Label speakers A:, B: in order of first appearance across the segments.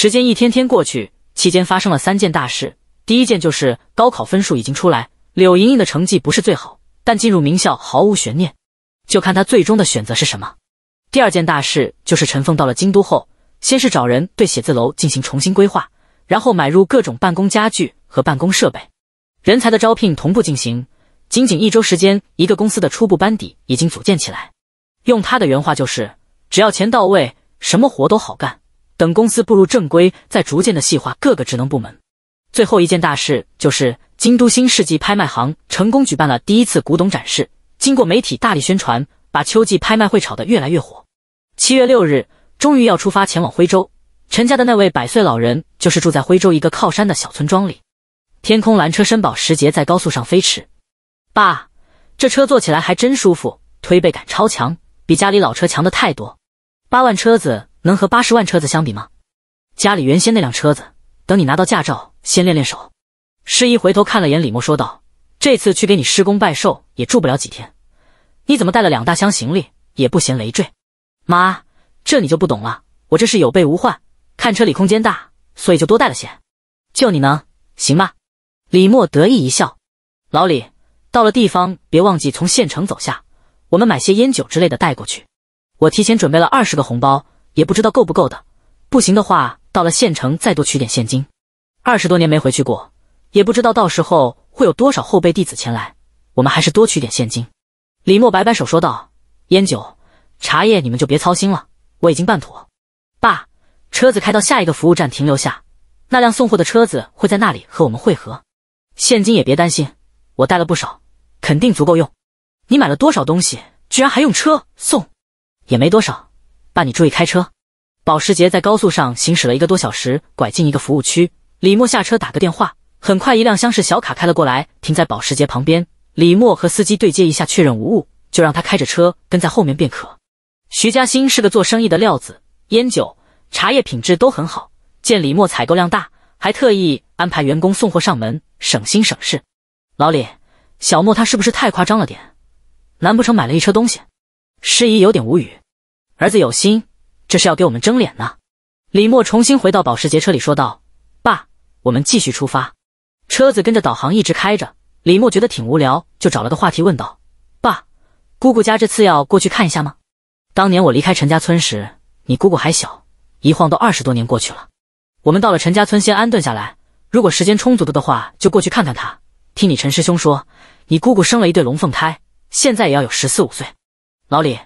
A: 时间一天天过去，期间发生了三件大事。第一件就是高考分数已经出来，柳莹莹的成绩不是最好，但进入名校毫无悬念，就看她最终的选择是什么。第二件大事就是陈凤到了京都后，先是找人对写字楼进行重新规划，然后买入各种办公家具和办公设备，人才的招聘同步进行。仅仅一周时间，一个公司的初步班底已经组建起来。用他的原话就是：“只要钱到位，什么活都好干。”等公司步入正规，再逐渐的细化各个职能部门。最后一件大事就是京都新世纪拍卖行成功举办了第一次古董展示，经过媒体大力宣传，把秋季拍卖会炒得越来越火。七月六日，终于要出发前往徽州。陈家的那位百岁老人就是住在徽州一个靠山的小村庄里。天空蓝车身保时捷在高速上飞驰。爸，这车坐起来还真舒服，推背感超强，比家里老车强的太多。八万车子。能和八十万车子相比吗？家里原先那辆车子，等你拿到驾照先练练手。师姨回头看了眼李默，说道：“这次去给你施工拜寿也住不了几天，你怎么带了两大箱行李也不嫌累赘？”妈，这你就不懂了，我这是有备无患，看车里空间大，所以就多带了些。就你能行吧？李默得意一笑。老李，到了地方别忘记从县城走下，我们买些烟酒之类的带过去。我提前准备了二十个红包。也不知道够不够的，不行的话，到了县城再多取点现金。二十多年没回去过，也不知道到时候会有多少后辈弟子前来，我们还是多取点现金。李默摆摆手说道：“烟酒、茶叶你们就别操心了，我已经办妥。爸，车子开到下一个服务站停留下，那辆送货的车子会在那里和我们汇合。现金也别担心，我带了不少，肯定足够用。你买了多少东西，居然还用车送？也没多少。”爸，你注意开车。保时捷在高速上行驶了一个多小时，拐进一个服务区。李默下车打个电话，很快一辆厢式小卡开了过来，停在保时捷旁边。李默和司机对接一下，确认无误，就让他开着车跟在后面便可。徐嘉欣是个做生意的料子，烟酒、茶叶品质都很好。见李默采购量大，还特意安排员工送货上门，省心省事。老李，小莫他是不是太夸张了点？难不成买了一车东西？师姨有点无语。儿子有心，这是要给我们争脸呢。李默重新回到保时捷车里说道：“爸，我们继续出发。”车子跟着导航一直开着。李默觉得挺无聊，就找了个话题问道：“爸，姑姑家这次要过去看一下吗？当年我离开陈家村时，你姑姑还小，一晃都二十多年过去了。我们到了陈家村先安顿下来，如果时间充足的的话，就过去看看她。听你陈师兄说，你姑姑生了一对龙凤胎，现在也要有十四五岁。老李。”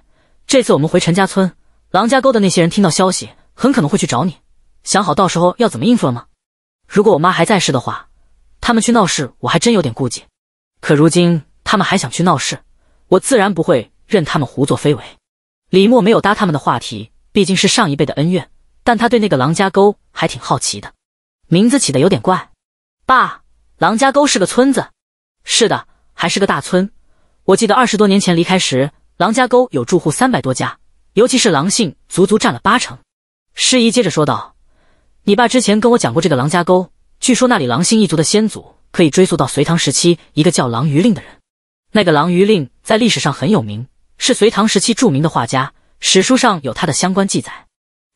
A: 这次我们回陈家村，狼家沟的那些人听到消息，很可能会去找你。想好到时候要怎么应付了吗？如果我妈还在世的话，他们去闹事，我还真有点顾忌。可如今他们还想去闹事，我自然不会任他们胡作非为。李默没有搭他们的话题，毕竟是上一辈的恩怨。但他对那个狼家沟还挺好奇的，名字起的有点怪。爸，狼家沟是个村子，是的，还是个大村。我记得二十多年前离开时。狼家沟有住户三百多家，尤其是狼姓，足足占了八成。师姨接着说道：“你爸之前跟我讲过这个狼家沟，据说那里狼姓一族的先祖可以追溯到隋唐时期一个叫狼余令的人。那个狼余令在历史上很有名，是隋唐时期著名的画家，史书上有他的相关记载。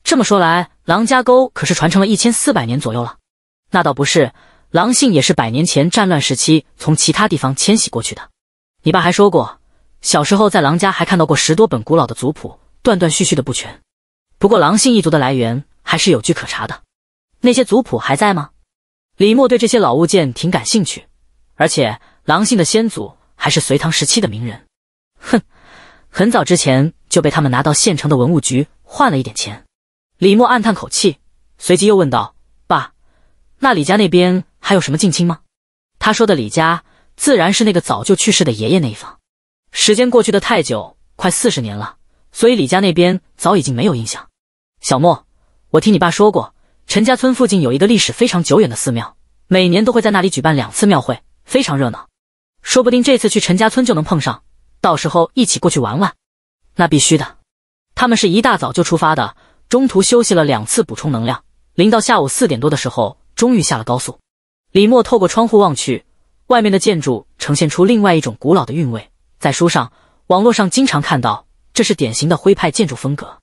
A: 这么说来，狼家沟可是传承了一千四百年左右了？那倒不是，狼姓也是百年前战乱时期从其他地方迁徙过去的。你爸还说过。”小时候在狼家还看到过十多本古老的族谱，断断续续的不全。不过狼姓一族的来源还是有据可查的。那些族谱还在吗？李默对这些老物件挺感兴趣，而且狼姓的先祖还是隋唐时期的名人。哼，很早之前就被他们拿到县城的文物局换了一点钱。李默暗叹口气，随即又问道：“爸，那李家那边还有什么近亲吗？”他说的李家，自然是那个早就去世的爷爷那一方。时间过去的太久，快四十年了，所以李家那边早已经没有印象。小莫，我听你爸说过，陈家村附近有一个历史非常久远的寺庙，每年都会在那里举办两次庙会，非常热闹。说不定这次去陈家村就能碰上，到时候一起过去玩玩。那必须的。他们是一大早就出发的，中途休息了两次补充能量，临到下午四点多的时候终于下了高速。李默透过窗户望去，外面的建筑呈现出另外一种古老的韵味。在书上、网络上经常看到，这是典型的徽派建筑风格。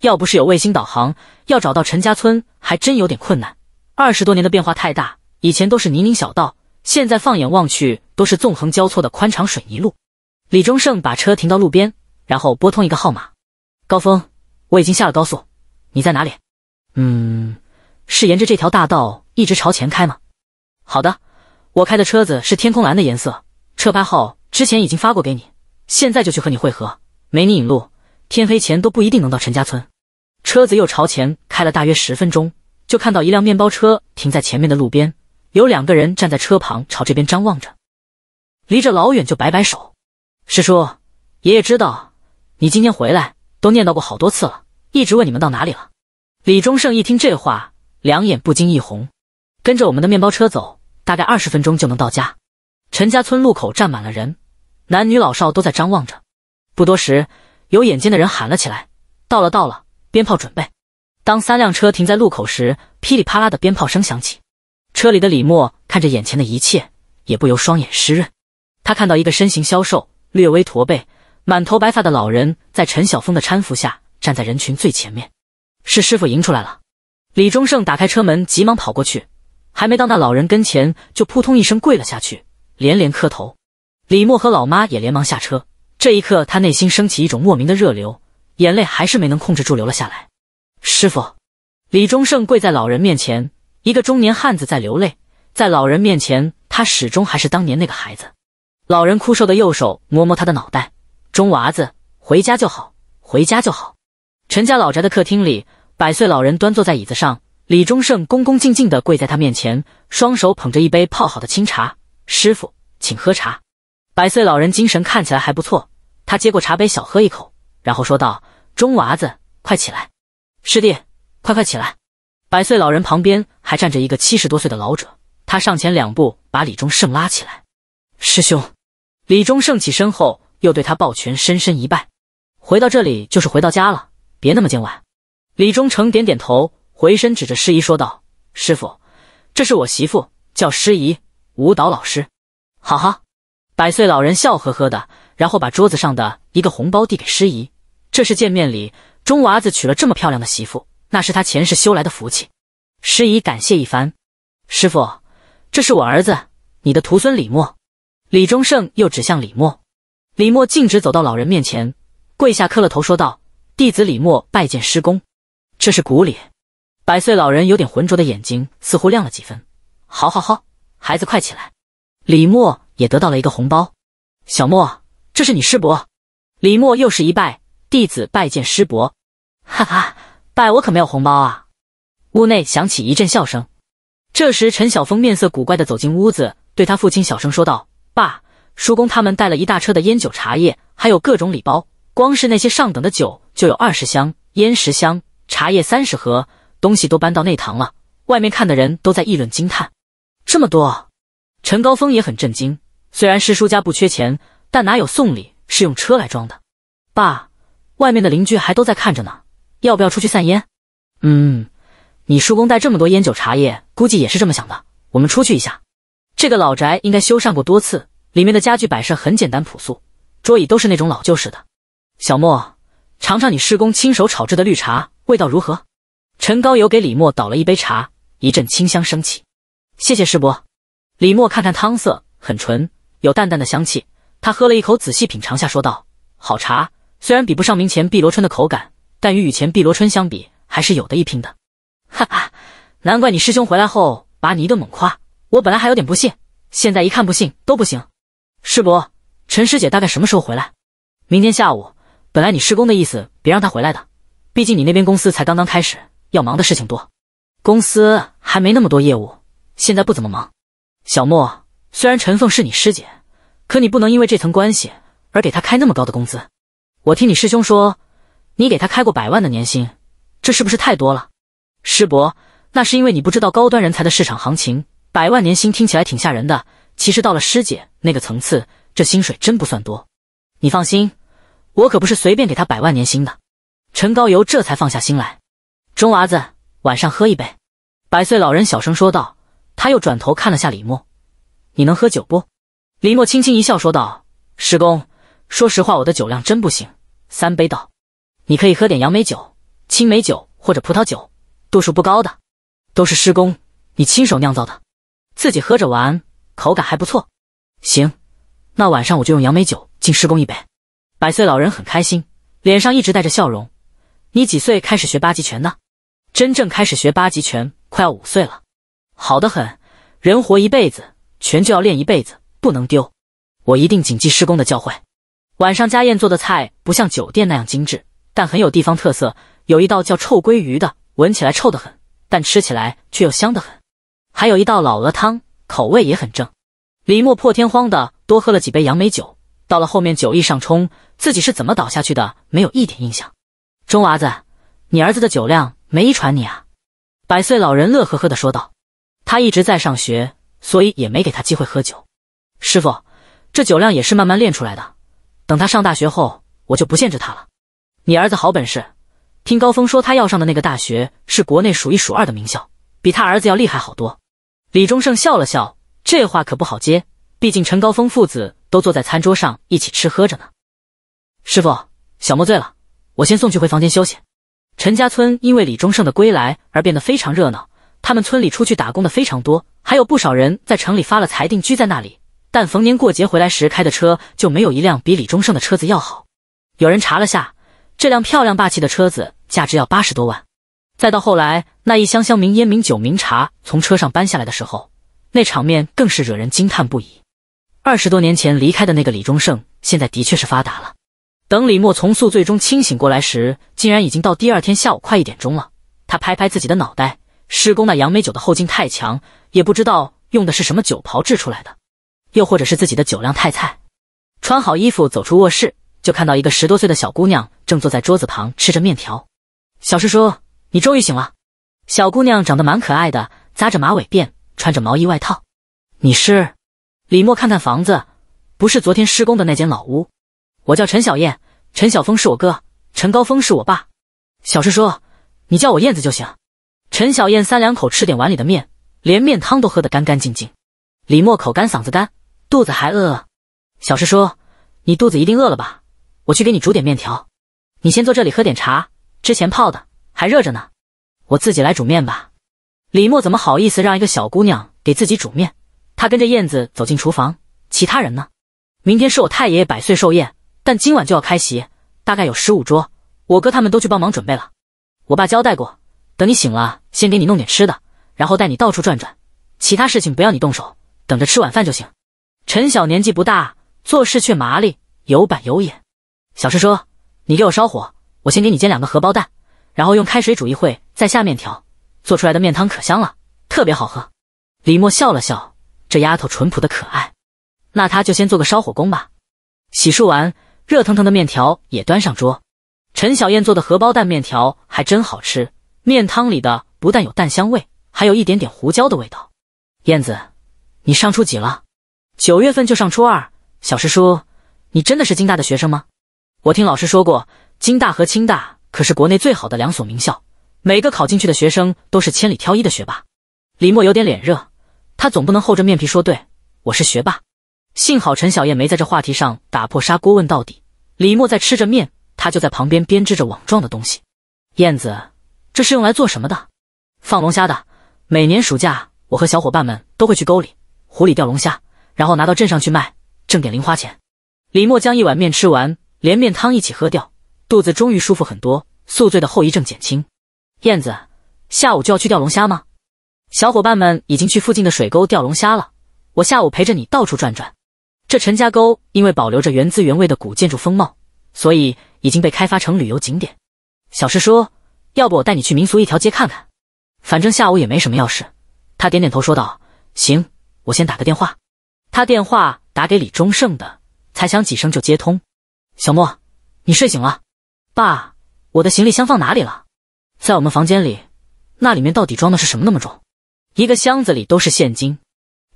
A: 要不是有卫星导航，要找到陈家村还真有点困难。二十多年的变化太大，以前都是泥泞小道，现在放眼望去都是纵横交错的宽敞水泥路。李忠胜把车停到路边，然后拨通一个号码：“高峰，我已经下了高速，你在哪里？”“嗯，是沿着这条大道一直朝前开吗？”“好的，我开的车子是天空蓝的颜色，车牌号。”之前已经发过给你，现在就去和你会合。没你引路，天黑前都不一定能到陈家村。车子又朝前开了大约十分钟，就看到一辆面包车停在前面的路边，有两个人站在车旁朝这边张望着，离着老远就摆摆手。师叔，爷爷知道你今天回来，都念叨过好多次了，一直问你们到哪里了。李忠胜一听这话，两眼不禁一红。跟着我们的面包车走，大概二十分钟就能到家。陈家村路口站满了人。男女老少都在张望着，不多时，有眼尖的人喊了起来：“到了，到了！鞭炮准备！”当三辆车停在路口时，噼里啪啦的鞭炮声响起。车里的李默看着眼前的一切，也不由双眼湿润。他看到一个身形消瘦、略微驼背、满头白发的老人，在陈晓峰的搀扶下站在人群最前面，是师傅迎出来了。李忠胜打开车门，急忙跑过去，还没到那老人跟前，就扑通一声跪了下去，连连磕头。李默和老妈也连忙下车。这一刻，他内心升起一种莫名的热流，眼泪还是没能控制住流了下来。师傅，李忠胜跪在老人面前，一个中年汉子在流泪，在老人面前，他始终还是当年那个孩子。老人枯瘦的右手摸摸他的脑袋，中娃子，回家就好，回家就好。陈家老宅的客厅里，百岁老人端坐在椅子上，李忠胜恭恭敬敬地跪在他面前，双手捧着一杯泡好的清茶，师傅，请喝茶。百岁老人精神看起来还不错，他接过茶杯小喝一口，然后说道：“钟娃子，快起来！师弟，快快起来！”百岁老人旁边还站着一个七十多岁的老者，他上前两步把李忠胜拉起来。“师兄！”李忠胜起身后又对他抱拳深深一拜。回到这里就是回到家了，别那么见外。李忠诚点点头，回身指着师姨说道：“师傅，这是我媳妇，叫师姨，舞蹈老师。好好。”百岁老人笑呵呵的，然后把桌子上的一个红包递给师姨，这是见面礼。钟娃子娶了这么漂亮的媳妇，那是他前世修来的福气。师姨感谢一番。师傅，这是我儿子，你的徒孙李默。李忠胜又指向李默，李默径直走到老人面前，跪下磕了头，说道：“弟子李默拜见师公。”这是古礼。百岁老人有点浑浊的眼睛似乎亮了几分。好好好，孩子快起来。李默也得到了一个红包。小莫，这是你师伯。李默又是一拜，弟子拜见师伯。哈哈，拜我可没有红包啊！屋内响起一阵笑声。这时，陈晓峰面色古怪的走进屋子，对他父亲小声说道：“爸，叔公他们带了一大车的烟酒茶叶，还有各种礼包，光是那些上等的酒就有二十箱，烟十箱，茶叶三十盒，东西都搬到内堂了。外面看的人都在议论惊叹，这么多。”陈高峰也很震惊，虽然师叔家不缺钱，但哪有送礼是用车来装的？爸，外面的邻居还都在看着呢，要不要出去散烟？嗯，你叔公带这么多烟酒茶叶，估计也是这么想的。我们出去一下。这个老宅应该修缮过多次，里面的家具摆设很简单朴素，桌椅都是那种老旧式的。小莫，尝尝你师公亲手炒制的绿茶，味道如何？陈高友给李默倒了一杯茶，一阵清香升起。谢谢师伯。李默看看汤色很纯，有淡淡的香气。他喝了一口，仔细品尝下，说道：“好茶，虽然比不上明前碧螺春的口感，但与雨前碧螺春相比，还是有的一拼的。”哈哈，难怪你师兄回来后把你一顿猛夸。我本来还有点不信，现在一看，不信都不行。师伯，陈师姐大概什么时候回来？明天下午。本来你师公的意思，别让他回来的，毕竟你那边公司才刚刚开始，要忙的事情多。公司还没那么多业务，现在不怎么忙。小莫，虽然陈凤是你师姐，可你不能因为这层关系而给她开那么高的工资。我听你师兄说，你给她开过百万的年薪，这是不是太多了？师伯，那是因为你不知道高端人才的市场行情，百万年薪听起来挺吓人的。其实到了师姐那个层次，这薪水真不算多。你放心，我可不是随便给她百万年薪的。陈高游这才放下心来。钟娃子，晚上喝一杯。百岁老人小声说道。他又转头看了下李默，“你能喝酒不？”李默轻轻一笑，说道：“师公，说实话，我的酒量真不行，三杯倒。你可以喝点杨梅酒、青梅酒或者葡萄酒，度数不高的，都是师公你亲手酿造的，自己喝着玩，口感还不错。行，那晚上我就用杨梅酒敬师公一杯。”百岁老人很开心，脸上一直带着笑容。“你几岁开始学八极拳的？”“真正开始学八极拳，快要五岁了。”好的很，人活一辈子，拳就要练一辈子，不能丢。我一定谨记师公的教诲。晚上家宴做的菜不像酒店那样精致，但很有地方特色。有一道叫臭鲑鱼的，闻起来臭得很，但吃起来却又香得很。还有一道老鹅汤，口味也很正。李默破天荒的多喝了几杯杨梅酒，到了后面酒意上冲，自己是怎么倒下去的，没有一点印象。钟娃子，你儿子的酒量没遗传你啊？百岁老人乐呵呵的说道。他一直在上学，所以也没给他机会喝酒。师傅，这酒量也是慢慢练出来的。等他上大学后，我就不限制他了。你儿子好本事，听高峰说，他要上的那个大学是国内数一数二的名校，比他儿子要厉害好多。李忠胜笑了笑，这话可不好接，毕竟陈高峰父子都坐在餐桌上一起吃喝着呢。师傅，小莫醉了，我先送去回房间休息。陈家村因为李忠胜的归来而变得非常热闹。他们村里出去打工的非常多，还有不少人在城里发了财，定居在那里。但逢年过节回来时开的车就没有一辆比李忠胜的车子要好。有人查了下，这辆漂亮霸气的车子价值要八十多万。再到后来，那一箱箱名烟名酒名茶从车上搬下来的时候，那场面更是惹人惊叹不已。二十多年前离开的那个李忠胜，现在的确是发达了。等李默从宿醉中清醒过来时，竟然已经到第二天下午快一点钟了。他拍拍自己的脑袋。施工那杨梅酒的后劲太强，也不知道用的是什么酒炮制出来的，又或者是自己的酒量太菜。穿好衣服走出卧室，就看到一个十多岁的小姑娘正坐在桌子旁吃着面条。小师叔，你终于醒了。小姑娘长得蛮可爱的，扎着马尾辫，穿着毛衣外套。你是？李默看看房子，不是昨天施工的那间老屋。我叫陈小燕，陈小峰是我哥，陈高峰是我爸。小师叔，你叫我燕子就行。陈小燕三两口吃点碗里的面，连面汤都喝得干干净净。李默口干嗓子干，肚子还饿。小师叔，你肚子一定饿了吧？我去给你煮点面条。你先坐这里喝点茶，之前泡的还热着呢。我自己来煮面吧。李默怎么好意思让一个小姑娘给自己煮面？他跟着燕子走进厨房。其他人呢？明天是我太爷爷百岁寿宴，但今晚就要开席，大概有十五桌。我哥他们都去帮忙准备了。我爸交代过。等你醒了，先给你弄点吃的，然后带你到处转转，其他事情不要你动手，等着吃晚饭就行。陈晓年纪不大，做事却麻利，有板有眼。小师叔，你给我烧火，我先给你煎两个荷包蛋，然后用开水煮一会，再下面条，做出来的面汤可香了，特别好喝。李默笑了笑，这丫头淳朴的可爱。那他就先做个烧火工吧。洗漱完，热腾腾的面条也端上桌。陈小燕做的荷包蛋面条还真好吃。面汤里的不但有蛋香味，还有一点点胡椒的味道。燕子，你上初几了？九月份就上初二。小师叔，你真的是金大的学生吗？我听老师说过，金大和清大可是国内最好的两所名校，每个考进去的学生都是千里挑一的学霸。李默有点脸热，他总不能厚着面皮说对，我是学霸。幸好陈小燕没在这话题上打破砂锅问到底。李默在吃着面，他就在旁边编织着网状的东西。燕子。这是用来做什么的？放龙虾的。每年暑假，我和小伙伴们都会去沟里、湖里钓龙虾，然后拿到镇上去卖，挣点零花钱。李默将一碗面吃完，连面汤一起喝掉，肚子终于舒服很多，宿醉的后遗症减轻。燕子，下午就要去钓龙虾吗？小伙伴们已经去附近的水沟钓龙虾了，我下午陪着你到处转转。这陈家沟因为保留着原汁原味的古建筑风貌，所以已经被开发成旅游景点。小师叔。要不我带你去民俗一条街看看，反正下午也没什么要事。他点点头说道：“行，我先打个电话。”他电话打给李忠胜的，才响几声就接通。小莫，你睡醒了？爸，我的行李箱放哪里了？在我们房间里。那里面到底装的是什么那么重？一个箱子里都是现金。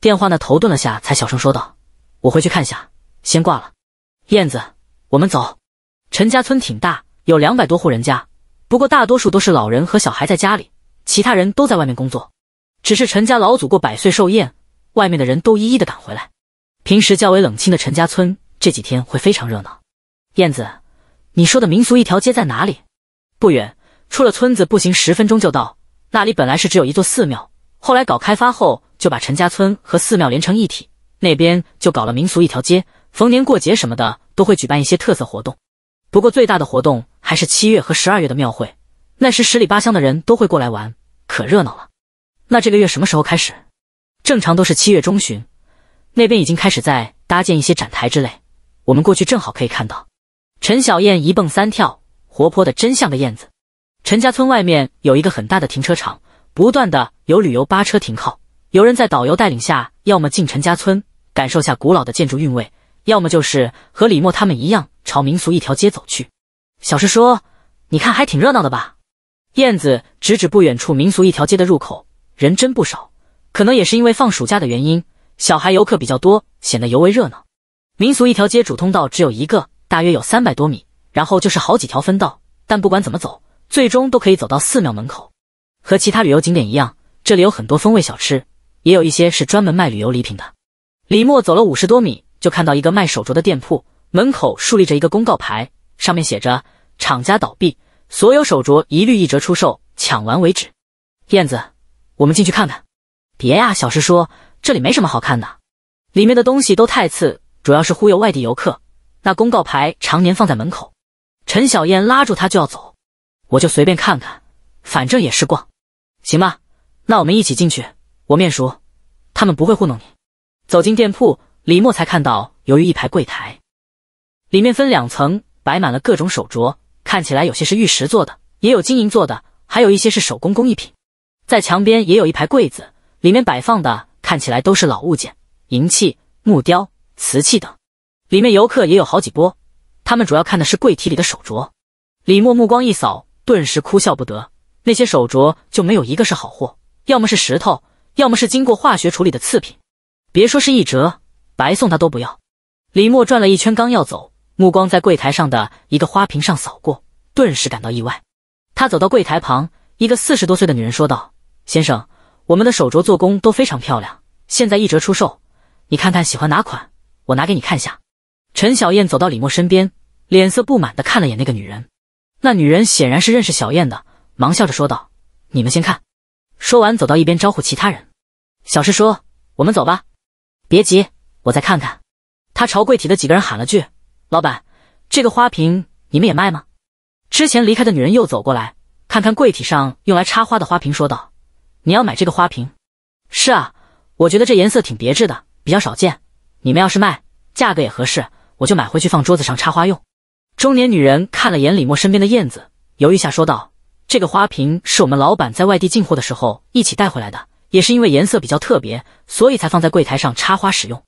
A: 电话那头顿了下，才小声说道：“我回去看下，先挂了。”燕子，我们走。陈家村挺大，有两百多户人家。不过，大多数都是老人和小孩在家里，其他人都在外面工作。只是陈家老祖过百岁寿宴，外面的人都一一的赶回来。平时较为冷清的陈家村这几天会非常热闹。燕子，你说的民俗一条街在哪里？不远，出了村子步行十分钟就到。那里本来是只有一座寺庙，后来搞开发后就把陈家村和寺庙连成一体，那边就搞了民俗一条街。逢年过节什么的都会举办一些特色活动。不过最大的活动还是七月和十二月的庙会，那时十里八乡的人都会过来玩，可热闹了。那这个月什么时候开始？正常都是七月中旬。那边已经开始在搭建一些展台之类，我们过去正好可以看到。陈小燕一蹦三跳，活泼的真像个燕子。陈家村外面有一个很大的停车场，不断的有旅游巴车停靠，有人在导游带领下，要么进陈家村感受下古老的建筑韵味，要么就是和李默他们一样。朝民俗一条街走去，小诗说：“你看还挺热闹的吧？燕子指指不远处民俗一条街的入口，人真不少。可能也是因为放暑假的原因，小孩游客比较多，显得尤为热闹。民俗一条街主通道只有一个，大约有三百多米，然后就是好几条分道。但不管怎么走，最终都可以走到寺庙门口。和其他旅游景点一样，这里有很多风味小吃，也有一些是专门卖旅游礼品的。李默走了五十多米，就看到一个卖手镯的店铺。门口竖立着一个公告牌，上面写着：“厂家倒闭，所有手镯一律一折出售，抢完为止。”燕子，我们进去看看。别呀，小师叔，这里没什么好看的，里面的东西都太次，主要是忽悠外地游客。那公告牌常年放在门口。陈小燕拉住他就要走，我就随便看看，反正也是逛。行吧，那我们一起进去，我面熟，他们不会糊弄你。走进店铺，李默才看到，由于一排柜台。里面分两层，摆满了各种手镯，看起来有些是玉石做的，也有金银做的，还有一些是手工工艺品。在墙边也有一排柜子，里面摆放的看起来都是老物件，银器、木雕、瓷器等。里面游客也有好几波，他们主要看的是柜体里的手镯。李默目光一扫，顿时哭笑不得。那些手镯就没有一个是好货，要么是石头，要么是经过化学处理的次品。别说是一折白送他都不要。李默转了一圈，刚要走。目光在柜台上的一个花瓶上扫过，顿时感到意外。他走到柜台旁，一个四十多岁的女人说道：“先生，我们的手镯做工都非常漂亮，现在一折出售，你看看喜欢哪款，我拿给你看下。”陈小燕走到李默身边，脸色不满的看了眼那个女人。那女人显然是认识小燕的，忙笑着说道：“你们先看。”说完走到一边招呼其他人。小师叔，我们走吧。别急，我再看看。”他朝柜体的几个人喊了句。老板，这个花瓶你们也卖吗？之前离开的女人又走过来，看看柜体上用来插花的花瓶，说道：“你要买这个花瓶？”“是啊，我觉得这颜色挺别致的，比较少见。你们要是卖，价格也合适，我就买回去放桌子上插花用。”中年女人看了眼李默身边的燕子，犹豫下说道：“这个花瓶是我们老板在外地进货的时候一起带回来的，也是因为颜色比较特别，所以才放在柜台上插花使用。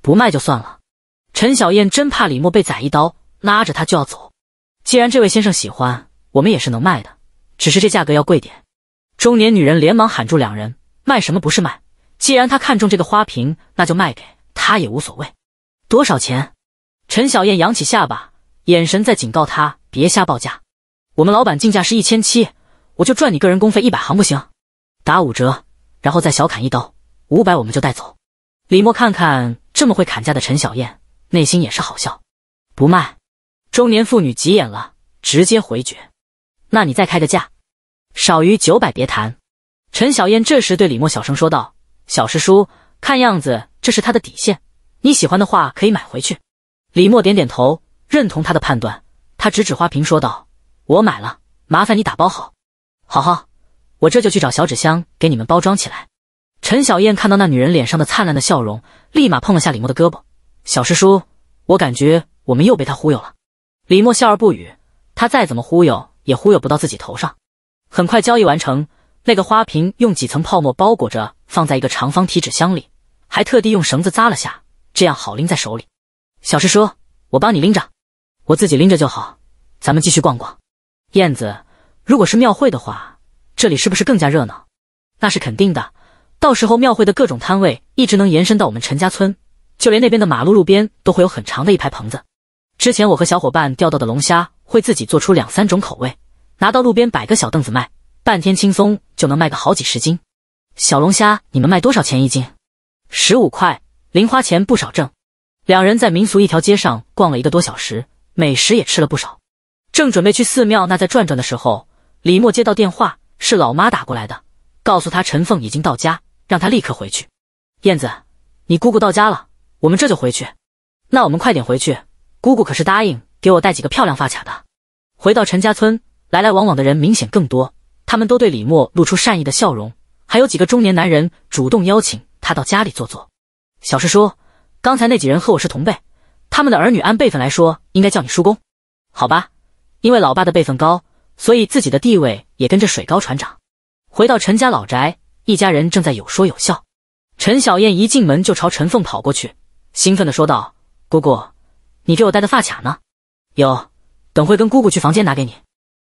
A: 不卖就算了。”陈小燕真怕李默被宰一刀，拉着他就要走。既然这位先生喜欢，我们也是能卖的，只是这价格要贵点。中年女人连忙喊住两人：“卖什么不是卖？既然他看中这个花瓶，那就卖给他也无所谓。多少钱？”陈小燕扬起下巴，眼神在警告他别瞎报价。我们老板进价是一千七，我就赚你个人工费一百，行不行？打五折，然后再小砍一刀，五百我们就带走。李默看看这么会砍价的陈小燕。内心也是好笑，不卖。中年妇女急眼了，直接回绝。那你再开个价，少于九百别谈。陈小燕这时对李默小声说道：“小师叔，看样子这是他的底线。你喜欢的话可以买回去。”李默点点头，认同他的判断。他指指花瓶说道：“我买了，麻烦你打包好。”“好，好，我这就去找小纸箱给你们包装起来。”陈小燕看到那女人脸上的灿烂的笑容，立马碰了下李默的胳膊。小师叔，我感觉我们又被他忽悠了。李默笑而不语，他再怎么忽悠也忽悠不到自己头上。很快交易完成，那个花瓶用几层泡沫包裹着，放在一个长方体纸箱里，还特地用绳子扎了下，这样好拎在手里。小师叔，我帮你拎着，我自己拎着就好。咱们继续逛逛。燕子，如果是庙会的话，这里是不是更加热闹？那是肯定的，到时候庙会的各种摊位一直能延伸到我们陈家村。就连那边的马路路边都会有很长的一排棚子，之前我和小伙伴钓到的龙虾会自己做出两三种口味，拿到路边摆个小凳子卖，半天轻松就能卖个好几十斤。小龙虾你们卖多少钱一斤？十五块，零花钱不少挣。两人在民俗一条街上逛了一个多小时，美食也吃了不少。正准备去寺庙那再转转的时候，李默接到电话，是老妈打过来的，告诉他陈凤已经到家，让他立刻回去。燕子，你姑姑到家了。我们这就回去，那我们快点回去。姑姑可是答应给我带几个漂亮发卡的。回到陈家村，来来往往的人明显更多，他们都对李默露出善意的笑容，还有几个中年男人主动邀请他到家里坐坐。小师叔，刚才那几人和我是同辈，他们的儿女按辈分来说应该叫你叔公，好吧？因为老爸的辈分高，所以自己的地位也跟着水高船长。回到陈家老宅，一家人正在有说有笑。陈小燕一进门就朝陈凤跑过去。兴奋的说道：“姑姑，你给我带的发卡呢？有，等会跟姑姑去房间拿给你。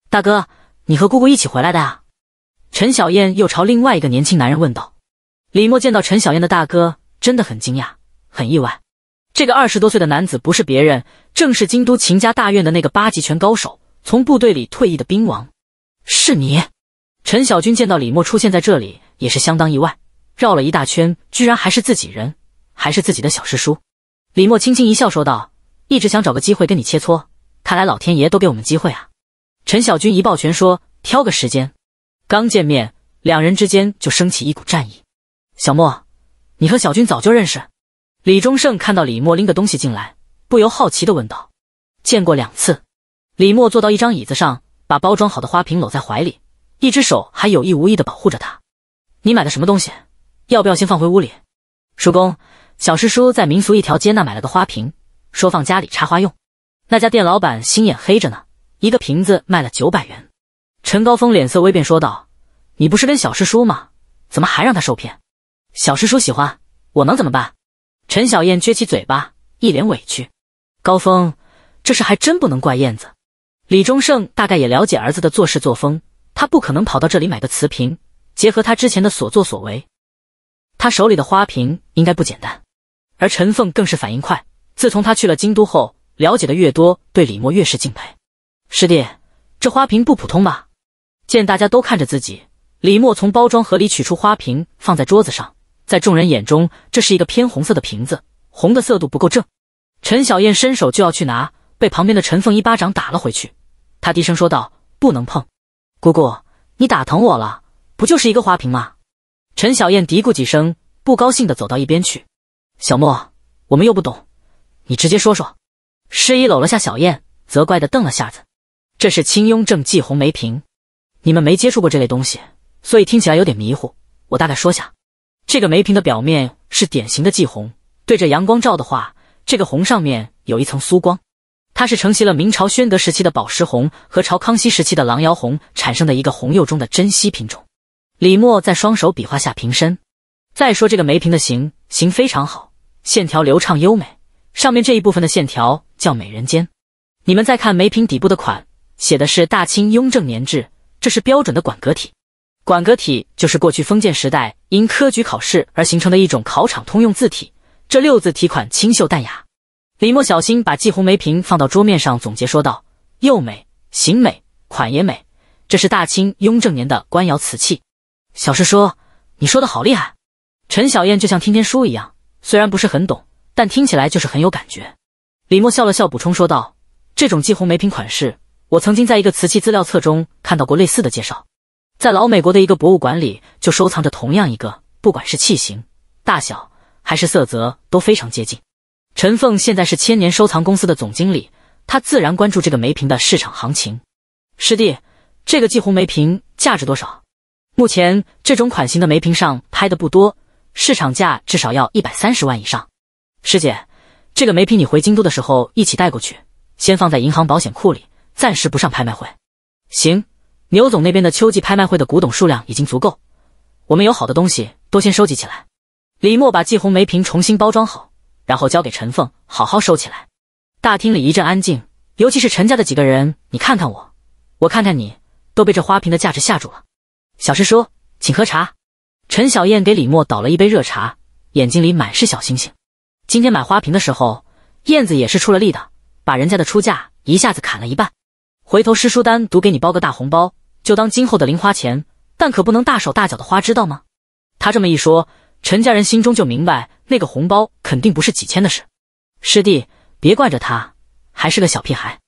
A: 大哥，你和姑姑一起回来的。”啊？”陈小燕又朝另外一个年轻男人问道。李默见到陈小燕的大哥，真的很惊讶，很意外。这个二十多岁的男子不是别人，正是京都秦家大院的那个八极拳高手，从部队里退役的兵王。是你。陈小军见到李默出现在这里，也是相当意外，绕了一大圈，居然还是自己人。还是自己的小师叔，李默轻轻一笑说道：“一直想找个机会跟你切磋，看来老天爷都给我们机会啊。”陈小军一抱拳说：“挑个时间。”刚见面，两人之间就升起一股战意。小莫，你和小军早就认识？李忠胜看到李默拎个东西进来，不由好奇的问道：“见过两次。”李默坐到一张椅子上，把包装好的花瓶搂在怀里，一只手还有意无意的保护着他。“你买的什么东西？要不要先放回屋里？”叔公。小师叔在民俗一条街那买了个花瓶，说放家里插花用。那家店老板心眼黑着呢，一个瓶子卖了九百元。陈高峰脸色微变，说道：“你不是跟小师叔吗？怎么还让他受骗？”小师叔喜欢，我能怎么办？陈小燕撅起嘴巴，一脸委屈。高峰，这事还真不能怪燕子。李忠胜大概也了解儿子的做事作风，他不可能跑到这里买个瓷瓶。结合他之前的所作所为，他手里的花瓶应该不简单。而陈凤更是反应快。自从他去了京都后，了解的越多，对李默越是敬佩。师弟，这花瓶不普通吧？见大家都看着自己，李默从包装盒里取出花瓶，放在桌子上。在众人眼中，这是一个偏红色的瓶子，红的色度不够正。陈小燕伸手就要去拿，被旁边的陈凤一巴掌打了回去。他低声说道：“不能碰。”姑姑，你打疼我了。不就是一个花瓶吗？陈小燕嘀咕几声，不高兴的走到一边去。小莫，我们又不懂，你直接说说。诗怡搂了下小燕，责怪的瞪了下子。这是清雍正霁红梅瓶，你们没接触过这类东西，所以听起来有点迷糊。我大概说下，这个梅瓶的表面是典型的霁红，对着阳光照的话，这个红上面有一层酥光。它是承袭了明朝宣德时期的宝石红和朝康熙时期的郎窑红产生的一个红釉中的珍稀品种。李默在双手比划下瓶身，再说这个梅瓶的形。形非常好，线条流畅优美。上面这一部分的线条叫美人尖。你们再看梅瓶底部的款，写的是“大清雍正年制”，这是标准的馆阁体。馆阁体就是过去封建时代因科举考试而形成的一种考场通用字体。这六字题款清秀淡雅。李墨小心把霁红梅瓶放到桌面上，总结说道：“釉美，形美，款也美，这是大清雍正年的官窑瓷器。”小师叔，你说的好厉害。陈小燕就像听天书一样，虽然不是很懂，但听起来就是很有感觉。李默笑了笑，补充说道：“这种霁红梅瓶款式，我曾经在一个瓷器资料册中看到过类似的介绍，在老美国的一个博物馆里就收藏着同样一个，不管是器型、大小还是色泽都非常接近。”陈凤现在是千年收藏公司的总经理，他自然关注这个梅瓶的市场行情。师弟，这个霁红梅瓶价值多少？目前这种款型的梅瓶上拍的不多。市场价至少要一百三十万以上，师姐，这个梅瓶你回京都的时候一起带过去，先放在银行保险库里，暂时不上拍卖会。行，牛总那边的秋季拍卖会的古董数量已经足够，我们有好的东西都先收集起来。李默把季红梅瓶重新包装好，然后交给陈凤好好收起来。大厅里一阵安静，尤其是陈家的几个人，你看看我，我看看你，都被这花瓶的价值吓住了。小师叔，请喝茶。陈小燕给李默倒了一杯热茶，眼睛里满是小星星。今天买花瓶的时候，燕子也是出了力的，把人家的出价一下子砍了一半。回头师叔单独给你包个大红包，就当今后的零花钱，但可不能大手大脚的花，知道吗？他这么一说，陈家人心中就明白，那个红包肯定不是几千的事。师弟，别惯着他，还是个小屁孩。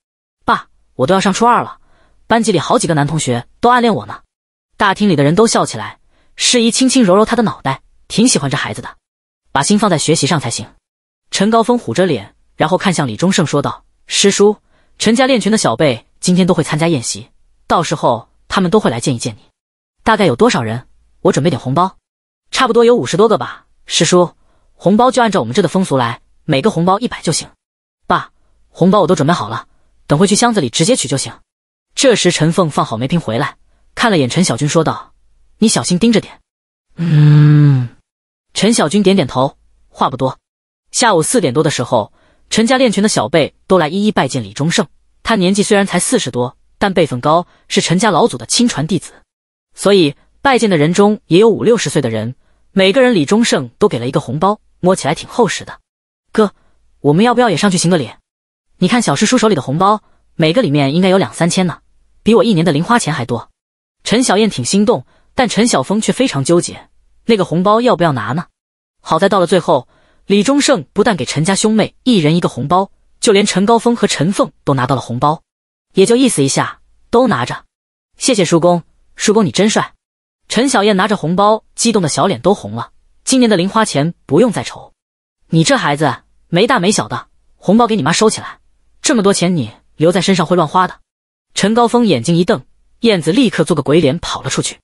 A: 爸，我都要上初二了，班级里好几个男同学都暗恋我呢。大厅里的人都笑起来。师姨轻轻揉揉他的脑袋，挺喜欢这孩子的，把心放在学习上才行。陈高峰虎着脸，然后看向李忠胜说道：“师叔，陈家练拳的小辈今天都会参加宴席，到时候他们都会来见一见你。大概有多少人？我准备点红包，差不多有五十多个吧。师叔，红包就按照我们这的风俗来，每个红包一百就行。爸，红包我都准备好了，等会去箱子里直接取就行。”这时，陈凤放好梅瓶回来，看了眼陈小军，说道。你小心盯着点。嗯，陈小军点点头，话不多。下午四点多的时候，陈家练拳的小辈都来一一拜见李忠胜。他年纪虽然才四十多，但辈分高，是陈家老祖的亲传弟子，所以拜见的人中也有五六十岁的人。每个人李忠胜都给了一个红包，摸起来挺厚实的。哥，我们要不要也上去行个礼？你看小师叔手里的红包，每个里面应该有两三千呢，比我一年的零花钱还多。陈小燕挺心动。但陈小峰却非常纠结，那个红包要不要拿呢？好在到了最后，李忠胜不但给陈家兄妹一人一个红包，就连陈高峰和陈凤都拿到了红包，也就意思一下，都拿着。谢谢叔公，叔公你真帅。陈小燕拿着红包，激动的小脸都红了，今年的零花钱不用再愁。你这孩子没大没小的，红包给你妈收起来，这么多钱你留在身上会乱花的。陈高峰眼睛一瞪，燕子立刻做个鬼脸跑了出去。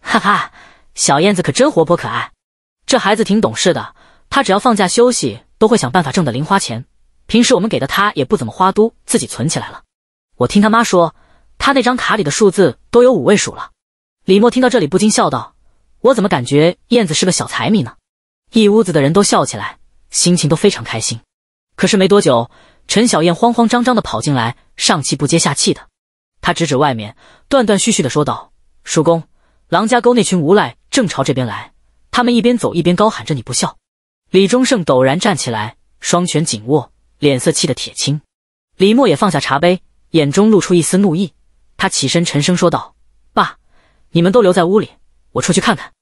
A: 哈哈，小燕子可真活泼可爱，这孩子挺懂事的。他只要放假休息，都会想办法挣的零花钱。平时我们给的他也不怎么花，都自己存起来了。我听他妈说，他那张卡里的数字都有五位数了。李默听到这里不禁笑道：“我怎么感觉燕子是个小财迷呢？”一屋子的人都笑起来，心情都非常开心。可是没多久，陈小燕慌慌张张的跑进来，上气不接下气的，他指指外面，断断续续的说道：“叔公。”狼家沟那群无赖正朝这边来，他们一边走一边高喊着：“你不孝！”李忠胜陡然站起来，双拳紧握，脸色气得铁青。李默也放下茶杯，眼中露出一丝怒意。他起身沉声说道：“爸，你们都留在屋里，我出去看看。”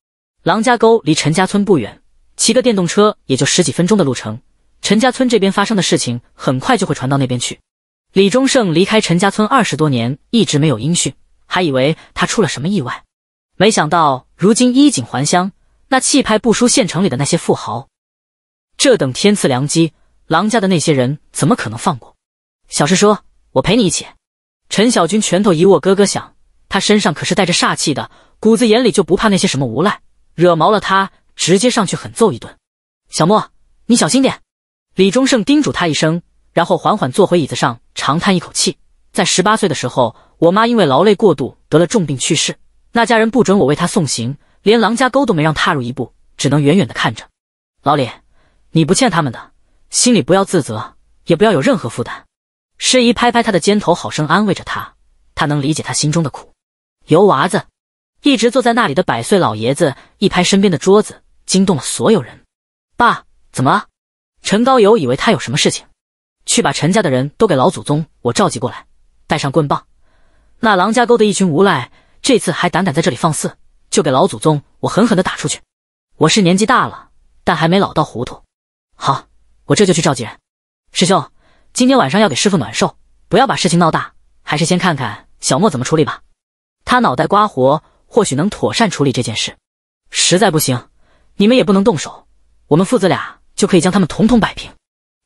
A: 狼家沟离陈家村不远，骑个电动车也就十几分钟的路程。陈家村这边发生的事情，很快就会传到那边去。李忠胜离开陈家村二十多年，一直没有音讯，还以为他出了什么意外。没想到如今衣锦还乡，那气派不输县城里的那些富豪。这等天赐良机，郎家的那些人怎么可能放过？小师叔，我陪你一起。陈小军拳头一握，咯咯响。他身上可是带着煞气的，骨子眼里就不怕那些什么无赖。惹毛了他，直接上去狠揍一顿。小莫，你小心点。李忠胜叮嘱他一声，然后缓缓坐回椅子上，长叹一口气。在十八岁的时候，我妈因为劳累过度得了重病去世。那家人不准我为他送行，连狼家沟都没让踏入一步，只能远远的看着。老李，你不欠他们的，心里不要自责，也不要有任何负担。师姨拍拍他的肩头，好生安慰着他。他能理解他心中的苦。油娃子，一直坐在那里的百岁老爷子一拍身边的桌子，惊动了所有人。爸，怎么了？陈高友以为他有什么事情，去把陈家的人都给老祖宗我召集过来，带上棍棒。那狼家沟的一群无赖。这次还胆敢在这里放肆，就给老祖宗我狠狠的打出去！我是年纪大了，但还没老到糊涂。好，我这就去召集人。师兄，今天晚上要给师傅暖寿，不要把事情闹大。还是先看看小莫怎么处理吧。他脑袋瓜活，或许能妥善处理这件事。实在不行，你们也不能动手，我们父子俩就可以将他们统统摆平。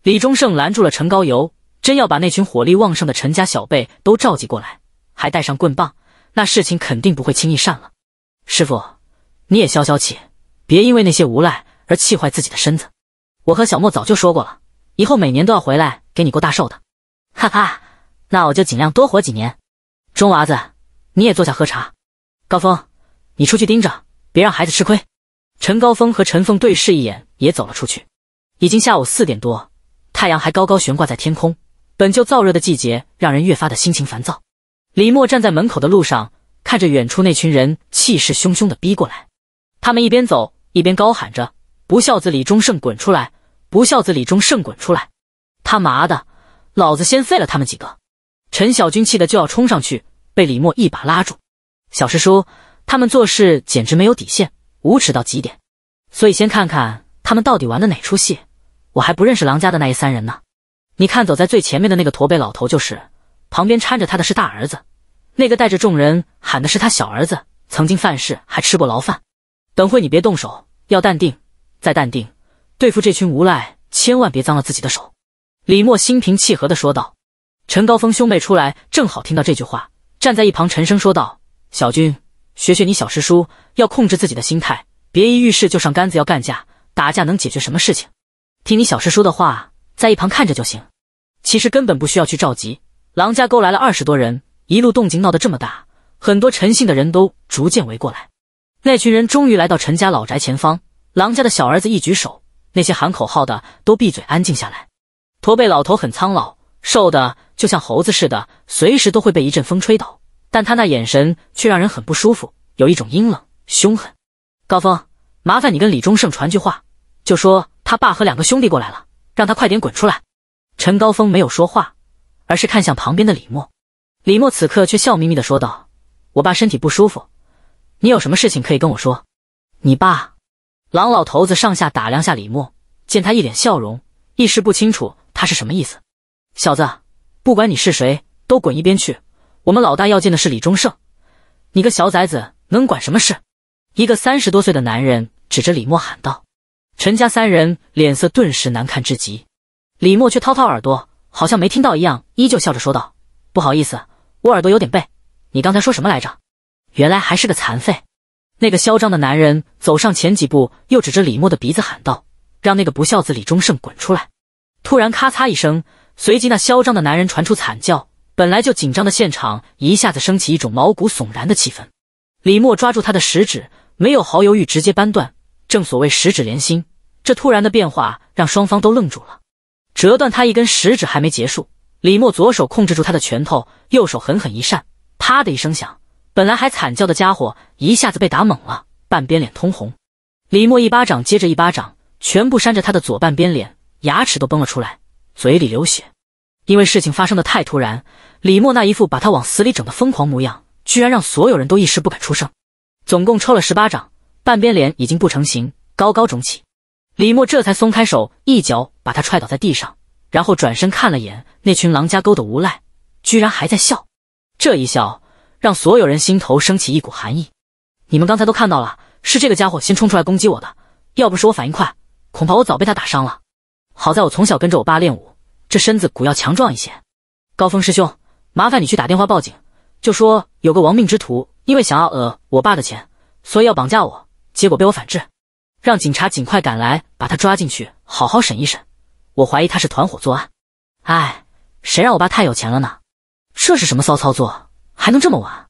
A: 李忠胜拦住了陈高游，真要把那群火力旺盛的陈家小辈都召集过来，还带上棍棒。那事情肯定不会轻易善了，师傅，你也消消气，别因为那些无赖而气坏自己的身子。我和小莫早就说过了，以后每年都要回来给你过大寿的。哈哈，那我就尽量多活几年。钟娃子，你也坐下喝茶。高峰，你出去盯着，别让孩子吃亏。陈高峰和陈凤对视一眼，也走了出去。已经下午四点多，太阳还高高悬挂在天空，本就燥热的季节，让人越发的心情烦躁。李默站在门口的路上，看着远处那群人气势汹汹的逼过来。他们一边走一边高喊着：“不孝子李忠胜滚出来！不孝子李忠胜滚出来！”他妈的，老子先废了他们几个！陈小军气得就要冲上去，被李默一把拉住：“小师叔，他们做事简直没有底线，无耻到极点。所以先看看他们到底玩的哪出戏。我还不认识狼家的那一三人呢。你看走在最前面的那个驼背老头就是。”旁边搀着他的是大儿子，那个带着众人喊的是他小儿子。曾经犯事还吃过牢饭。等会你别动手，要淡定，再淡定。对付这群无赖，千万别脏了自己的手。李默心平气和地说道。陈高峰兄妹出来正好听到这句话，站在一旁沉声说道：“小军，学学你小师叔，要控制自己的心态，别一遇事就上杆子要干架。打架能解决什么事情？听你小师叔的话，在一旁看着就行。其实根本不需要去召集。”狼家沟来了二十多人，一路动静闹得这么大，很多陈姓的人都逐渐围过来。那群人终于来到陈家老宅前方。狼家的小儿子一举手，那些喊口号的都闭嘴，安静下来。驼背老头很苍老，瘦的就像猴子似的，随时都会被一阵风吹倒。但他那眼神却让人很不舒服，有一种阴冷凶狠。高峰，麻烦你跟李忠胜传句话，就说他爸和两个兄弟过来了，让他快点滚出来。陈高峰没有说话。而是看向旁边的李默，李默此刻却笑眯眯地说道：“我爸身体不舒服，你有什么事情可以跟我说。”你爸，狼老头子上下打量下李默，见他一脸笑容，一时不清楚他是什么意思。小子，不管你是谁，都滚一边去！我们老大要见的是李忠胜，你个小崽子能管什么事？一个三十多岁的男人指着李默喊道。陈家三人脸色顿时难看至极，李默却掏掏耳朵。好像没听到一样，依旧笑着说道：“不好意思，我耳朵有点背，你刚才说什么来着？”原来还是个残废。那个嚣张的男人走上前几步，又指着李默的鼻子喊道：“让那个不孝子李忠胜滚出来！”突然咔嚓一声，随即那嚣张的男人传出惨叫。本来就紧张的现场一下子升起一种毛骨悚然的气氛。李默抓住他的食指，没有毫犹豫，直接掰断。正所谓十指连心，这突然的变化让双方都愣住了。折断他一根食指还没结束，李默左手控制住他的拳头，右手狠狠一扇，啪的一声响，本来还惨叫的家伙一下子被打懵了，半边脸通红。李默一巴掌接着一巴掌，全部扇着他的左半边脸，牙齿都崩了出来，嘴里流血。因为事情发生的太突然，李默那一副把他往死里整的疯狂模样，居然让所有人都一时不敢出声。总共抽了十八掌，半边脸已经不成形，高高肿起。李默这才松开手，一脚把他踹倒在地上，然后转身看了眼那群狼家沟的无赖，居然还在笑。这一笑让所有人心头升起一股寒意。你们刚才都看到了，是这个家伙先冲出来攻击我的，要不是我反应快，恐怕我早被他打伤了。好在我从小跟着我爸练武，这身子骨要强壮一些。高峰师兄，麻烦你去打电话报警，就说有个亡命之徒因为想要呃我爸的钱，所以要绑架我，结果被我反制。让警察尽快赶来，把他抓进去，好好审一审。我怀疑他是团伙作案。哎，谁让我爸太有钱了呢？这是什么骚操作？还能这么晚？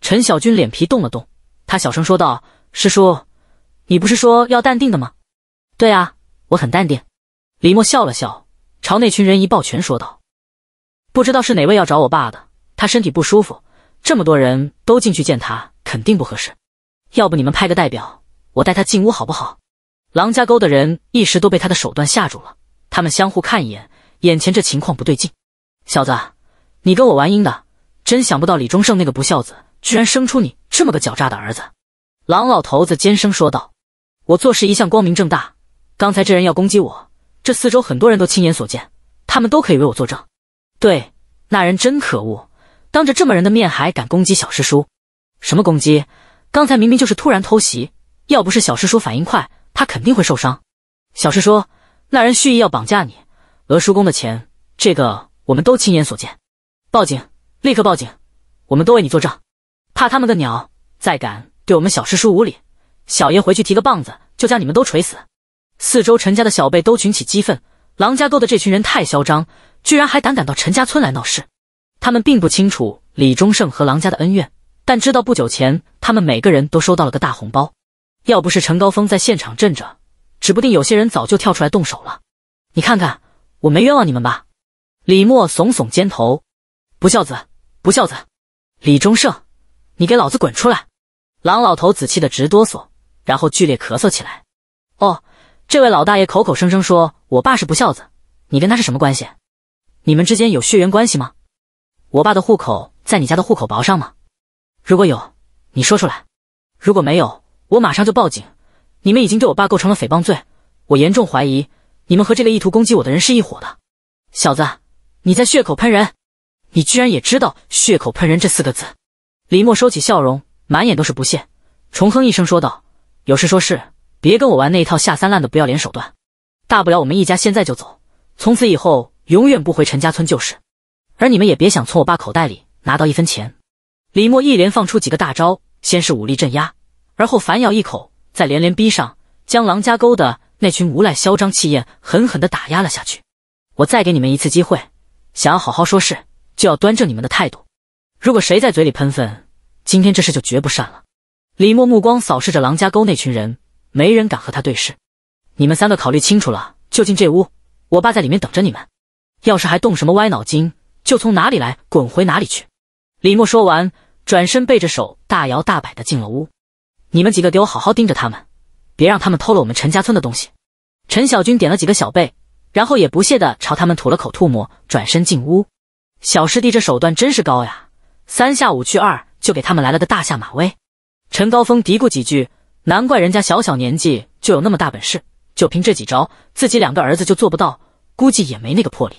A: 陈小军脸皮动了动，他小声说道：“师叔，你不是说要淡定的吗？”“对啊，我很淡定。”李默笑了笑，朝那群人一抱拳说道：“不知道是哪位要找我爸的，他身体不舒服，这么多人都进去见他肯定不合适。要不你们派个代表？”我带他进屋好不好？狼家沟的人一时都被他的手段吓住了，他们相互看一眼，眼前这情况不对劲。小子，你跟我玩阴的，真想不到李忠胜那个不孝子，居然生出你这么个狡诈的儿子！狼老头子尖声说道：“我做事一向光明正大，刚才这人要攻击我，这四周很多人都亲眼所见，他们都可以为我作证。”对，那人真可恶，当着这么人的面还敢攻击小师叔！什么攻击？刚才明明就是突然偷袭。要不是小师叔反应快，他肯定会受伤。小师叔，那人蓄意要绑架你，俄叔公的钱，这个我们都亲眼所见。报警，立刻报警！我们都为你作证。怕他们个鸟！再敢对我们小师叔无礼，小爷回去提个棒子就将你们都锤死。四周陈家的小辈都群起激愤，狼家沟的这群人太嚣张，居然还胆敢到陈家村来闹事。他们并不清楚李忠胜和狼家的恩怨，但知道不久前他们每个人都收到了个大红包。要不是陈高峰在现场镇着，指不定有些人早就跳出来动手了。你看看，我没冤枉你们吧？李默耸耸肩头，不孝子，不孝子，李忠胜，你给老子滚出来！狼老头子气得直哆嗦，然后剧烈咳嗽起来。哦，这位老大爷口口声声说我爸是不孝子，你跟他是什么关系？你们之间有血缘关系吗？我爸的户口在你家的户口薄上吗？如果有，你说出来；如果没有，我马上就报警！你们已经对我爸构成了诽谤罪，我严重怀疑你们和这个意图攻击我的人是一伙的。小子，你在血口喷人！你居然也知道“血口喷人”这四个字！李默收起笑容，满眼都是不屑，重哼一声说道：“有事说事，别跟我玩那一套下三滥的不要脸手段。大不了我们一家现在就走，从此以后永远不回陈家村就是。而你们也别想从我爸口袋里拿到一分钱。”李默一连放出几个大招，先是武力镇压。而后反咬一口，再连连逼上，将狼家沟的那群无赖嚣张气焰狠狠地打压了下去。我再给你们一次机会，想要好好说事，就要端正你们的态度。如果谁在嘴里喷粪，今天这事就绝不善了。李默目光扫视着狼家沟那群人，没人敢和他对视。你们三个考虑清楚了，就进这屋，我爸在里面等着你们。要是还动什么歪脑筋，就从哪里来，滚回哪里去。李默说完，转身背着手，大摇大摆的进了屋。你们几个给我好好盯着他们，别让他们偷了我们陈家村的东西。陈小军点了几个小辈，然后也不屑的朝他们吐了口吐沫，转身进屋。小师弟这手段真是高呀，三下五去二就给他们来了个大下马威。陈高峰嘀咕几句，难怪人家小小年纪就有那么大本事，就凭这几招，自己两个儿子就做不到，估计也没那个魄力。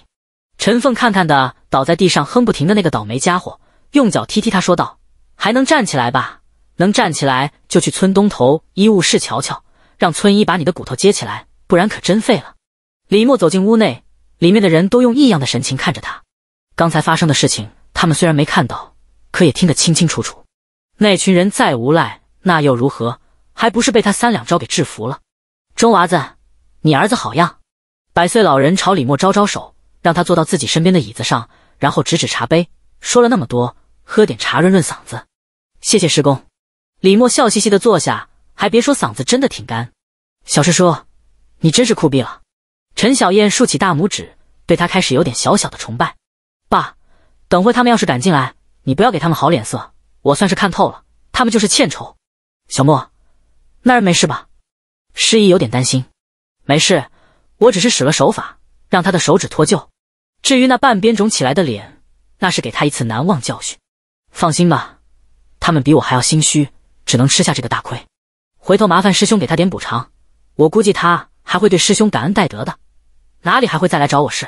A: 陈凤看看的倒在地上哼不停的那个倒霉家伙，用脚踢踢他说道：“还能站起来吧？”能站起来就去村东头医务室瞧瞧，让村医把你的骨头接起来，不然可真废了。李默走进屋内，里面的人都用异样的神情看着他。刚才发生的事情，他们虽然没看到，可也听得清清楚楚。那群人再无赖，那又如何？还不是被他三两招给制服了。钟娃子，你儿子好样。百岁老人朝李默招招手，让他坐到自己身边的椅子上，然后指指茶杯，说了那么多，喝点茶润润嗓子。谢谢师公。李默笑嘻嘻的坐下，还别说嗓子真的挺干。小师叔，你真是酷毙了！陈小燕竖起大拇指，对他开始有点小小的崇拜。爸，等会他们要是敢进来，你不要给他们好脸色。我算是看透了，他们就是欠抽。小莫，那人没事吧？诗姨有点担心。没事，我只是使了手法，让他的手指脱臼。至于那半边肿起来的脸，那是给他一次难忘教训。放心吧，他们比我还要心虚。只能吃下这个大亏，回头麻烦师兄给他点补偿，我估计他还会对师兄感恩戴德的，哪里还会再来找我事？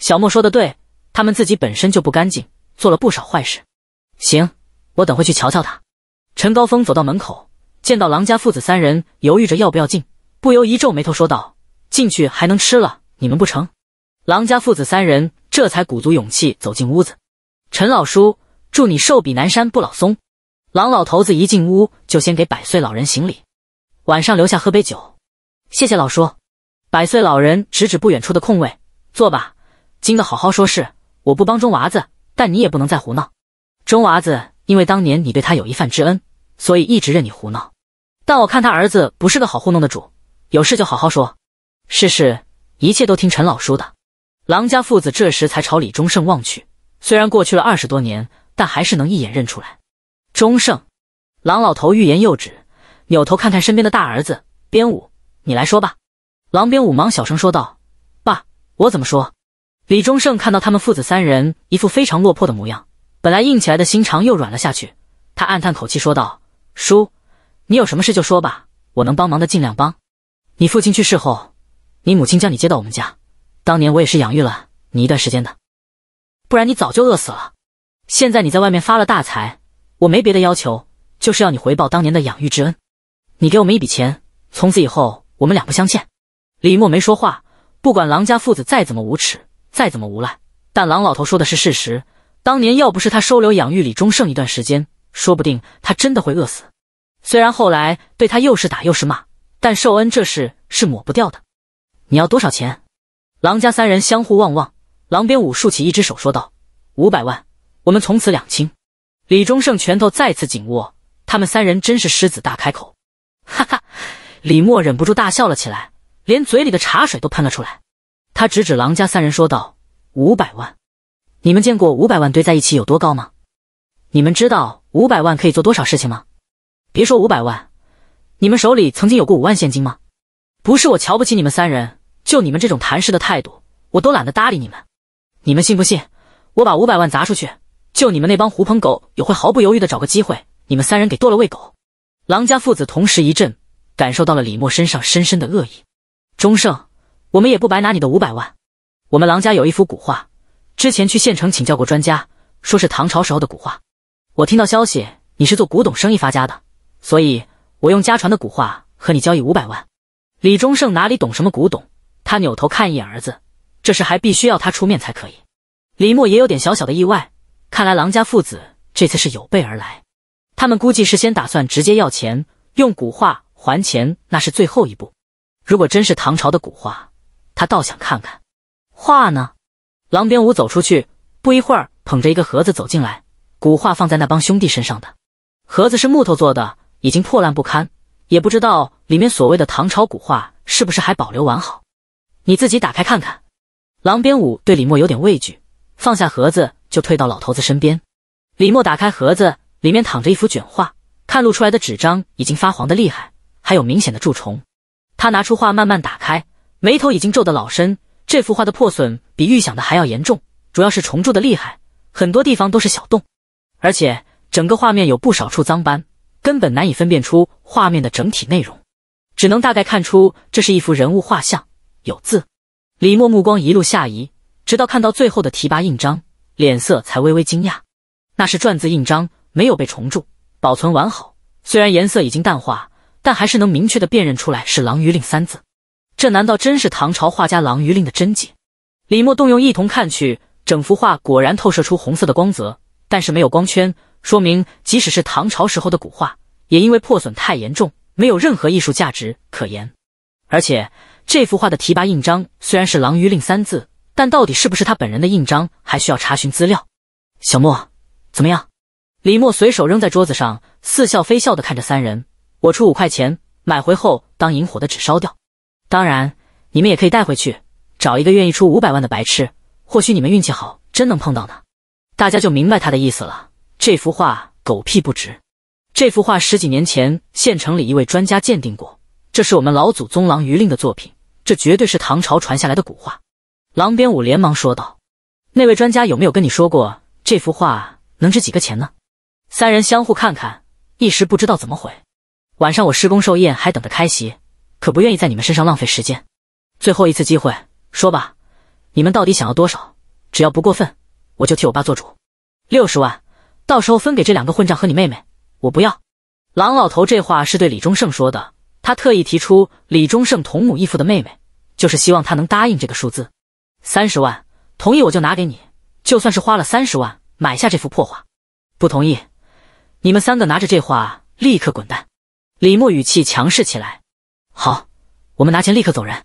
A: 小莫说的对，他们自己本身就不干净，做了不少坏事。行，我等会去瞧瞧他。陈高峰走到门口，见到郎家父子三人，犹豫着要不要进，不由一皱眉头说道：“进去还能吃了你们不成？”郎家父子三人这才鼓足勇气走进屋子。陈老叔，祝你寿比南山不老松。狼老头子一进屋就先给百岁老人行礼，晚上留下喝杯酒，谢谢老叔。百岁老人指指不远处的空位，坐吧。今个好好说事，我不帮钟娃子，但你也不能再胡闹。钟娃子因为当年你对他有一饭之恩，所以一直认你胡闹。但我看他儿子不是个好糊弄的主，有事就好好说。是是，一切都听陈老叔的。狼家父子这时才朝李忠胜望去，虽然过去了二十多年，但还是能一眼认出来。钟胜，狼老头欲言又止，扭头看看身边的大儿子边武，你来说吧。狼边武忙小声说道：“爸，我怎么说？”李忠胜看到他们父子三人一副非常落魄的模样，本来硬起来的心肠又软了下去。他暗叹口气说道：“叔，你有什么事就说吧，我能帮忙的尽量帮。你父亲去世后，你母亲将你接到我们家，当年我也是养育了你一段时间的，不然你早就饿死了。现在你在外面发了大财。”我没别的要求，就是要你回报当年的养育之恩。你给我们一笔钱，从此以后我们两不相欠。李默没说话。不管狼家父子再怎么无耻，再怎么无赖，但狼老头说的是事实。当年要不是他收留养育李忠胜一段时间，说不定他真的会饿死。虽然后来对他又是打又是骂，但受恩这事是抹不掉的。你要多少钱？狼家三人相互望望，狼边武竖起一只手说道：“五百万，我们从此两清。”李忠胜拳头再次紧握，他们三人真是狮子大开口，哈哈！李默忍不住大笑了起来，连嘴里的茶水都喷了出来。他指指狼家三人说道：“五百万，你们见过五百万堆在一起有多高吗？你们知道五百万可以做多少事情吗？别说五百万，你们手里曾经有过五万现金吗？不是我瞧不起你们三人，就你们这种谈事的态度，我都懒得搭理你们。你们信不信？我把五百万砸出去。”就你们那帮狐朋狗友，会毫不犹豫的找个机会，你们三人给剁了喂狗。郎家父子同时一震，感受到了李默身上深深的恶意。钟胜，我们也不白拿你的五百万。我们郎家有一幅古画，之前去县城请教过专家，说是唐朝时候的古画。我听到消息，你是做古董生意发家的，所以我用家传的古画和你交易五百万。李忠胜哪里懂什么古董？他扭头看一眼儿子，这事还必须要他出面才可以。李默也有点小小的意外。看来狼家父子这次是有备而来，他们估计是先打算直接要钱，用古画还钱那是最后一步。如果真是唐朝的古画，他倒想看看画呢。狼边武走出去，不一会儿捧着一个盒子走进来，古画放在那帮兄弟身上的盒子是木头做的，已经破烂不堪，也不知道里面所谓的唐朝古画是不是还保留完好。你自己打开看看。狼边武对李默有点畏惧，放下盒子。就退到老头子身边。李默打开盒子，里面躺着一幅卷画，看露出来的纸张已经发黄的厉害，还有明显的蛀虫。他拿出画，慢慢打开，眉头已经皱的老深。这幅画的破损比预想的还要严重，主要是虫蛀的厉害，很多地方都是小洞，而且整个画面有不少处脏斑，根本难以分辨出画面的整体内容，只能大概看出这是一幅人物画像，有字。李默目光一路下移，直到看到最后的提拔印章。脸色才微微惊讶，那是篆字印章，没有被重铸，保存完好。虽然颜色已经淡化，但还是能明确的辨认出来是“狼鱼令”三字。这难道真是唐朝画家“狼鱼令”的真迹？李默动用异瞳看去，整幅画果然透射出红色的光泽，但是没有光圈，说明即使是唐朝时候的古画，也因为破损太严重，没有任何艺术价值可言。而且这幅画的提拔印章虽然是“狼鱼令”三字。但到底是不是他本人的印章，还需要查询资料。小莫，怎么样？李默随手扔在桌子上，似笑非笑的看着三人。我出五块钱买回后当引火的纸烧掉，当然你们也可以带回去，找一个愿意出五百万的白痴，或许你们运气好，真能碰到呢。大家就明白他的意思了。这幅画狗屁不值，这幅画十几年前县城里一位专家鉴定过，这是我们老祖宗郎余令的作品，这绝对是唐朝传下来的古画。狼边武连忙说道：“那位专家有没有跟你说过这幅画能值几个钱呢？”三人相互看看，一时不知道怎么回。晚上我施工寿宴还等着开席，可不愿意在你们身上浪费时间。最后一次机会，说吧，你们到底想要多少？只要不过分，我就替我爸做主。六十万，到时候分给这两个混账和你妹妹。我不要。狼老头这话是对李忠胜说的，他特意提出李忠胜同母异父的妹妹，就是希望他能答应这个数字。三十万，同意我就拿给你，就算是花了三十万买下这幅破画。不同意，你们三个拿着这画立刻滚蛋！李默语气强势起来。好，我们拿钱立刻走人。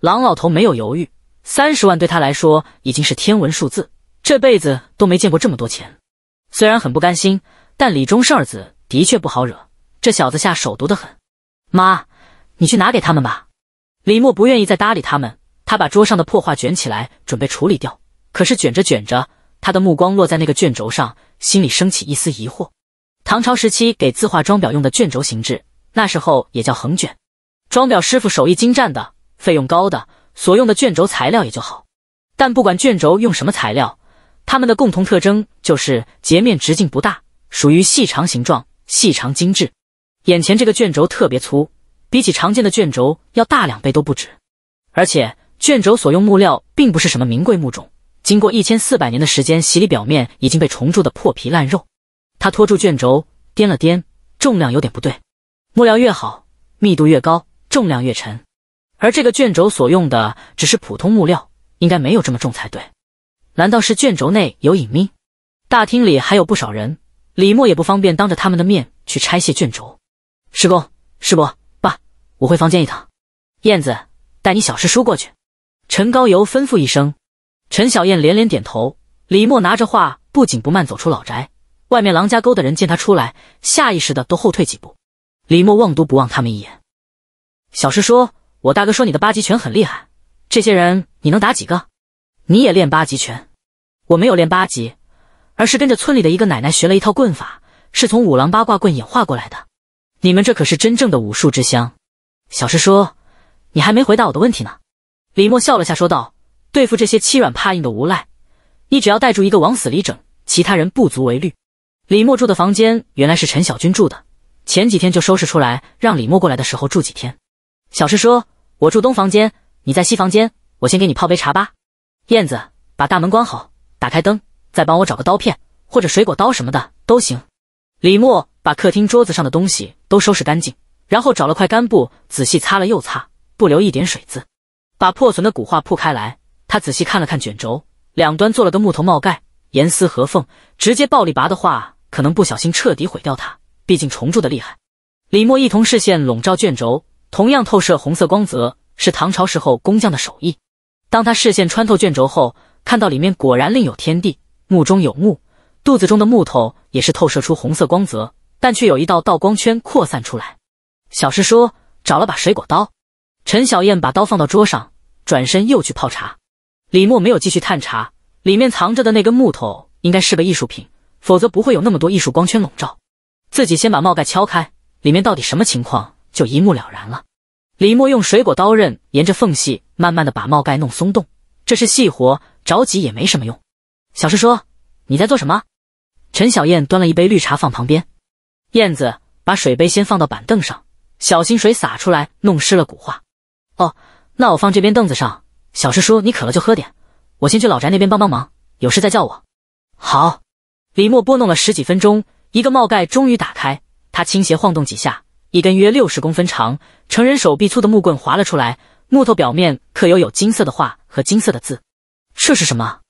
A: 狼老头没有犹豫，三十万对他来说已经是天文数字，这辈子都没见过这么多钱。虽然很不甘心，但李忠胜儿子的确不好惹，这小子下手毒得很。妈，你去拿给他们吧。李默不愿意再搭理他们。他把桌上的破画卷起来，准备处理掉。可是卷着卷着，他的目光落在那个卷轴上，心里升起一丝疑惑。唐朝时期给字画装裱用的卷轴形制，那时候也叫横卷。装裱师傅手艺精湛的，费用高的，所用的卷轴材料也就好。但不管卷轴用什么材料，它们的共同特征就是截面直径不大，属于细长形状，细长精致。眼前这个卷轴特别粗，比起常见的卷轴要大两倍都不止，而且。卷轴所用木料并不是什么名贵木种，经过一千四百年的时间洗礼，表面已经被虫蛀的破皮烂肉。他拖住卷轴，掂了掂，重量有点不对。木料越好，密度越高，重量越沉。而这个卷轴所用的只是普通木料，应该没有这么重才对。难道是卷轴内有隐秘？大厅里还有不少人，李默也不方便当着他们的面去拆卸卷轴。师公、师伯、爸，我回房间一趟。燕子，带你小师叔过去。陈高游吩咐一声，陈小燕连连点头。李默拿着画，不紧不慢走出老宅。外面狼家沟的人见他出来，下意识的都后退几步。李默望都不望他们一眼。小师说：“我大哥说你的八极拳很厉害，这些人你能打几个？你也练八极拳？我没有练八极，而是跟着村里的一个奶奶学了一套棍法，是从五郎八卦棍演化过来的。你们这可是真正的武术之乡。小师说：“你还没回答我的问题呢。李默笑了下，说道：“对付这些欺软怕硬的无赖，你只要带住一个往死里整，其他人不足为虑。”李默住的房间原来是陈小军住的，前几天就收拾出来，让李默过来的时候住几天。小师说：“我住东房间，你在西房间，我先给你泡杯茶吧。燕子，把大门关好，打开灯，再帮我找个刀片或者水果刀什么的都行。李默把客厅桌子上的东西都收拾干净，然后找了块干布，仔细擦了又擦，不留一点水渍。把破损的古画铺开来，他仔细看了看卷轴，两端做了个木头帽盖，严丝合缝。直接暴力拔的话，可能不小心彻底毁掉它。毕竟虫蛀的厉害。李默一同视线笼罩卷轴，同样透射红色光泽，是唐朝时候工匠的手艺。当他视线穿透卷轴后，看到里面果然另有天地，木中有木，肚子中的木头也是透射出红色光泽，但却有一道道光圈扩散出来。小师叔找了把水果刀。陈小燕把刀放到桌上，转身又去泡茶。李默没有继续探查，里面藏着的那根木头应该是个艺术品，否则不会有那么多艺术光圈笼罩。自己先把帽盖敲开，里面到底什么情况就一目了然了。李默用水果刀刃沿着缝隙慢慢的把帽盖弄松动，这是细活，着急也没什么用。小师说：“你在做什么？陈小燕端了一杯绿茶放旁边。燕子把水杯先放到板凳上，小心水洒出来弄湿了古画。哦，那我放这边凳子上。小师叔，你渴了就喝点。我先去老宅那边帮帮忙，有事再叫我。好。李默拨弄了十几分钟，一个帽盖终于打开。他倾斜晃动几下，一根约六十公分长、成人手臂粗的木棍滑了出来。木头表面刻有有金色的画和金色的字。这是什么？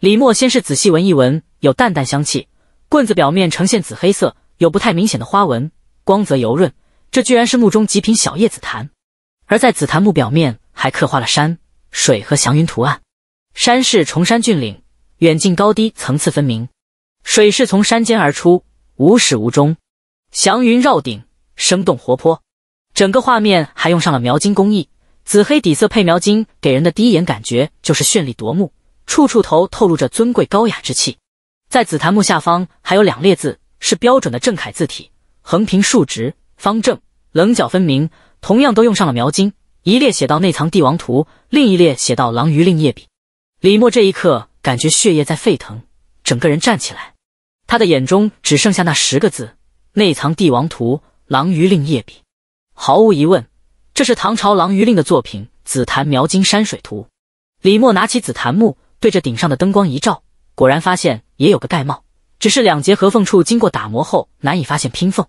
A: 李默先是仔细闻一闻，有淡淡香气。棍子表面呈现紫黑色，有不太明显的花纹，光泽油润。这居然是木中极品小叶紫檀。而在紫檀木表面还刻画了山水和祥云图案，山是崇山峻岭，远近高低层次分明；水是从山间而出，无始无终；祥云绕顶，生动活泼。整个画面还用上了描金工艺，紫黑底色配描金，给人的第一眼感觉就是绚丽夺目，处处透透露着尊贵高雅之气。在紫檀木下方还有两列字，是标准的正楷字体，横平竖直，方正，棱角分明。同样都用上了描金，一列写到内藏帝王图，另一列写到狼鱼令夜笔。李默这一刻感觉血液在沸腾，整个人站起来，他的眼中只剩下那十个字：内藏帝王图，狼鱼令夜笔。毫无疑问，这是唐朝狼鱼令的作品《紫檀描金山水图》。李默拿起紫檀木，对着顶上的灯光一照，果然发现也有个盖帽，只是两节合缝处经过打磨后难以发现拼缝。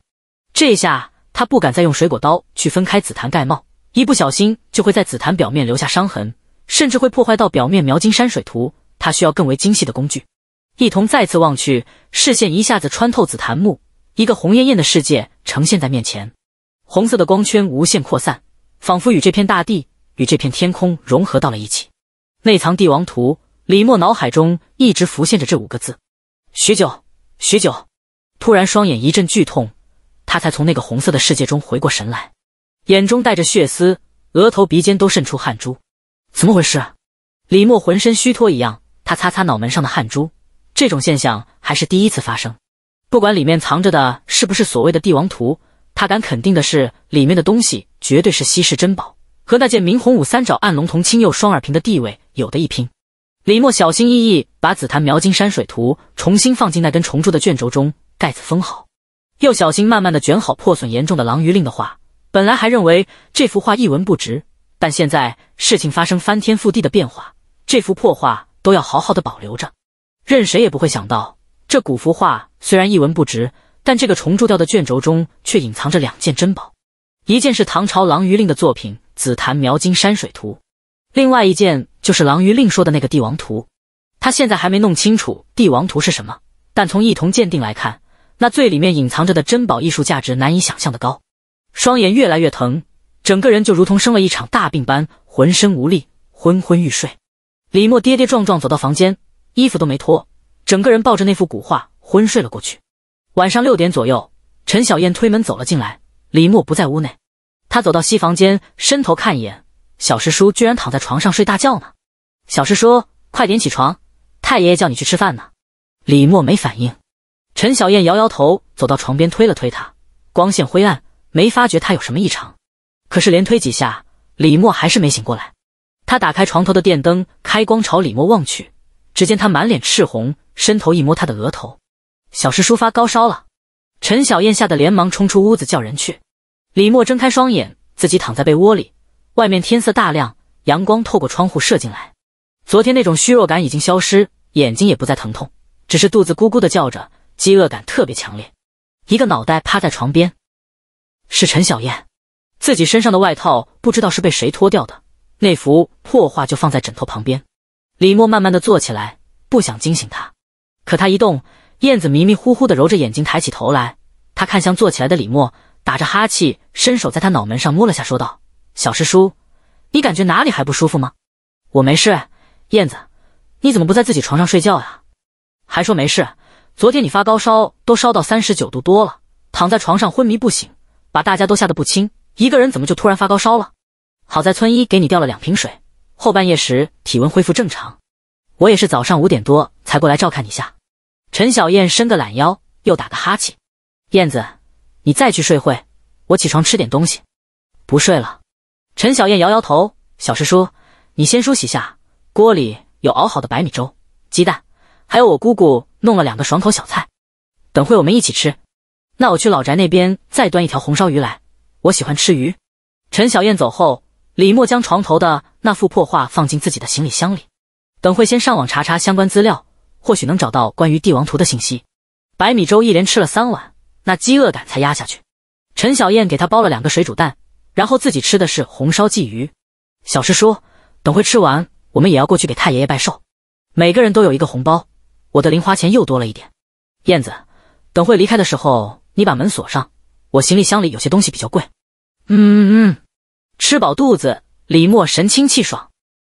A: 这下。他不敢再用水果刀去分开紫檀盖帽，一不小心就会在紫檀表面留下伤痕，甚至会破坏到表面描金山水图。他需要更为精细的工具。一同再次望去，视线一下子穿透紫檀木，一个红艳艳的世界呈现在面前，红色的光圈无限扩散，仿佛与这片大地与这片天空融合到了一起。内藏帝王图，李默脑海中一直浮现着这五个字，许久，许久，突然双眼一阵剧痛。他才从那个红色的世界中回过神来，眼中带着血丝，额头、鼻尖都渗出汗珠。怎么回事？李默浑身虚脱一样，他擦擦脑门上的汗珠。这种现象还是第一次发生。不管里面藏着的是不是所谓的帝王图，他敢肯定的是，里面的东西绝对是稀世珍宝，和那件明洪武三爪暗龙铜青釉双耳瓶的地位有的一拼。李默小心翼翼把紫檀描金山水图重新放进那根虫蛀的卷轴中，盖子封好。又小心慢慢的卷好破损严重的《狼鱼令》的画。本来还认为这幅画一文不值，但现在事情发生翻天覆地的变化，这幅破画都要好好的保留着。任谁也不会想到，这古幅画虽然一文不值，但这个重铸掉的卷轴中却隐藏着两件珍宝：一件是唐朝《狼鱼令》的作品《紫檀描金山水图》，另外一件就是《狼鱼令》说的那个帝王图。他现在还没弄清楚帝王图是什么，但从一同鉴定来看。那最里面隐藏着的珍宝，艺术价值难以想象的高。双眼越来越疼，整个人就如同生了一场大病般，浑身无力，昏昏欲睡。李默跌跌撞撞走到房间，衣服都没脱，整个人抱着那幅古画昏睡了过去。晚上六点左右，陈小燕推门走了进来，李默不在屋内。她走到西房间，伸头看一眼，小师叔居然躺在床上睡大觉呢。小师叔，快点起床，太爷爷叫你去吃饭呢。李默没反应。陈小燕摇摇头，走到床边推了推他，光线灰暗，没发觉他有什么异常。可是连推几下，李默还是没醒过来。他打开床头的电灯，开光朝李默望去，只见他满脸赤红，伸头一摸他的额头，小师叔发高烧了。陈小燕吓得连忙冲出屋子叫人去。李默睁开双眼，自己躺在被窝里，外面天色大亮，阳光透过窗户射进来。昨天那种虚弱感已经消失，眼睛也不再疼痛，只是肚子咕咕的叫着。饥饿感特别强烈，一个脑袋趴在床边，是陈小燕。自己身上的外套不知道是被谁脱掉的，那幅破画就放在枕头旁边。李默慢慢的坐起来，不想惊醒他，可他一动，燕子迷迷糊糊的揉着眼睛抬起头来，他看向坐起来的李默，打着哈气，伸手在他脑门上摸了下，说道：“小师叔，你感觉哪里还不舒服吗？”“我没事。”燕子，“你怎么不在自己床上睡觉呀？还说没事。”昨天你发高烧，都烧到三十九度多了，躺在床上昏迷不醒，把大家都吓得不轻。一个人怎么就突然发高烧了？好在村医给你调了两瓶水，后半夜时体温恢复正常。我也是早上五点多才过来照看你下。陈小燕伸个懒腰，又打个哈欠。燕子，你再去睡会，我起床吃点东西。不睡了。陈小燕摇摇头。小师叔，你先梳洗下，锅里有熬好的白米粥、鸡蛋，还有我姑姑。弄了两个爽口小菜，等会我们一起吃。那我去老宅那边再端一条红烧鱼来，我喜欢吃鱼。陈小燕走后，李默将床头的那幅破画放进自己的行李箱里，等会先上网查查相关资料，或许能找到关于帝王图的信息。白米粥一连吃了三碗，那饥饿感才压下去。陈小燕给他包了两个水煮蛋，然后自己吃的是红烧鲫鱼。小师叔，等会吃完，我们也要过去给太爷爷拜寿，每个人都有一个红包。我的零花钱又多了一点。燕子，等会离开的时候，你把门锁上。我行李箱里有些东西比较贵。嗯嗯嗯。吃饱肚子，李默神清气爽。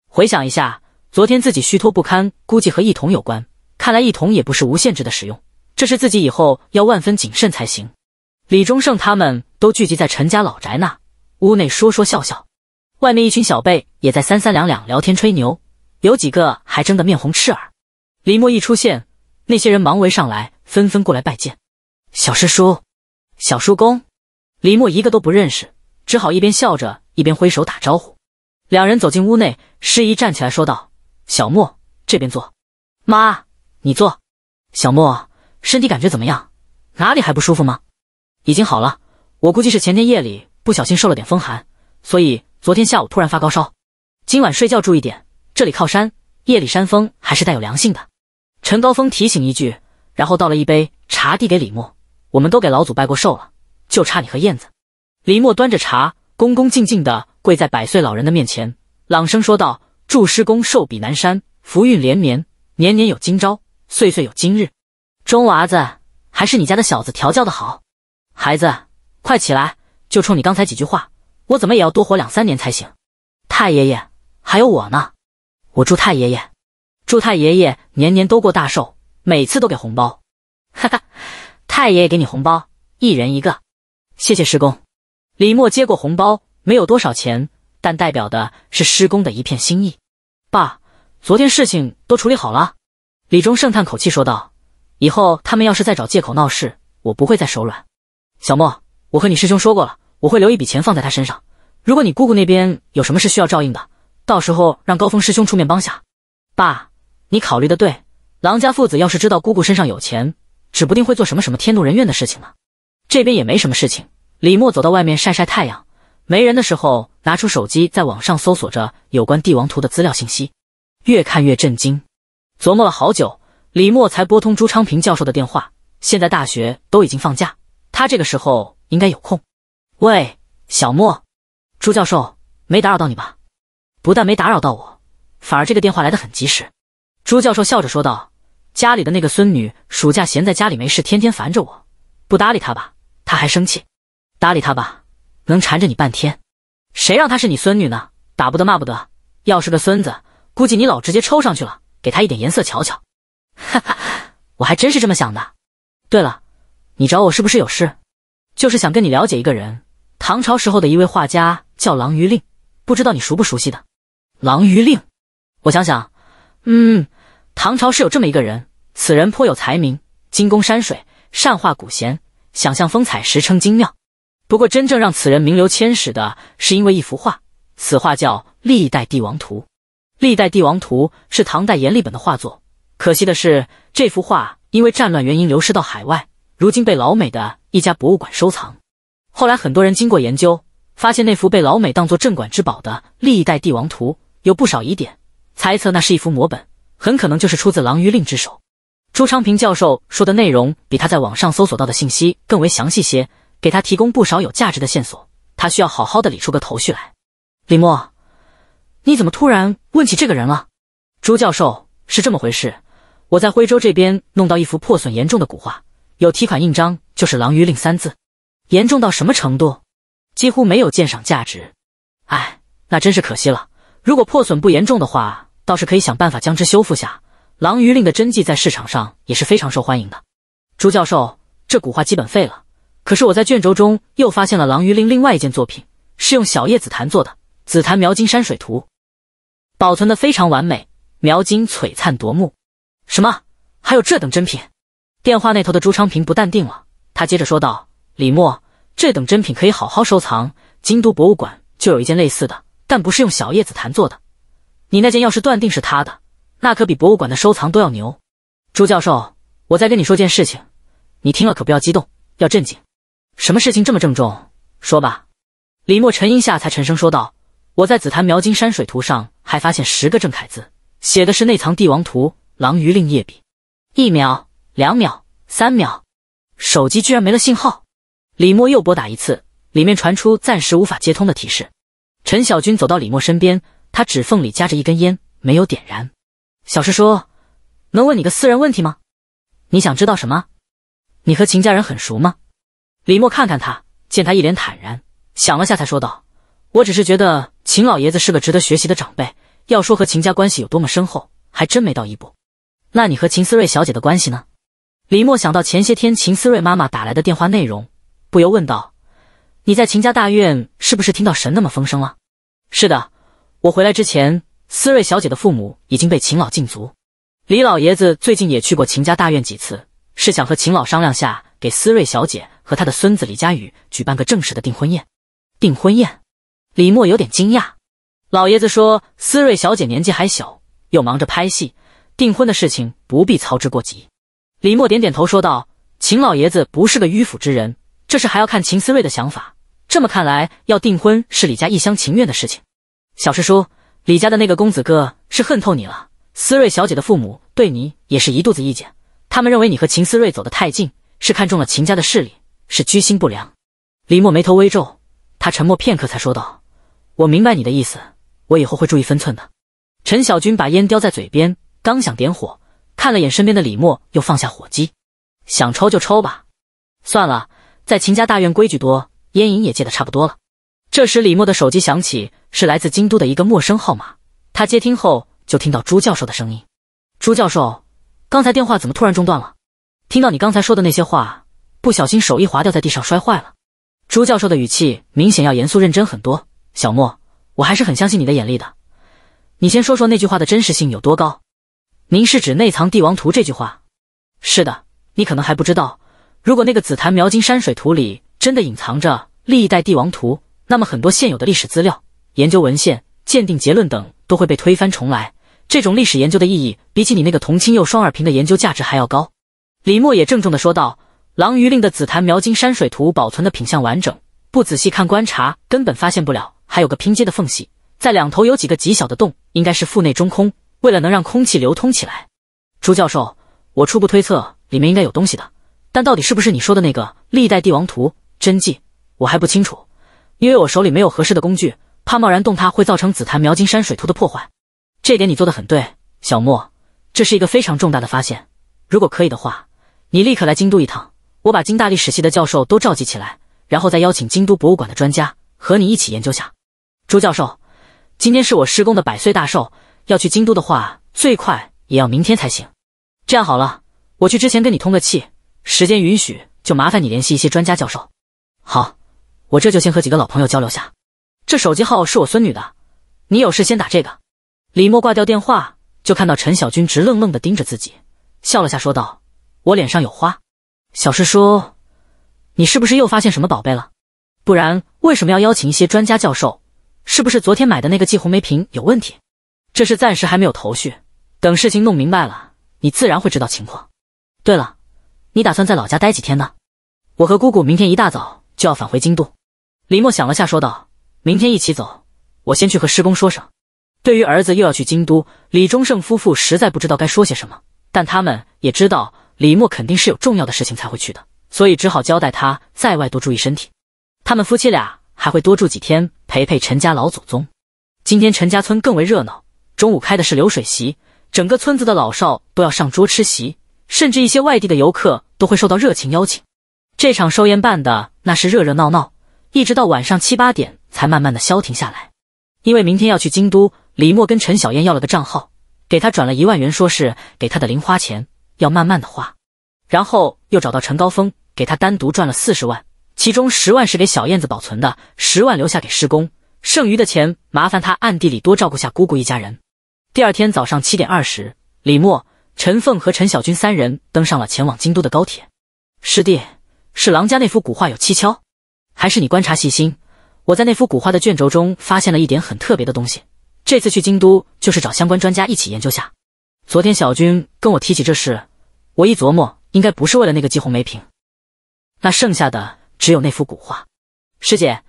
A: 回想一下，昨天自己虚脱不堪，估计和异瞳有关。看来异瞳也不是无限制的使用，这是自己以后要万分谨慎才行。李忠胜他们都聚集在陈家老宅那，屋内说说笑笑，外面一群小辈也在三三两两聊天吹牛，有几个还争得面红赤耳。李默一出现，那些人忙围上来，纷纷过来拜见。小师叔，小叔公，李默一个都不认识，只好一边笑着一边挥手打招呼。两人走进屋内，师姨站起来说道：“小莫，这边坐。妈，你坐。小莫，身体感觉怎么样？哪里还不舒服吗？”“已经好了。我估计是前天夜里不小心受了点风寒，所以昨天下午突然发高烧。今晚睡觉注意点，这里靠山，夜里山风还是带有凉性的。”陈高峰提醒一句，然后倒了一杯茶递给李默。我们都给老祖拜过寿了，就差你和燕子。李默端着茶，恭恭敬敬地跪在百岁老人的面前，朗声说道：“祝师公寿比南山，福运连绵，年年有今朝，岁岁有今日。”钟娃子，还是你家的小子调教的好。孩子，快起来！就冲你刚才几句话，我怎么也要多活两三年才行。太爷爷，还有我呢，我祝太爷爷。祝太爷爷年年都过大寿，每次都给红包，哈哈！太爷爷给你红包，一人一个，谢谢师公。李默接过红包，没有多少钱，但代表的是师公的一片心意。爸，昨天事情都处理好了。李忠胜叹口气说道：“以后他们要是再找借口闹事，我不会再手软。小莫，我和你师兄说过了，我会留一笔钱放在他身上。如果你姑姑那边有什么事需要照应的，到时候让高峰师兄出面帮下。爸。”你考虑的对，郎家父子要是知道姑姑身上有钱，指不定会做什么什么天怒人怨的事情呢。这边也没什么事情，李默走到外面晒晒太阳，没人的时候拿出手机，在网上搜索着有关帝王图的资料信息，越看越震惊。琢磨了好久，李默才拨通朱昌平教授的电话。现在大学都已经放假，他这个时候应该有空。喂，小莫，朱教授，没打扰到你吧？不但没打扰到我，反而这个电话来得很及时。朱教授笑着说道：“家里的那个孙女，暑假闲在家里没事，天天烦着我。不搭理她吧，她还生气；搭理她吧，能缠着你半天。谁让她是你孙女呢？打不得，骂不得。要是个孙子，估计你老直接抽上去了，给她一点颜色瞧瞧。”哈哈，我还真是这么想的。对了，你找我是不是有事？就是想跟你了解一个人，唐朝时候的一位画家，叫郎余令，不知道你熟不熟悉？的郎余令，我想想，嗯。唐朝是有这么一个人，此人颇有才名，精工山水，善画古贤，想象风采，实称精妙。不过，真正让此人名留千史的，是因为一幅画。此画叫《历代帝王图》，《历代帝王图》是唐代阎立本的画作。可惜的是，这幅画因为战乱原因流失到海外，如今被老美的一家博物馆收藏。后来，很多人经过研究，发现那幅被老美当作镇馆之宝的《历代帝王图》有不少疑点，猜测那是一幅摹本。很可能就是出自《狼鱼令》之手。朱昌平教授说的内容比他在网上搜索到的信息更为详细些，给他提供不少有价值的线索。他需要好好的理出个头绪来。李默，你怎么突然问起这个人了？朱教授是这么回事：我在徽州这边弄到一幅破损严重的古画，有题款印章，就是“狼鱼令”三字。严重到什么程度？几乎没有鉴赏价值。哎，那真是可惜了。如果破损不严重的话。倒是可以想办法将之修复下。狼鱼令的真迹在市场上也是非常受欢迎的。朱教授，这古画基本废了，可是我在卷轴中又发现了狼鱼令另外一件作品，是用小叶紫檀做的《紫檀描金山水图》，保存的非常完美，描金璀璨夺目。什么？还有这等珍品？电话那头的朱昌平不淡定了。他接着说道：“李默，这等珍品可以好好收藏。京都博物馆就有一件类似的，但不是用小叶紫檀做的。”你那件要是断定是他的，那可比博物馆的收藏都要牛。朱教授，我再跟你说件事情，你听了可不要激动，要镇静。什么事情这么郑重？说吧。李默沉吟下，才沉声说道：“我在紫檀描金山水图上还发现十个郑楷字，写的是内藏帝王图，狼鱼令叶笔。”一秒，两秒，三秒，手机居然没了信号。李默又拨打一次，里面传出暂时无法接通的提示。陈小军走到李默身边。他指缝里夹着一根烟，没有点燃。小师说：“能问你个私人问题吗？你想知道什么？你和秦家人很熟吗？李默看看他，见他一脸坦然，想了下才说道：“我只是觉得秦老爷子是个值得学习的长辈。要说和秦家关系有多么深厚，还真没到一步。那你和秦思睿小姐的关系呢？”李默想到前些天秦思睿妈妈打来的电话内容，不由问道：“你在秦家大院是不是听到神那么风声了？”“是的。”我回来之前，思睿小姐的父母已经被秦老禁足。李老爷子最近也去过秦家大院几次，是想和秦老商量下，给思睿小姐和他的孙子李佳宇举办个正式的订婚宴。订婚宴？李默有点惊讶。老爷子说，思睿小姐年纪还小，又忙着拍戏，订婚的事情不必操之过急。李默点点头说道：“秦老爷子不是个迂腐之人，这事还要看秦思睿的想法。这么看来，要订婚是李家一厢情愿的事情。”小师叔，李家的那个公子哥是恨透你了。思睿小姐的父母对你也是一肚子意见，他们认为你和秦思睿走得太近，是看中了秦家的势力，是居心不良。李默眉头微皱，他沉默片刻，才说道：“我明白你的意思，我以后会注意分寸的。”陈小军把烟叼在嘴边，刚想点火，看了眼身边的李默，又放下火机，想抽就抽吧。算了，在秦家大院规矩多，烟瘾也戒得差不多了。这时，李默的手机响起，是来自京都的一个陌生号码。他接听后，就听到朱教授的声音：“朱教授，刚才电话怎么突然中断了？听到你刚才说的那些话，不小心手一滑掉在地上摔坏了。”朱教授的语气明显要严肃认真很多。小莫，我还是很相信你的眼力的。你先说说那句话的真实性有多高？您是指内藏帝王图这句话？是的，你可能还不知道，如果那个紫檀描金山水图里真的隐藏着历代帝王图。那么，很多现有的历史资料、研究文献、鉴定结论等都会被推翻重来。这种历史研究的意义，比起你那个同青釉双耳瓶的研究价值还要高。李默也郑重的说道：“狼鱼令的紫檀描金山水图保存的品相完整，不仔细看观察根本发现不了。还有个拼接的缝隙，在两头有几个极小的洞，应该是腹内中空，为了能让空气流通起来。朱教授，我初步推测里面应该有东西的，但到底是不是你说的那个历代帝王图真迹，我还不清楚。”因为我手里没有合适的工具，怕贸然动它会造成《紫檀描金山水图》的破坏，这点你做的很对，小莫。这是一个非常重大的发现，如果可以的话，你立刻来京都一趟，我把京大历史系的教授都召集起来，然后再邀请京都博物馆的专家和你一起研究下。朱教授，今天是我师公的百岁大寿，要去京都的话，最快也要明天才行。这样好了，我去之前跟你通个气，时间允许就麻烦你联系一些专家教授。好。我这就先和几个老朋友交流下，这手机号是我孙女的，你有事先打这个。李默挂掉电话，就看到陈小军直愣愣的盯着自己，笑了下，说道：“我脸上有花，小师叔，你是不是又发现什么宝贝了？不然为什么要邀请一些专家教授？是不是昨天买的那个季红梅瓶有问题？这事暂时还没有头绪，等事情弄明白了，你自然会知道情况。对了，你打算在老家待几天呢？我和姑姑明天一大早就要返回京都。”李默想了下，说道：“明天一起走，我先去和师公说声。”对于儿子又要去京都，李忠胜夫妇实在不知道该说些什么，但他们也知道李默肯定是有重要的事情才会去的，所以只好交代他在外多注意身体。他们夫妻俩还会多住几天，陪陪陈家老祖宗。今天陈家村更为热闹，中午开的是流水席，整个村子的老少都要上桌吃席，甚至一些外地的游客都会受到热情邀请。这场寿宴办的那是热热闹闹。一直到晚上七八点才慢慢的消停下来，因为明天要去京都，李默跟陈小燕要了个账号，给她转了一万元，说是给她的零花钱，要慢慢的花。然后又找到陈高峰，给他单独赚了四十万，其中十万是给小燕子保存的，十万留下给师公，剩余的钱麻烦他暗地里多照顾下姑姑一家人。第二天早上七点二十，李默、陈凤和陈小军三人登上了前往京都的高铁。师弟，是郎家那幅古画有蹊跷。还是你观察细心，我在那幅古画的卷轴中发现了一点很特别的东西。这次去京都就是找相关专家一起研究下。昨天小军跟我提起这事，我一琢磨，应该不是为了那个季红梅瓶，那剩下的只有那幅古画。师姐，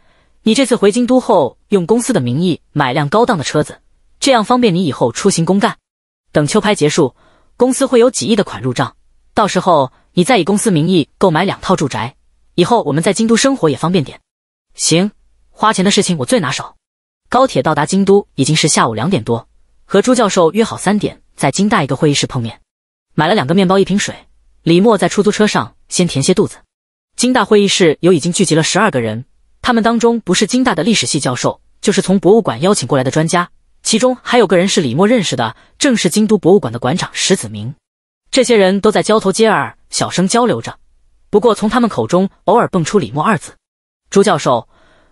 A: 你这次回京都后，用公司的名义买辆高档的车子，这样方便你以后出行公干。等秋拍结束，公司会有几亿的款入账，到时候你再以公司名义购买两套住宅。以后我们在京都生活也方便点。行，花钱的事情我最拿手。高铁到达京都已经是下午两点多，和朱教授约好三点在京大一个会议室碰面。买了两个面包一瓶水，李默在出租车上先填些肚子。京大会议室有已经聚集了十二个人，他们当中不是京大的历史系教授，就是从博物馆邀请过来的专家，其中还有个人是李默认识的，正是京都博物馆的馆长石子明。这些人都在交头接耳，小声交流着。不过，从他们口中偶尔蹦出“李默二字。朱教授，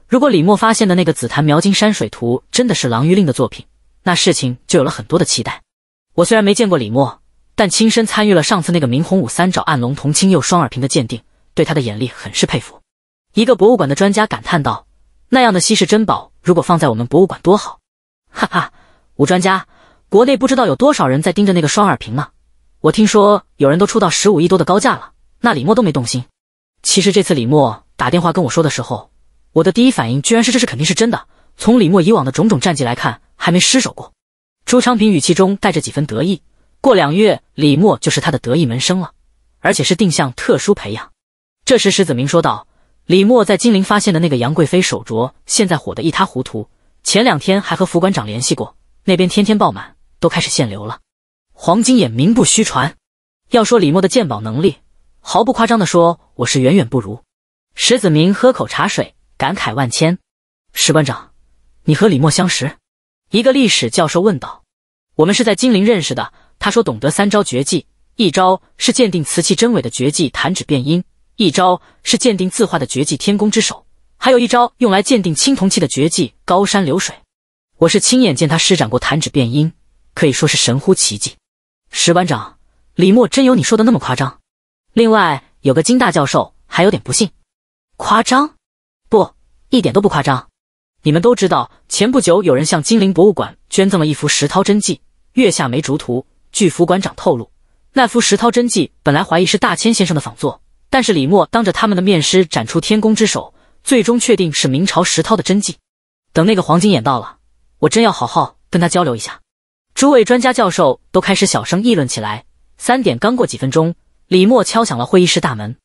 A: 如果李默发现的那个紫檀描金山水图真的是郎玉令的作品，那事情就有了很多的期待。我虽然没见过李默，但亲身参与了上次那个明洪武三爪暗龙铜青釉双耳瓶的鉴定，对他的眼力很是佩服。一个博物馆的专家感叹道：“那样的稀世珍宝，如果放在我们博物馆多好！”哈哈，吴专家，国内不知道有多少人在盯着那个双耳瓶呢？我听说有人都出到十五亿多的高价了。那李默都没动心。其实这次李默打电话跟我说的时候，我的第一反应居然是这事肯定是真的。从李默以往的种种战绩来看，还没失手过。朱昌平语气中带着几分得意。过两月，李默就是他的得意门生了，而且是定向特殊培养。这时石子明说道：“李默在金陵发现的那个杨贵妃手镯，现在火得一塌糊涂。前两天还和副馆长联系过，那边天天爆满，都开始限流了。黄金眼名不虚传。要说李默的鉴宝能力。”毫不夸张地说，我是远远不如。石子明喝口茶水，感慨万千。石馆长，你和李默相识？一个历史教授问道。我们是在金陵认识的。他说懂得三招绝技：一招是鉴定瓷器真伪的绝技弹指变音；一招是鉴定字画的绝技天宫之手；还有一招用来鉴定青铜器的绝技高山流水。我是亲眼见他施展过弹指变音，可以说是神乎其技。石馆长，李默真有你说的那么夸张？另外，有个金大教授还有点不信，夸张，不，一点都不夸张。你们都知道，前不久有人向金陵博物馆捐赠了一幅石涛真迹《月下梅竹图》。据副馆长透露，那幅石涛真迹本来怀疑是大千先生的仿作，但是李默当着他们的面师展出《天宫之手》，最终确定是明朝石涛的真迹。等那个黄金眼到了，我真要好好跟他交流一下。诸位专家教授都开始小声议论起来。三点刚过几分钟。李默敲响了会议室大门，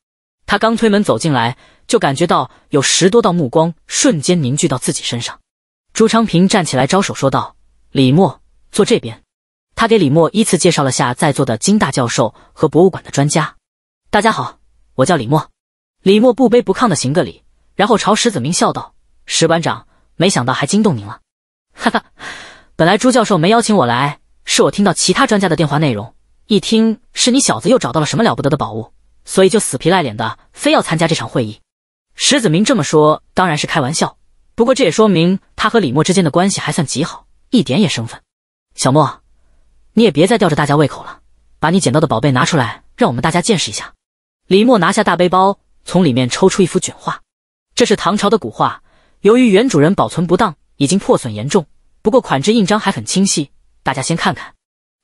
A: 他刚推门走进来，就感觉到有十多道目光瞬间凝聚到自己身上。朱昌平站起来招手说道：“李默，坐这边。”他给李默依次介绍了下在座的金大教授和博物馆的专家。“大家好，我叫李默。”李默不卑不亢的行个礼，然后朝石子明笑道：“石馆长，没想到还惊动您了，哈哈。本来朱教授没邀请我来，是我听到其他专家的电话内容。”一听是你小子又找到了什么了不得的宝物，所以就死皮赖脸的非要参加这场会议。石子明这么说当然是开玩笑，不过这也说明他和李默之间的关系还算极好，一点也生分。小莫，你也别再吊着大家胃口了，把你捡到的宝贝拿出来，让我们大家见识一下。李默拿下大背包，从里面抽出一幅卷画，这是唐朝的古画，由于原主人保存不当，已经破损严重，不过款志印章还很清晰，大家先看看。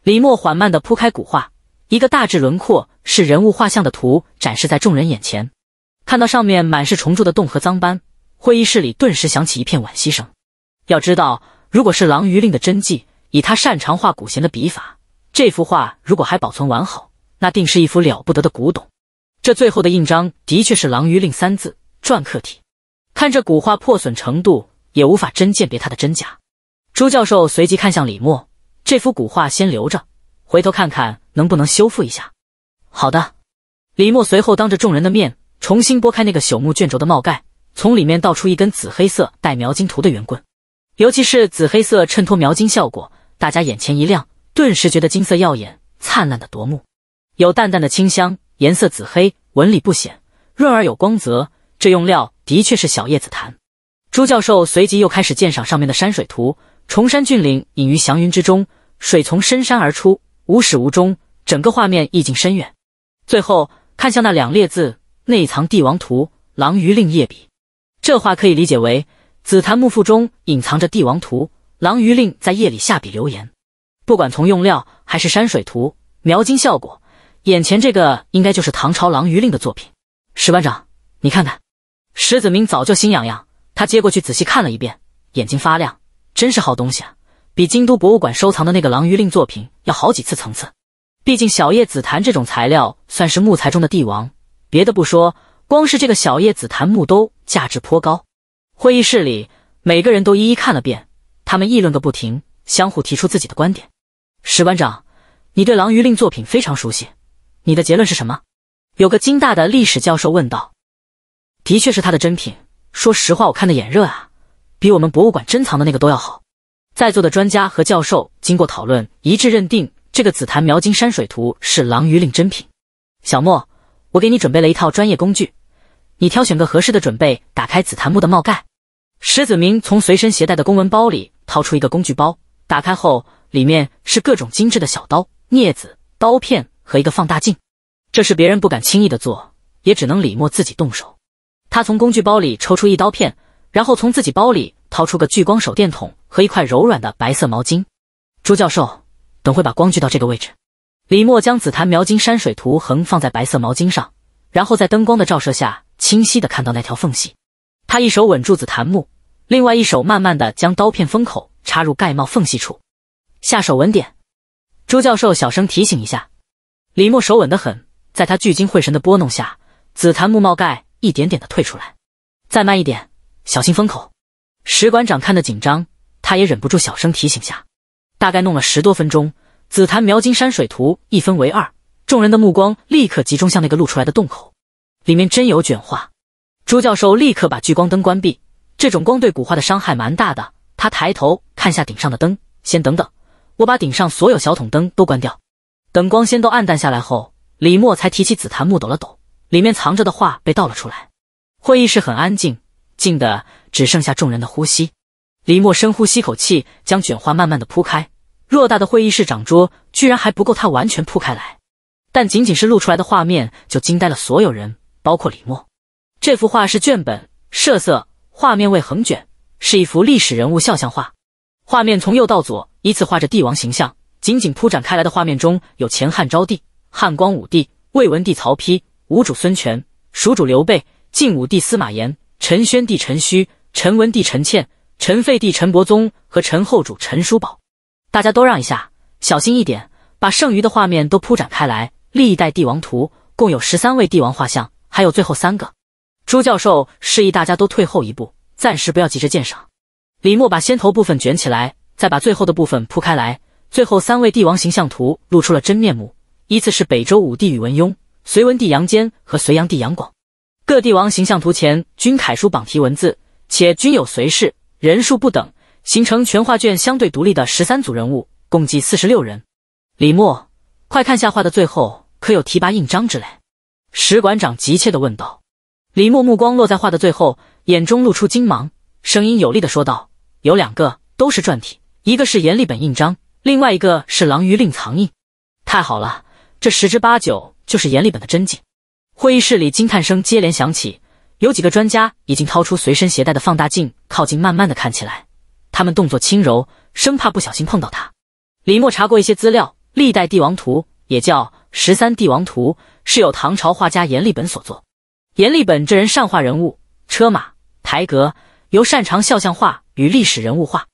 A: 李默缓慢地铺开古画，一个大致轮廓是人物画像的图展示在众人眼前。看到上面满是虫蛀的洞和脏斑，会议室里顿时响起一片惋惜声。要知道，如果是狼余令的真迹，以他擅长画古贤的笔法，这幅画如果还保存完好，那定是一幅了不得的古董。这最后的印章的确是“狼余令”三字篆刻体，看这古画破损程度，也无法真鉴别它的真假。朱教授随即看向李默。这幅古画先留着，回头看看能不能修复一下。好的，李默随后当着众人的面重新拨开那个朽木卷轴的帽盖，从里面倒出一根紫黑色带描金图的圆棍，尤其是紫黑色衬托描金效果，大家眼前一亮，顿时觉得金色耀眼，灿烂的夺目。有淡淡的清香，颜色紫黑，纹理不显，润而有光泽。这用料的确是小叶紫檀。朱教授随即又开始鉴赏上面的山水图，崇山峻岭隐于祥云之中。水从深山而出，无始无终，整个画面意境深远。最后看向那两列字，内藏帝王图，狼鱼令夜笔。这话可以理解为，紫檀木腹中隐藏着帝王图，狼鱼令在夜里下笔留言。不管从用料还是山水图描金效果，眼前这个应该就是唐朝狼鱼令的作品。石班长，你看看。石子明早就心痒痒，他接过去仔细看了一遍，眼睛发亮，真是好东西啊。比京都博物馆收藏的那个狼鱼令作品要好几次层次，毕竟小叶紫檀这种材料算是木材中的帝王，别的不说，光是这个小叶紫檀木兜价值颇高。会议室里每个人都一一看了遍，他们议论个不停，相互提出自己的观点。石馆长，你对狼鱼令作品非常熟悉，你的结论是什么？有个京大的历史教授问道。的确是他的真品，说实话，我看的眼热啊，比我们博物馆珍藏的那个都要好。在座的专家和教授经过讨论，一致认定这个紫檀描金山水图是狼鱼令真品。小莫，我给你准备了一套专业工具，你挑选个合适的，准备打开紫檀木的帽盖。石子明从随身携带的公文包里掏出一个工具包，打开后里面是各种精致的小刀、镊子、刀片和一个放大镜。这是别人不敢轻易的做，也只能李默自己动手。他从工具包里抽出一刀片，然后从自己包里。掏出个聚光手电筒和一块柔软的白色毛巾，朱教授，等会把光聚到这个位置。李默将紫檀描金山水图横放在白色毛巾上，然后在灯光的照射下，清晰的看到那条缝隙。他一手稳住紫檀木，另外一手慢慢的将刀片封口插入盖帽缝隙处，下手稳点。朱教授小声提醒一下。李默手稳得很，在他聚精会神的拨弄下，紫檀木帽盖一点点的退出来。再慢一点，小心封口。石馆长看得紧张，他也忍不住小声提醒下。大概弄了十多分钟，紫檀描金山水图一分为二，众人的目光立刻集中向那个露出来的洞口。里面真有卷画。朱教授立刻把聚光灯关闭，这种光对古画的伤害蛮大的。他抬头看下顶上的灯，先等等，我把顶上所有小筒灯都关掉。等光线都暗淡下来后，李默才提起紫檀木抖了抖，里面藏着的画被倒了出来。会议室很安静，静的。只剩下众人的呼吸。李默深呼吸口气，将卷画慢慢的铺开。偌大的会议室长桌居然还不够他完全铺开来。但仅仅是露出来的画面，就惊呆了所有人，包括李默。这幅画是卷本设色，画面为横卷，是一幅历史人物肖像画。画面从右到左依次画着帝王形象。紧紧铺展开来的画面中有前汉昭帝、汉光武帝、魏文帝曹丕、吴主孙权、蜀主刘备、晋武帝司马炎、陈宣帝陈顼。陈文帝、陈倩、陈废帝、陈伯宗和陈后主、陈叔宝，大家都让一下，小心一点，把剩余的画面都铺展开来。历代帝王图共有十三位帝王画像，还有最后三个。朱教授示意大家都退后一步，暂时不要急着鉴赏。李默把先头部分卷起来，再把最后的部分铺开来。最后三位帝王形象图露出了真面目，依次是北周武帝宇文邕、隋文帝杨坚和隋炀帝杨广。各帝王形象图前均楷书榜题文字。且均有随侍，人数不等，形成全画卷相对独立的十三组人物，共计四十六人。李默，快看下画的最后，可有提拔印章之类？史馆长急切地问道。李默目光落在画的最后，眼中露出金芒，声音有力地说道：“有两个，都是篆体，一个是阎立本印章，另外一个是狼鱼令藏印。太好了，这十之八九就是阎立本的真迹。”会议室里惊叹声接连响起。有几个专家已经掏出随身携带的放大镜，靠近慢慢的看起来。他们动作轻柔，生怕不小心碰到它。李默查过一些资料，《历代帝王图》也叫《十三帝王图》，是由唐朝画家阎立本所作。阎立本这人善画人物、车马、台阁，尤擅长肖像画与历史人物画。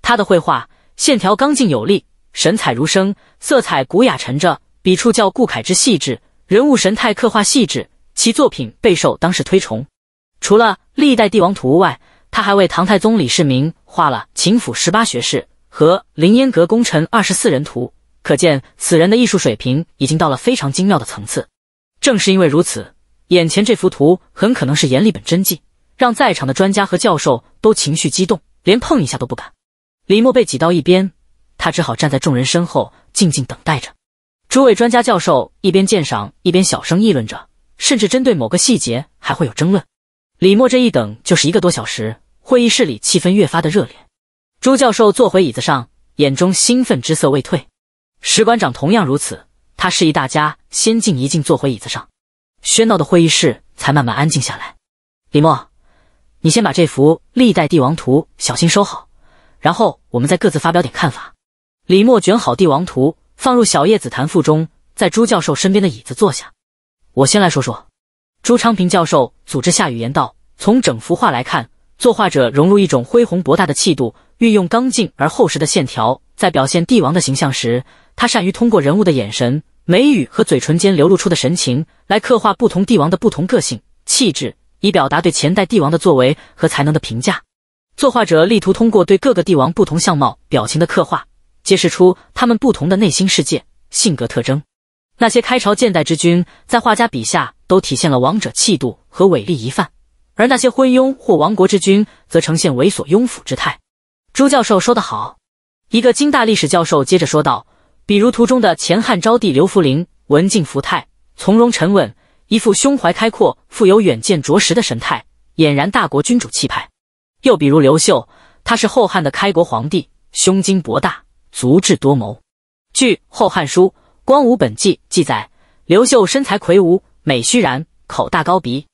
A: 他的绘画线条刚劲有力，神采如生，色彩古雅沉着，笔触较顾恺之细致，人物神态刻画细致。其作品备受当时推崇，除了历代帝王图外，他还为唐太宗李世民画了《秦府十八学士》和《凌烟阁功臣二十四人图》，可见此人的艺术水平已经到了非常精妙的层次。正是因为如此，眼前这幅图很可能是阎立本真迹，让在场的专家和教授都情绪激动，连碰一下都不敢。李默被挤到一边，他只好站在众人身后，静静等待着。诸位专家教授一边鉴赏，一边小声议论着。甚至针对某个细节还会有争论。李默这一等就是一个多小时，会议室里气氛越发的热烈。朱教授坐回椅子上，眼中兴奋之色未退。石馆长同样如此，他示意大家先静一静，坐回椅子上。喧闹的会议室才慢慢安静下来。李默，你先把这幅历代帝王图小心收好，然后我们再各自发表点看法。李默卷好帝王图，放入小叶紫檀腹中，在朱教授身边的椅子坐下。我先来说说，朱昌平教授组织夏雨言道：从整幅画来看，作画者融入一种恢宏博大的气度，运用刚劲而厚实的线条，在表现帝王的形象时，他善于通过人物的眼神、眉宇和嘴唇间流露出的神情，来刻画不同帝王的不同个性气质，以表达对前代帝王的作为和才能的评价。作画者力图通过对各个帝王不同相貌表情的刻画，揭示出他们不同的内心世界、性格特征。那些开朝建代之君，在画家笔下都体现了王者气度和伟力一范，而那些昏庸或亡国之君，则呈现猥琐庸腐之态。朱教授说得好。一个京大历史教授接着说道：“比如图中的前汉昭帝刘弗陵，文静福态，从容沉稳，一副胸怀开阔、富有远见卓识的神态，俨然大国君主气派。又比如刘秀，他是后汉的开国皇帝，胸襟博大，足智多谋。据《后汉书》。”《光武本纪》记载，刘秀身材魁梧，美须髯，口大高鼻。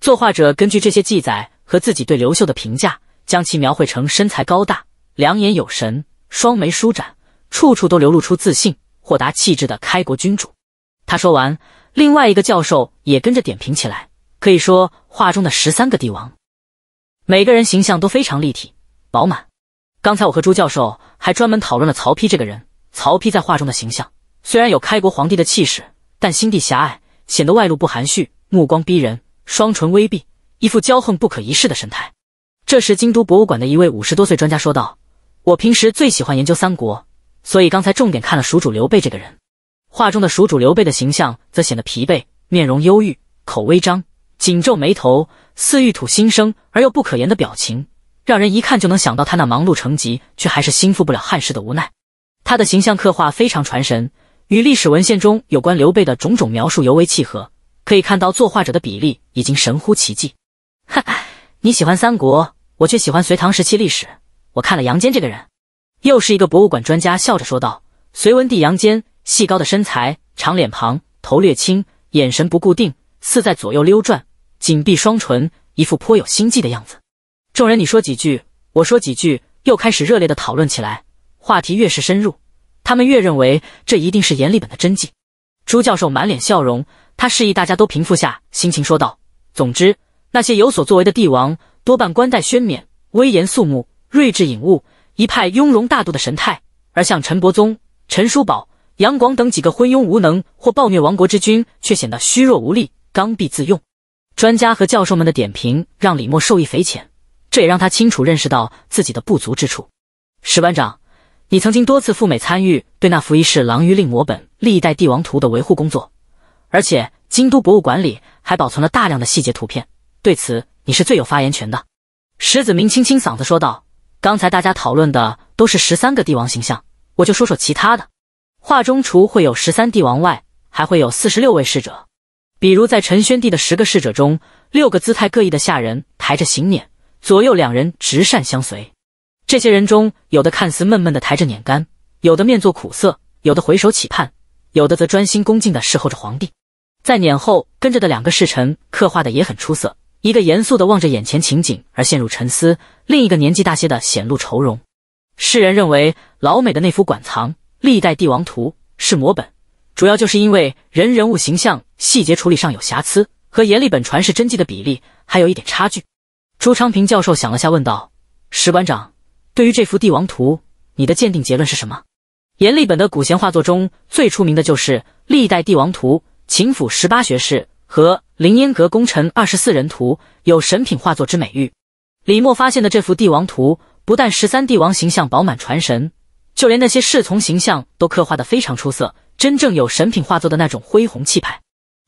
A: 作画者根据这些记载和自己对刘秀的评价，将其描绘成身材高大、两眼有神、双眉舒展，处处都流露出自信、豁达气质的开国君主。他说完，另外一个教授也跟着点评起来。可以说，画中的十三个帝王，每个人形象都非常立体、饱满。刚才我和朱教授还专门讨论了曹丕这个人，曹丕在画中的形象。虽然有开国皇帝的气势，但心地狭隘，显得外露不含蓄，目光逼人，双唇微闭，一副骄横不可一世的神态。这时，京都博物馆的一位五十多岁专家说道：“我平时最喜欢研究三国，所以刚才重点看了蜀主刘备这个人。画中的蜀主刘备的形象则显得疲惫，面容忧郁，口微张，紧皱眉头，似欲吐心声而又不可言的表情，让人一看就能想到他那忙碌成疾却还是心腹不了汉室的无奈。他的形象刻画非常传神。”与历史文献中有关刘备的种种描述尤为契合，可以看到作画者的比例已经神乎其技。哈哈，你喜欢三国，我却喜欢隋唐时期历史。我看了杨坚这个人，又是一个博物馆专家，笑着说道：“隋文帝杨坚，细高的身材，长脸庞，头略轻，眼神不固定，似在左右溜转，紧闭双唇，一副颇有心计的样子。”众人，你说几句，我说几句，又开始热烈的讨论起来。话题越是深入。他们越认为这一定是阎立本的真迹，朱教授满脸笑容，他示意大家都平复下心情，说道：“总之，那些有所作为的帝王多半冠带宣冕，威严肃穆，睿智隐悟，一派雍容大度的神态；而像陈伯宗、陈叔宝、杨广等几个昏庸无能或暴虐亡国之君，却显得虚弱无力，刚愎自用。”专家和教授们的点评让李默受益匪浅，这也让他清楚认识到自己的不足之处。石班长。你曾经多次赴美参与对那浮一世狼鱼令》摹本历代帝王图的维护工作，而且京都博物馆里还保存了大量的细节图片，对此你是最有发言权的。石子明清清嗓子说道：“刚才大家讨论的都是十三个帝王形象，我就说说其他的。画中除会有十三帝王外，还会有四十六位侍者。比如在陈宣帝的十个侍者中，六个姿态各异的下人抬着行辇，左右两人直扇相随。”这些人中，有的看似闷闷的抬着碾杆，有的面作苦涩，有的回首企盼，有的则专心恭敬的侍候着皇帝。在碾后跟着的两个侍臣刻画的也很出色，一个严肃的望着眼前情景而陷入沉思，另一个年纪大些的显露愁容。世人认为老美的那幅馆藏历代帝王图是摹本，主要就是因为人人物形象细节处理上有瑕疵，和阎立本传世真迹的比例还有一点差距。朱昌平教授想了下，问道：“史馆长。”对于这幅帝王图，你的鉴定结论是什么？阎立本的古贤画作中最出名的就是《历代帝王图》《秦府十八学士》和《凌烟阁功臣二十四人图》，有神品画作之美誉。李默发现的这幅帝王图，不但十三帝王形象饱满传神，就连那些侍从形象都刻画的非常出色，真正有神品画作的那种恢宏气派。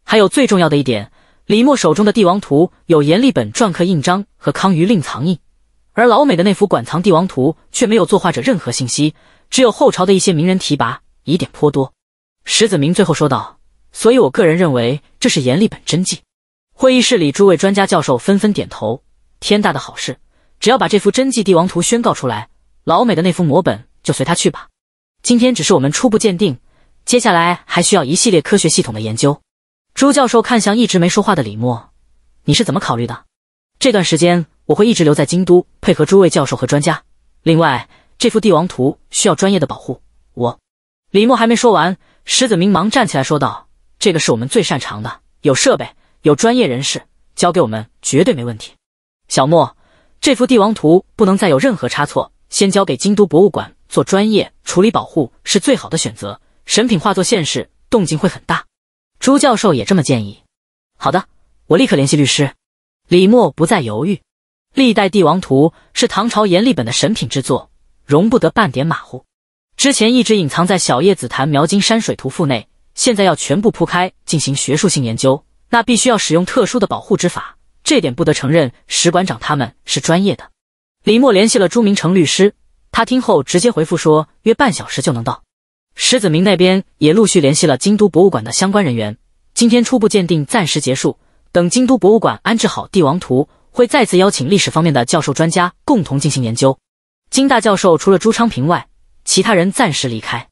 A: 还有最重要的一点，李默手中的帝王图有阎立本篆刻印章和康于令藏印。而老美的那幅馆藏帝王图却没有作画者任何信息，只有后朝的一些名人提拔，疑点颇多。石子明最后说道：“所以我个人认为这是阎立本真迹。”会议室里诸位专家教授纷纷点头。天大的好事，只要把这幅真迹帝王图宣告出来，老美的那幅摹本就随他去吧。今天只是我们初步鉴定，接下来还需要一系列科学系统的研究。朱教授看向一直没说话的李默：“你是怎么考虑的？”这段时间我会一直留在京都，配合诸位教授和专家。另外，这幅帝王图需要专业的保护。我，李默还没说完，石子明忙站起来说道：“这个是我们最擅长的，有设备，有专业人士，交给我们绝对没问题。”小莫，这幅帝王图不能再有任何差错，先交给京都博物馆做专业处理保护是最好的选择。神品化作现世，动静会很大。朱教授也这么建议。好的，我立刻联系律师。李默不再犹豫，《历代帝王图》是唐朝阎立本的神品之作，容不得半点马虎。之前一直隐藏在小叶紫檀描金山水图腹内，现在要全部铺开进行学术性研究，那必须要使用特殊的保护之法。这点不得承认，石馆长他们是专业的。李默联系了朱明成律师，他听后直接回复说约半小时就能到。石子明那边也陆续联系了京都博物馆的相关人员，今天初步鉴定暂时结束。等京都博物馆安置好《帝王图》，会再次邀请历史方面的教授专家共同进行研究。金大教授除了朱昌平外，其他人暂时离开。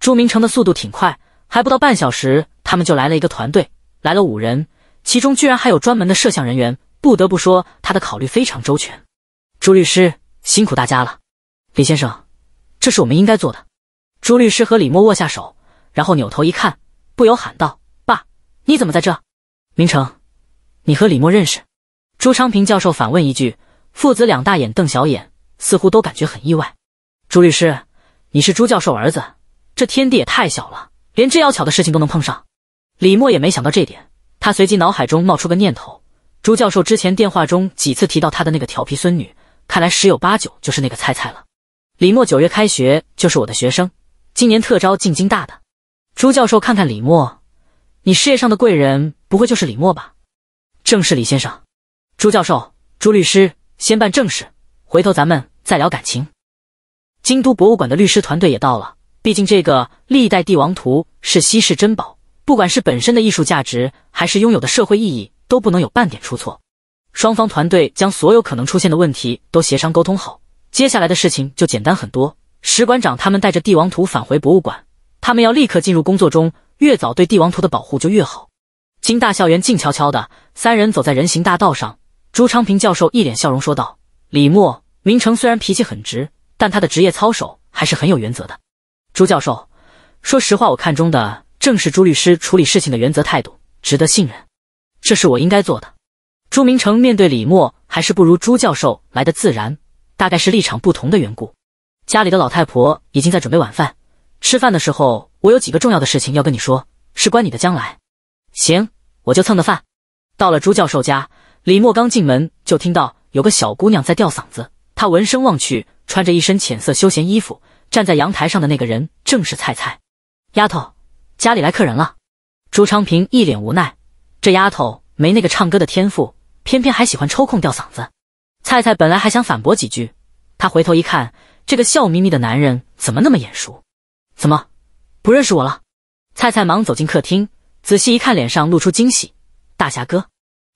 A: 朱明成的速度挺快，还不到半小时，他们就来了一个团队，来了五人，其中居然还有专门的摄像人员。不得不说，他的考虑非常周全。朱律师辛苦大家了，李先生，这是我们应该做的。朱律师和李默握下手，然后扭头一看，不由喊道：“爸，你怎么在这？”明成。你和李默认识？朱昌平教授反问一句，父子两大眼瞪小眼，似乎都感觉很意外。朱律师，你是朱教授儿子，这天地也太小了，连这要巧的事情都能碰上。李默也没想到这点，他随即脑海中冒出个念头：朱教授之前电话中几次提到他的那个调皮孙女，看来十有八九就是那个菜菜了。李默九月开学就是我的学生，今年特招进京大的。朱教授看看李默，你事业上的贵人不会就是李默吧？正是李先生，朱教授、朱律师，先办正事，回头咱们再聊感情。京都博物馆的律师团队也到了，毕竟这个历代帝王图是稀世珍宝，不管是本身的艺术价值，还是拥有的社会意义，都不能有半点出错。双方团队将所有可能出现的问题都协商沟通好，接下来的事情就简单很多。石馆长他们带着帝王图返回博物馆，他们要立刻进入工作中，越早对帝王图的保护就越好。金大校园静悄悄的，三人走在人行大道上。朱昌平教授一脸笑容说道：“李默，明成虽然脾气很直，但他的职业操守还是很有原则的。”朱教授，说实话，我看中的正是朱律师处理事情的原则态度，值得信任。这是我应该做的。朱明成面对李默还是不如朱教授来的自然，大概是立场不同的缘故。家里的老太婆已经在准备晚饭。吃饭的时候，我有几个重要的事情要跟你说，事关你的将来。行，我就蹭个饭。到了朱教授家，李默刚进门就听到有个小姑娘在吊嗓子。他闻声望去，穿着一身浅色休闲衣服站在阳台上的那个人，正是菜菜。丫头，家里来客人了。朱昌平一脸无奈，这丫头没那个唱歌的天赋，偏偏还喜欢抽空吊嗓子。菜菜本来还想反驳几句，他回头一看，这个笑眯眯的男人怎么那么眼熟？怎么，不认识我了？菜菜忙走进客厅。仔细一看，脸上露出惊喜。大侠哥，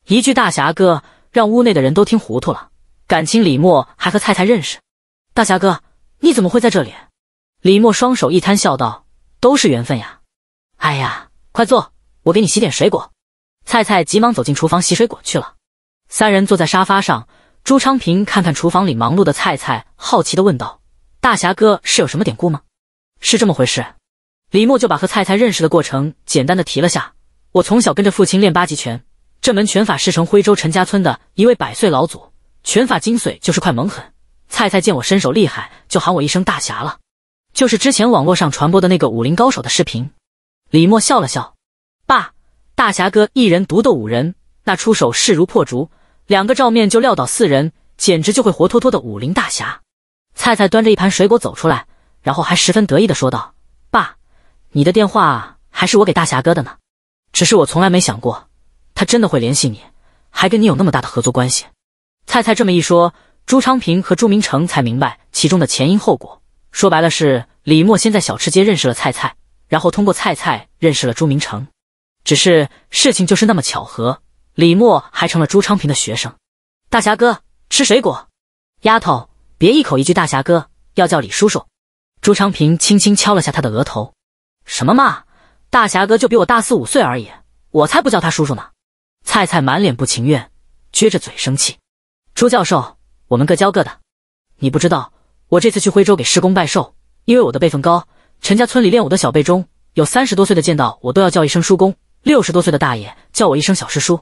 A: 一句大侠哥，让屋内的人都听糊涂了。感情李默还和菜菜认识？大侠哥，你怎么会在这里？李默双手一摊，笑道：“都是缘分呀。”哎呀，快坐，我给你洗点水果。菜菜急忙走进厨房洗水果去了。三人坐在沙发上，朱昌平看看厨房里忙碌的菜菜，好奇地问道：“大侠哥是有什么典故吗？”是这么回事。李默就把和菜菜认识的过程简单的提了下。我从小跟着父亲练八极拳，这门拳法师承徽州陈家村的一位百岁老祖，拳法精髓就是快猛狠。菜菜见我身手厉害，就喊我一声大侠了。就是之前网络上传播的那个武林高手的视频。李默笑了笑：“爸，大侠哥一人独斗五人，那出手势如破竹，两个照面就撂倒四人，简直就会活脱脱的武林大侠。”菜菜端着一盘水果走出来，然后还十分得意的说道：“爸。”你的电话还是我给大侠哥的呢，只是我从来没想过，他真的会联系你，还跟你有那么大的合作关系。菜菜这么一说，朱昌平和朱明成才明白其中的前因后果。说白了是李默先在小吃街认识了菜菜，然后通过菜菜认识了朱明成。只是事情就是那么巧合，李默还成了朱昌平的学生。大侠哥吃水果，丫头别一口一句大侠哥，要叫李叔叔。朱昌平轻轻敲了下他的额头。什么嘛！大侠哥就比我大四五岁而已，我才不叫他叔叔呢！菜菜满脸不情愿，撅着嘴生气。朱教授，我们各教各的。你不知道，我这次去徽州给师公拜寿，因为我的辈分高，陈家村里练武的小辈中有三十多岁的见到我都要叫一声叔公，六十多岁的大爷叫我一声小师叔。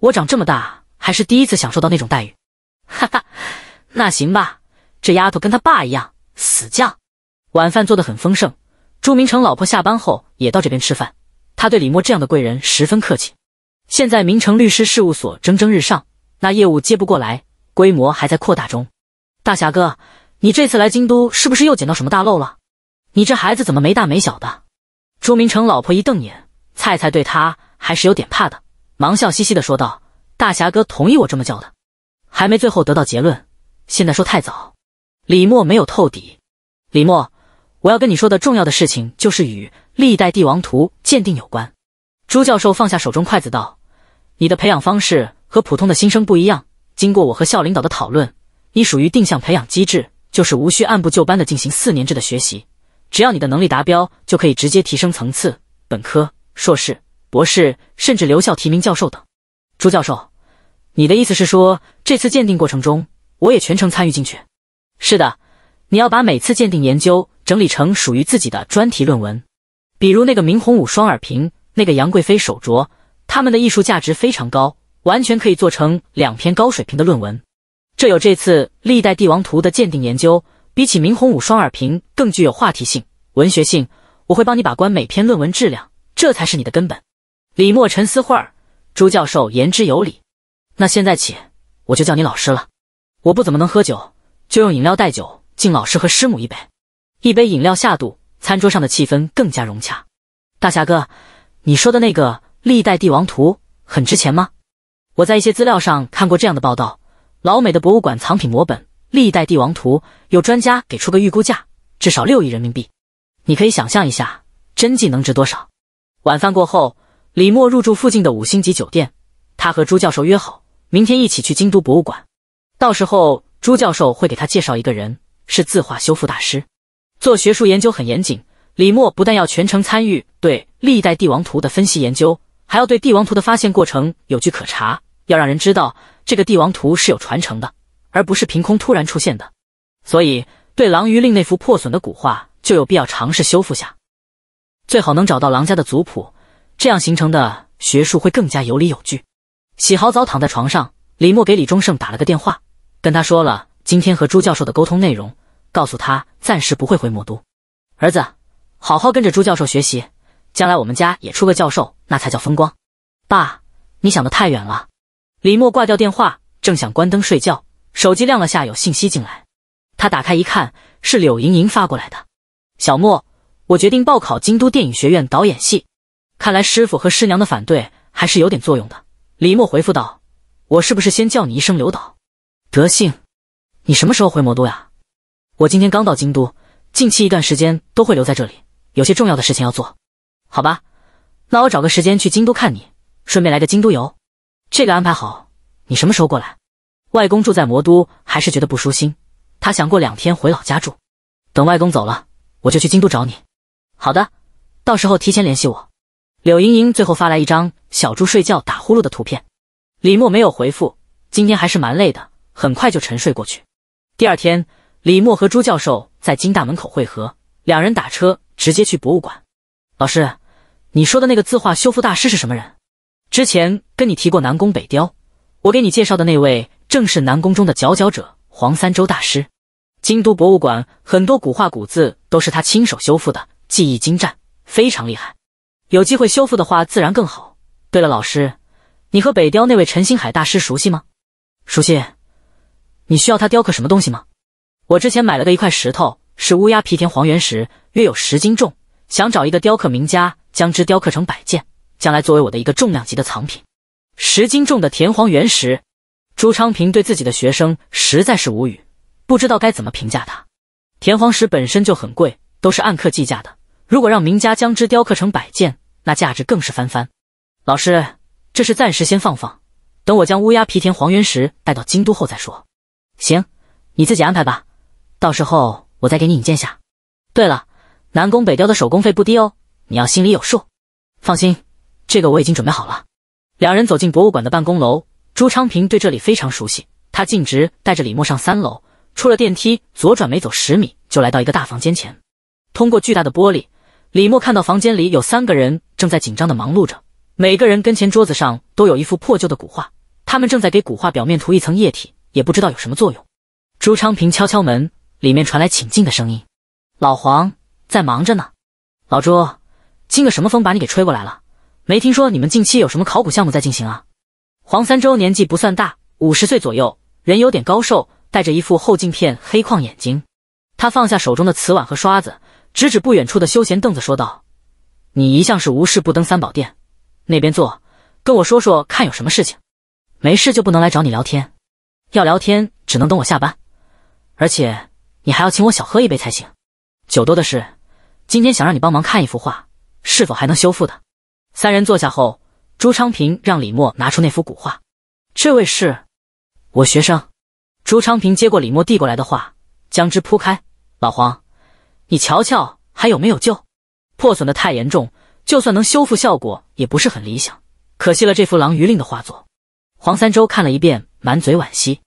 A: 我长这么大还是第一次享受到那种待遇。哈哈，那行吧，这丫头跟她爸一样死犟。晚饭做的很丰盛。朱明成老婆下班后也到这边吃饭，他对李默这样的贵人十分客气。现在明成律师事务所蒸蒸日上，那业务接不过来，规模还在扩大中。大侠哥，你这次来京都是不是又捡到什么大漏了？你这孩子怎么没大没小的？朱明成老婆一瞪眼，菜菜对他还是有点怕的，忙笑嘻嘻的说道：“大侠哥同意我这么叫的，还没最后得到结论，现在说太早。”李默没有透底，李默。我要跟你说的重要的事情，就是与历代帝王图鉴定有关。朱教授放下手中筷子道：“你的培养方式和普通的新生不一样。经过我和校领导的讨论，你属于定向培养机制，就是无需按部就班的进行四年制的学习，只要你的能力达标，就可以直接提升层次，本科、硕士、博士，甚至留校提名教授等。”朱教授，你的意思是说，这次鉴定过程中，我也全程参与进去？是的，你要把每次鉴定研究。整理成属于自己的专题论文，比如那个明洪武双耳瓶，那个杨贵妃手镯，他们的艺术价值非常高，完全可以做成两篇高水平的论文。这有这次历代帝王图的鉴定研究，比起明洪武双耳瓶更具有话题性、文学性。我会帮你把关每篇论文质量，这才是你的根本。李默沉思会儿，朱教授言之有理。那现在起，我就叫你老师了。我不怎么能喝酒，就用饮料代酒敬老师和师母一杯。一杯饮料下肚，餐桌上的气氛更加融洽。大侠哥，你说的那个《历代帝王图》很值钱吗？我在一些资料上看过这样的报道，老美的博物馆藏品摹本《历代帝王图》，有专家给出个预估价，至少六亿人民币。你可以想象一下，真迹能值多少？晚饭过后，李默入住附近的五星级酒店。他和朱教授约好，明天一起去京都博物馆。到时候，朱教授会给他介绍一个人，是字画修复大师。做学术研究很严谨，李默不但要全程参与对历代帝王图的分析研究，还要对帝王图的发现过程有据可查，要让人知道这个帝王图是有传承的，而不是凭空突然出现的。所以，对狼鱼令那幅破损的古画就有必要尝试修复下，最好能找到狼家的族谱，这样形成的学术会更加有理有据。洗好澡躺在床上，李默给李忠胜打了个电话，跟他说了今天和朱教授的沟通内容。告诉他暂时不会回魔都，儿子，好好跟着朱教授学习，将来我们家也出个教授，那才叫风光。爸，你想的太远了。李默挂掉电话，正想关灯睡觉，手机亮了下，有信息进来。他打开一看，是柳莹莹发过来的。小莫，我决定报考京都电影学院导演系。看来师傅和师娘的反对还是有点作用的。李默回复道：“我是不是先叫你一声刘导？德性，你什么时候回魔都呀？”我今天刚到京都，近期一段时间都会留在这里，有些重要的事情要做，好吧？那我找个时间去京都看你，顺便来个京都游。这个安排好，你什么时候过来？外公住在魔都，还是觉得不舒心，他想过两天回老家住。等外公走了，我就去京都找你。好的，到时候提前联系我。柳莹莹最后发来一张小猪睡觉打呼噜的图片，李默没有回复。今天还是蛮累的，很快就沉睡过去。第二天。李默和朱教授在京大门口会合，两人打车直接去博物馆。老师，你说的那个字画修复大师是什么人？之前跟你提过南宫北雕，我给你介绍的那位正是南宫中的佼佼者黄三洲大师。京都博物馆很多古画古字都是他亲手修复的，技艺精湛，非常厉害。有机会修复的话，自然更好。对了，老师，你和北雕那位陈星海大师熟悉吗？熟悉。你需要他雕刻什么东西吗？我之前买了个一块石头，是乌鸦皮田黄原石，约有十斤重，想找一个雕刻名家将之雕刻成摆件，将来作为我的一个重量级的藏品。十斤重的田黄原石，朱昌平对自己的学生实在是无语，不知道该怎么评价他。田黄石本身就很贵，都是按克计价的，如果让名家将之雕刻成摆件，那价值更是翻番。老师，这是暂时先放放，等我将乌鸦皮田黄原石带到京都后再说。行，你自己安排吧。到时候我再给你引荐下。对了，南宫北雕的手工费不低哦，你要心里有数。放心，这个我已经准备好了。两人走进博物馆的办公楼，朱昌平对这里非常熟悉，他径直带着李默上三楼。出了电梯，左转，没走十米就来到一个大房间前。通过巨大的玻璃，李默看到房间里有三个人正在紧张的忙碌着，每个人跟前桌子上都有一幅破旧的古画，他们正在给古画表面涂一层液体，也不知道有什么作用。朱昌平敲敲门。里面传来请进的声音，老黄在忙着呢。老朱，今个什么风把你给吹过来了？没听说你们近期有什么考古项目在进行啊？黄三周年纪不算大，五十岁左右，人有点高瘦，戴着一副后镜片黑框眼镜。他放下手中的瓷碗和刷子，指指不远处的休闲凳子，说道：“你一向是无事不登三宝殿，那边坐，跟我说说看有什么事情。没事就不能来找你聊天，要聊天只能等我下班，而且。”你还要请我小喝一杯才行，酒多的是。今天想让你帮忙看一幅画，是否还能修复的？三人坐下后，朱昌平让李默拿出那幅古画。这位是我学生。朱昌平接过李默递过来的画，将之铺开。老黄，你瞧瞧还有没有救？破损的太严重，就算能修复，效果也不是很理想。可惜了这幅《狼鱼令》的画作。黄三周看了一遍，满嘴惋惜。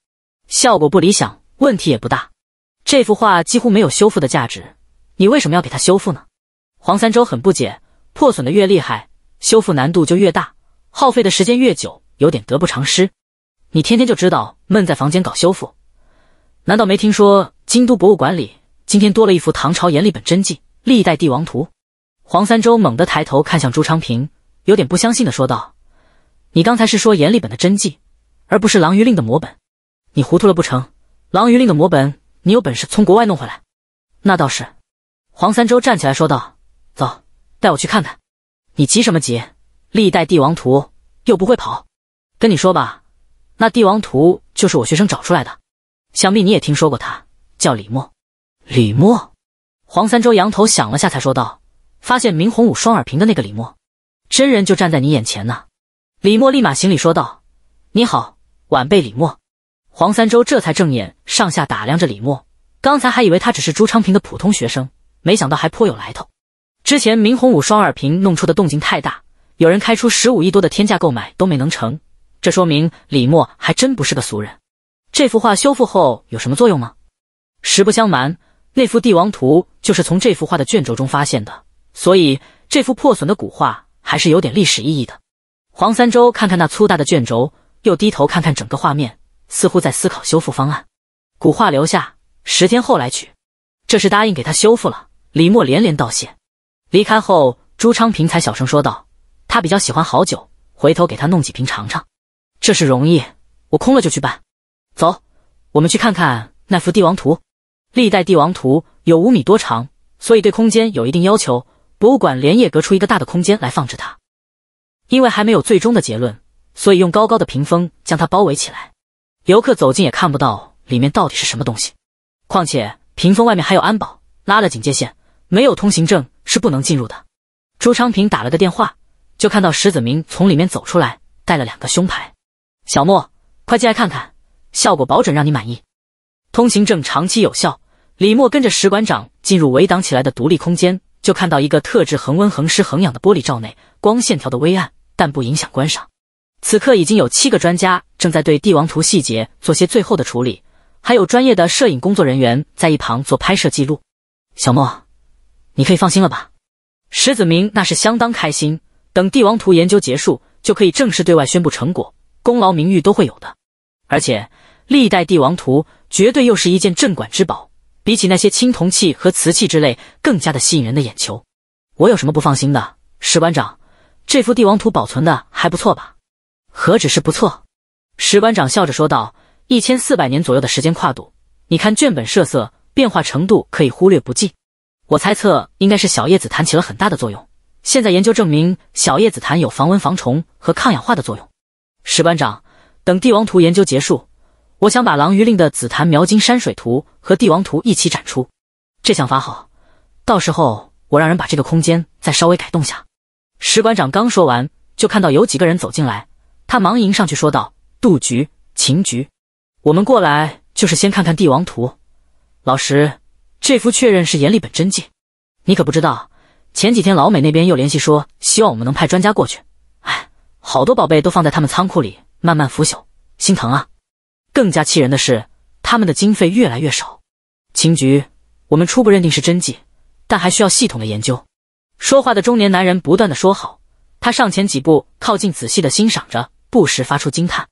A: 效果不理想，问题也不大。这幅画几乎没有修复的价值，你为什么要给他修复呢？黄三周很不解，破损的越厉害，修复难度就越大，耗费的时间越久，有点得不偿失。你天天就知道闷在房间搞修复，难道没听说京都博物馆里今天多了一幅唐朝阎立本真迹《历代帝王图》？黄三周猛地抬头看向朱昌平，有点不相信的说道：“你刚才是说阎立本的真迹，而不是《狼鱼令》的摹本？你糊涂了不成？《狼鱼令》的摹本。”你有本事从国外弄回来，那倒是。黄三周站起来说道：“走，带我去看看。”你急什么急？历代帝王图又不会跑。跟你说吧，那帝王图就是我学生找出来的，想必你也听说过。他叫李默。”李默。黄三周仰头想了下，才说道：“发现明洪武双耳瓶的那个李默，真人就站在你眼前呢。”李默立马行礼说道：“你好，晚辈李默。黄三周这才正眼上下打量着李默，刚才还以为他只是朱昌平的普通学生，没想到还颇有来头。之前明洪武双耳瓶弄出的动静太大，有人开出十五亿多的天价购买都没能成，这说明李默还真不是个俗人。这幅画修复后有什么作用吗？实不相瞒，那幅帝王图就是从这幅画的卷轴中发现的，所以这幅破损的古画还是有点历史意义的。黄三周看看那粗大的卷轴，又低头看看整个画面。似乎在思考修复方案，古画留下，十天后来取。这是答应给他修复了。李默连连道谢，离开后，朱昌平才小声说道：“他比较喜欢好酒，回头给他弄几瓶尝尝。”这是容易，我空了就去办。走，我们去看看那幅帝王图。历代帝王图有五米多长，所以对空间有一定要求。博物馆连夜隔出一个大的空间来放置它，因为还没有最终的结论，所以用高高的屏风将它包围起来。游客走近也看不到里面到底是什么东西，况且屏风外面还有安保拉了警戒线，没有通行证是不能进入的。朱昌平打了个电话，就看到石子明从里面走出来，带了两个胸牌。小莫，快进来看看，效果保准让你满意。通行证长期有效。李默跟着石馆长进入围挡起来的独立空间，就看到一个特制恒温恒湿恒氧的玻璃罩内，光线调的微暗，但不影响观赏。此刻已经有七个专家正在对帝王图细节做些最后的处理，还有专业的摄影工作人员在一旁做拍摄记录。小莫，你可以放心了吧？石子明那是相当开心。等帝王图研究结束，就可以正式对外宣布成果，功劳名誉都会有的。而且历代帝王图绝对又是一件镇馆之宝，比起那些青铜器和瓷器之类，更加的吸引人的眼球。我有什么不放心的？石馆长，这幅帝王图保存的还不错吧？何止是不错，石馆长笑着说道：“一千四百年左右的时间跨度，你看卷本设色变化程度可以忽略不计。我猜测应该是小叶紫檀起了很大的作用。现在研究证明，小叶紫檀有防蚊防虫和抗氧化的作用。”石馆长，等帝王图研究结束，我想把《狼鱼令》的紫檀描金山水图和帝王图一起展出。这想法好，到时候我让人把这个空间再稍微改动下。石馆长刚说完，就看到有几个人走进来。他忙迎上去说道：“杜局、秦局，我们过来就是先看看帝王图。老师，这幅确认是阎立本真迹，你可不知道，前几天老美那边又联系说，希望我们能派专家过去。哎，好多宝贝都放在他们仓库里慢慢腐朽，心疼啊！更加气人的是，他们的经费越来越少。秦局，我们初步认定是真迹，但还需要系统的研究。”说话的中年男人不断的说好，他上前几步，靠近，仔细的欣赏着。不时发出惊叹。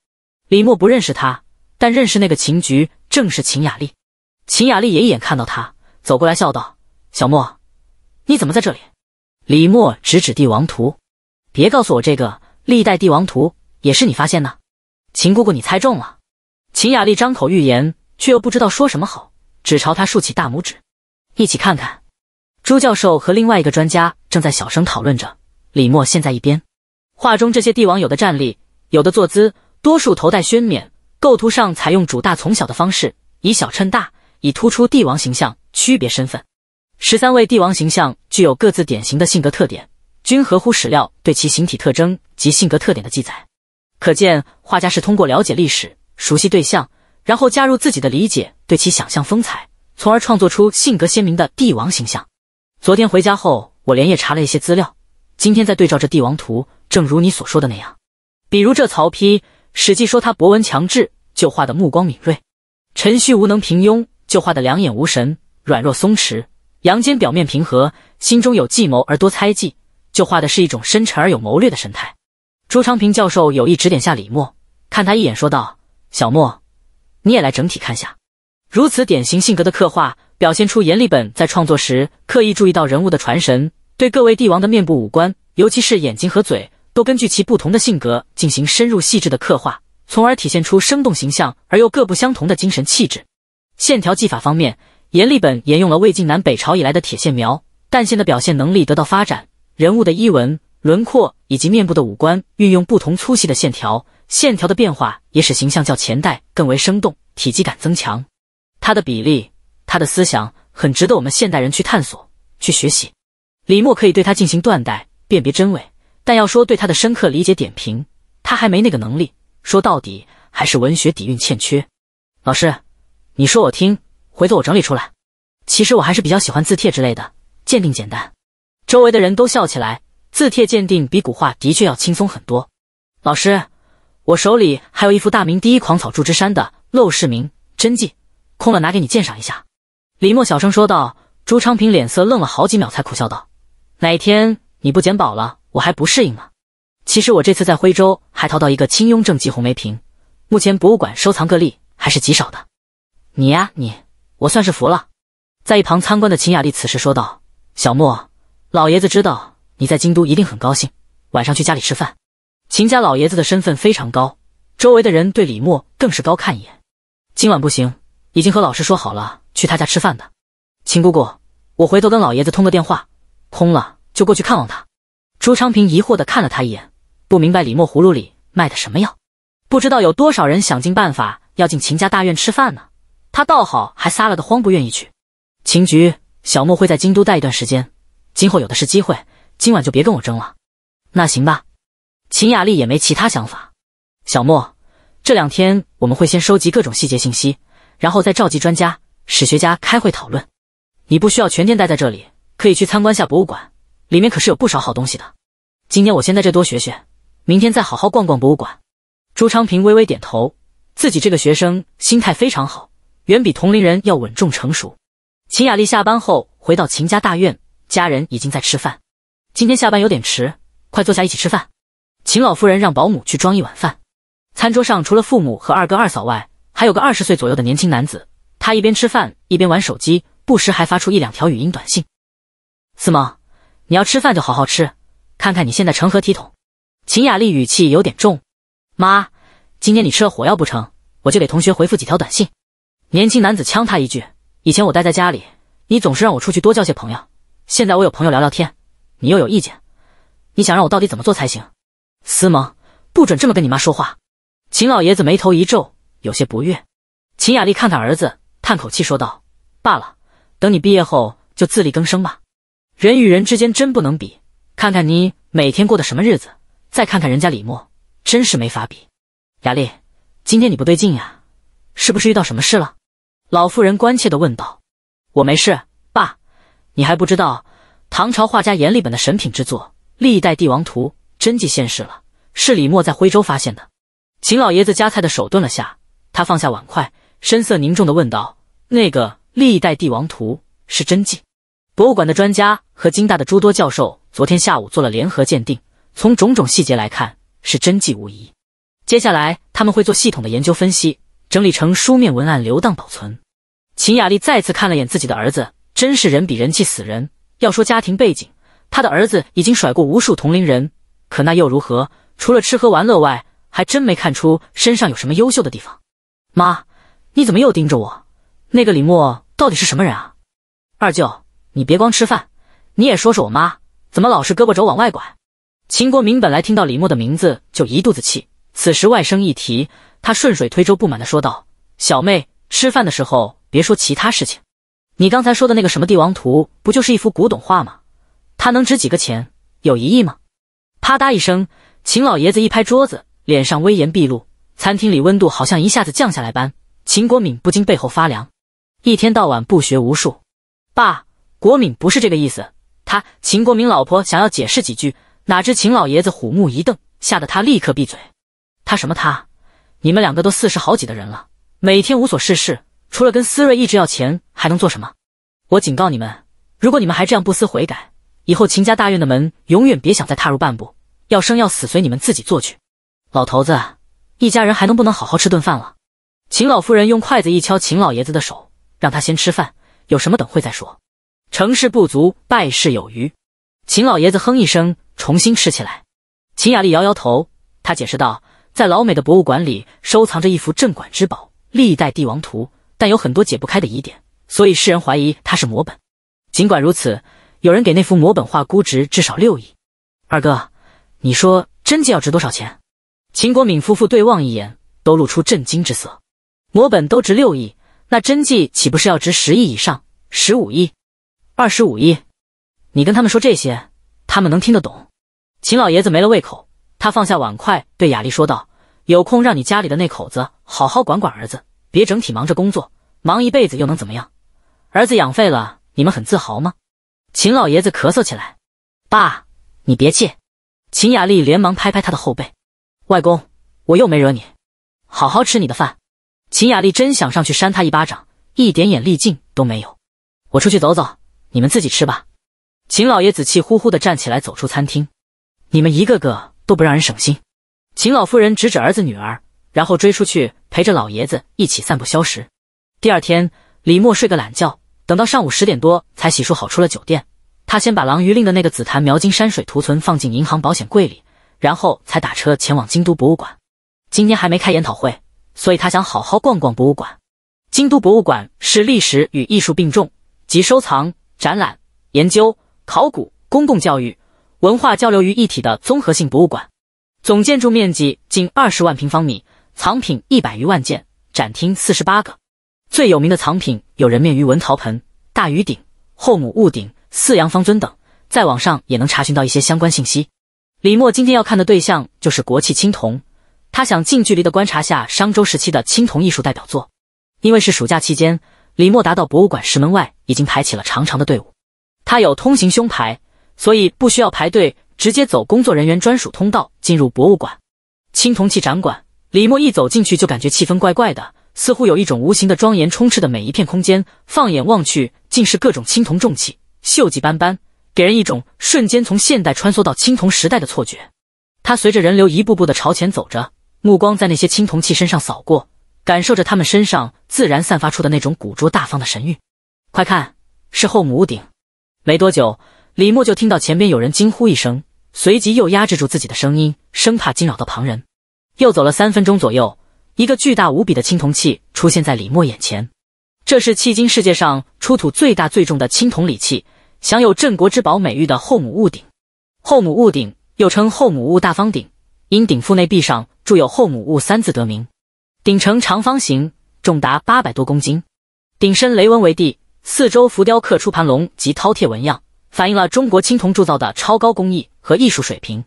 A: 李默不认识他，但认识那个秦局，正是秦雅丽。秦雅丽也一眼看到他，走过来笑道：“小莫，你怎么在这里？”李默指指帝王图：“别告诉我这个历代帝王图也是你发现的。”秦姑姑，你猜中了。秦雅丽张口欲言，却又不知道说什么好，只朝他竖起大拇指。一起看看。朱教授和另外一个专家正在小声讨论着，李默现在一边。画中这些帝王有的站立。有的坐姿，多数头戴宣冕，构图上采用主大从小的方式，以小衬大，以突出帝王形象，区别身份。十三位帝王形象具有各自典型的性格特点，均合乎史料对其形体特征及性格特点的记载。可见，画家是通过了解历史、熟悉对象，然后加入自己的理解，对其想象风采，从而创作出性格鲜明的帝王形象。昨天回家后，我连夜查了一些资料，今天在对照这帝王图，正如你所说的那样。比如这曹丕，《史记》说他博闻强志，就画的目光敏锐；陈旭无能平庸，就画的两眼无神，软弱松弛；杨坚表面平和，心中有计谋而多猜忌，就画的是一种深沉而有谋略的神态。朱昌平教授有意指点下李默，看他一眼，说道：“小莫，你也来整体看下。”如此典型性格的刻画，表现出阎立本在创作时刻意注意到人物的传神，对各位帝王的面部五官，尤其是眼睛和嘴。都根据其不同的性格进行深入细致的刻画，从而体现出生动形象而又各不相同的精神气质。线条技法方面，阎立本沿用了魏晋南北朝以来的铁线描，淡线的表现能力得到发展。人物的衣纹、轮廓以及面部的五官，运用不同粗细的线条，线条的变化也使形象较前代更为生动，体积感增强。他的比例，他的思想，很值得我们现代人去探索、去学习。李默可以对他进行断代，辨别真伪。但要说对他的深刻理解点评，他还没那个能力。说到底还是文学底蕴欠缺。老师，你说我听，回头我整理出来。其实我还是比较喜欢字帖之类的鉴定，简单。周围的人都笑起来。字帖鉴定比古画的确要轻松很多。老师，我手里还有一幅大明第一狂草祝枝山的《陋室铭》真迹，空了拿给你鉴赏一下。李默小声说道。朱昌平脸色愣了好几秒，才苦笑道：“哪天你不捡宝了？”我还不适应呢。其实我这次在徽州还淘到一个清雍正级红梅瓶，目前博物馆收藏个例还是极少的。你呀，你我算是服了。在一旁参观的秦雅丽此时说道：“小莫，老爷子知道你在京都一定很高兴，晚上去家里吃饭。”秦家老爷子的身份非常高，周围的人对李默更是高看一眼。今晚不行，已经和老师说好了去他家吃饭的。秦姑姑，我回头跟老爷子通个电话，空了就过去看望他。朱昌平疑惑地看了他一眼，不明白李默葫芦里卖的什么药，不知道有多少人想尽办法要进秦家大院吃饭呢，他倒好，还撒了个谎，不愿意去。秦局，小莫会在京都待一段时间，今后有的是机会。今晚就别跟我争了。那行吧。秦雅丽也没其他想法。小莫，这两天我们会先收集各种细节信息，然后再召集专家、史学家开会讨论。你不需要全天待在这里，可以去参观下博物馆。里面可是有不少好东西的，今天我先在这多学学，明天再好好逛逛博物馆。朱昌平微微点头，自己这个学生心态非常好，远比同龄人要稳重成熟。秦雅丽下班后回到秦家大院，家人已经在吃饭。今天下班有点迟，快坐下一起吃饭。秦老夫人让保姆去装一碗饭。餐桌上除了父母和二哥二嫂外，还有个二十岁左右的年轻男子，他一边吃饭一边玩手机，不时还发出一两条语音短信。四毛，你要吃饭就好好吃，看看你现在成何体统！秦雅丽语气有点重。妈，今天你吃了火药不成？我就给同学回复几条短信。年轻男子呛他一句：“以前我待在家里，你总是让我出去多交些朋友；现在我有朋友聊聊天，你又有意见。你想让我到底怎么做才行？”思萌，不准这么跟你妈说话！秦老爷子眉头一皱，有些不悦。秦雅丽看看儿子，叹口气说道：“罢了，等你毕业后就自力更生吧。”人与人之间真不能比，看看你每天过的什么日子，再看看人家李默，真是没法比。雅丽，今天你不对劲呀，是不是遇到什么事了？老妇人关切地问道。我没事，爸，你还不知道，唐朝画家阎立本的神品之作《历代帝王图》真迹现世了，是李默在徽州发现的。秦老爷子夹菜的手顿了下，他放下碗筷，神色凝重地问道：“那个《历代帝王图》是真迹？”博物馆的专家和金大的诸多教授昨天下午做了联合鉴定，从种种细节来看是真迹无疑。接下来他们会做系统的研究分析，整理成书面文案留档保存。秦雅丽再次看了眼自己的儿子，真是人比人气死人。要说家庭背景，她的儿子已经甩过无数同龄人，可那又如何？除了吃喝玩乐外，还真没看出身上有什么优秀的地方。妈，你怎么又盯着我？那个李默到底是什么人啊？二舅。你别光吃饭，你也说说我妈怎么老是胳膊肘往外拐。秦国敏本来听到李默的名字就一肚子气，此时外甥一提，他顺水推舟，不满的说道：“小妹，吃饭的时候别说其他事情，你刚才说的那个什么帝王图，不就是一幅古董画吗？它能值几个钱？有一亿吗？”啪嗒一声，秦老爷子一拍桌子，脸上威严毕露，餐厅里温度好像一下子降下来般。秦国敏不禁背后发凉，一天到晚不学无术，爸。国敏不是这个意思，他秦国民老婆想要解释几句，哪知秦老爷子虎目一瞪，吓得他立刻闭嘴。他什么他？你们两个都四十好几的人了，每天无所事事，除了跟思睿一直要钱，还能做什么？我警告你们，如果你们还这样不思悔改，以后秦家大院的门永远别想再踏入半步。要生要死随你们自己做去。老头子，一家人还能不能好好吃顿饭了？秦老夫人用筷子一敲秦老爷子的手，让他先吃饭，有什么等会再说。成事不足，败事有余。秦老爷子哼一声，重新吃起来。秦雅丽摇摇头，她解释道：“在老美的博物馆里收藏着一幅镇馆之宝《历代帝王图》，但有很多解不开的疑点，所以世人怀疑它是摹本。尽管如此，有人给那幅摹本画估值至少六亿。二哥，你说真迹要值多少钱？”秦国敏夫妇对望一眼，都露出震惊之色。摹本都值六亿，那真迹岂不是要值十亿以上，十五亿？二十五亿，你跟他们说这些，他们能听得懂？秦老爷子没了胃口，他放下碗筷，对雅丽说道：“有空让你家里的那口子好好管管儿子，别整体忙着工作，忙一辈子又能怎么样？儿子养废了，你们很自豪吗？”秦老爷子咳嗽起来，“爸，你别气。”秦雅丽连忙拍拍他的后背，“外公，我又没惹你，好好吃你的饭。”秦雅丽真想上去扇他一巴掌，一点眼力劲都没有。我出去走走。你们自己吃吧。秦老爷子气呼呼地站起来，走出餐厅。你们一个个都不让人省心。秦老夫人指指儿子女儿，然后追出去陪着老爷子一起散步消食。第二天，李默睡个懒觉，等到上午十点多才洗漱好出了酒店。他先把狼余令的那个紫檀描金山水图存放进银行保险柜里，然后才打车前往京都博物馆。今天还没开研讨会，所以他想好好逛逛博物馆。京都博物馆是历史与艺术并重，集收藏。展览、研究、考古、公共教育、文化交流于一体的综合性博物馆，总建筑面积近二十万平方米，藏品一百余万件，展厅四十八个。最有名的藏品有人面鱼纹陶盆、大鱼鼎、后母戊鼎、四羊方尊等。在网上也能查询到一些相关信息。李默今天要看的对象就是国器青铜，他想近距离的观察下商周时期的青铜艺术代表作，因为是暑假期间。李默达到博物馆石门外，已经排起了长长的队伍。他有通行胸牌，所以不需要排队，直接走工作人员专属通道进入博物馆青铜器展馆。李默一走进去，就感觉气氛怪怪的，似乎有一种无形的庄严充斥的每一片空间。放眼望去，竟是各种青铜重器，锈迹斑斑，给人一种瞬间从现代穿梭到青铜时代的错觉。他随着人流一步步的朝前走着，目光在那些青铜器身上扫过。感受着他们身上自然散发出的那种古拙大方的神韵，快看，是后母戊鼎！没多久，李牧就听到前边有人惊呼一声，随即又压制住自己的声音，生怕惊扰到旁人。又走了三分钟左右，一个巨大无比的青铜器出现在李牧眼前。这是迄今世界上出土最大最重的青铜礼器，享有“镇国之宝”美誉的后母戊鼎。后母戊鼎又称后母戊大方鼎，因鼎腹内壁上铸有“后母戊”三字得名。顶呈长方形，重达八百多公斤。顶身雷纹为地，四周浮雕刻出盘龙及饕餮纹样，反映了中国青铜铸造的超高工艺和艺术水平。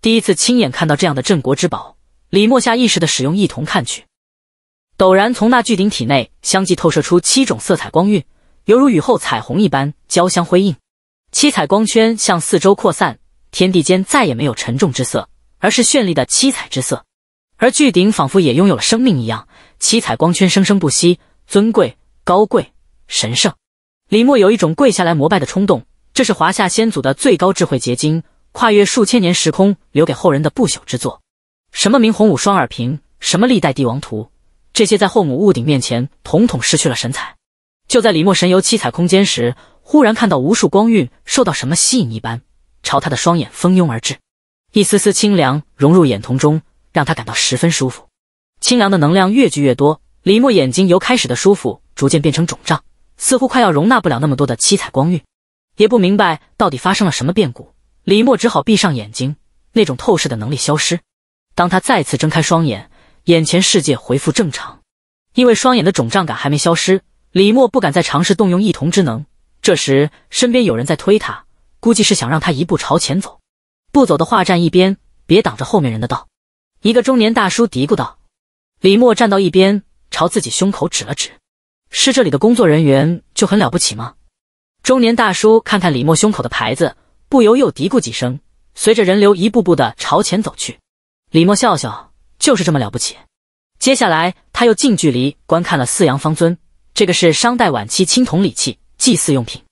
A: 第一次亲眼看到这样的镇国之宝，李默下意识的使用异瞳看去，陡然从那巨鼎体内相继透射出七种色彩光晕，犹如雨后彩虹一般交相辉映。七彩光圈向四周扩散，天地间再也没有沉重之色，而是绚丽的七彩之色。而巨鼎仿佛也拥有了生命一样，七彩光圈生生不息，尊贵、高贵、神圣。李默有一种跪下来膜拜的冲动。这是华夏先祖的最高智慧结晶，跨越数千年时空留给后人的不朽之作。什么明洪武双耳瓶，什么历代帝王图，这些在后母雾鼎面前统统失去了神采。就在李默神游七彩空间时，忽然看到无数光晕受到什么吸引一般，朝他的双眼蜂拥而至，一丝丝清凉融入眼瞳中。让他感到十分舒服，清凉的能量越聚越多。李默眼睛由开始的舒服，逐渐变成肿胀，似乎快要容纳不了那么多的七彩光晕。也不明白到底发生了什么变故，李默只好闭上眼睛，那种透视的能力消失。当他再次睁开双眼，眼前世界恢复正常，因为双眼的肿胀感还没消失，李默不敢再尝试动用异瞳之能。这时，身边有人在推他，估计是想让他一步朝前走，不走的话站一边，别挡着后面人的道。一个中年大叔嘀咕道：“李默站到一边，朝自己胸口指了指，是这里的工作人员就很了不起吗？”中年大叔看看李默胸口的牌子，不由又嘀咕几声，随着人流一步步的朝前走去。李默笑笑，就是这么了不起。接下来，他又近距离观看了四羊方尊，这个是商代晚期青铜礼器，祭祀用品。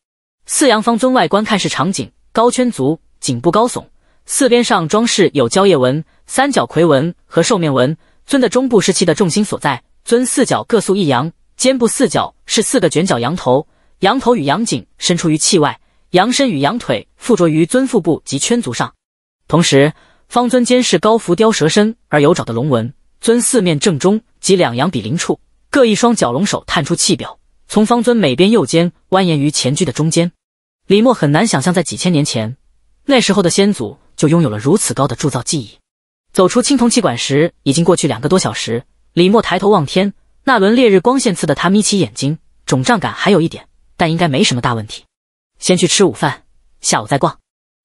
A: 四羊方尊外观看是场景，高圈足，颈部高耸。四边上装饰有蕉叶纹、三角葵纹和兽面纹。尊的中部是器的重心所在，尊四角各塑一羊，肩部四角是四个卷角羊头，羊头与羊颈伸出于器外，羊身与羊腿附着于尊腹部及圈足上。同时，方尊肩饰高浮雕蛇身而有爪的龙纹，尊四面正中及两羊比邻处各一双角龙手探出气表，从方尊每边右肩蜿蜒于前居的中间。李默很难想象，在几千年前，那时候的先祖。就拥有了如此高的铸造技艺。走出青铜器馆时，已经过去两个多小时。李默抬头望天，那轮烈日光线刺得他眯起眼睛，肿胀感还有一点，但应该没什么大问题。先去吃午饭，下午再逛。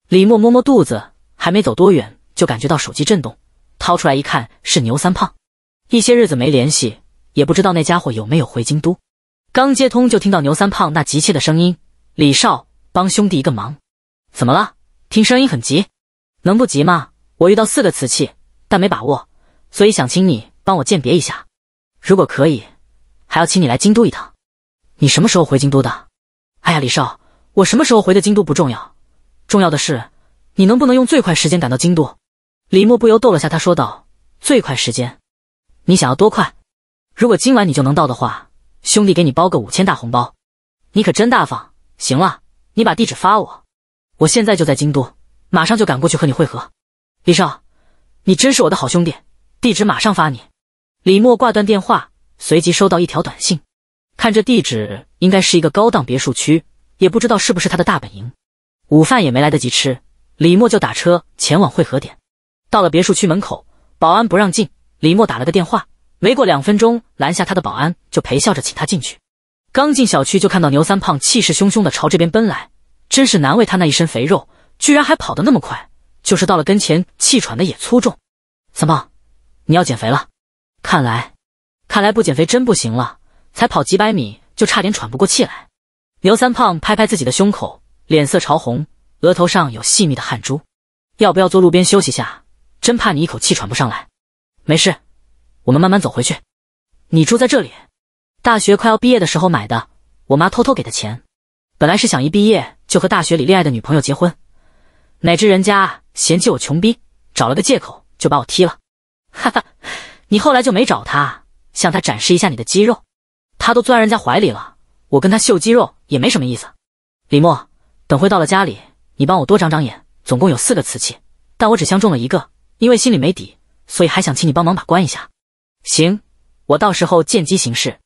A: 李默摸摸肚子，还没走多远，就感觉到手机震动，掏出来一看，是牛三胖。一些日子没联系，也不知道那家伙有没有回京都。刚接通，就听到牛三胖那急切的声音：“李少，帮兄弟一个忙，怎么了？听声音很急。”能不急吗？我遇到四个瓷器，但没把握，所以想请你帮我鉴别一下。如果可以，还要请你来京都一趟。你什么时候回京都的？哎呀，李少，我什么时候回的京都不重要，重要的是你能不能用最快时间赶到京都。李默不由逗了下他说道：“最快时间，你想要多快？如果今晚你就能到的话，兄弟给你包个五千大红包，你可真大方。行了，你把地址发我，我现在就在京都。”马上就赶过去和你会合，李少，你真是我的好兄弟，地址马上发你。李默挂断电话，随即收到一条短信，看这地址应该是一个高档别墅区，也不知道是不是他的大本营。午饭也没来得及吃，李默就打车前往汇合点。到了别墅区门口，保安不让进，李默打了个电话，没过两分钟，拦下他的保安就陪笑着请他进去。刚进小区就看到牛三胖气势汹汹的朝这边奔来，真是难为他那一身肥肉。居然还跑得那么快，就是到了跟前，气喘的也粗重。三胖，你要减肥了？看来，看来不减肥真不行了。才跑几百米就差点喘不过气来。刘三胖拍拍自己的胸口，脸色潮红，额头上有细密的汗珠。要不要坐路边休息下？真怕你一口气喘不上来。没事，我们慢慢走回去。你住在这里？大学快要毕业的时候买的，我妈偷偷给的钱。本来是想一毕业就和大学里恋爱的女朋友结婚。哪知人家嫌弃我穷逼，找了个借口就把我踢了，哈哈！你后来就没找他，向他展示一下你的肌肉，他都钻人家怀里了，我跟他秀肌肉也没什么意思。李默，等会到了家里，你帮我多长长眼。总共有四个瓷器，但我只相中了一个，因为心里没底，所以还想请你帮忙把关一下。行，我到时候见机行事。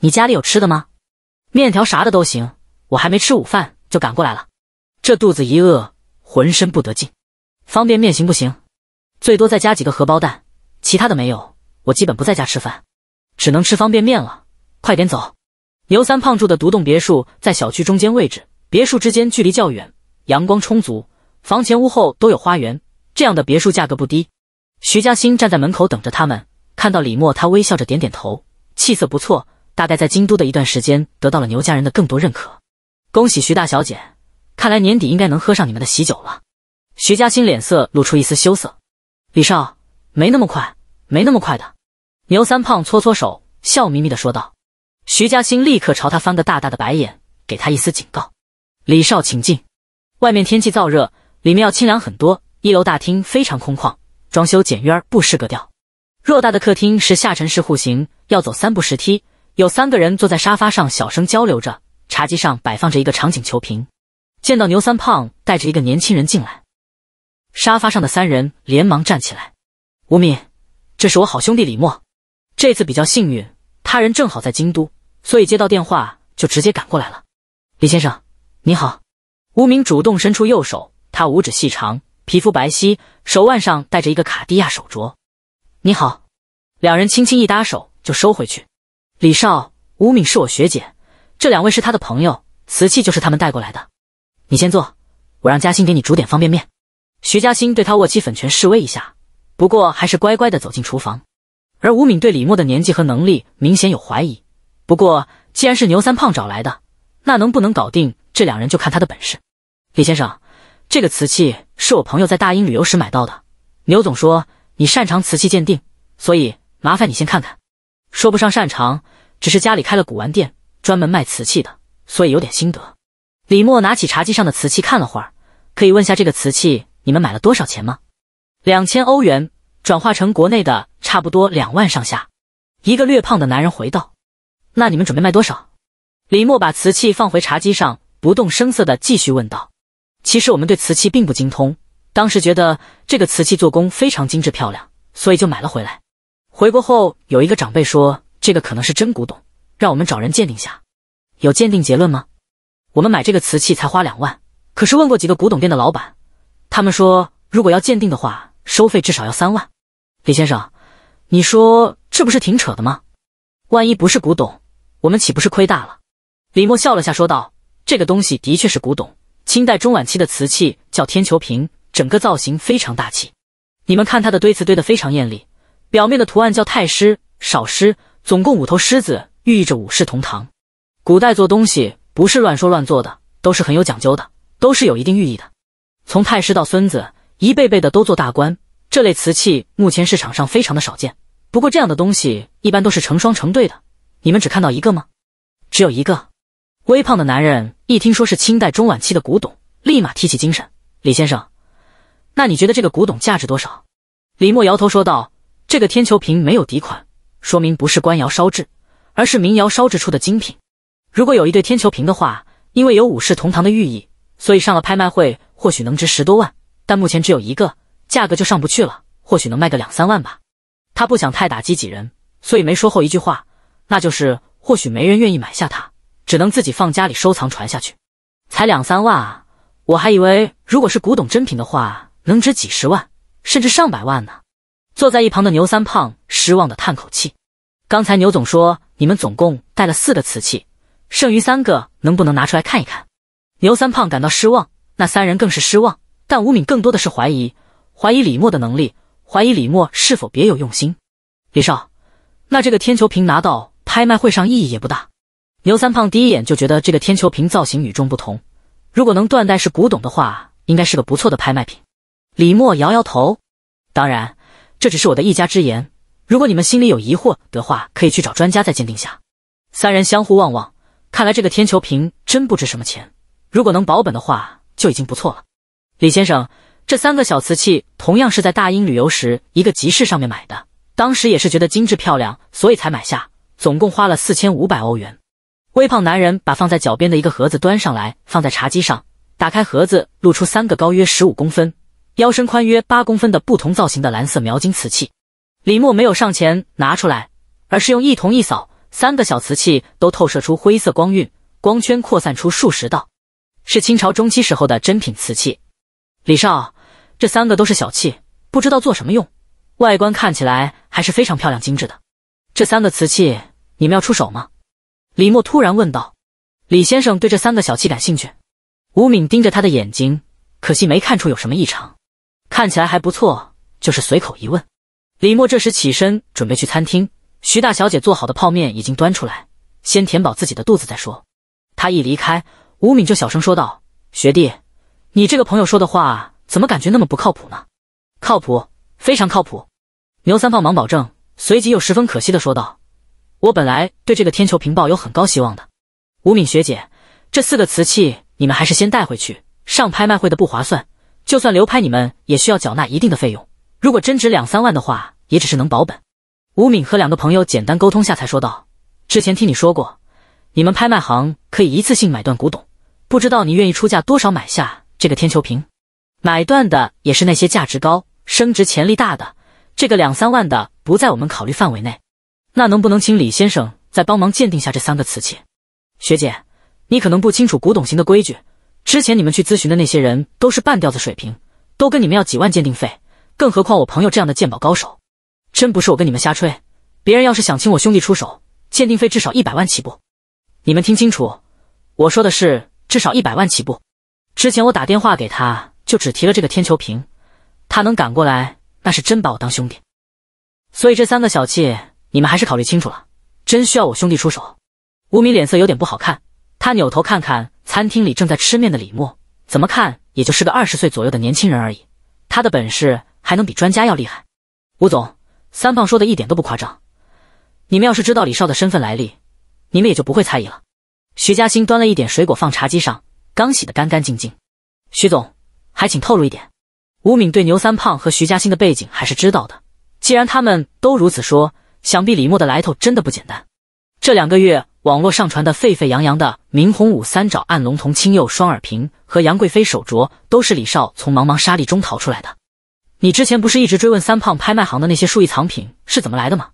A: 你家里有吃的吗？面条啥的都行。我还没吃午饭就赶过来了，这肚子一饿。浑身不得劲，方便面行不行？最多再加几个荷包蛋，其他的没有。我基本不在家吃饭，只能吃方便面了。快点走！牛三胖住的独栋别墅在小区中间位置，别墅之间距离较远，阳光充足，房前屋后都有花园。这样的别墅价格不低。徐嘉欣站在门口等着他们，看到李默，他微笑着点点头，气色不错，大概在京都的一段时间得到了牛家人的更多认可。恭喜徐大小姐。看来年底应该能喝上你们的喜酒了。徐嘉欣脸色露出一丝羞涩。李少，没那么快，没那么快的。牛三胖搓搓手，笑眯眯的说道。徐嘉欣立刻朝他翻个大大的白眼，给他一丝警告。李少，请进。外面天气燥热，里面要清凉很多。一楼大厅非常空旷，装修简约而不失格调。偌大的客厅是下沉式户型，要走三步石梯。有三个人坐在沙发上小声交流着，茶几上摆放着一个场景球瓶。见到牛三胖带着一个年轻人进来，沙发上的三人连忙站起来。吴敏，这是我好兄弟李默，这次比较幸运，他人正好在京都，所以接到电话就直接赶过来了。李先生，你好。吴敏主动伸出右手，他五指细长，皮肤白皙，手腕上戴着一个卡地亚手镯。你好，两人轻轻一搭手就收回去。李少，吴敏是我学姐，这两位是她的朋友，瓷器就是他们带过来的。你先坐，我让嘉欣给你煮点方便面。徐嘉欣对他握起粉拳示威一下，不过还是乖乖的走进厨房。而吴敏对李默的年纪和能力明显有怀疑，不过既然是牛三胖找来的，那能不能搞定这两人就看他的本事。李先生，这个瓷器是我朋友在大英旅游时买到的。牛总说你擅长瓷器鉴定，所以麻烦你先看看。说不上擅长，只是家里开了古玩店，专门卖瓷器的，所以有点心得。李默拿起茶几上的瓷器看了会儿，可以问下这个瓷器你们买了多少钱吗？两千欧元，转化成国内的差不多两万上下。一个略胖的男人回道：“那你们准备卖多少？”李默把瓷器放回茶几上，不动声色地继续问道：“其实我们对瓷器并不精通，当时觉得这个瓷器做工非常精致漂亮，所以就买了回来。回国后有一个长辈说这个可能是真古董，让我们找人鉴定下。有鉴定结论吗？”我们买这个瓷器才花两万，可是问过几个古董店的老板，他们说如果要鉴定的话，收费至少要三万。李先生，你说这不是挺扯的吗？万一不是古董，我们岂不是亏大了？李默笑了下，说道：“这个东西的确是古董，清代中晚期的瓷器叫天球瓶，整个造型非常大气。你们看它的堆瓷堆的非常艳丽，表面的图案叫太狮少狮，总共五头狮子，寓意着五世同堂。古代做东西。”不是乱说乱做的，都是很有讲究的，都是有一定寓意的。从太师到孙子，一辈辈的都做大官。这类瓷器目前市场上非常的少见。不过这样的东西一般都是成双成对的，你们只看到一个吗？只有一个。微胖的男人一听说是清代中晚期的古董，立马提起精神。李先生，那你觉得这个古董价值多少？李默摇头说道：“这个天球瓶没有底款，说明不是官窑烧制，而是民窑烧制出的精品。”如果有一对天球瓶的话，因为有五世同堂的寓意，所以上了拍卖会或许能值十多万。但目前只有一个，价格就上不去了，或许能卖个两三万吧。他不想太打击几人，所以没说后一句话，那就是或许没人愿意买下它，只能自己放家里收藏传下去。才两三万啊！我还以为如果是古董珍品的话，能值几十万，甚至上百万呢。坐在一旁的牛三胖失望的叹口气。刚才牛总说你们总共带了四个瓷器。剩余三个能不能拿出来看一看？牛三胖感到失望，那三人更是失望。但吴敏更多的是怀疑，怀疑李默的能力，怀疑李默是否别有用心。李少，那这个天球瓶拿到拍卖会上意义也不大。牛三胖第一眼就觉得这个天球瓶造型与众不同，如果能断代是古董的话，应该是个不错的拍卖品。李默摇摇头，当然，这只是我的一家之言。如果你们心里有疑惑的话，可以去找专家再鉴定下。三人相互望望。看来这个天球瓶真不值什么钱，如果能保本的话就已经不错了。李先生，这三个小瓷器同样是在大英旅游时一个集市上面买的，当时也是觉得精致漂亮，所以才买下，总共花了四千五百欧元。微胖男人把放在脚边的一个盒子端上来，放在茶几上，打开盒子，露出三个高约十五公分、腰身宽约八公分的不同造型的蓝色描金瓷器。李默没有上前拿出来，而是用一同一扫。三个小瓷器都透射出灰色光晕，光圈扩散出数十道，是清朝中期时候的珍品瓷器。李少，这三个都是小器，不知道做什么用，外观看起来还是非常漂亮精致的。这三个瓷器，你们要出手吗？李默突然问道。李先生对这三个小器感兴趣？吴敏盯着他的眼睛，可惜没看出有什么异常，看起来还不错，就是随口一问。李默这时起身准备去餐厅。徐大小姐做好的泡面已经端出来，先填饱自己的肚子再说。她一离开，吴敏就小声说道：“学弟，你这个朋友说的话怎么感觉那么不靠谱呢？”“靠谱，非常靠谱。”牛三胖忙保证，随即又十分可惜的说道：“我本来对这个天球屏报有很高希望的。”“吴敏学姐，这四个瓷器你们还是先带回去，上拍卖会的不划算。就算流拍，你们也需要缴纳一定的费用。如果真值两三万的话，也只是能保本。”吴敏和两个朋友简单沟通下，才说道：“之前听你说过，你们拍卖行可以一次性买断古董，不知道你愿意出价多少买下这个天球瓶？买断的也是那些价值高、升值潜力大的，这个两三万的不在我们考虑范围内。那能不能请李先生再帮忙鉴定下这三个瓷器？学姐，你可能不清楚古董行的规矩，之前你们去咨询的那些人都是半吊子水平，都跟你们要几万鉴定费，更何况我朋友这样的鉴宝高手。”真不是我跟你们瞎吹，别人要是想请我兄弟出手，鉴定费至少一百万起步。你们听清楚，我说的是至少一百万起步。之前我打电话给他，就只提了这个天球瓶，他能赶过来，那是真把我当兄弟。所以这三个小气，你们还是考虑清楚了。真需要我兄弟出手，吴敏脸色有点不好看，他扭头看看餐厅里正在吃面的李默，怎么看也就是个二十岁左右的年轻人而已，他的本事还能比专家要厉害？吴总。三胖说的一点都不夸张，你们要是知道李少的身份来历，你们也就不会猜疑了。徐嘉欣端了一点水果放茶几上，刚洗的干干净净。徐总，还请透露一点。吴敏对牛三胖和徐嘉欣的背景还是知道的，既然他们都如此说，想必李默的来头真的不简单。这两个月网络上传的沸沸扬扬的明洪武三爪暗龙铜青釉双耳瓶和杨贵妃手镯，都是李少从茫茫沙砾中淘出来的。你之前不是一直追问三胖拍卖行的那些数亿藏品是怎么来的吗？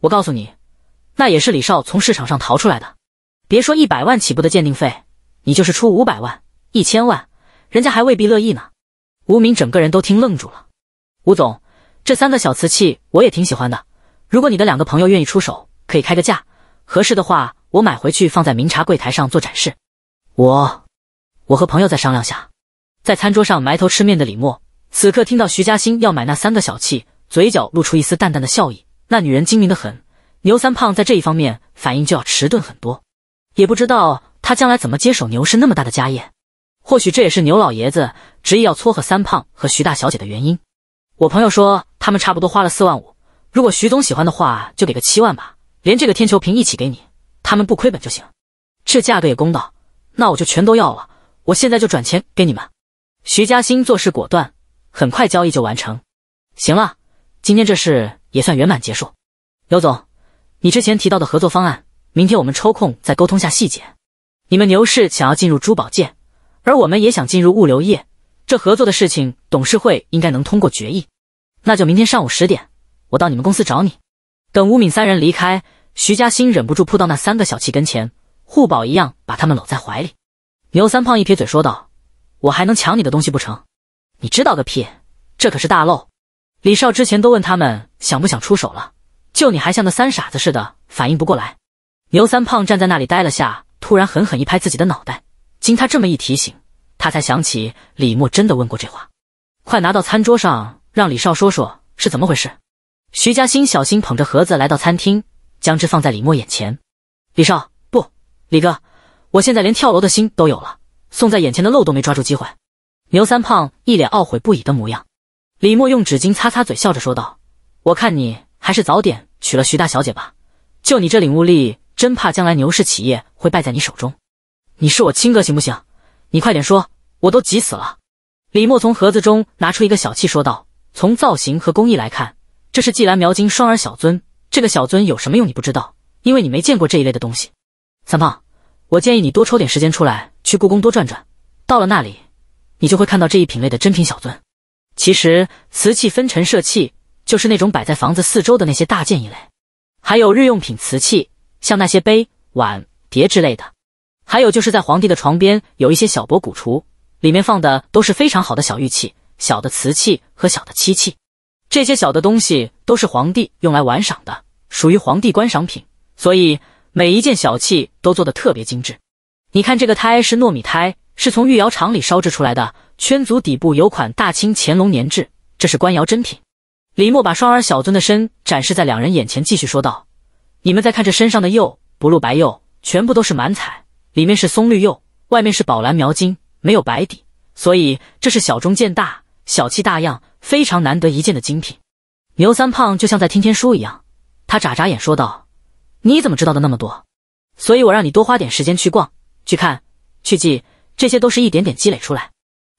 A: 我告诉你，那也是李少从市场上淘出来的。别说一百万起步的鉴定费，你就是出五百万、一千万，人家还未必乐意呢。吴明整个人都听愣住了。吴总，这三个小瓷器我也挺喜欢的，如果你的两个朋友愿意出手，可以开个价，合适的话我买回去放在明察柜台上做展示。我，我和朋友再商量下。在餐桌上埋头吃面的李默。此刻听到徐嘉欣要买那三个小器，嘴角露出一丝淡淡的笑意。那女人精明的很，牛三胖在这一方面反应就要迟钝很多，也不知道他将来怎么接手牛氏那么大的家业。或许这也是牛老爷子执意要撮合三胖和徐大小姐的原因。我朋友说他们差不多花了四万五，如果徐总喜欢的话，就给个七万吧，连这个天球瓶一起给你，他们不亏本就行。这价格也公道，那我就全都要了。我现在就转钱给你们。徐嘉欣做事果断。很快交易就完成，行了，今天这事也算圆满结束。刘总，你之前提到的合作方案，明天我们抽空再沟通下细节。你们牛氏想要进入珠宝界，而我们也想进入物流业，这合作的事情董事会应该能通过决议。那就明天上午十点，我到你们公司找你。等吴敏三人离开，徐嘉欣忍不住扑到那三个小气跟前，互保一样把他们搂在怀里。牛三胖一撇嘴说道：“我还能抢你的东西不成？”你知道个屁！这可是大漏，李少之前都问他们想不想出手了，就你还像个三傻子似的反应不过来。牛三胖站在那里呆了下，突然狠狠一拍自己的脑袋。经他这么一提醒，他才想起李默真的问过这话。快拿到餐桌上，让李少说说是怎么回事。徐嘉欣小心捧着盒子来到餐厅，将之放在李默眼前。李少不，李哥，我现在连跳楼的心都有了，送在眼前的漏都没抓住机会。牛三胖一脸懊悔不已的模样，李默用纸巾擦擦嘴，笑着说道：“我看你还是早点娶了徐大小姐吧，就你这领悟力，真怕将来牛氏企业会败在你手中。你是我亲哥，行不行？你快点说，我都急死了。”李默从盒子中拿出一个小器，说道：“从造型和工艺来看，这是霁蓝描金双耳小尊。这个小尊有什么用，你不知道？因为你没见过这一类的东西。三胖，我建议你多抽点时间出来，去故宫多转转。到了那里。”你就会看到这一品类的真品小尊。其实瓷器分陈设器，就是那种摆在房子四周的那些大件一类；还有日用品瓷器，像那些杯、碗、碟之类的；还有就是在皇帝的床边有一些小博古橱，里面放的都是非常好的小玉器、小的瓷器和小的漆器。这些小的东西都是皇帝用来玩赏的，属于皇帝观赏品，所以每一件小器都做的特别精致。你看这个胎是糯米胎。是从御窑厂里烧制出来的，圈足底部有款“大清乾隆年制”，这是官窑珍品。李默把双耳小尊的身展示在两人眼前，继续说道：“你们再看这身上的釉，不露白釉，全部都是满彩，里面是松绿釉，外面是宝蓝描金，没有白底，所以这是小中见大，小气大样，非常难得一见的精品。”牛三胖就像在听天书一样，他眨眨眼说道：“你怎么知道的那么多？所以我让你多花点时间去逛、去看、去记。”这些都是一点点积累出来。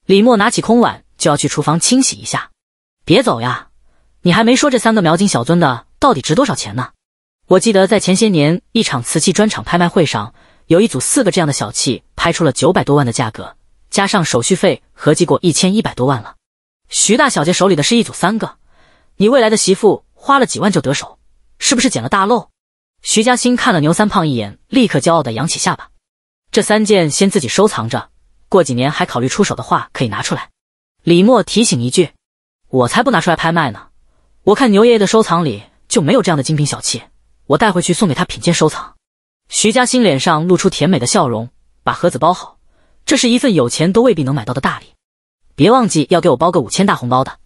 A: 李默拿起空碗就要去厨房清洗一下，别走呀，你还没说这三个苗金小尊的到底值多少钱呢？我记得在前些年一场瓷器专场拍卖会上，有一组四个这样的小器拍出了九百多万的价格，加上手续费合计过一千一百多万了。徐大小姐手里的是一组三个，你未来的媳妇花了几万就得手，是不是捡了大漏？徐嘉欣看了牛三胖一眼，立刻骄傲的扬起下巴，这三件先自己收藏着。过几年还考虑出手的话，可以拿出来。李默提醒一句：“我才不拿出来拍卖呢！我看牛爷爷的收藏里就没有这样的精品小器，我带回去送给他品鉴收藏。”徐嘉欣脸上露出甜美的笑容，把盒子包好。这是一份有钱都未必能买到的大礼，别忘记要给我包个五千大红包的。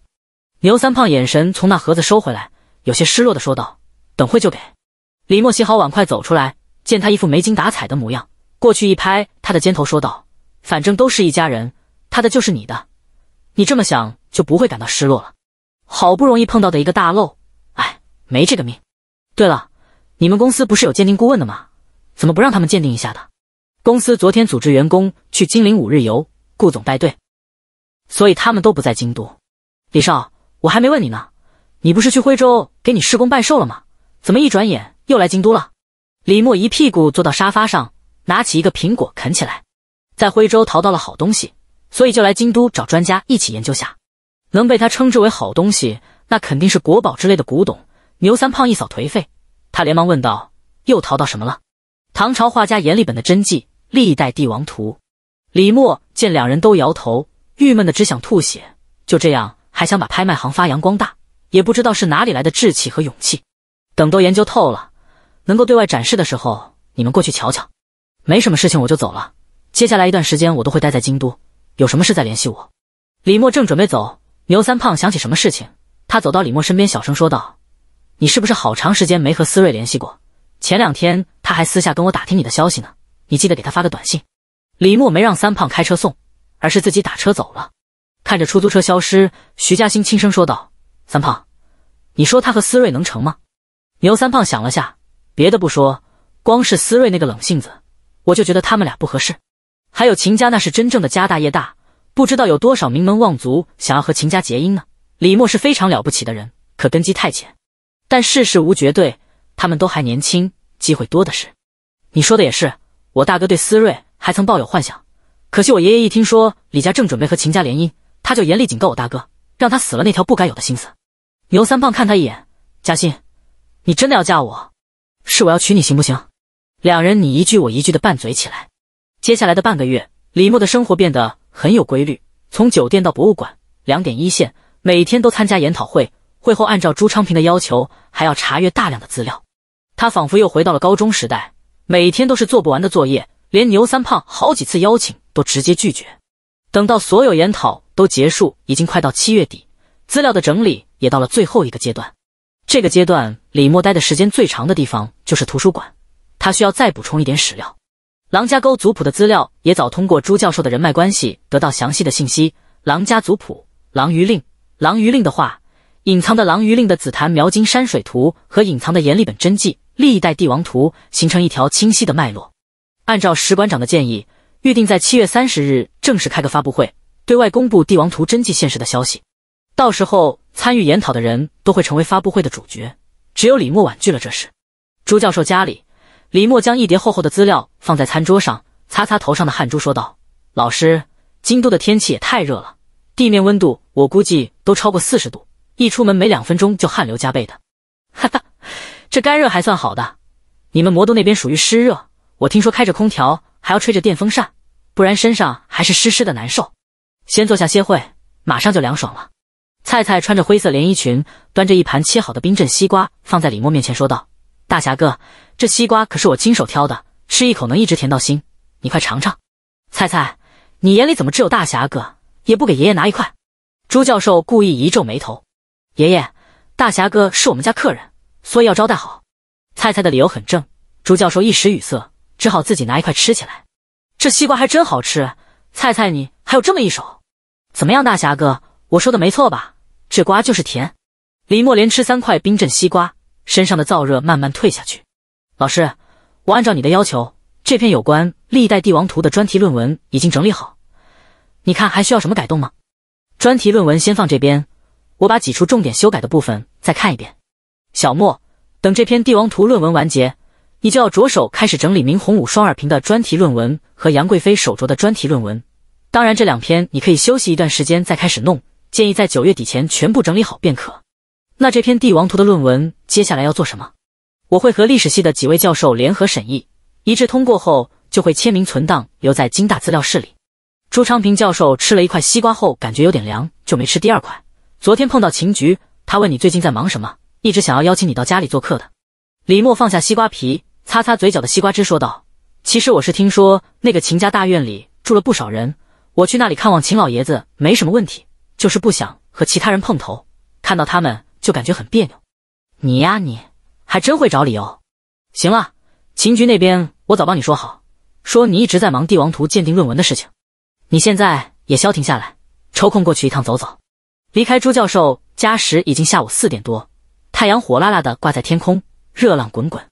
A: 牛三胖眼神从那盒子收回来，有些失落的说道：“等会就给。”李默洗好碗筷走出来，见他一副没精打采的模样，过去一拍他的肩头，说道。反正都是一家人，他的就是你的，你这么想就不会感到失落了。好不容易碰到的一个大漏，哎，没这个命。对了，你们公司不是有鉴定顾问的吗？怎么不让他们鉴定一下的？公司昨天组织员工去金陵五日游，顾总带队，所以他们都不在京都。李少，我还没问你呢，你不是去徽州给你师公拜寿了吗？怎么一转眼又来京都了？李默一屁股坐到沙发上，拿起一个苹果啃起来。在徽州淘到了好东西，所以就来京都找专家一起研究下。能被他称之为好东西，那肯定是国宝之类的古董。牛三胖一扫颓废，他连忙问道：“又淘到什么了？”唐朝画家阎立本的真迹《历代帝王图》。李默见两人都摇头，郁闷的只想吐血。就这样还想把拍卖行发扬光大，也不知道是哪里来的志气和勇气。等都研究透了，能够对外展示的时候，你们过去瞧瞧。没什么事情，我就走了。接下来一段时间，我都会待在京都，有什么事再联系我。李默正准备走，牛三胖想起什么事情，他走到李默身边，小声说道：“你是不是好长时间没和思睿联系过？前两天他还私下跟我打听你的消息呢。你记得给他发个短信。”李默没让三胖开车送，而是自己打车走了。看着出租车消失，徐嘉欣轻声说道：“三胖，你说他和思睿能成吗？”牛三胖想了下，别的不说，光是思睿那个冷性子，我就觉得他们俩不合适。还有秦家，那是真正的家大业大，不知道有多少名门望族想要和秦家结姻呢。李默是非常了不起的人，可根基太浅。但世事无绝对，他们都还年轻，机会多的是。你说的也是，我大哥对思睿还曾抱有幻想，可惜我爷爷一听说李家正准备和秦家联姻，他就严厉警告我大哥，让他死了那条不该有的心思。牛三胖看他一眼，嘉欣，你真的要嫁我？是我要娶你，行不行？两人你一句我一句的拌嘴起来。接下来的半个月，李默的生活变得很有规律。从酒店到博物馆，两点一线，每天都参加研讨会。会后，按照朱昌平的要求，还要查阅大量的资料。他仿佛又回到了高中时代，每天都是做不完的作业，连牛三胖好几次邀请都直接拒绝。等到所有研讨都结束，已经快到七月底，资料的整理也到了最后一个阶段。这个阶段，李默待的时间最长的地方就是图书馆，他需要再补充一点史料。狼家沟族谱的资料也早通过朱教授的人脉关系得到详细的信息。狼家族谱、狼鱼令、狼鱼令的话，隐藏的狼鱼令的紫檀描金山水图和隐藏的阎立本真迹历代帝王图形成一条清晰的脉络。按照石馆长的建议，预定在七月三十日正式开个发布会，对外公布帝王图真迹现实的消息。到时候参与研讨的人都会成为发布会的主角。只有李默婉拒了这事。朱教授家里。李默将一叠厚厚的资料放在餐桌上，擦擦头上的汗珠，说道：“老师，京都的天气也太热了，地面温度我估计都超过四十度，一出门没两分钟就汗流浃背的。哈哈，这干热还算好的，你们魔都那边属于湿热，我听说开着空调还要吹着电风扇，不然身上还是湿湿的难受。先坐下歇会，马上就凉爽了。”菜菜穿着灰色连衣裙，端着一盘切好的冰镇西瓜，放在李默面前，说道。大侠哥，这西瓜可是我亲手挑的，吃一口能一直甜到心，你快尝尝。菜菜，你眼里怎么只有大侠哥，也不给爷爷拿一块？朱教授故意一皱眉头。爷爷，大侠哥是我们家客人，所以要招待好。菜菜的理由很正，朱教授一时语塞，只好自己拿一块吃起来。这西瓜还真好吃，菜菜你还有这么一手？怎么样，大侠哥，我说的没错吧？这瓜就是甜。李默连吃三块冰镇西瓜。身上的燥热慢慢退下去。老师，我按照你的要求，这篇有关历代帝王图的专题论文已经整理好，你看还需要什么改动吗？专题论文先放这边，我把几处重点修改的部分再看一遍。小莫，等这篇帝王图论文完结，你就要着手开始整理明洪武双耳瓶的专题论文和杨贵妃手镯的专题论文。当然，这两篇你可以休息一段时间再开始弄，建议在九月底前全部整理好便可。那这篇《帝王图》的论文接下来要做什么？我会和历史系的几位教授联合审议，一致通过后就会签名存档，留在金大资料室里。朱昌平教授吃了一块西瓜后，感觉有点凉，就没吃第二块。昨天碰到秦菊，他问你最近在忙什么，一直想要邀请你到家里做客的。李默放下西瓜皮，擦擦嘴角的西瓜汁，说道：“其实我是听说那个秦家大院里住了不少人，我去那里看望秦老爷子没什么问题，就是不想和其他人碰头，看到他们。”就感觉很别扭，你呀，你还真会找理由。行了，秦局那边我早帮你说好，说你一直在忙帝王图鉴定论文的事情，你现在也消停下来，抽空过去一趟走走。离开朱教授家时已经下午四点多，太阳火辣辣的挂在天空，热浪滚滚。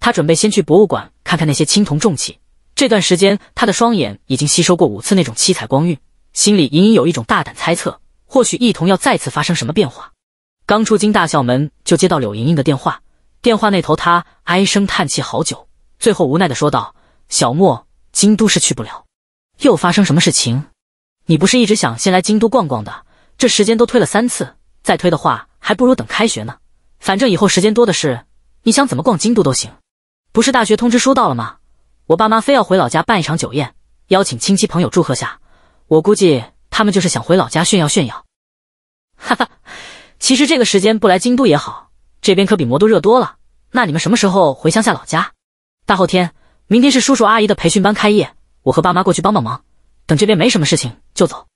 A: 他准备先去博物馆看看那些青铜重器。这段时间他的双眼已经吸收过五次那种七彩光晕，心里隐隐有一种大胆猜测，或许异同要再次发生什么变化。刚出京大校门，就接到柳莹莹的电话。电话那头，她唉声叹气好久，最后无奈的说道：“小莫，京都是去不了。又发生什么事情？你不是一直想先来京都逛逛的？这时间都推了三次，再推的话，还不如等开学呢。反正以后时间多的是，你想怎么逛京都都行。不是大学通知书到了吗？我爸妈非要回老家办一场酒宴，邀请亲戚朋友祝贺下。我估计他们就是想回老家炫耀炫耀。哈哈。”其实这个时间不来京都也好，这边可比魔都热多了。那你们什么时候回乡下老家？大后天，明天是叔叔阿姨的培训班开业，我和爸妈过去帮帮忙。等这边没什么事情就走。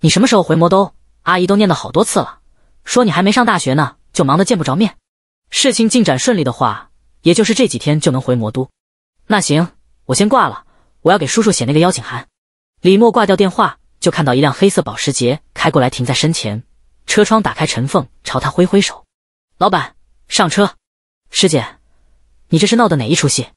A: 你什么时候回魔都？阿姨都念叨好多次了，说你还没上大学呢，就忙得见不着面。事情进展顺利的话，也就是这几天就能回魔都。那行，我先挂了，我要给叔叔写那个邀请函。李默挂掉电话，就看到一辆黑色保时捷开过来，停在身前。车窗打开，陈凤朝他挥挥手：“老板，上车。”师姐，你这是闹的哪一出戏？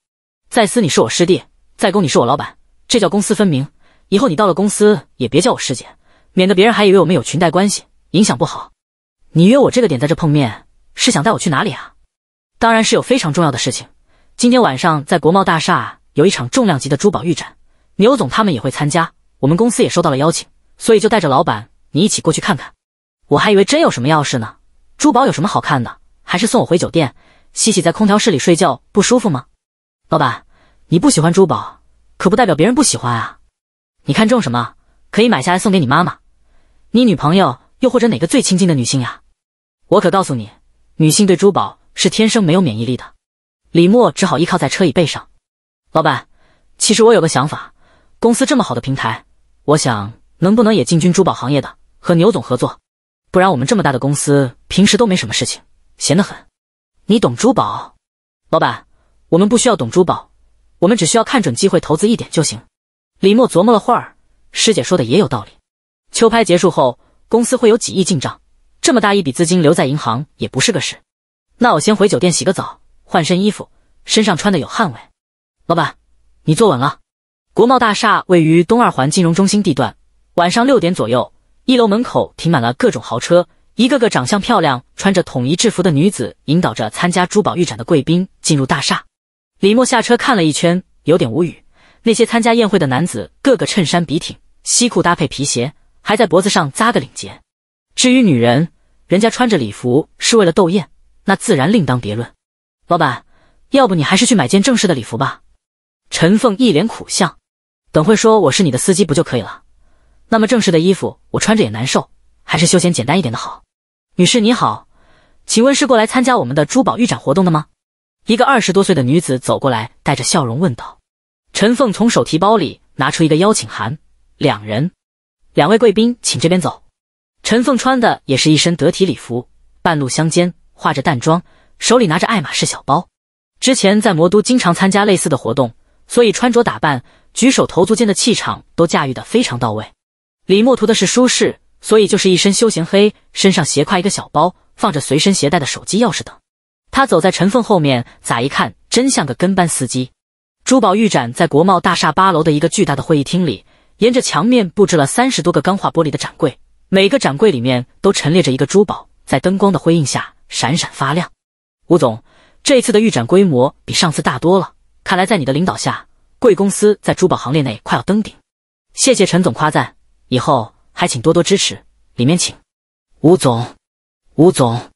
A: 在私你是我师弟，在公你是我老板，这叫公私分明。以后你到了公司也别叫我师姐，免得别人还以为我们有裙带关系，影响不好。你约我这个点在这碰面，是想带我去哪里啊？当然是有非常重要的事情。今天晚上在国贸大厦有一场重量级的珠宝预展，牛总他们也会参加，我们公司也收到了邀请，所以就带着老板你一起过去看看。我还以为真有什么要事呢，珠宝有什么好看的？还是送我回酒店。洗洗在空调室里睡觉不舒服吗？老板，你不喜欢珠宝，可不代表别人不喜欢啊。你看中什么，可以买下来送给你妈妈，你女朋友又或者哪个最亲近的女性呀？我可告诉你，女性对珠宝是天生没有免疫力的。李默只好依靠在车椅背上。老板，其实我有个想法，公司这么好的平台，我想能不能也进军珠宝行业的，和牛总合作。不然我们这么大的公司，平时都没什么事情，闲得很。你懂珠宝？老板，我们不需要懂珠宝，我们只需要看准机会投资一点就行。李默琢磨了会儿，师姐说的也有道理。秋拍结束后，公司会有几亿进账，这么大一笔资金留在银行也不是个事。那我先回酒店洗个澡，换身衣服，身上穿的有汗味。老板，你坐稳了。国贸大厦位于东二环金融中心地段，晚上六点左右。一楼门口停满了各种豪车，一个个长相漂亮、穿着统一制服的女子引导着参加珠宝玉展的贵宾进入大厦。李默下车看了一圈，有点无语。那些参加宴会的男子个个衬衫笔挺，西裤搭配皮鞋，还在脖子上扎个领结。至于女人，人家穿着礼服是为了斗艳，那自然另当别论。老板，要不你还是去买件正式的礼服吧。陈凤一脸苦相，等会说我是你的司机不就可以了。那么正式的衣服我穿着也难受，还是休闲简单一点的好。女士你好，请问是过来参加我们的珠宝预展活动的吗？一个二十多岁的女子走过来，带着笑容问道。陈凤从手提包里拿出一个邀请函，两人，两位贵宾，请这边走。陈凤穿的也是一身得体礼服，半露香肩，化着淡妆，手里拿着爱马仕小包。之前在魔都经常参加类似的活动，所以穿着打扮、举手投足间的气场都驾驭的非常到位。李默图的是舒适，所以就是一身休闲黑，身上斜挎一个小包，放着随身携带的手机、钥匙等。他走在陈凤后面，咋一看真像个跟班司机。珠宝玉展在国贸大厦八楼的一个巨大的会议厅里，沿着墙面布置了三十多个钢化玻璃的展柜，每个展柜里面都陈列着一个珠宝，在灯光的辉映下闪闪发亮。吴总，这次的预展规模比上次大多了，看来在你的领导下，贵公司在珠宝行列内快要登顶。谢谢陈总夸赞。以后还请多多支持，里面请。吴总，吴总，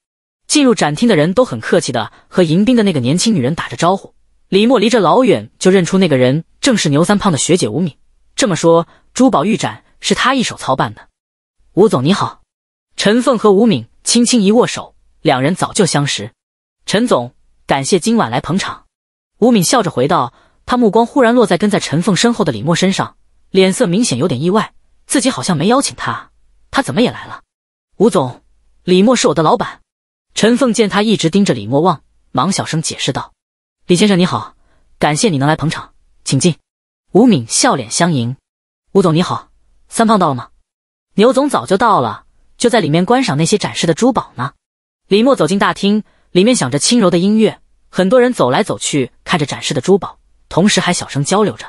A: 进入展厅的人都很客气的和迎宾的那个年轻女人打着招呼。李默离着老远就认出那个人正是牛三胖的学姐吴敏。这么说，珠宝玉展是他一手操办的。吴总你好，陈凤和吴敏轻轻一握手，两人早就相识。陈总，感谢今晚来捧场。吴敏笑着回道，她目光忽然落在跟在陈凤身后的李默身上，脸色明显有点意外。自己好像没邀请他，他怎么也来了？吴总，李默是我的老板。陈凤见他一直盯着李默望，忙小声解释道：“李先生你好，感谢你能来捧场，请进。”吴敏笑脸相迎：“吴总你好，三胖到了吗？”牛总早就到了，就在里面观赏那些展示的珠宝呢。李默走进大厅，里面响着轻柔的音乐，很多人走来走去，看着展示的珠宝，同时还小声交流着。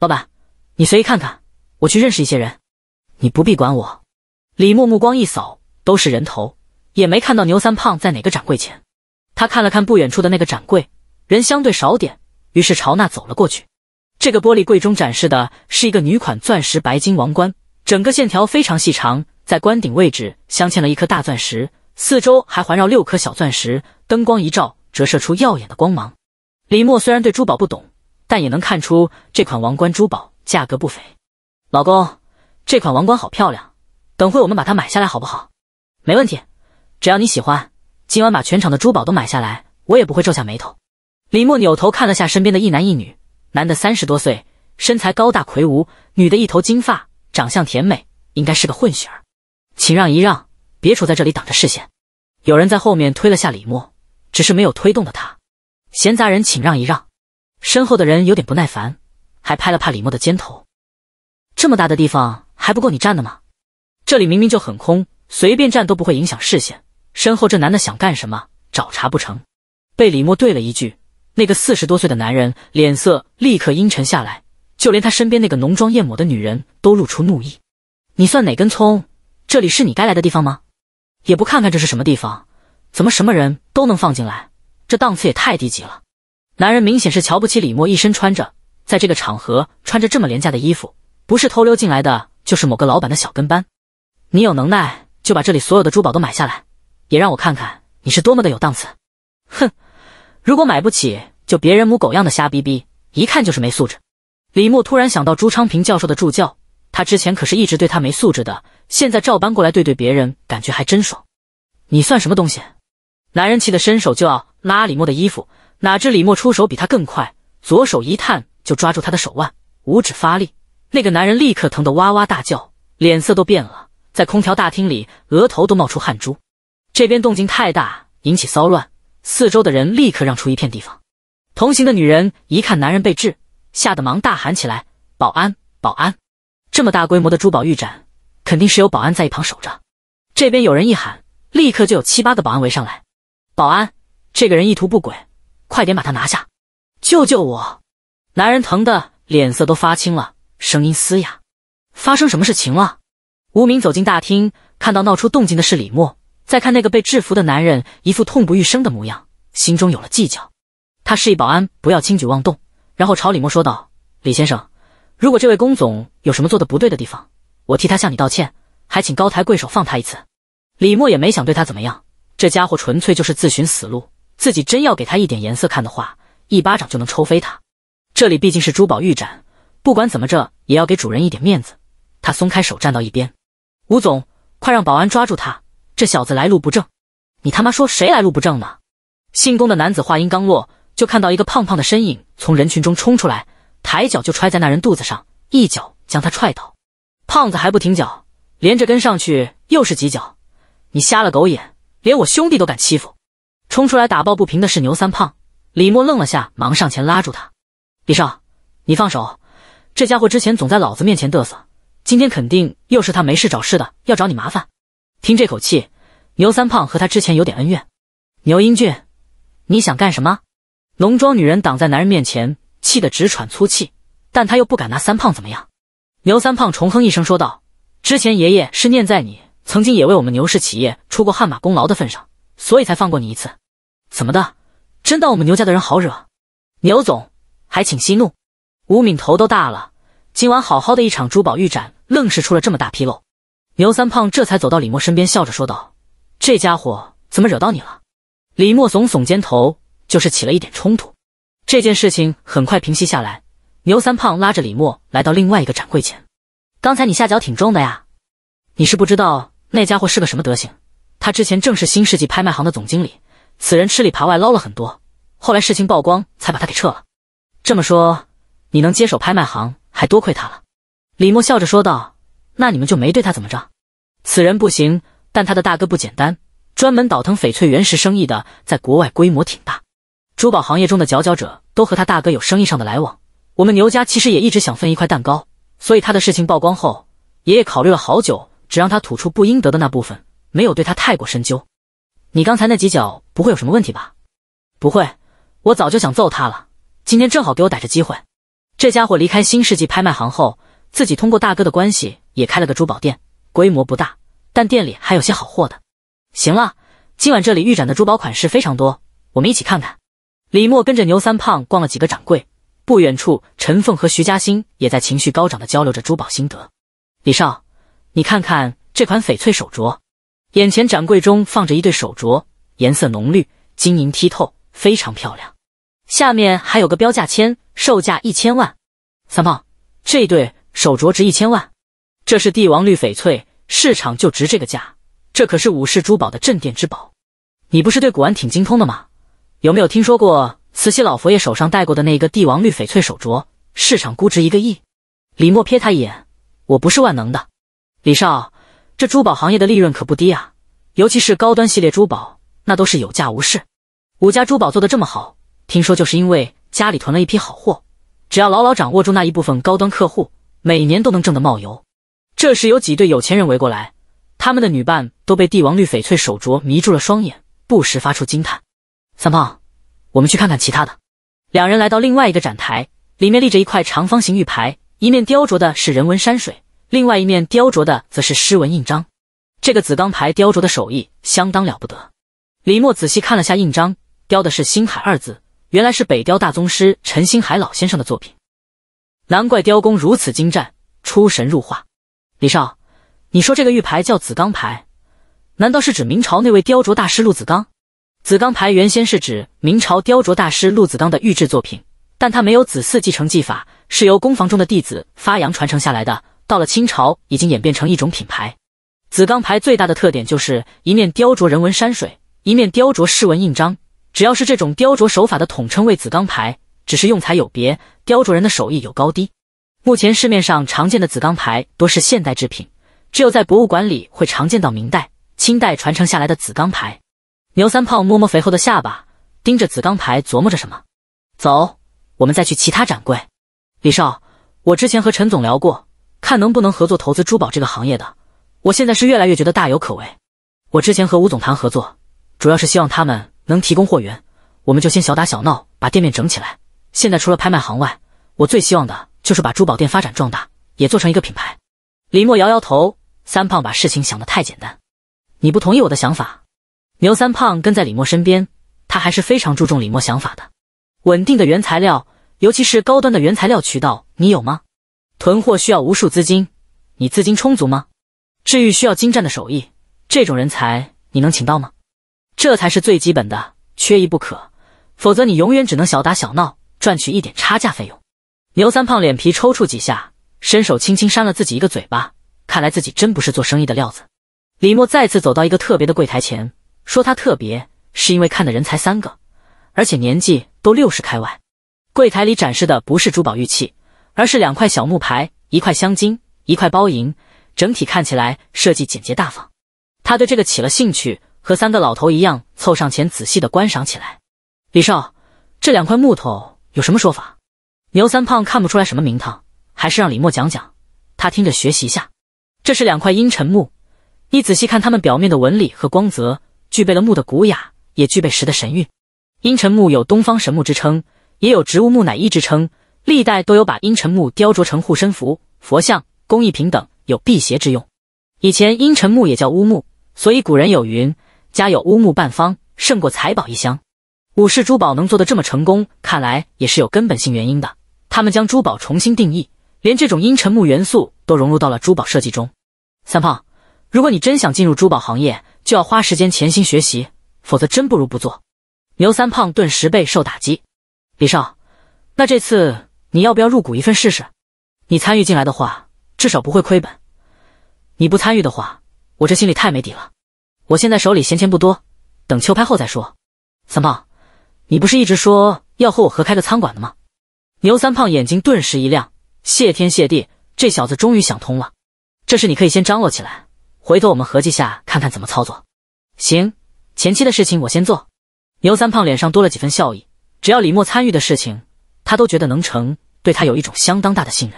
A: 老板，你随意看看，我去认识一些人。你不必管我。李默目光一扫，都是人头，也没看到牛三胖在哪个展柜前。他看了看不远处的那个展柜，人相对少点，于是朝那走了过去。这个玻璃柜中展示的是一个女款钻石白金王冠，整个线条非常细长，在冠顶位置镶嵌了一颗大钻石，四周还环绕六颗小钻石，灯光一照，折射出耀眼的光芒。李默虽然对珠宝不懂，但也能看出这款王冠珠宝价格不菲。老公。这款王冠好漂亮，等会我们把它买下来好不好？没问题，只要你喜欢。今晚把全场的珠宝都买下来，我也不会皱下眉头。李默扭头看了下身边的一男一女，男的三十多岁，身材高大魁梧；女的一头金发，长相甜美，应该是个混血儿。请让一让，别杵在这里挡着视线。有人在后面推了下李默，只是没有推动的他。闲杂人请让一让。身后的人有点不耐烦，还拍了拍李默的肩头。这么大的地方。还不够你站的吗？这里明明就很空，随便站都不会影响视线。身后这男的想干什么？找茬不成？被李默怼了一句，那个四十多岁的男人脸色立刻阴沉下来，就连他身边那个浓妆艳抹的女人都露出怒意。你算哪根葱？这里是你该来的地方吗？也不看看这是什么地方，怎么什么人都能放进来？这档次也太低级了！男人明显是瞧不起李默，一身穿着，在这个场合穿着这么廉价的衣服，不是偷溜进来的。就是某个老板的小跟班，你有能耐就把这里所有的珠宝都买下来，也让我看看你是多么的有档次。哼，如果买不起，就别人模狗样的瞎逼逼，一看就是没素质。李默突然想到朱昌平教授的助教，他之前可是一直对他没素质的，现在照搬过来对对别人，感觉还真爽。你算什么东西？男人气得伸手就要拉李默的衣服，哪知李默出手比他更快，左手一探就抓住他的手腕，五指发力。那个男人立刻疼得哇哇大叫，脸色都变了，在空调大厅里，额头都冒出汗珠。这边动静太大，引起骚乱，四周的人立刻让出一片地方。同行的女人一看男人被治，吓得忙大喊起来：“保安，保安！”这么大规模的珠宝玉展，肯定是有保安在一旁守着。这边有人一喊，立刻就有七八个保安围上来。保安，这个人意图不轨，快点把他拿下！救救我！男人疼得脸色都发青了。声音嘶哑，发生什么事情了？无名走进大厅，看到闹出动静的是李默，再看那个被制服的男人，一副痛不欲生的模样，心中有了计较。他示意保安不要轻举妄动，然后朝李默说道：“李先生，如果这位龚总有什么做的不对的地方，我替他向你道歉，还请高抬贵手放他一次。”李默也没想对他怎么样，这家伙纯粹就是自寻死路，自己真要给他一点颜色看的话，一巴掌就能抽飞他。这里毕竟是珠宝玉展。不管怎么着，也要给主人一点面子。他松开手，站到一边。吴总，快让保安抓住他！这小子来路不正。你他妈说谁来路不正呢？姓龚的男子话音刚落，就看到一个胖胖的身影从人群中冲出来，抬脚就踹在那人肚子上，一脚将他踹倒。胖子还不停脚，连着跟上去又是几脚。你瞎了狗眼，连我兄弟都敢欺负！冲出来打抱不平的是牛三胖。李默愣了下，忙上前拉住他：“李少，你放手。”这家伙之前总在老子面前嘚瑟，今天肯定又是他没事找事的，要找你麻烦。听这口气，牛三胖和他之前有点恩怨。牛英俊，你想干什么？浓妆女人挡在男人面前，气得直喘粗气，但他又不敢拿三胖怎么样。牛三胖重哼一声说道：“之前爷爷是念在你曾经也为我们牛氏企业出过汗马功劳的份上，所以才放过你一次。怎么的，真当我们牛家的人好惹？”牛总，还请息怒。吴敏头都大了，今晚好好的一场珠宝预展，愣是出了这么大纰漏。牛三胖这才走到李默身边，笑着说道：“这家伙怎么惹到你了？”李默耸耸肩头，就是起了一点冲突。这件事情很快平息下来。牛三胖拉着李默来到另外一个展柜前：“刚才你下脚挺重的呀，你是不知道那家伙是个什么德行。他之前正是新世纪拍卖行的总经理，此人吃里扒外捞了很多，后来事情曝光才把他给撤了。这么说。”你能接手拍卖行，还多亏他了。李默笑着说道：“那你们就没对他怎么着？此人不行，但他的大哥不简单，专门倒腾翡翠原石生意的，在国外规模挺大，珠宝行业中的佼佼者，都和他大哥有生意上的来往。我们牛家其实也一直想分一块蛋糕，所以他的事情曝光后，爷爷考虑了好久，只让他吐出不应得的那部分，没有对他太过深究。你刚才那几脚不会有什么问题吧？”“不会，我早就想揍他了，今天正好给我逮着机会。”这家伙离开新世纪拍卖行后，自己通过大哥的关系也开了个珠宝店，规模不大，但店里还有些好货的。行了，今晚这里预展的珠宝款式非常多，我们一起看看。李默跟着牛三胖逛了几个展柜，不远处陈凤和徐嘉欣也在情绪高涨的交流着珠宝心得。李少，你看看这款翡翠手镯。眼前展柜中放着一对手镯，颜色浓绿，晶莹剔透，非常漂亮。下面还有个标价签。售价一千万，三胖，这对手镯值一千万，这是帝王绿翡翠，市场就值这个价。这可是武士珠宝的镇店之宝。你不是对古玩挺精通的吗？有没有听说过慈禧老佛爷手上戴过的那个帝王绿翡翠手镯，市场估值一个亿？李默瞥他一眼，我不是万能的。李少，这珠宝行业的利润可不低啊，尤其是高端系列珠宝，那都是有价无市。五家珠宝做的这么好，听说就是因为。家里囤了一批好货，只要牢牢掌握住那一部分高端客户，每年都能挣得冒油。这时有几对有钱人围过来，他们的女伴都被帝王绿翡翠手镯迷住了双眼，不时发出惊叹。三胖，我们去看看其他的。两人来到另外一个展台，里面立着一块长方形玉牌，一面雕琢的是人文山水，另外一面雕琢的则是诗文印章。这个紫钢牌雕琢的手艺相当了不得。李默仔细看了下印章，雕的是“星海”二字。原来是北雕大宗师陈星海老先生的作品，难怪雕工如此精湛，出神入化。李少，你说这个玉牌叫紫钢牌，难道是指明朝那位雕琢大师陆子刚？紫钢牌原先是指明朝雕琢大师陆子刚的玉制作品，但他没有子嗣继承技法，是由工坊中的弟子发扬传承下来的。到了清朝，已经演变成一种品牌。紫钢牌最大的特点就是一面雕琢人文山水，一面雕琢诗文印章。只要是这种雕琢手法的统称为紫钢牌，只是用材有别，雕琢人的手艺有高低。目前市面上常见的紫钢牌多是现代制品，只有在博物馆里会常见到明代、清代传承下来的紫钢牌。牛三胖摸摸肥厚的下巴，盯着紫钢牌琢磨着什么。走，我们再去其他展柜。李少，我之前和陈总聊过，看能不能合作投资珠宝这个行业的。我现在是越来越觉得大有可为。我之前和吴总谈合作，主要是希望他们。能提供货源，我们就先小打小闹把店面整起来。现在除了拍卖行外，我最希望的就是把珠宝店发展壮大，也做成一个品牌。李默摇摇头，三胖把事情想得太简单。你不同意我的想法？牛三胖跟在李默身边，他还是非常注重李默想法的。稳定的原材料，尤其是高端的原材料渠道，你有吗？囤货需要无数资金，你资金充足吗？至于需要精湛的手艺，这种人才你能请到吗？这才是最基本的，缺一不可，否则你永远只能小打小闹，赚取一点差价费用。牛三胖脸皮抽搐几下，伸手轻轻扇了自己一个嘴巴，看来自己真不是做生意的料子。李默再次走到一个特别的柜台前，说：“他特别，是因为看的人才三个，而且年纪都六十开外。柜台里展示的不是珠宝玉器，而是两块小木牌，一块镶金，一块包银，整体看起来设计简洁大方。他对这个起了兴趣。”和三个老头一样凑上前，仔细的观赏起来。李少，这两块木头有什么说法？牛三胖看不出来什么名堂，还是让李默讲讲，他听着学习一下。这是两块阴沉木，你仔细看它们表面的纹理和光泽，具备了木的古雅，也具备石的神韵。阴沉木有东方神木之称，也有植物木乃伊之称。历代都有把阴沉木雕琢成护身符、佛像、工艺品等，有辟邪之用。以前阴沉木也叫乌木，所以古人有云。家有乌木半方，胜过财宝一箱。武士珠宝能做的这么成功，看来也是有根本性原因的。他们将珠宝重新定义，连这种阴沉木元素都融入到了珠宝设计中。三胖，如果你真想进入珠宝行业，就要花时间潜心学习，否则真不如不做。牛三胖顿时备受打击。李少，那这次你要不要入股一份试试？你参与进来的话，至少不会亏本。你不参与的话，我这心里太没底了。我现在手里闲钱不多，等秋拍后再说。三胖，你不是一直说要和我合开个餐馆的吗？牛三胖眼睛顿时一亮，谢天谢地，这小子终于想通了。这事你可以先张罗起来，回头我们合计下看看怎么操作。行，前期的事情我先做。牛三胖脸上多了几分笑意，只要李默参与的事情，他都觉得能成，对他有一种相当大的信任。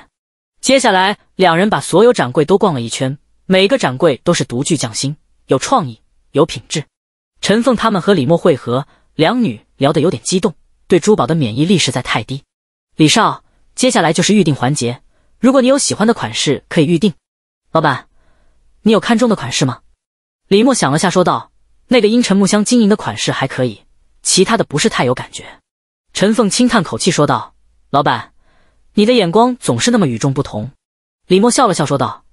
A: 接下来，两人把所有展柜都逛了一圈，每个展柜都是独具匠心，有创意。有品质，陈凤他们和李默会合，两女聊得有点激动，对珠宝的免疫力实在太低。李少，接下来就是预定环节，如果你有喜欢的款式，可以预定。老板，你有看中的款式吗？李默想了下，说道：“那个阴沉木香晶莹的款式还可以，其他的不是太有感觉。”陈凤轻叹口气说道：“老板，你的眼光总是那么与众不同。”李默笑了笑说道：“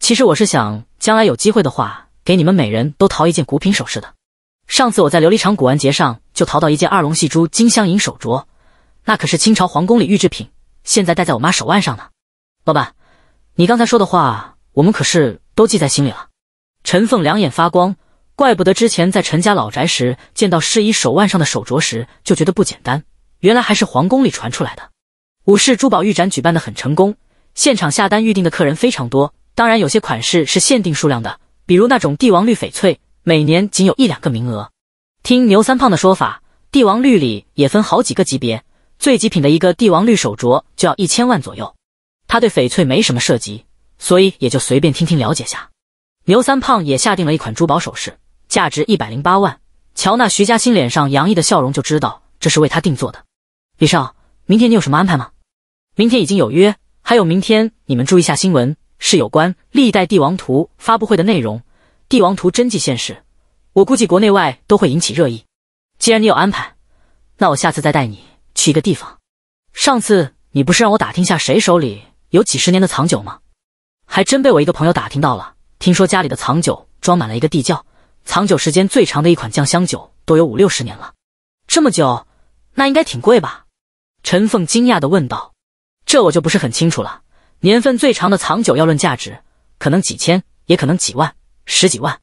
A: 其实我是想，将来有机会的话。”给你们每人都淘一件古品首饰的。上次我在琉璃厂古玩节上就淘到一件二龙戏珠金镶银手镯，那可是清朝皇宫里御制品，现在戴在我妈手腕上呢。老板，你刚才说的话我们可是都记在心里了。陈凤两眼发光，怪不得之前在陈家老宅时见到师姨手腕上的手镯时就觉得不简单，原来还是皇宫里传出来的。五世珠宝玉展举办的很成功，现场下单预定的客人非常多，当然有些款式是限定数量的。比如那种帝王绿翡翠，每年仅有一两个名额。听牛三胖的说法，帝王绿里也分好几个级别，最极品的一个帝王绿手镯就要一千万左右。他对翡翠没什么涉及，所以也就随便听听了解下。牛三胖也下定了一款珠宝首饰，价值一百零八万。瞧那徐嘉欣脸上洋溢的笑容，就知道这是为他定做的。李少，明天你有什么安排吗？明天已经有约，还有明天你们注意下新闻。是有关历代帝王图发布会的内容，帝王图真迹现世，我估计国内外都会引起热议。既然你有安排，那我下次再带你去一个地方。上次你不是让我打听下谁手里有几十年的藏酒吗？还真被我一个朋友打听到了，听说家里的藏酒装满了一个地窖，藏酒时间最长的一款酱香酒都有五六十年了。这么久，那应该挺贵吧？陈凤惊讶的问道。这我就不是很清楚了。年份最长的藏酒，要论价值，可能几千，也可能几万、十几万。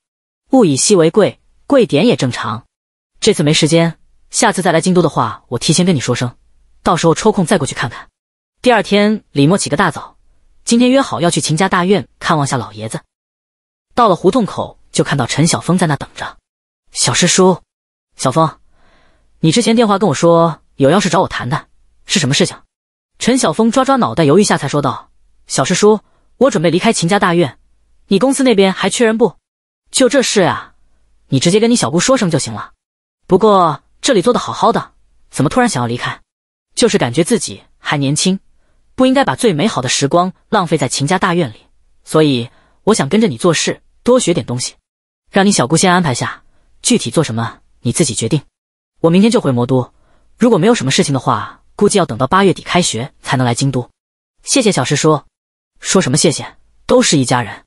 A: 物以稀为贵，贵点也正常。这次没时间，下次再来京都的话，我提前跟你说声，到时候抽空再过去看看。第二天，李默起个大早，今天约好要去秦家大院看望下老爷子。到了胡同口，就看到陈小峰在那等着。小师叔，小峰，你之前电话跟我说有要事找我谈谈，是什么事情？陈小峰抓抓脑袋，犹豫下才说道。小师叔，我准备离开秦家大院，你公司那边还缺人不？就这事啊，你直接跟你小姑说声就行了。不过这里做的好好的，怎么突然想要离开？就是感觉自己还年轻，不应该把最美好的时光浪费在秦家大院里，所以我想跟着你做事，多学点东西。让你小姑先安排下，具体做什么你自己决定。我明天就回魔都，如果没有什么事情的话，估计要等到八月底开学才能来京都。谢谢小师叔。说什么谢谢，都是一家人。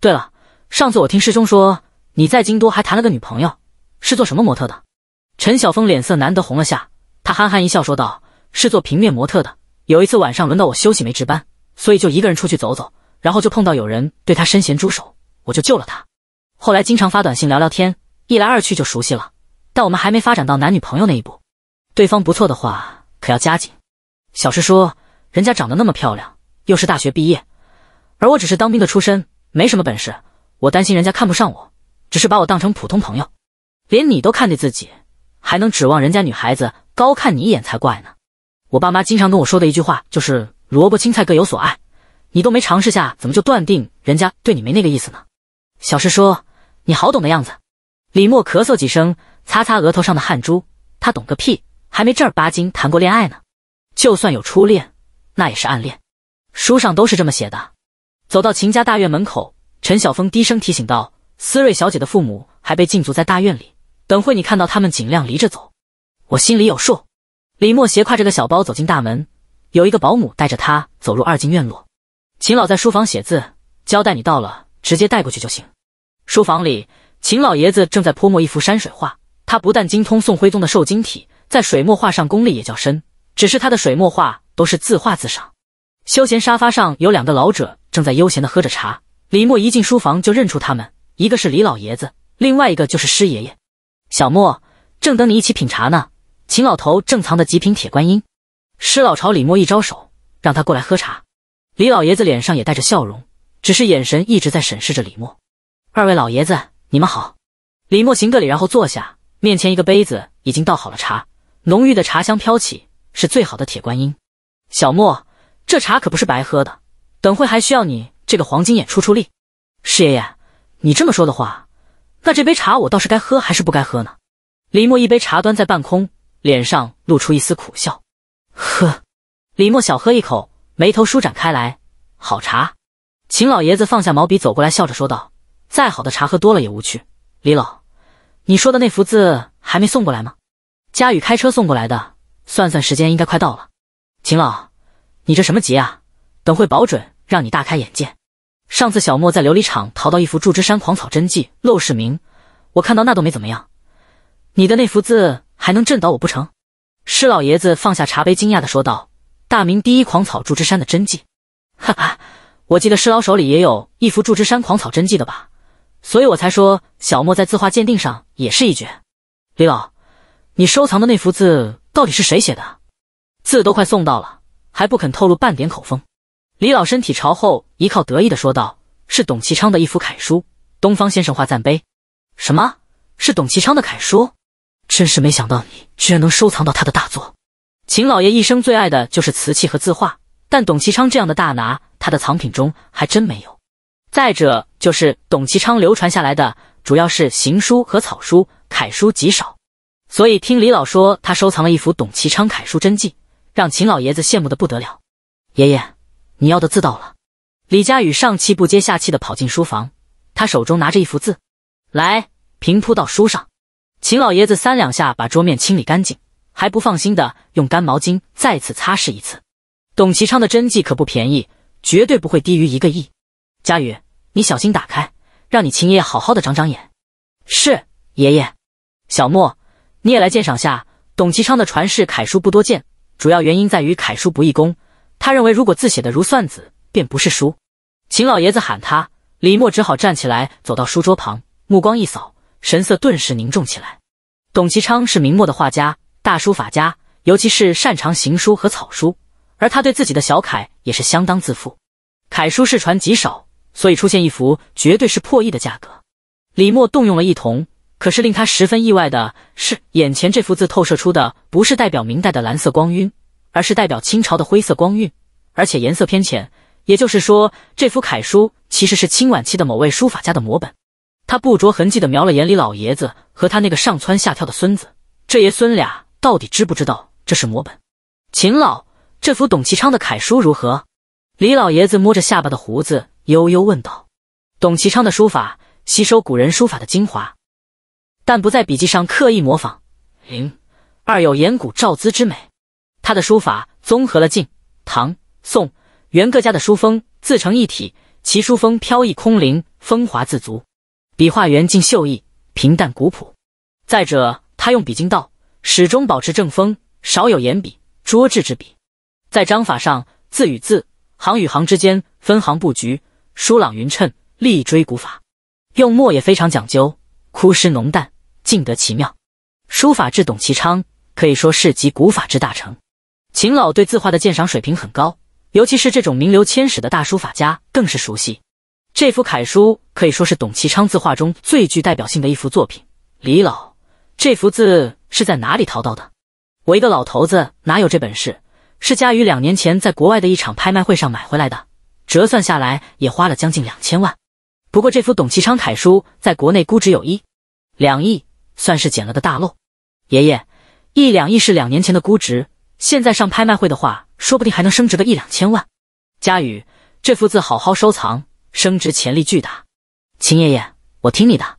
A: 对了，上次我听师兄说你在京都还谈了个女朋友，是做什么模特的？陈晓峰脸色难得红了下，他憨憨一笑说道：“是做平面模特的。有一次晚上轮到我休息没值班，所以就一个人出去走走，然后就碰到有人对他伸咸猪手，我就救了他。后来经常发短信聊聊天，一来二去就熟悉了，但我们还没发展到男女朋友那一步。对方不错的话，可要加紧。小师叔，人家长得那么漂亮。”又是大学毕业，而我只是当兵的出身，没什么本事。我担心人家看不上我，只是把我当成普通朋友。连你都看对自己，还能指望人家女孩子高看你一眼才怪呢。我爸妈经常跟我说的一句话就是“萝卜青菜各有所爱”，你都没尝试下，怎么就断定人家对你没那个意思呢？小师叔，你好懂的样子。李默咳嗽几声，擦擦额头上的汗珠。他懂个屁，还没正儿八经谈过恋爱呢。就算有初恋，那也是暗恋。书上都是这么写的。走到秦家大院门口，陈晓峰低声提醒道：“思睿小姐的父母还被禁足在大院里，等会你看到他们，尽量离着走。”我心里有数。李默斜挎着个小包走进大门，有一个保姆带着他走入二进院落。秦老在书房写字，交代你到了直接带过去就行。书房里，秦老爷子正在泼墨一幅山水画。他不但精通宋徽宗的瘦金体，在水墨画上功力也较深。只是他的水墨画都是自画自赏。休闲沙发上有两个老者正在悠闲地喝着茶。李默一进书房就认出他们，一个是李老爷子，另外一个就是师爷爷。小莫正等你一起品茶呢。秦老头正藏的极品铁观音。师老朝李默一招手，让他过来喝茶。李老爷子脸上也带着笑容，只是眼神一直在审视着李默。二位老爷子，你们好。李默行个礼，然后坐下。面前一个杯子已经倒好了茶，浓郁的茶香飘起，是最好的铁观音。小莫。这茶可不是白喝的，等会还需要你这个黄金眼出出力。师爷爷，你这么说的话，那这杯茶我倒是该喝还是不该喝呢？李墨一杯茶端在半空，脸上露出一丝苦笑。呵，李默小喝一口，眉头舒展开来。好茶。秦老爷子放下毛笔，走过来笑着说道：“再好的茶喝多了也无趣。”李老，你说的那幅字还没送过来吗？佳宇开车送过来的，算算时间应该快到了。秦老。你这什么急啊？等会保准让你大开眼界。上次小莫在琉璃厂淘到一幅祝枝山狂草真迹《陋室铭》，我看到那都没怎么样，你的那幅字还能震倒我不成？施老爷子放下茶杯，惊讶地说道：“大明第一狂草祝枝山的真迹，哈哈，我记得施老手里也有一幅祝枝山狂草真迹的吧？所以我才说小莫在字画鉴定上也是一绝。”李老，你收藏的那幅字到底是谁写的？字都快送到了。还不肯透露半点口风，李老身体朝后一靠，得意地说道：“是董其昌的一幅楷书，东方先生画赞碑。什么？是董其昌的楷书？真是没想到你居然能收藏到他的大作。”秦老爷一生最爱的就是瓷器和字画，但董其昌这样的大拿，他的藏品中还真没有。再者，就是董其昌流传下来的主要是行书和草书，楷书极少，所以听李老说，他收藏了一幅董其昌楷书真迹。”让秦老爷子羡慕的不得了，爷爷，你要的字到了。李佳宇上气不接下气的跑进书房，他手中拿着一幅字，来平铺到书上。秦老爷子三两下把桌面清理干净，还不放心的用干毛巾再次擦拭一次。董其昌的真迹可不便宜，绝对不会低于一个亿。佳宇，你小心打开，让你秦爷爷好好的长长眼。是爷爷，小莫，你也来鉴赏下董其昌的传世楷书，不多见。主要原因在于楷书不易工，他认为如果字写的如算子，便不是书。秦老爷子喊他，李墨只好站起来，走到书桌旁，目光一扫，神色顿时凝重起来。董其昌是明末的画家、大书法家，尤其是擅长行书和草书，而他对自己的小楷也是相当自负。楷书世传极少，所以出现一幅绝对是破亿的价格。李墨动用了一铜。可是令他十分意外的是，眼前这幅字透射出的不是代表明代的蓝色光晕，而是代表清朝的灰色光晕，而且颜色偏浅。也就是说，这幅楷书其实是清晚期的某位书法家的摹本。他不着痕迹地瞄了眼里老爷子和他那个上蹿下跳的孙子，这爷孙俩到底知不知道这是摹本？秦老，这幅董其昌的楷书如何？李老爷子摸着下巴的胡子，悠悠问道：“董其昌的书法吸收古人书法的精华。”但不在笔记上刻意模仿，零二有颜古赵姿之美。他的书法综合了晋、唐、宋、元各家的书风，自成一体。其书风飘逸空灵，风华自足，笔画圆净秀逸，平淡古朴。再者，他用笔精到，始终保持正风，少有言笔拙质之笔。在章法上，字与字、行与行之间分行布局，疏朗匀称，力追古法。用墨也非常讲究，枯湿浓淡。尽得其妙，书法至董其昌，可以说是集古法之大成。秦老对字画的鉴赏水平很高，尤其是这种名流千史的大书法家更是熟悉。这幅楷书可以说是董其昌字画中最具代表性的一幅作品。李老，这幅字是在哪里淘到的？我一个老头子哪有这本事？是家于两年前在国外的一场拍卖会上买回来的，折算下来也花了将近两千万。不过这幅董其昌楷书在国内估值有一两亿。算是捡了个大漏，爷爷，一两亿是两年前的估值，现在上拍卖会的话，说不定还能升值个一两千万。佳宇，这幅字好好收藏，升值潜力巨大。秦爷爷，我听你的。”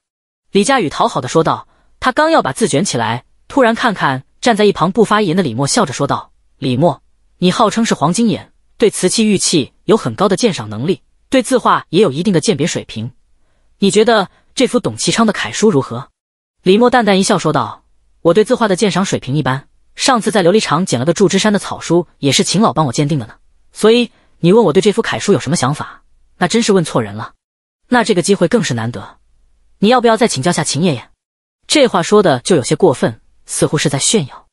A: 李佳宇讨好的说道。他刚要把字卷起来，突然看看站在一旁不发一言的李默，笑着说道：“李默，你号称是黄金眼，对瓷器、玉器有很高的鉴赏能力，对字画也有一定的鉴别水平，你觉得这幅董其昌的楷书如何？”李默淡淡一笑，说道：“我对字画的鉴赏水平一般。上次在琉璃厂捡了个祝枝山的草书，也是秦老帮我鉴定的呢。所以你问我对这幅楷书有什么想法，那真是问错人了。那这个机会更是难得，你要不要再请教下秦爷爷？”这话说的就有些过分，似乎是在炫耀。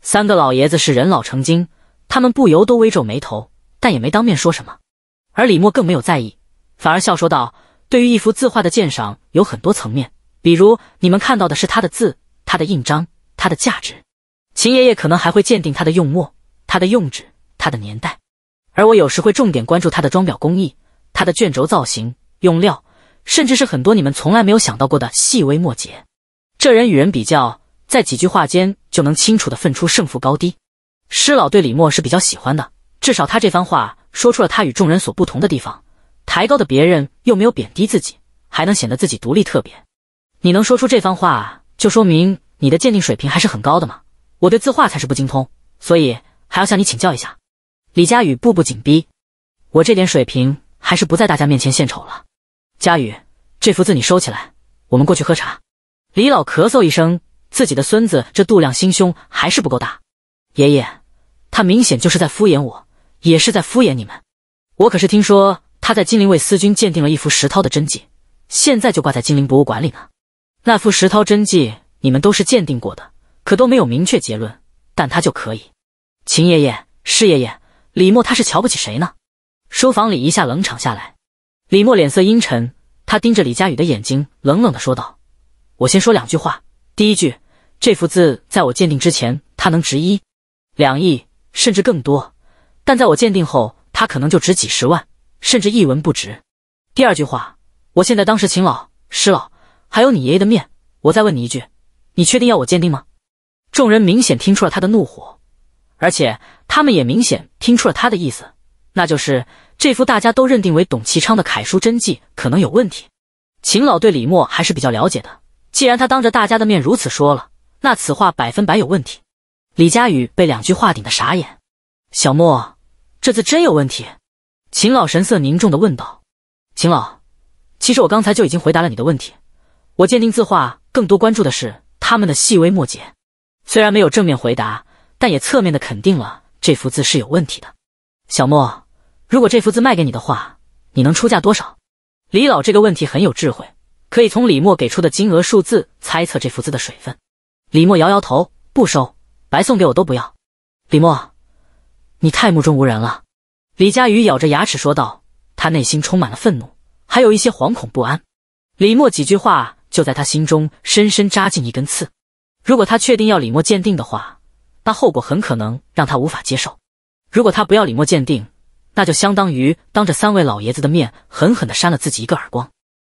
A: 三个老爷子是人老成精，他们不由都微皱眉头，但也没当面说什么。而李默更没有在意，反而笑说道：“对于一幅字画的鉴赏，有很多层面。”比如你们看到的是他的字、他的印章、他的价值，秦爷爷可能还会鉴定他的用墨、他的用纸、他的年代，而我有时会重点关注他的装裱工艺、他的卷轴造型、用料，甚至是很多你们从来没有想到过的细微末节。这人与人比较，在几句话间就能清楚的分出胜负高低。师老对李默是比较喜欢的，至少他这番话说出了他与众人所不同的地方，抬高的别人又没有贬低自己，还能显得自己独立特别。你能说出这番话，就说明你的鉴定水平还是很高的嘛。我对字画才是不精通，所以还要向你请教一下。李佳宇步步紧逼，我这点水平还是不在大家面前献丑了。佳宇，这幅字你收起来，我们过去喝茶。李老咳嗽一声，自己的孙子这度量心胸还是不够大。爷爷，他明显就是在敷衍我，也是在敷衍你们。我可是听说他在金陵为司君鉴定了一幅石涛的真迹，现在就挂在金陵博物馆里呢。那副石涛真迹，你们都是鉴定过的，可都没有明确结论。但他就可以，秦爷爷、师爷爷、李默，他是瞧不起谁呢？书房里一下冷场下来，李默脸色阴沉，他盯着李佳雨的眼睛，冷冷的说道：“我先说两句话。第一句，这幅字在我鉴定之前，它能值一两亿，甚至更多；但在我鉴定后，它可能就值几十万，甚至一文不值。第二句话，我现在当是秦老、师老。”还有你爷爷的面，我再问你一句，你确定要我鉴定吗？众人明显听出了他的怒火，而且他们也明显听出了他的意思，那就是这幅大家都认定为董其昌的楷书真迹可能有问题。秦老对李默还是比较了解的，既然他当着大家的面如此说了，那此话百分百有问题。李佳宇被两句话顶的傻眼，小莫这次真有问题？秦老神色凝重的问道。秦老，其实我刚才就已经回答了你的问题。我鉴定字画，更多关注的是他们的细微末节。虽然没有正面回答，但也侧面的肯定了这幅字是有问题的。小莫，如果这幅字卖给你的话，你能出价多少？李老这个问题很有智慧，可以从李默给出的金额数字猜测这幅字的水分。李默摇摇头，不收，白送给我都不要。李默，你太目中无人了！李佳瑜咬着牙齿说道，他内心充满了愤怒，还有一些惶恐不安。李默几句话。就在他心中深深扎进一根刺。如果他确定要李默鉴定的话，那后果很可能让他无法接受；如果他不要李默鉴定，那就相当于当着三位老爷子的面狠狠地扇了自己一个耳光。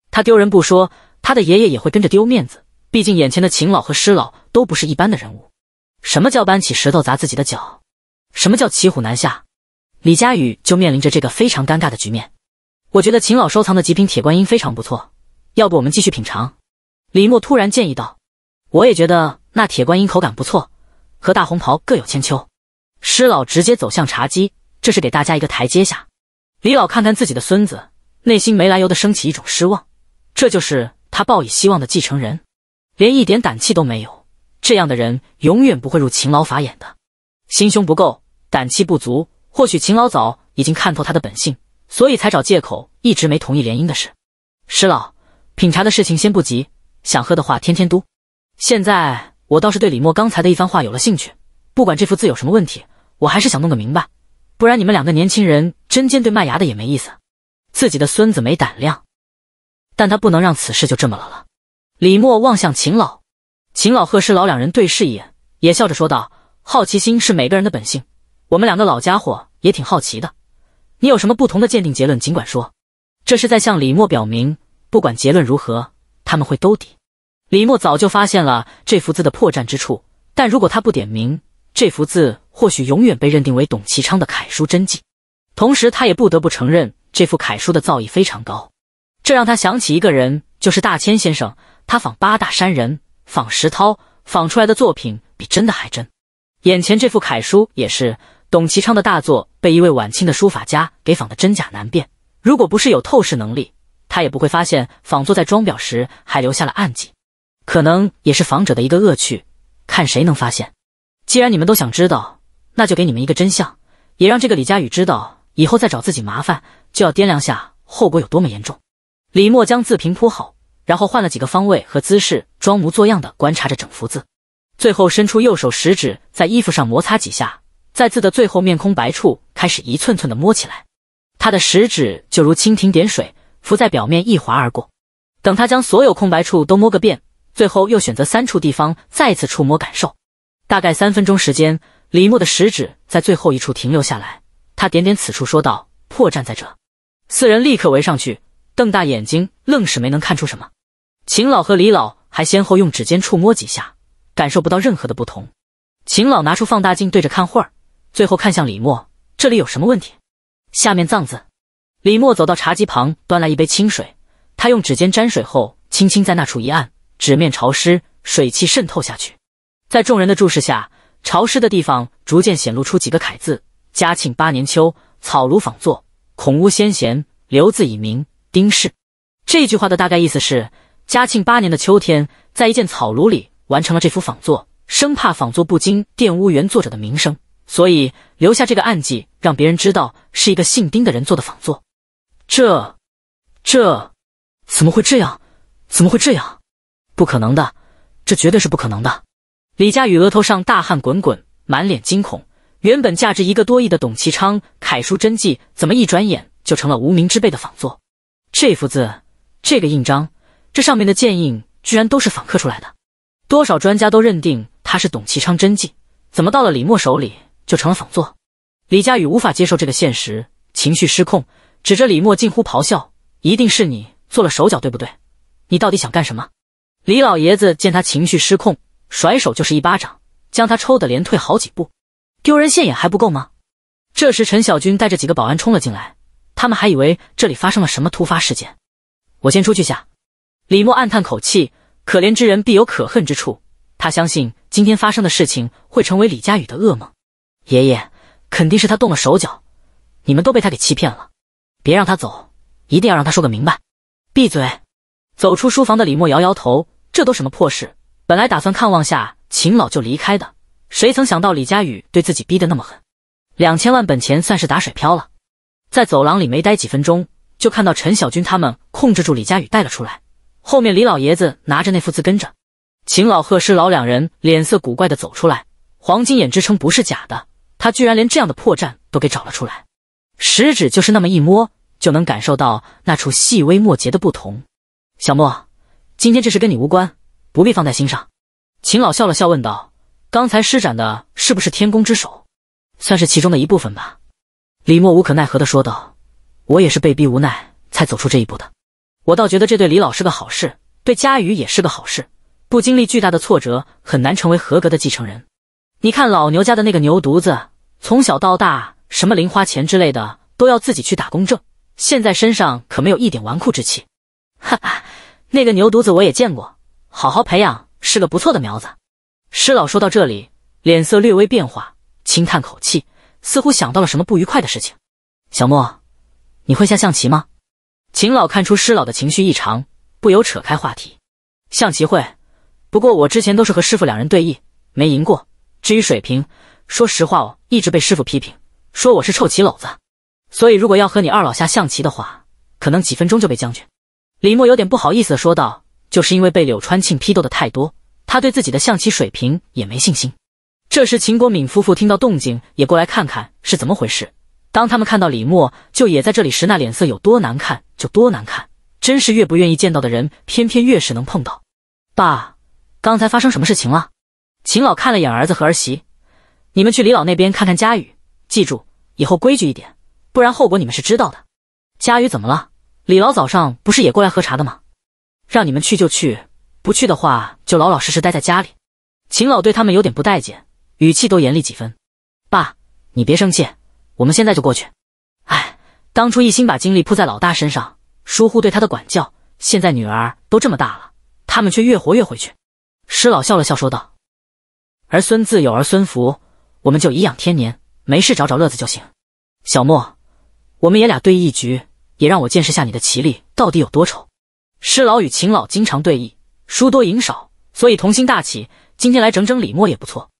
A: 他丢人不说，他的爷爷也会跟着丢面子。毕竟眼前的秦老和施老都不是一般的人物。什么叫搬起石头砸自己的脚？什么叫骑虎难下？李佳雨就面临着这个非常尴尬的局面。我觉得秦老收藏的极品铁观音非常不错，要不我们继续品尝？李默突然建议道：“我也觉得那铁观音口感不错，和大红袍各有千秋。”施老直接走向茶几，这是给大家一个台阶下。李老看看自己的孙子，内心没来由的升起一种失望。这就是他抱以希望的继承人，连一点胆气都没有，这样的人永远不会入秦老法眼的。心胸不够，胆气不足，或许秦老早已经看透他的本性，所以才找借口一直没同意联姻的事。施老，品茶的事情先不急。想喝的话，天天都。现在我倒是对李默刚才的一番话有了兴趣。不管这幅字有什么问题，我还是想弄个明白。不然你们两个年轻人针尖对麦芽的也没意思。自己的孙子没胆量，但他不能让此事就这么了了。李默望向秦老，秦老和石老两人对视一眼，也笑着说道：“好奇心是每个人的本性，我们两个老家伙也挺好奇的。你有什么不同的鉴定结论，尽管说。”这是在向李默表明，不管结论如何。他们会兜底。李默早就发现了这幅字的破绽之处，但如果他不点名，这幅字或许永远被认定为董其昌的楷书真迹。同时，他也不得不承认这幅楷书的造诣非常高。这让他想起一个人，就是大千先生。他仿八大山人，仿石涛，仿出来的作品比真的还真。眼前这幅楷书也是董其昌的大作，被一位晚清的书法家给仿得真假难辨。如果不是有透视能力，他也不会发现仿作在装裱时还留下了暗迹，可能也是仿者的一个恶趣，看谁能发现。既然你们都想知道，那就给你们一个真相，也让这个李佳宇知道，以后再找自己麻烦就要掂量下后果有多么严重。李默将字平铺好，然后换了几个方位和姿势，装模作样的观察着整幅字，最后伸出右手食指在衣服上摩擦几下，在字的最后面空白处开始一寸寸的摸起来，他的食指就如蜻蜓点水。浮在表面一划而过，等他将所有空白处都摸个遍，最后又选择三处地方再次触摸感受。大概三分钟时间，李默的食指在最后一处停留下来，他点点此处说道：“破绽在这。”四人立刻围上去，瞪大眼睛，愣是没能看出什么。秦老和李老还先后用指尖触摸几下，感受不到任何的不同。秦老拿出放大镜对着看会儿，最后看向李默：“这里有什么问题？”下面藏字。李默走到茶几旁，端来一杯清水。他用指尖沾水后，轻轻在那处一按，纸面潮湿，水汽渗透下去。在众人的注视下，潮湿的地方逐渐显露出几个楷字：“嘉庆八年秋，草庐仿作，孔屋先贤，留字以名，丁氏。”这句话的大概意思是：嘉庆八年的秋天，在一件草庐里完成了这幅仿作，生怕仿作不精，玷污原作者的名声，所以留下这个暗记，让别人知道是一个姓丁的人做的仿作。这，这，怎么会这样？怎么会这样？不可能的，这绝对是不可能的！李佳宇额头上大汗滚滚，满脸惊恐。原本价值一个多亿的董其昌楷书真迹，怎么一转眼就成了无名之辈的仿作？这幅字，这个印章，这上面的剑印，居然都是仿刻出来的。多少专家都认定他是董其昌真迹，怎么到了李默手里就成了仿作？李佳宇无法接受这个现实，情绪失控。指着李默，近乎咆哮：“一定是你做了手脚，对不对？你到底想干什么？”李老爷子见他情绪失控，甩手就是一巴掌，将他抽得连退好几步。丢人现眼还不够吗？这时，陈小军带着几个保安冲了进来，他们还以为这里发生了什么突发事件。我先出去下。李默暗叹口气：“可怜之人必有可恨之处。”他相信今天发生的事情会成为李佳雨的噩梦。爷爷，肯定是他动了手脚，你们都被他给欺骗了。别让他走，一定要让他说个明白。闭嘴！走出书房的李默摇摇头，这都什么破事？本来打算看望下秦老就离开的，谁曾想到李佳宇对自己逼得那么狠，两千万本钱算是打水漂了。在走廊里没待几分钟，就看到陈小军他们控制住李佳宇带了出来，后面李老爷子拿着那幅字跟着，秦老和师老两人脸色古怪的走出来。黄金眼之称不是假的，他居然连这样的破绽都给找了出来。食指就是那么一摸，就能感受到那处细微末节的不同。小莫，今天这事跟你无关，不必放在心上。秦老笑了笑，问道：“刚才施展的是不是天宫之手？算是其中的一部分吧？”李默无可奈何地说道：“我也是被逼无奈才走出这一步的。我倒觉得这对李老是个好事，对佳宇也是个好事。不经历巨大的挫折，很难成为合格的继承人。你看老牛家的那个牛犊子，从小到大……”什么零花钱之类的都要自己去打工挣，现在身上可没有一点纨绔之气。哈哈，那个牛犊子我也见过，好好培养是个不错的苗子。施老说到这里，脸色略微变化，轻叹口气，似乎想到了什么不愉快的事情。小莫，你会下象棋吗？秦老看出施老的情绪异常，不由扯开话题。象棋会，不过我之前都是和师傅两人对弈，没赢过。至于水平，说实话，哦，一直被师傅批评。说我是臭棋篓子，所以如果要和你二老下象棋的话，可能几分钟就被将军。李默有点不好意思的说道，就是因为被柳川庆批斗的太多，他对自己的象棋水平也没信心。这时秦国敏夫妇听到动静也过来看看是怎么回事。当他们看到李默就也在这里时，那脸色有多难看就多难看，真是越不愿意见到的人，偏偏越是能碰到。爸，刚才发生什么事情了？秦老看了眼儿子和儿媳，你们去李老那边看看佳雨。记住，以后规矩一点，不然后果你们是知道的。佳宇怎么了？李老早上不是也过来喝茶的吗？让你们去就去，不去的话就老老实实待在家里。秦老对他们有点不待见，语气都严厉几分。爸，你别生气，我们现在就过去。哎，当初一心把精力扑在老大身上，疏忽对他的管教，现在女儿都这么大了，他们却越活越回去。施老笑了笑说道：“儿孙自有儿孙福，我们就颐养天年。”没事，找找乐子就行。小莫，我们爷俩对弈一局，也让我见识下你的棋力到底有多丑。师老与秦老经常对弈，输多赢少，所以童心大起。今天来整整李默也不错。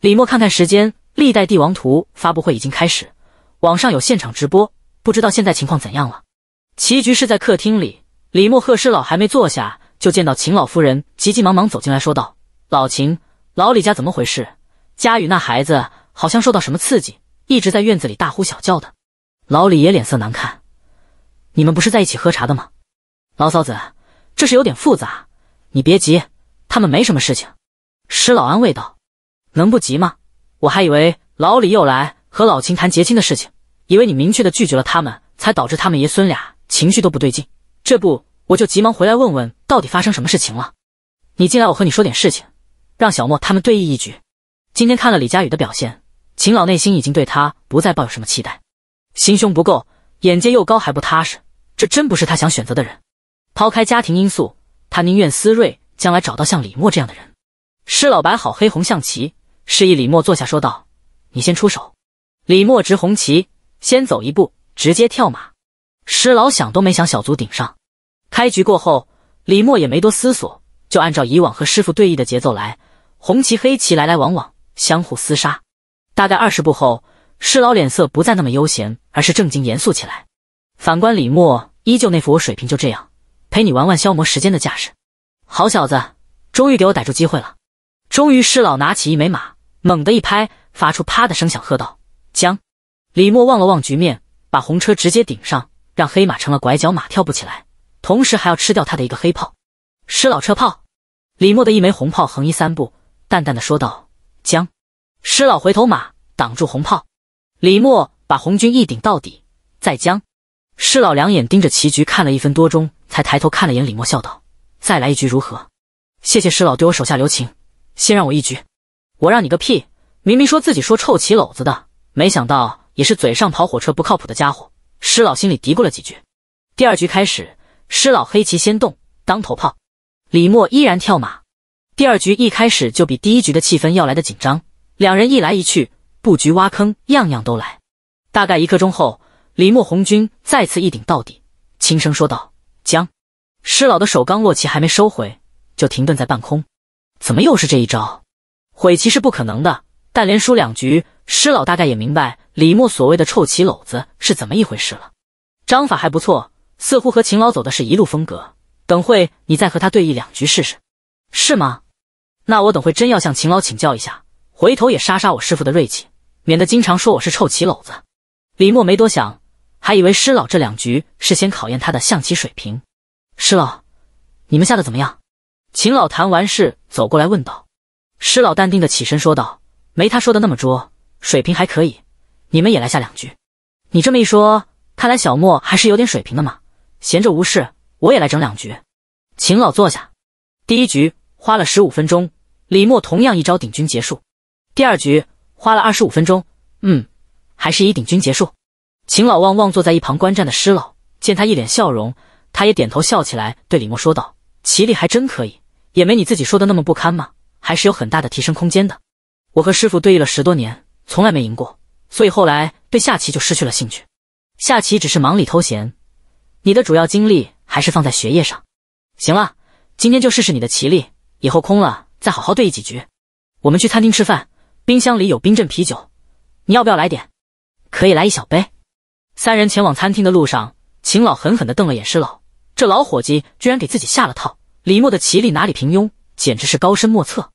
A: 李默看看时间，历代帝王图发布会已经开始，网上有现场直播，不知道现在情况怎样了。棋局是在客厅里，李默和师老还没坐下，就见到秦老夫人急急忙忙走进来说道：“老秦，老李家怎么回事？家与那孩子……”好像受到什么刺激，一直在院子里大呼小叫的。老李也脸色难看。你们不是在一起喝茶的吗？老嫂子，这是有点复杂，你别急，他们没什么事情。石老安慰道：“能不急吗？我还以为老李又来和老秦谈结亲的事情，以为你明确的拒绝了他们，才导致他们爷孙俩情绪都不对劲。这不，我就急忙回来问问到底发生什么事情了。你进来，我和你说点事情，让小莫他们对弈一局。今天看了李佳雨的表现。”秦老内心已经对他不再抱有什么期待，心胸不够，眼界又高，还不踏实，这真不是他想选择的人。抛开家庭因素，他宁愿思睿将来找到像李默这样的人。施老摆好黑红象棋，示意李默坐下，说道：“你先出手。”李默执红旗，先走一步，直接跳马。施老想都没想，小卒顶上。开局过后，李默也没多思索，就按照以往和师傅对弈的节奏来，红旗黑棋来来往往，相互厮杀。大概二十步后，施老脸色不再那么悠闲，而是正经严肃起来。反观李默，依旧那副我水平就这样，陪你玩玩消磨时间的架势。好小子，终于给我逮住机会了！终于，施老拿起一枚马，猛地一拍，发出啪的声响，喝道：“将！”李默望了望局面，把红车直接顶上，让黑马成了拐角马，跳不起来，同时还要吃掉他的一个黑炮。施老车炮，李默的一枚红炮横移三步，淡淡的说道：“将。”施老回头马挡住红炮，李默把红军一顶到底，再将。施老两眼盯着棋局看了一分多钟，才抬头看了眼李默，笑道：“再来一局如何？”“谢谢施老对我手下留情，先让我一局。”“我让你个屁！明明说自己说臭棋篓子的，没想到也是嘴上跑火车不靠谱的家伙。”施老心里嘀咕了几句。第二局开始，施老黑棋先动，当头炮。李默依然跳马。第二局一开始就比第一局的气氛要来的紧张。两人一来一去，布局挖坑，样样都来。大概一刻钟后，李默红军再次一顶到底，轻声说道：“将。”施老的手刚落棋还没收回，就停顿在半空。怎么又是这一招？毁棋是不可能的，但连输两局，施老大概也明白李默所谓的“臭棋篓子”是怎么一回事了。章法还不错，似乎和秦老走的是一路风格。等会你再和他对弈两局试试，是吗？那我等会真要向秦老请教一下。回头也杀杀我师傅的锐气，免得经常说我是臭棋篓子。李默没多想，还以为师老这两局是先考验他的象棋水平。师老，你们下的怎么样？秦老谈完事走过来问道。师老淡定的起身说道：“没他说的那么拙，水平还可以。你们也来下两局。”你这么一说，看来小莫还是有点水平的嘛。闲着无事，我也来整两局。秦老坐下。第一局花了十五分钟，李默同样一招顶军结束。第二局花了二十五分钟，嗯，还是以顶军结束。秦老望望坐在一旁观战的施老，见他一脸笑容，他也点头笑起来，对李默说道：“棋力还真可以，也没你自己说的那么不堪嘛，还是有很大的提升空间的。我和师傅对弈了十多年，从来没赢过，所以后来对下棋就失去了兴趣。下棋只是忙里偷闲，你的主要精力还是放在学业上。行了，今天就试试你的棋力，以后空了再好好对弈几局。我们去餐厅吃饭。”冰箱里有冰镇啤酒，你要不要来点？可以来一小杯。三人前往餐厅的路上，秦老狠狠地瞪了眼施老，这老伙计居然给自己下了套。李默的棋力哪里平庸，简直是高深莫测。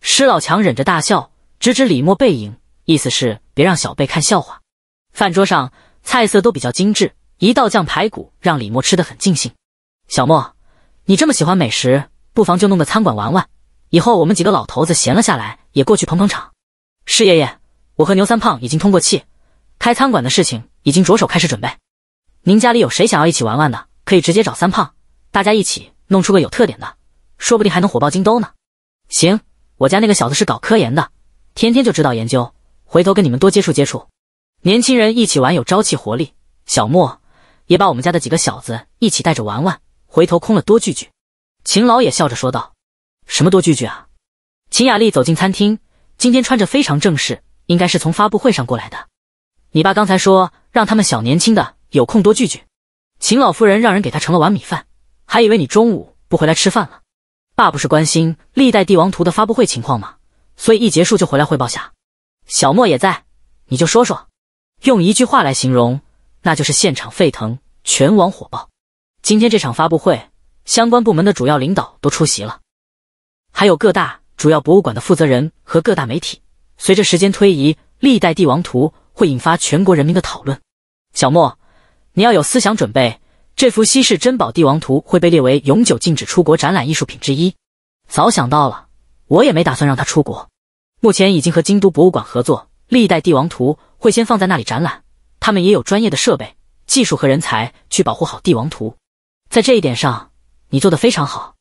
A: 施老强忍着大笑，指指李默背影，意思是别让小贝看笑话。饭桌上菜色都比较精致，一道酱排骨让李默吃的很尽兴。小莫，你这么喜欢美食，不妨就弄个餐馆玩玩，以后我们几个老头子闲了下来也过去捧捧场。是爷爷，我和牛三胖已经通过气，开餐馆的事情已经着手开始准备。您家里有谁想要一起玩玩的，可以直接找三胖，大家一起弄出个有特点的，说不定还能火爆京都呢。行，我家那个小子是搞科研的，天天就知道研究，回头跟你们多接触接触，年轻人一起玩有朝气活力。小莫也把我们家的几个小子一起带着玩玩，回头空了多聚聚。秦老也笑着说道：“什么多聚聚啊？”秦雅丽走进餐厅。今天穿着非常正式，应该是从发布会上过来的。你爸刚才说让他们小年轻的有空多聚聚。秦老夫人让人给他盛了碗米饭，还以为你中午不回来吃饭了。爸不是关心《历代帝王图》的发布会情况吗？所以一结束就回来汇报下。小莫也在，你就说说。用一句话来形容，那就是现场沸腾，全网火爆。今天这场发布会，相关部门的主要领导都出席了，还有各大。主要博物馆的负责人和各大媒体，随着时间推移，历代帝王图会引发全国人民的讨论。小莫，你要有思想准备，这幅稀世珍宝帝王图会被列为永久禁止出国展览艺术品之一。早想到了，我也没打算让他出国。目前已经和京都博物馆合作，历代帝王图会先放在那里展览，他们也有专业的设备、技术和人才去保护好帝王图。在这一点上，你做的非常好。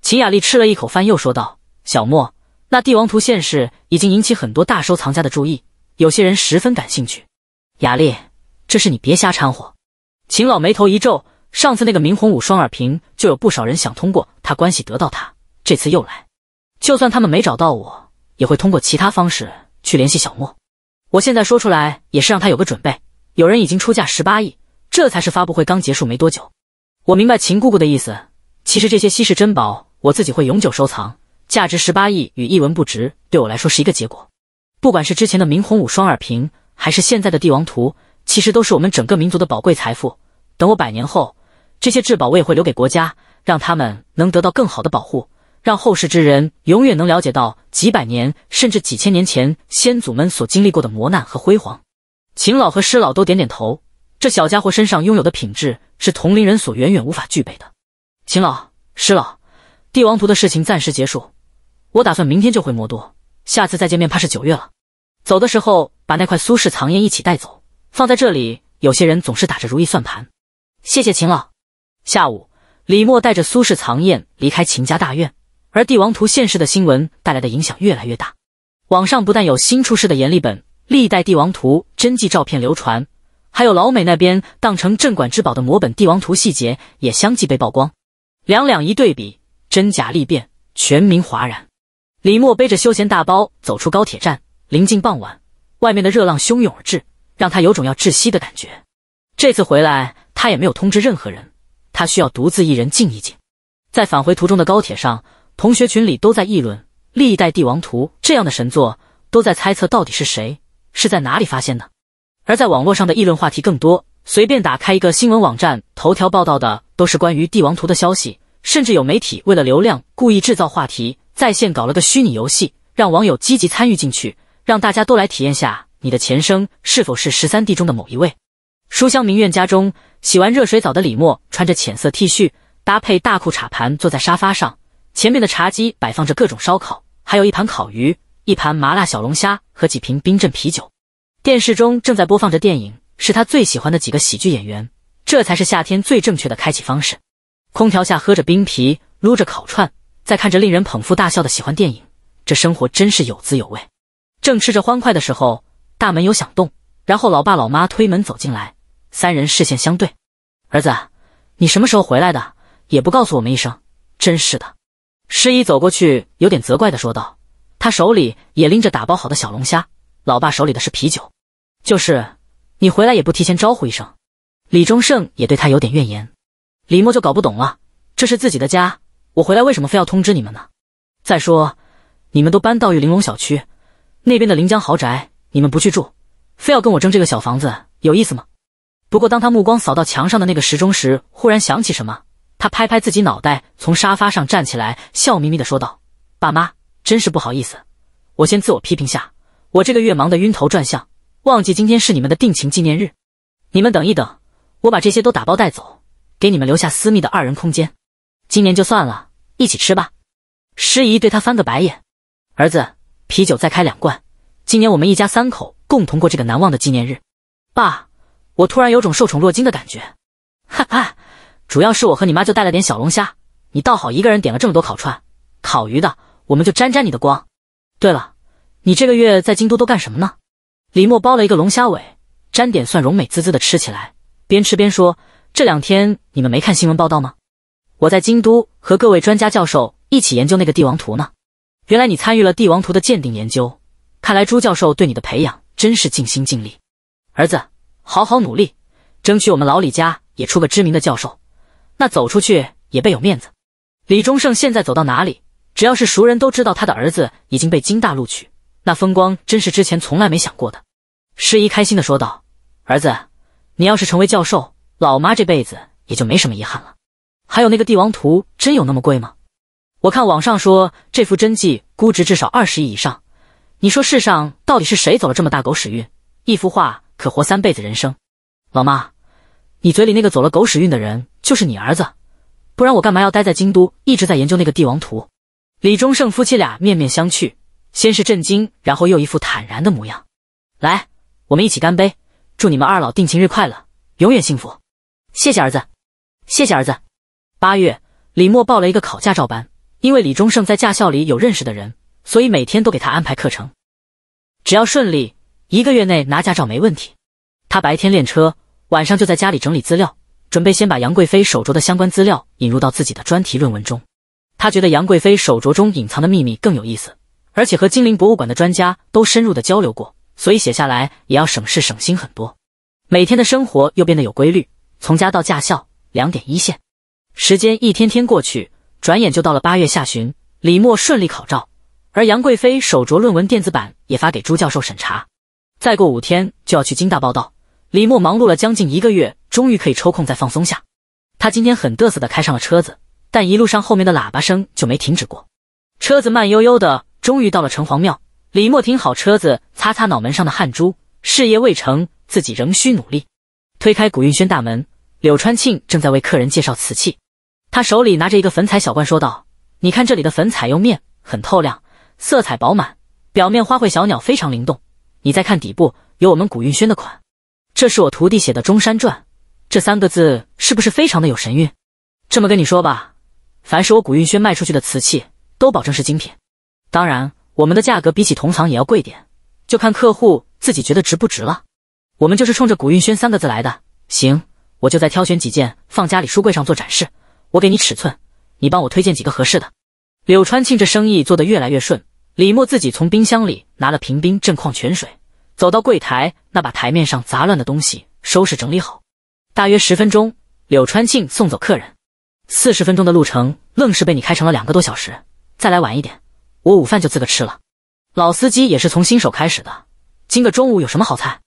A: 秦雅丽吃了一口饭，又说道。小莫，那帝王图现世已经引起很多大收藏家的注意，有些人十分感兴趣。雅丽，这事你别瞎掺和。秦老眉头一皱，上次那个明洪武双耳瓶就有不少人想通过他关系得到他，这次又来，就算他们没找到我，也会通过其他方式去联系小莫。我现在说出来也是让他有个准备。有人已经出价十八亿，这才是发布会刚结束没多久。我明白秦姑姑的意思，其实这些稀世珍宝我自己会永久收藏。价值十八亿与一文不值，对我来说是一个结果。不管是之前的明洪武双耳瓶，还是现在的帝王图，其实都是我们整个民族的宝贵财富。等我百年后，这些至宝我也会留给国家，让他们能得到更好的保护，让后世之人永远能了解到几百年甚至几千年前先祖们所经历过的磨难和辉煌。秦老和师老都点点头，这小家伙身上拥有的品质是同龄人所远远无法具备的。秦老、师老，帝王图的事情暂时结束。我打算明天就回魔都，下次再见面怕是九月了。走的时候把那块苏氏藏砚一起带走，放在这里。有些人总是打着如意算盘。谢谢秦老。下午，李默带着苏氏藏砚离开秦家大院，而帝王图现世的新闻带来的影响越来越大。网上不但有新出世的阎历本历代帝王图真迹照片流传，还有老美那边当成镇馆之宝的摹本帝王图细节也相继被曝光，两两一对比，真假立辨，全民哗然。李默背着休闲大包走出高铁站，临近傍晚，外面的热浪汹涌而至，让他有种要窒息的感觉。这次回来，他也没有通知任何人，他需要独自一人静一静。在返回途中的高铁上，同学群里都在议论《历代帝王图》这样的神作，都在猜测到底是谁是在哪里发现的。而在网络上的议论话题更多，随便打开一个新闻网站，头条报道的都是关于帝王图的消息，甚至有媒体为了流量故意制造话题。在线搞了个虚拟游戏，让网友积极参与进去，让大家都来体验下你的前生是否是十三弟中的某一位。书香名苑家中，洗完热水澡的李默穿着浅色 T 恤，搭配大裤衩盘坐在沙发上。前面的茶几摆放着各种烧烤，还有一盘烤鱼、一盘麻辣小龙虾和几瓶冰镇啤酒。电视中正在播放着电影，是他最喜欢的几个喜剧演员。这才是夏天最正确的开启方式。空调下喝着冰啤，撸着烤串。在看着令人捧腹大笑的喜欢电影，这生活真是有滋有味。正吃着欢快的时候，大门有响动，然后老爸老妈推门走进来，三人视线相对。儿子，你什么时候回来的？也不告诉我们一声，真是的。诗姨走过去，有点责怪的说道。他手里也拎着打包好的小龙虾，老爸手里的是啤酒。就是你回来也不提前招呼一声。李忠胜也对他有点怨言。李默就搞不懂了，这是自己的家。我回来为什么非要通知你们呢？再说，你们都搬到玉玲珑小区，那边的临江豪宅你们不去住，非要跟我争这个小房子，有意思吗？不过当他目光扫到墙上的那个时钟时，忽然想起什么，他拍拍自己脑袋，从沙发上站起来，笑眯眯的说道：“爸妈，真是不好意思，我先自我批评下，我这个月忙得晕头转向，忘记今天是你们的定情纪念日。你们等一等，我把这些都打包带走，给你们留下私密的二人空间。”今年就算了，一起吃吧。师姨对他翻个白眼。儿子，啤酒再开两罐。今年我们一家三口共同过这个难忘的纪念日。爸，我突然有种受宠若惊的感觉。哈哈，主要是我和你妈就带了点小龙虾，你倒好，一个人点了这么多烤串、烤鱼的，我们就沾沾你的光。对了，你这个月在京都都干什么呢？李默剥了一个龙虾尾，沾点蒜蓉，美滋滋的吃起来，边吃边说：“这两天你们没看新闻报道吗？”我在京都和各位专家教授一起研究那个帝王图呢。原来你参与了帝王图的鉴定研究，看来朱教授对你的培养真是尽心尽力。儿子，好好努力，争取我们老李家也出个知名的教授，那走出去也倍有面子。李忠胜现在走到哪里，只要是熟人都知道他的儿子已经被京大录取，那风光真是之前从来没想过的。师怡开心地说道：“儿子，你要是成为教授，老妈这辈子也就没什么遗憾了。”还有那个帝王图，真有那么贵吗？我看网上说这幅真迹估值至少二十亿以上。你说世上到底是谁走了这么大狗屎运？一幅画可活三辈子人生。老妈，你嘴里那个走了狗屎运的人就是你儿子，不然我干嘛要待在京都，一直在研究那个帝王图？李忠胜夫妻俩面面相觑，先是震惊，然后又一副坦然的模样。来，我们一起干杯，祝你们二老定情日快乐，永远幸福。谢谢儿子，谢谢儿子。八月，李默报了一个考驾照班。因为李忠胜在驾校里有认识的人，所以每天都给他安排课程。只要顺利，一个月内拿驾照没问题。他白天练车，晚上就在家里整理资料，准备先把杨贵妃手镯的相关资料引入到自己的专题论文中。他觉得杨贵妃手镯中隐藏的秘密更有意思，而且和金陵博物馆的专家都深入的交流过，所以写下来也要省事省心很多。每天的生活又变得有规律，从家到驾校两点一线。时间一天天过去，转眼就到了八月下旬。李默顺利考照，而杨贵妃手镯论文电子版也发给朱教授审查。再过五天就要去京大报道，李默忙碌了将近一个月，终于可以抽空再放松下。他今天很嘚瑟的开上了车子，但一路上后面的喇叭声就没停止过。车子慢悠悠的，终于到了城隍庙。李默停好车子，擦擦脑门上的汗珠，事业未成，自己仍需努力。推开古韵轩大门。柳川庆正在为客人介绍瓷器，他手里拿着一个粉彩小罐，说道：“你看这里的粉彩釉面很透亮，色彩饱满，表面花卉小鸟非常灵动。你再看底部有我们古韵轩的款，这是我徒弟写的《中山传》，这三个字是不是非常的有神韵？这么跟你说吧，凡是我古韵轩卖出去的瓷器，都保证是精品。当然，我们的价格比起同行也要贵点，就看客户自己觉得值不值了。我们就是冲着‘古韵轩’三个字来的，行。”我就再挑选几件放家里书柜上做展示，我给你尺寸，你帮我推荐几个合适的。柳川庆这生意做得越来越顺，李默自己从冰箱里拿了瓶冰镇矿泉水，走到柜台那把台面上杂乱的东西收拾整理好。大约十分钟，柳川庆送走客人，四十分钟的路程愣是被你开成了两个多小时。再来晚一点，我午饭就自个吃了。老司机也是从新手开始的，今个中午有什么好菜？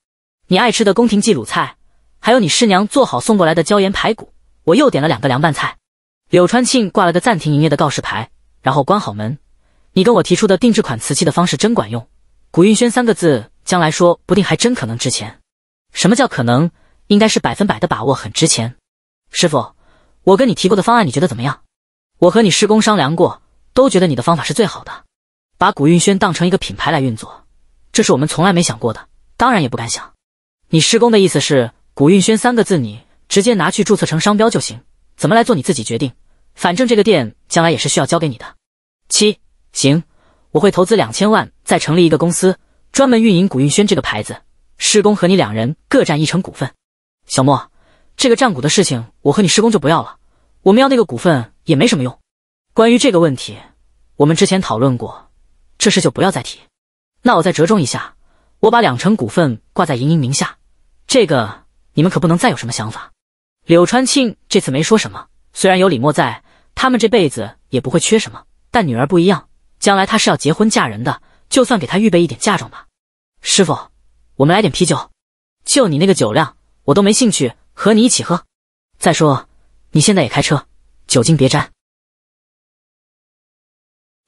A: 你爱吃的宫廷鸡鲁菜。还有你师娘做好送过来的椒盐排骨，我又点了两个凉拌菜。柳川庆挂了个暂停营业的告示牌，然后关好门。你跟我提出的定制款瓷器的方式真管用，古韵轩三个字将来说不定还真可能值钱。什么叫可能？应该是百分百的把握，很值钱。师傅，我跟你提过的方案，你觉得怎么样？我和你师公商量过，都觉得你的方法是最好的。把古韵轩当成一个品牌来运作，这是我们从来没想过的，当然也不敢想。你师公的意思是？古韵轩三个字，你直接拿去注册成商标就行。怎么来做，你自己决定。反正这个店将来也是需要交给你的。七行，我会投资两千万，再成立一个公司，专门运营古韵轩这个牌子。施工和你两人各占一成股份。小莫，这个占股的事情，我和你施工就不要了。我们要那个股份也没什么用。关于这个问题，我们之前讨论过，这事就不要再提。那我再折中一下，我把两成股份挂在莹莹名下，这个。你们可不能再有什么想法。柳川庆这次没说什么，虽然有李默在，他们这辈子也不会缺什么，但女儿不一样，将来她是要结婚嫁人的，就算给她预备一点嫁妆吧。师傅，我们来点啤酒。就你那个酒量，我都没兴趣和你一起喝。再说，你现在也开车，酒精别沾。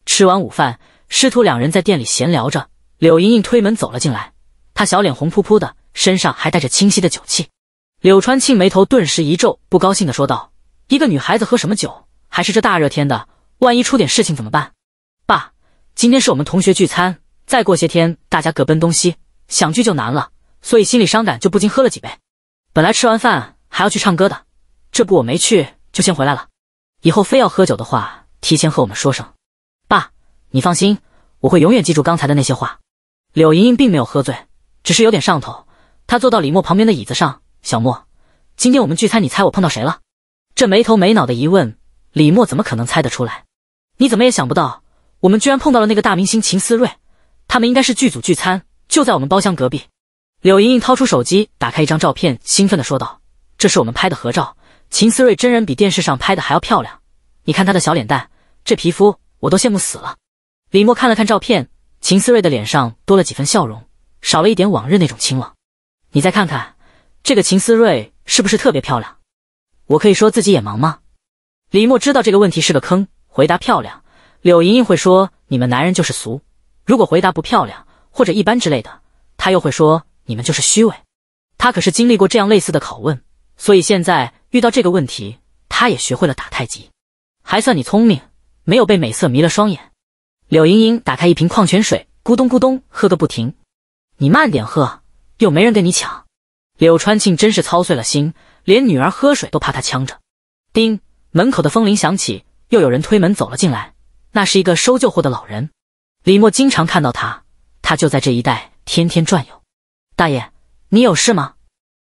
A: 吃完午饭，师徒两人在店里闲聊着。柳莹莹推门走了进来，她小脸红扑扑的，身上还带着清晰的酒气。柳川庆眉头顿时一皱，不高兴地说道：“一个女孩子喝什么酒？还是这大热天的，万一出点事情怎么办？”“爸，今天是我们同学聚餐，再过些天大家各奔东西，想聚就难了，所以心里伤感，就不禁喝了几杯。本来吃完饭还要去唱歌的，这不我没去，就先回来了。以后非要喝酒的话，提前和我们说声。爸，你放心，我会永远记住刚才的那些话。”柳莹莹并没有喝醉，只是有点上头。她坐到李默旁边的椅子上。小莫，今天我们聚餐，你猜我碰到谁了？这没头没脑的疑问，李默怎么可能猜得出来？你怎么也想不到，我们居然碰到了那个大明星秦思睿。他们应该是剧组聚餐，就在我们包厢隔壁。柳莹莹掏出手机，打开一张照片，兴奋地说道：“这是我们拍的合照，秦思睿真人比电视上拍的还要漂亮。你看他的小脸蛋，这皮肤我都羡慕死了。”李默看了看照片，秦思睿的脸上多了几分笑容，少了一点往日那种清冷。你再看看。这个秦思睿是不是特别漂亮？我可以说自己眼盲吗？李默知道这个问题是个坑，回答漂亮，柳莹莹会说你们男人就是俗；如果回答不漂亮或者一般之类的，他又会说你们就是虚伪。他可是经历过这样类似的拷问，所以现在遇到这个问题，他也学会了打太极。还算你聪明，没有被美色迷了双眼。柳莹莹打开一瓶矿泉水，咕咚咕咚喝个不停。你慢点喝，又没人跟你抢。柳川庆真是操碎了心，连女儿喝水都怕他呛着。叮，门口的风铃响起，又有人推门走了进来。那是一个收旧货的老人，李默经常看到他，他就在这一带天天转悠。大爷，你有事吗？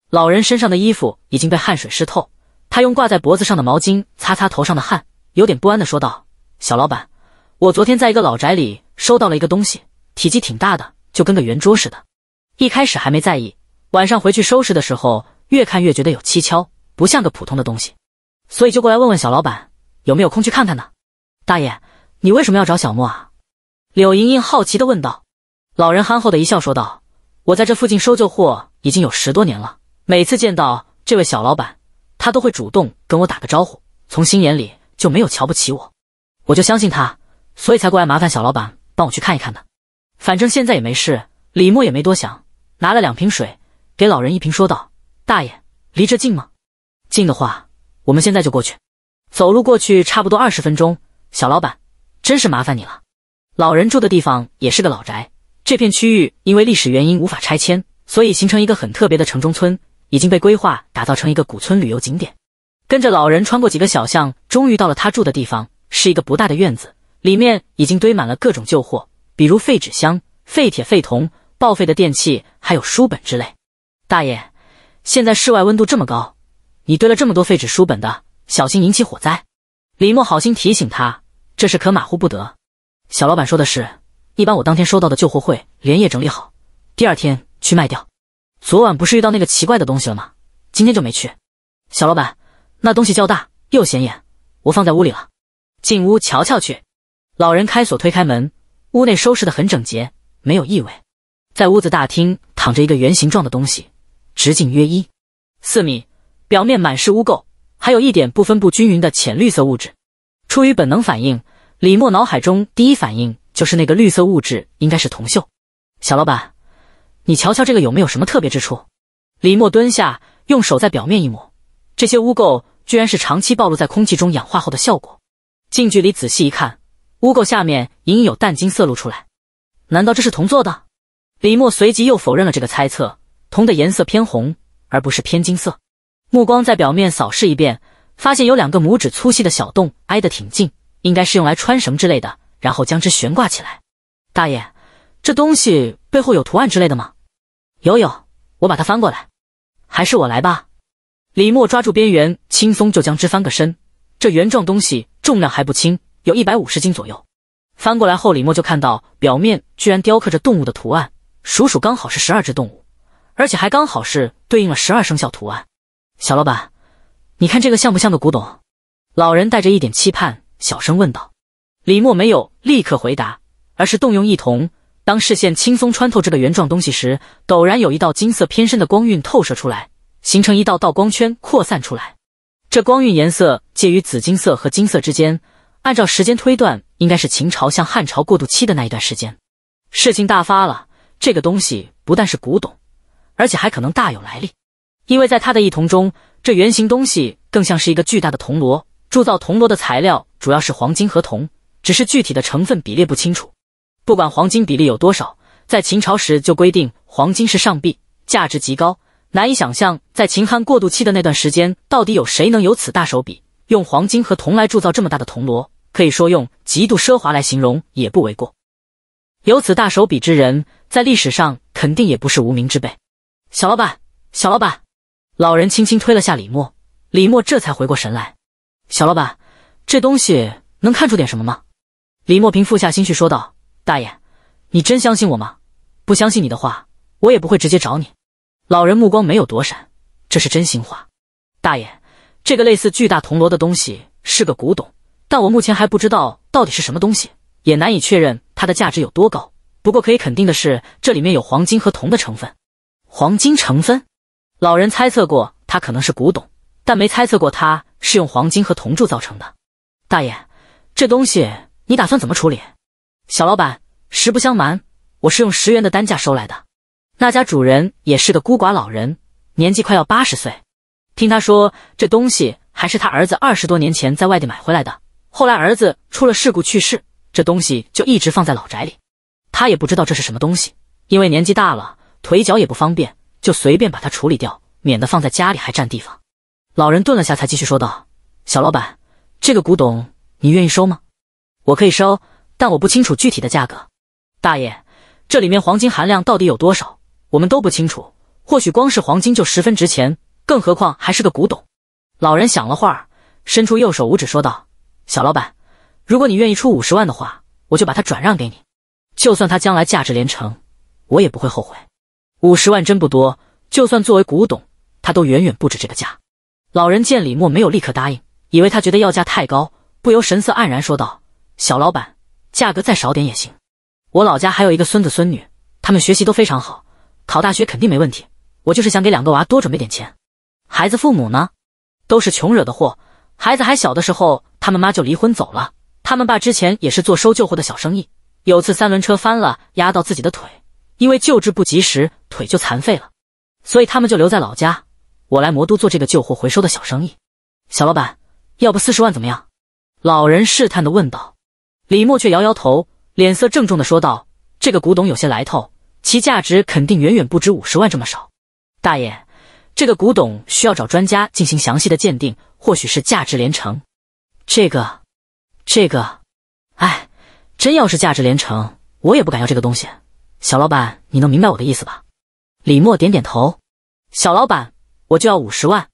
A: 老人身上的衣服已经被汗水湿透，他用挂在脖子上的毛巾擦擦头上的汗，有点不安地说道：“小老板，我昨天在一个老宅里收到了一个东西，体积挺大的，就跟个圆桌似的。一开始还没在意。”晚上回去收拾的时候，越看越觉得有蹊跷，不像个普通的东西，所以就过来问问小老板有没有空去看看呢。大爷，你为什么要找小莫啊？柳莹莹好奇地问道。老人憨厚的一笑，说道：“我在这附近收旧货已经有十多年了，每次见到这位小老板，他都会主动跟我打个招呼，从心眼里就没有瞧不起我，我就相信他，所以才过来麻烦小老板帮我去看一看的。反正现在也没事，李默也没多想，拿了两瓶水。”给老人一瓶，说道：“大爷，离这近吗？近的话，我们现在就过去。走路过去差不多二十分钟。小老板，真是麻烦你了。”老人住的地方也是个老宅，这片区域因为历史原因无法拆迁，所以形成一个很特别的城中村，已经被规划打造成一个古村旅游景点。跟着老人穿过几个小巷，终于到了他住的地方，是一个不大的院子，里面已经堆满了各种旧货，比如废纸箱、废铁、废铜、报废的电器，还有书本之类。大爷，现在室外温度这么高，你堆了这么多废纸书本的，小心引起火灾。李默好心提醒他，这事可马虎不得。小老板说的是，一般我当天收到的旧货会连夜整理好，第二天去卖掉。昨晚不是遇到那个奇怪的东西了吗？今天就没去。小老板，那东西较大又显眼，我放在屋里了。进屋瞧瞧去。老人开锁推开门，屋内收拾的很整洁，没有异味。在屋子大厅躺着一个圆形状的东西。直径约一四米，表面满是污垢，还有一点不分布均匀的浅绿色物质。出于本能反应，李默脑海中第一反应就是那个绿色物质应该是铜锈。小老板，你瞧瞧这个有没有什么特别之处？李默蹲下，用手在表面一抹，这些污垢居然是长期暴露在空气中氧化后的效果。近距离仔细一看，污垢下面隐隐有淡金色露出来，难道这是铜做的？李默随即又否认了这个猜测。铜的颜色偏红，而不是偏金色。目光在表面扫视一遍，发现有两个拇指粗细的小洞挨得挺近，应该是用来穿绳之类的，然后将之悬挂起来。大爷，这东西背后有图案之类的吗？有有，我把它翻过来。还是我来吧。李默抓住边缘，轻松就将之翻个身。这圆状东西重量还不轻，有一百五十斤左右。翻过来后，李默就看到表面居然雕刻着动物的图案，数数刚好是十二只动物。而且还刚好是对应了十二生肖图案，小老板，你看这个像不像个古董？老人带着一点期盼，小声问道。李默没有立刻回答，而是动用异瞳。当视线轻松穿透这个圆状东西时，陡然有一道金色偏深的光晕透射出来，形成一道道光圈扩散出来。这光晕颜色介于紫金色和金色之间，按照时间推断，应该是秦朝向汉朝过渡期的那一段时间。事情大发了，这个东西不但是古董。而且还可能大有来历，因为在他的异同中，这圆形东西更像是一个巨大的铜锣。铸造铜锣的材料主要是黄金和铜，只是具体的成分比例不清楚。不管黄金比例有多少，在秦朝时就规定黄金是上币，价值极高。难以想象，在秦汉过渡期的那段时间，到底有谁能有此大手笔，用黄金和铜来铸造这么大的铜锣？可以说用极度奢华来形容也不为过。有此大手笔之人，在历史上肯定也不是无名之辈。小老板，小老板，老人轻轻推了下李默，李默这才回过神来。小老板，这东西能看出点什么吗？李默平复下心绪说道：“大爷，你真相信我吗？不相信你的话，我也不会直接找你。”老人目光没有躲闪，这是真心话。大爷，这个类似巨大铜锣的东西是个古董，但我目前还不知道到底是什么东西，也难以确认它的价值有多高。不过可以肯定的是，这里面有黄金和铜的成分。黄金成分，老人猜测过它可能是古董，但没猜测过它是用黄金和铜铸造成的。大爷，这东西你打算怎么处理？小老板，实不相瞒，我是用十元的单价收来的。那家主人也是个孤寡老人，年纪快要八十岁。听他说，这东西还是他儿子二十多年前在外地买回来的。后来儿子出了事故去世，这东西就一直放在老宅里。他也不知道这是什么东西，因为年纪大了。腿脚也不方便，就随便把它处理掉，免得放在家里还占地方。老人顿了下，才继续说道：“小老板，这个古董你愿意收吗？我可以收，但我不清楚具体的价格。大爷，这里面黄金含量到底有多少？我们都不清楚。或许光是黄金就十分值钱，更何况还是个古董。”老人想了会儿，伸出右手五指说道：“小老板，如果你愿意出五十万的话，我就把它转让给你。就算它将来价值连城，我也不会后悔。”五十万真不多，就算作为古董，他都远远不止这个价。老人见李默没有立刻答应，以为他觉得要价太高，不由神色黯然说道：“小老板，价格再少点也行。我老家还有一个孙子孙女，他们学习都非常好，考大学肯定没问题。我就是想给两个娃多准备点钱。孩子父母呢？都是穷惹的祸。孩子还小的时候，他们妈就离婚走了。他们爸之前也是做收旧货的小生意，有次三轮车翻了，压到自己的腿。”因为救治不及时，腿就残废了，所以他们就留在老家。我来魔都做这个旧货回收的小生意，小老板，要不四十万怎么样？老人试探的问道。李默却摇摇头，脸色郑重的说道：“这个古董有些来头，其价值肯定远远不止五十万这么少。大爷，这个古董需要找专家进行详细的鉴定，或许是价值连城。这个，这个，哎，真要是价值连城，我也不敢要这个东西。”小老板，你能明白我的意思吧？李默点点头。小老板，我就要五十万。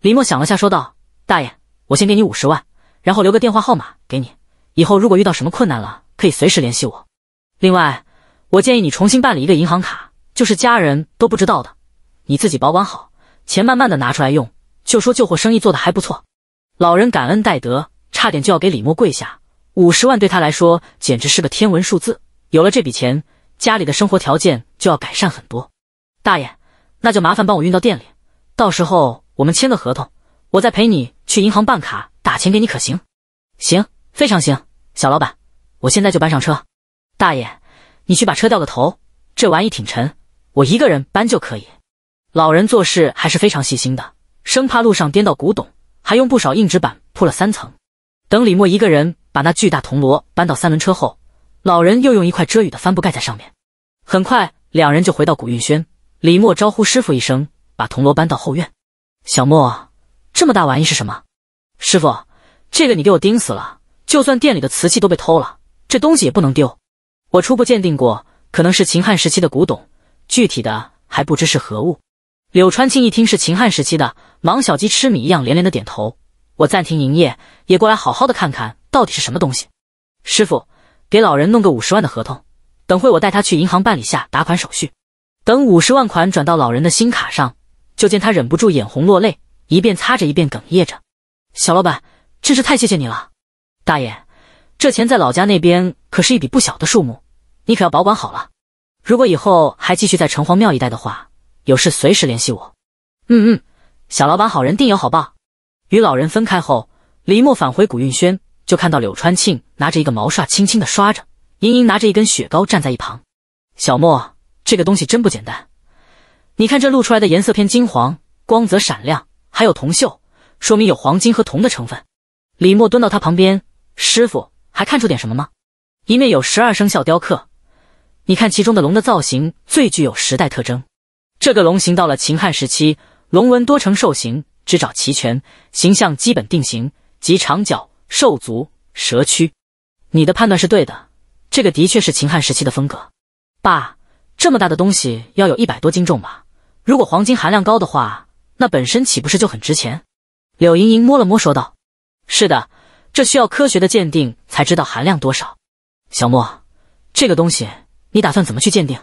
A: 李默想了下，说道：“大爷，我先给你五十万，然后留个电话号码给你，以后如果遇到什么困难了，可以随时联系我。另外，我建议你重新办理一个银行卡，就是家人都不知道的，你自己保管好钱，慢慢的拿出来用，就说旧货生意做的还不错。”老人感恩戴德，差点就要给李默跪下。五十万对他来说简直是个天文数字，有了这笔钱。家里的生活条件就要改善很多，大爷，那就麻烦帮我运到店里，到时候我们签个合同，我再陪你去银行办卡打钱给你，可行？行，非常行，小老板，我现在就搬上车。大爷，你去把车掉个头，这玩意挺沉，我一个人搬就可以。老人做事还是非常细心的，生怕路上颠到古董，还用不少硬纸板铺了三层。等李默一个人把那巨大铜锣搬到三轮车后。老人又用一块遮雨的帆布盖在上面，很快两人就回到古韵轩。李默招呼师傅一声，把铜锣搬到后院。小莫，这么大玩意是什么？师傅，这个你给我盯死了，就算店里的瓷器都被偷了，这东西也不能丢。我初步鉴定过，可能是秦汉时期的古董，具体的还不知是何物。柳川庆一听是秦汉时期的，忙小鸡吃米一样连连的点头。我暂停营业，也过来好好的看看到底是什么东西。师傅。给老人弄个五十万的合同，等会我带他去银行办理下打款手续。等五十万款转到老人的新卡上，就见他忍不住眼红落泪，一遍擦着一遍哽咽着：“小老板，真是太谢谢你了，大爷，这钱在老家那边可是一笔不小的数目，你可要保管好了。如果以后还继续在城隍庙一带的话，有事随时联系我。”“嗯嗯，小老板好人定有好报。”与老人分开后，李默返回古韵轩。就看到柳川庆拿着一个毛刷，轻轻的刷着；盈盈拿着一根雪糕站在一旁。小莫，这个东西真不简单，你看这露出来的颜色偏金黄，光泽闪亮，还有铜锈，说明有黄金和铜的成分。李默蹲到他旁边，师傅还看出点什么吗？一面有十二生肖雕刻，你看其中的龙的造型最具有时代特征。这个龙形到了秦汉时期，龙纹多呈兽形，只爪齐全，形象基本定型，及长角。兽足蛇躯，你的判断是对的，这个的确是秦汉时期的风格。爸，这么大的东西要有一百多斤重吧？如果黄金含量高的话，那本身岂不是就很值钱？柳莹莹摸了摸，说道：“是的，这需要科学的鉴定才知道含量多少。”小莫，这个东西你打算怎么去鉴定？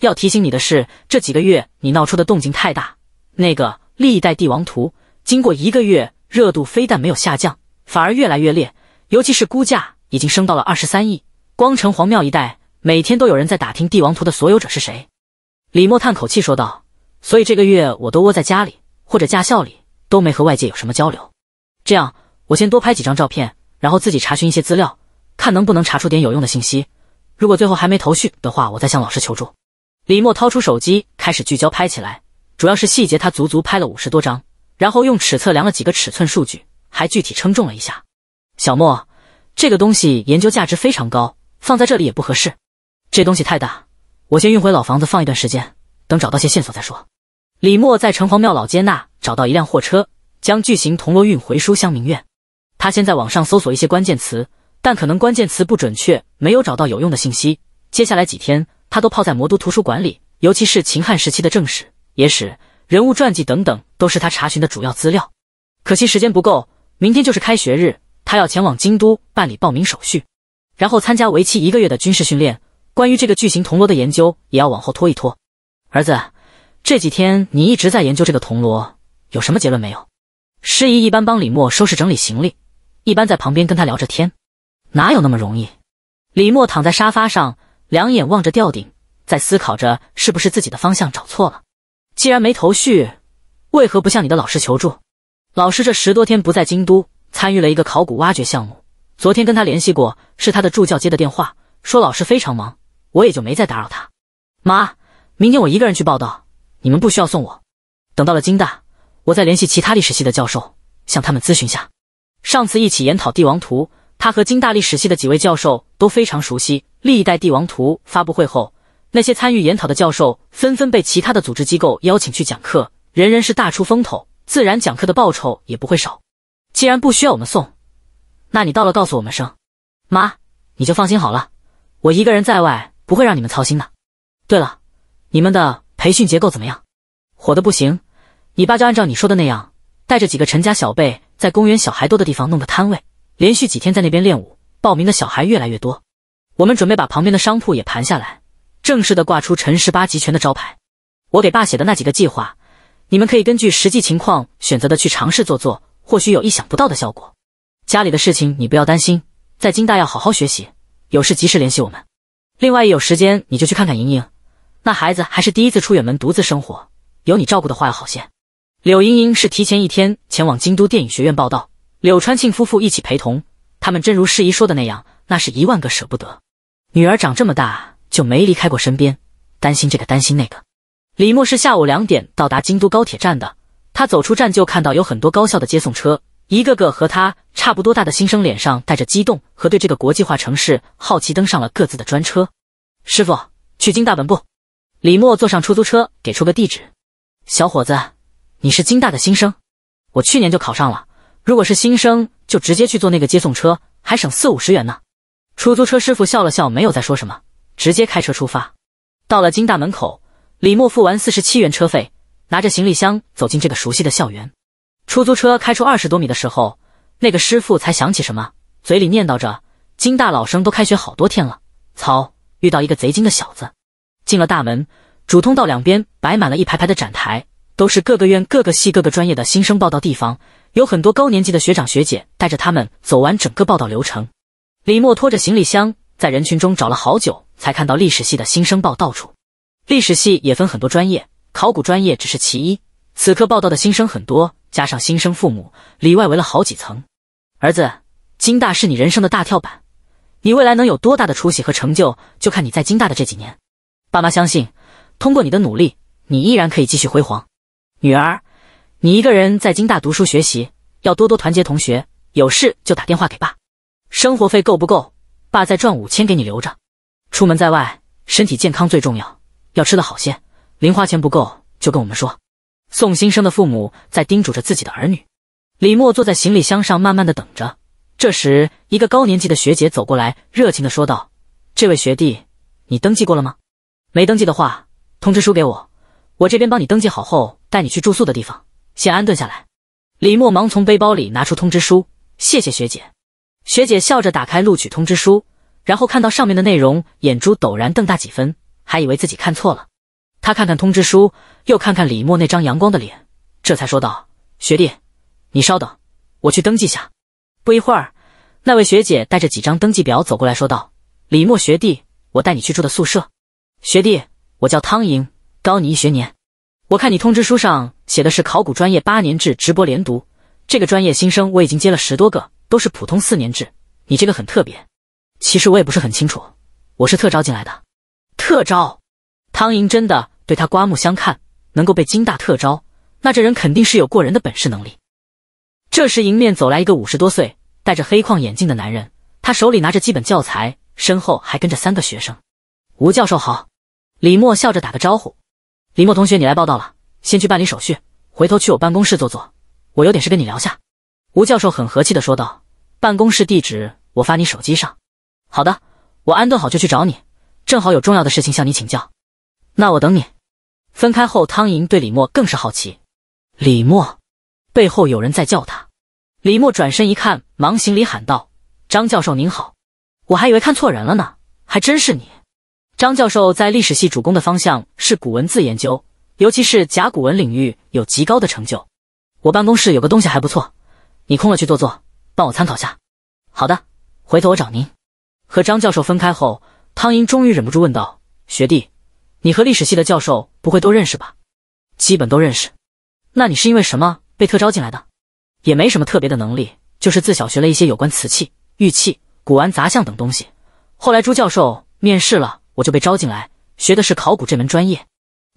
A: 要提醒你的是，这几个月你闹出的动静太大，那个《历代帝王图》经过一个月，热度非但没有下降。反而越来越烈，尤其是估价已经升到了二十三亿。光城隍庙一带每天都有人在打听帝王图的所有者是谁。李默叹口气说道：“所以这个月我都窝在家里或者驾校里，都没和外界有什么交流。这样，我先多拍几张照片，然后自己查询一些资料，看能不能查出点有用的信息。如果最后还没头绪的话，我再向老师求助。”李默掏出手机开始聚焦拍起来，主要是细节，他足足拍了五十多张，然后用尺测量了几个尺寸数据。还具体称重了一下，小莫，这个东西研究价值非常高，放在这里也不合适。这东西太大，我先运回老房子放一段时间，等找到些线索再说。李默在城隍庙老街那找到一辆货车，将巨型铜锣运回书香名院。他先在网上搜索一些关键词，但可能关键词不准确，没有找到有用的信息。接下来几天，他都泡在魔都图书馆里，尤其是秦汉时期的正史、野史、人物传记等等，都是他查询的主要资料。可惜时间不够。明天就是开学日，他要前往京都办理报名手续，然后参加为期一个月的军事训练。关于这个巨型铜锣的研究也要往后拖一拖。儿子，这几天你一直在研究这个铜锣，有什么结论没有？师姨一般帮李默收拾整理行李，一般在旁边跟他聊着天。哪有那么容易？李默躺在沙发上，两眼望着吊顶，在思考着是不是自己的方向找错了。既然没头绪，为何不向你的老师求助？老师这十多天不在京都，参与了一个考古挖掘项目。昨天跟他联系过，是他的助教接的电话，说老师非常忙，我也就没再打扰他。妈，明天我一个人去报道，你们不需要送我。等到了京大，我再联系其他历史系的教授，向他们咨询下。上次一起研讨帝王图，他和京大历史系的几位教授都非常熟悉。历代帝王图发布会后，那些参与研讨的教授纷纷被其他的组织机构邀请去讲课，人人是大出风头。自然讲课的报酬也不会少，既然不需要我们送，那你到了告诉我们声。妈，你就放心好了，我一个人在外不会让你们操心的。对了，你们的培训结构怎么样？火的不行，你爸就按照你说的那样，带着几个陈家小辈在公园小孩多的地方弄个摊位，连续几天在那边练武，报名的小孩越来越多。我们准备把旁边的商铺也盘下来，正式的挂出陈十八极拳的招牌。我给爸写的那几个计划。你们可以根据实际情况选择的去尝试做做，或许有意想不到的效果。家里的事情你不要担心，在金大要好好学习，有事及时联系我们。另外，一有时间你就去看看莹莹，那孩子还是第一次出远门独自生活，有你照顾的话要好些。柳莹莹是提前一天前往京都电影学院报道，柳川庆夫妇一起陪同。他们真如世姨说的那样，那是一万个舍不得。女儿长这么大就没离开过身边，担心这个担心那个。李默是下午两点到达京都高铁站的。他走出站就看到有很多高校的接送车，一个个和他差不多大的新生脸上带着激动和对这个国际化城市好奇，登上了各自的专车。师傅，去京大本部。李默坐上出租车，给出个地址。小伙子，你是京大的新生？我去年就考上了。如果是新生，就直接去坐那个接送车，还省四五十元呢。出租车师傅笑了笑，没有再说什么，直接开车出发。到了京大门口。李默付完四十七元车费，拿着行李箱走进这个熟悉的校园。出租车开出二十多米的时候，那个师傅才想起什么，嘴里念叨着：“金大老生都开学好多天了，操，遇到一个贼精的小子。”进了大门，主通道两边摆满了一排排的展台，都是各个院、各个系、各个专业的新生报道地方。有很多高年级的学长学姐带着他们走完整个报道流程。李默拖着行李箱在人群中找了好久，才看到历史系的新生报道处。历史系也分很多专业，考古专业只是其一。此刻报道的新生很多，加上新生父母里外围了好几层。儿子，金大是你人生的大跳板，你未来能有多大的出息和成就，就看你在金大的这几年。爸妈相信，通过你的努力，你依然可以继续辉煌。女儿，你一个人在金大读书学习，要多多团结同学，有事就打电话给爸。生活费够不够？爸再赚五千给你留着。出门在外，身体健康最重要。要吃的好些，零花钱不够就跟我们说。宋新生的父母在叮嘱着自己的儿女。李默坐在行李箱上，慢慢的等着。这时，一个高年级的学姐走过来，热情的说道：“这位学弟，你登记过了吗？没登记的话，通知书给我，我这边帮你登记好后，带你去住宿的地方，先安顿下来。”李默忙从背包里拿出通知书，谢谢学姐。学姐笑着打开录取通知书，然后看到上面的内容，眼珠陡然瞪大几分。还以为自己看错了，他看看通知书，又看看李默那张阳光的脸，这才说道：“学弟，你稍等，我去登记下。”不一会儿，那位学姐带着几张登记表走过来说道：“李默学弟，我带你去住的宿舍。学弟，我叫汤莹，高你一学年。我看你通知书上写的是考古专业八年制直播连读，这个专业新生我已经接了十多个，都是普通四年制。你这个很特别，其实我也不是很清楚，我是特招进来的。”特招，汤莹真的对他刮目相看。能够被金大特招，那这人肯定是有过人的本事能力。这时，迎面走来一个五十多岁、戴着黑框眼镜的男人，他手里拿着几本教材，身后还跟着三个学生。吴教授好，李默笑着打个招呼。李默同学，你来报道了，先去办理手续，回头去我办公室坐坐，我有点事跟你聊下。吴教授很和气的说道：“办公室地址我发你手机上。”好的，我安顿好就去找你。正好有重要的事情向你请教，那我等你。分开后，汤莹对李默更是好奇。李默背后有人在叫他，李默转身一看，忙行礼喊道：“张教授您好，我还以为看错人了呢，还真是你。”张教授在历史系主攻的方向是古文字研究，尤其是甲骨文领域有极高的成就。我办公室有个东西还不错，你空了去坐坐，帮我参考下。好的，回头我找您。和张教授分开后。汤英终于忍不住问道：“学弟，你和历史系的教授不会都认识吧？基本都认识。那你是因为什么被特招进来的？也没什么特别的能力，就是自小学了一些有关瓷器、玉器、古玩杂项等东西。后来朱教授面试了，我就被招进来，学的是考古这门专业。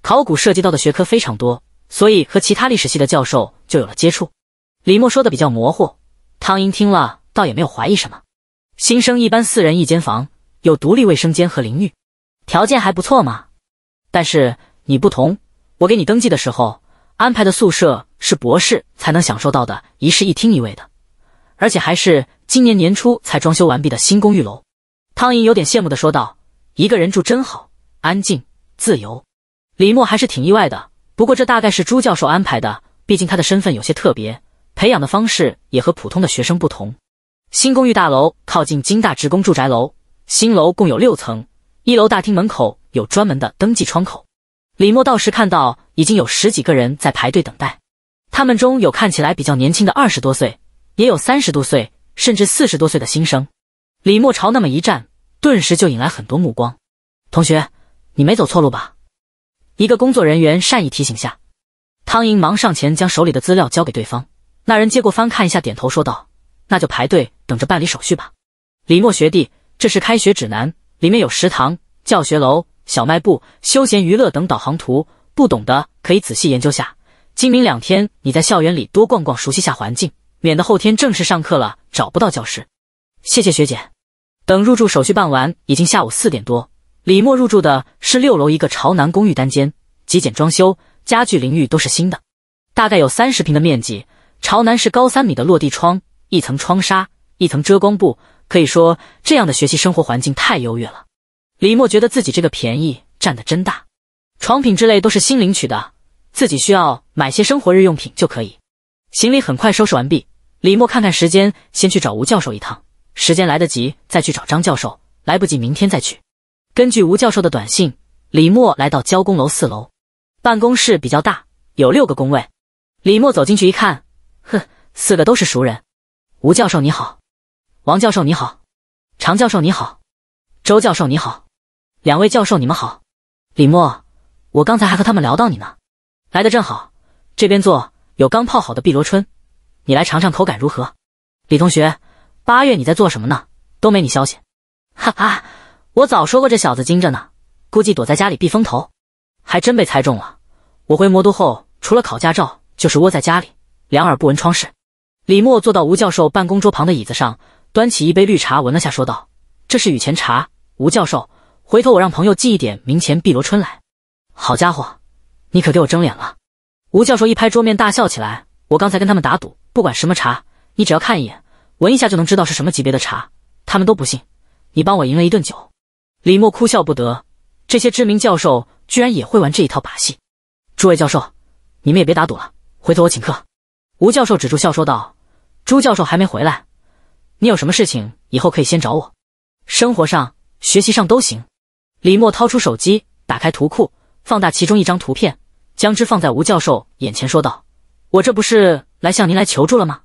A: 考古涉及到的学科非常多，所以和其他历史系的教授就有了接触。”李默说的比较模糊，汤英听了倒也没有怀疑什么。新生一般四人一间房。有独立卫生间和淋浴，条件还不错嘛。但是你不同，我给你登记的时候安排的宿舍是博士才能享受到的一室一厅一卫的，而且还是今年年初才装修完毕的新公寓楼。汤莹有点羡慕的说道：“一个人住真好，安静，自由。”李默还是挺意外的，不过这大概是朱教授安排的，毕竟他的身份有些特别，培养的方式也和普通的学生不同。新公寓大楼靠近京大职工住宅楼。新楼共有六层，一楼大厅门口有专门的登记窗口。李默到时看到，已经有十几个人在排队等待。他们中有看起来比较年轻的二十多岁，也有三十多岁，甚至四十多岁的新生。李默朝那么一站，顿时就引来很多目光。同学，你没走错路吧？一个工作人员善意提醒下，汤莹忙上前将手里的资料交给对方。那人接过翻看一下，点头说道：“那就排队等着办理手续吧。”李默学弟。这是开学指南，里面有食堂、教学楼、小卖部、休闲娱乐等导航图，不懂的可以仔细研究下。今明两天你在校园里多逛逛，熟悉下环境，免得后天正式上课了找不到教室。谢谢学姐。等入住手续办完，已经下午四点多。李默入住的是六楼一个朝南公寓单间，极简装修，家具、淋浴都是新的，大概有三十平的面积。朝南是高三米的落地窗，一层窗纱，一层遮光布。可以说，这样的学习生活环境太优越了。李默觉得自己这个便宜占的真大，床品之类都是新领取的，自己需要买些生活日用品就可以。行李很快收拾完毕，李默看看时间，先去找吴教授一趟，时间来得及再去找张教授，来不及明天再去。根据吴教授的短信，李默来到交工楼四楼，办公室比较大，有六个工位。李默走进去一看，哼，四个都是熟人。吴教授你好。王教授你好，常教授你好，周教授你好，两位教授你们好，李默，我刚才还和他们聊到你呢，来的正好，这边坐，有刚泡好的碧螺春，你来尝尝口感如何？李同学，八月你在做什么呢？都没你消息，哈哈，我早说过这小子精着呢，估计躲在家里避风头，还真被猜中了。我回魔都后，除了考驾照，就是窝在家里，两耳不闻窗事。李默坐到吴教授办公桌旁的椅子上。端起一杯绿茶，闻了下，说道：“这是雨前茶，吴教授，回头我让朋友寄一点明前碧螺春来。”好家伙，你可给我争脸了！吴教授一拍桌面，大笑起来：“我刚才跟他们打赌，不管什么茶，你只要看一眼、闻一下，就能知道是什么级别的茶。他们都不信，你帮我赢了一顿酒。”李默哭笑不得，这些知名教授居然也会玩这一套把戏。诸位教授，你们也别打赌了，回头我请客。吴教授止住笑，说道：“朱教授还没回来。”你有什么事情以后可以先找我，生活上、学习上都行。李默掏出手机，打开图库，放大其中一张图片，将之放在吴教授眼前，说道：“我这不是来向您来求助了吗？”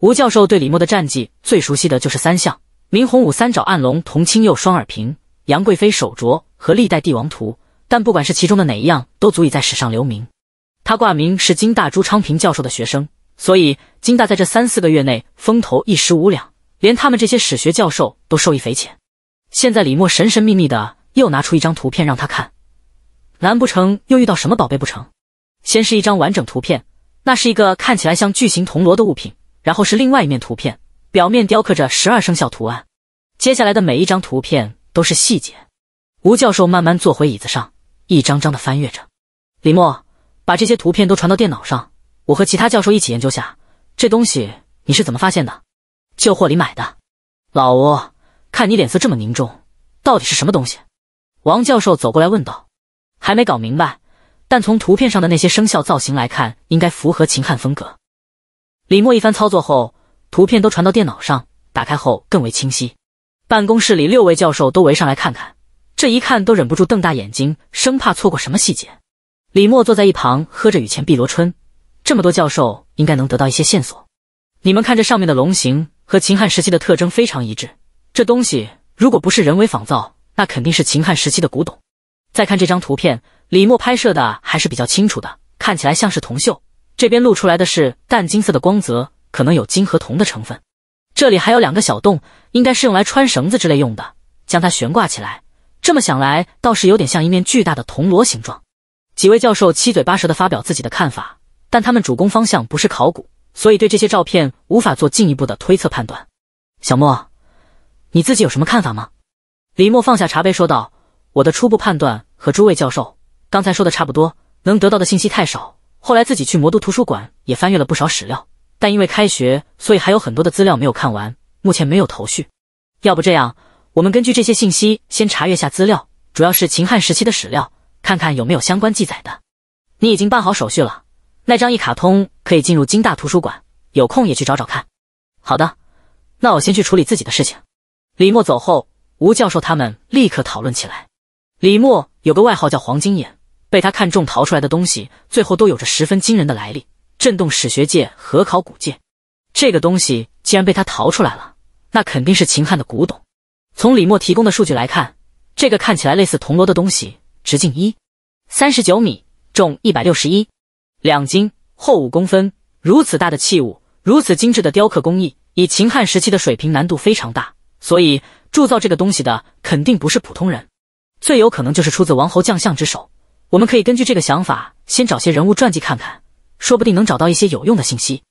A: 吴教授对李默的战绩最熟悉的就是三项：明洪武三爪暗龙同青釉双耳瓶、杨贵妃手镯和历代帝王图。但不管是其中的哪一样，都足以在史上留名。他挂名是金大朱昌平教授的学生，所以金大在这三四个月内风头一时无两。连他们这些史学教授都受益匪浅。现在李默神神秘秘的又拿出一张图片让他看，难不成又遇到什么宝贝不成？先是一张完整图片，那是一个看起来像巨型铜锣的物品，然后是另外一面图片，表面雕刻着十二生肖图案。接下来的每一张图片都是细节。吴教授慢慢坐回椅子上，一张张的翻阅着。李默，把这些图片都传到电脑上，我和其他教授一起研究下这东西。你是怎么发现的？旧货里买的，老吴，看你脸色这么凝重，到底是什么东西？王教授走过来问道。还没搞明白，但从图片上的那些生肖造型来看，应该符合秦汉风格。李默一番操作后，图片都传到电脑上，打开后更为清晰。办公室里六位教授都围上来看看，这一看都忍不住瞪大眼睛，生怕错过什么细节。李默坐在一旁喝着雨前碧螺春，这么多教授应该能得到一些线索。你们看这上面的龙形。和秦汉时期的特征非常一致，这东西如果不是人为仿造，那肯定是秦汉时期的古董。再看这张图片，李默拍摄的还是比较清楚的，看起来像是铜锈，这边露出来的是淡金色的光泽，可能有金和铜的成分。这里还有两个小洞，应该是用来穿绳子之类用的，将它悬挂起来。这么想来，倒是有点像一面巨大的铜锣形状。几位教授七嘴八舌的发表自己的看法，但他们主攻方向不是考古。所以对这些照片无法做进一步的推测判断。小莫，你自己有什么看法吗？李默放下茶杯说道：“我的初步判断和诸位教授刚才说的差不多，能得到的信息太少。后来自己去魔都图书馆也翻阅了不少史料，但因为开学，所以还有很多的资料没有看完，目前没有头绪。要不这样，我们根据这些信息先查阅下资料，主要是秦汉时期的史料，看看有没有相关记载的。你已经办好手续了。”那张一卡通可以进入金大图书馆，有空也去找找看。好的，那我先去处理自己的事情。李默走后，吴教授他们立刻讨论起来。李默有个外号叫黄金眼，被他看中逃出来的东西，最后都有着十分惊人的来历，震动史学界和考古界。这个东西既然被他逃出来了，那肯定是秦汉的古董。从李默提供的数据来看，这个看起来类似铜锣的东西，直径一三十九米，重一百六十一。两斤，厚五公分，如此大的器物，如此精致的雕刻工艺，以秦汉时期的水平，难度非常大。所以，铸造这个东西的肯定不是普通人，最有可能就是出自王侯将相之手。我们可以根据这个想法，先找些人物传记看看，说不定能找到一些有用的信息。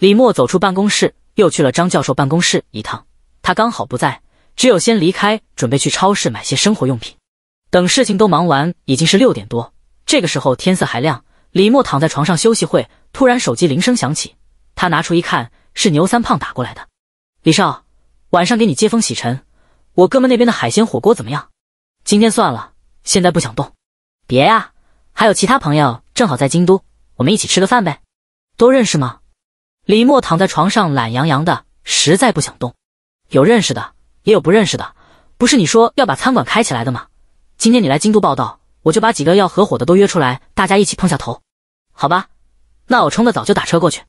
A: 李默走出办公室，又去了张教授办公室一趟，他刚好不在，只有先离开，准备去超市买些生活用品。等事情都忙完，已经是六点多，这个时候天色还亮。李默躺在床上休息会，突然手机铃声响起，他拿出一看，是牛三胖打过来的。李少，晚上给你接风洗尘，我哥们那边的海鲜火锅怎么样？今天算了，现在不想动。别呀，还有其他朋友正好在京都，我们一起吃个饭呗。都认识吗？李默躺在床上懒洋洋的，实在不想动。有认识的，也有不认识的。不是你说要把餐馆开起来的吗？今天你来京都报道，我就把几个要合伙的都约出来，大家一起碰下头。好吧，那我冲的早就打车过去。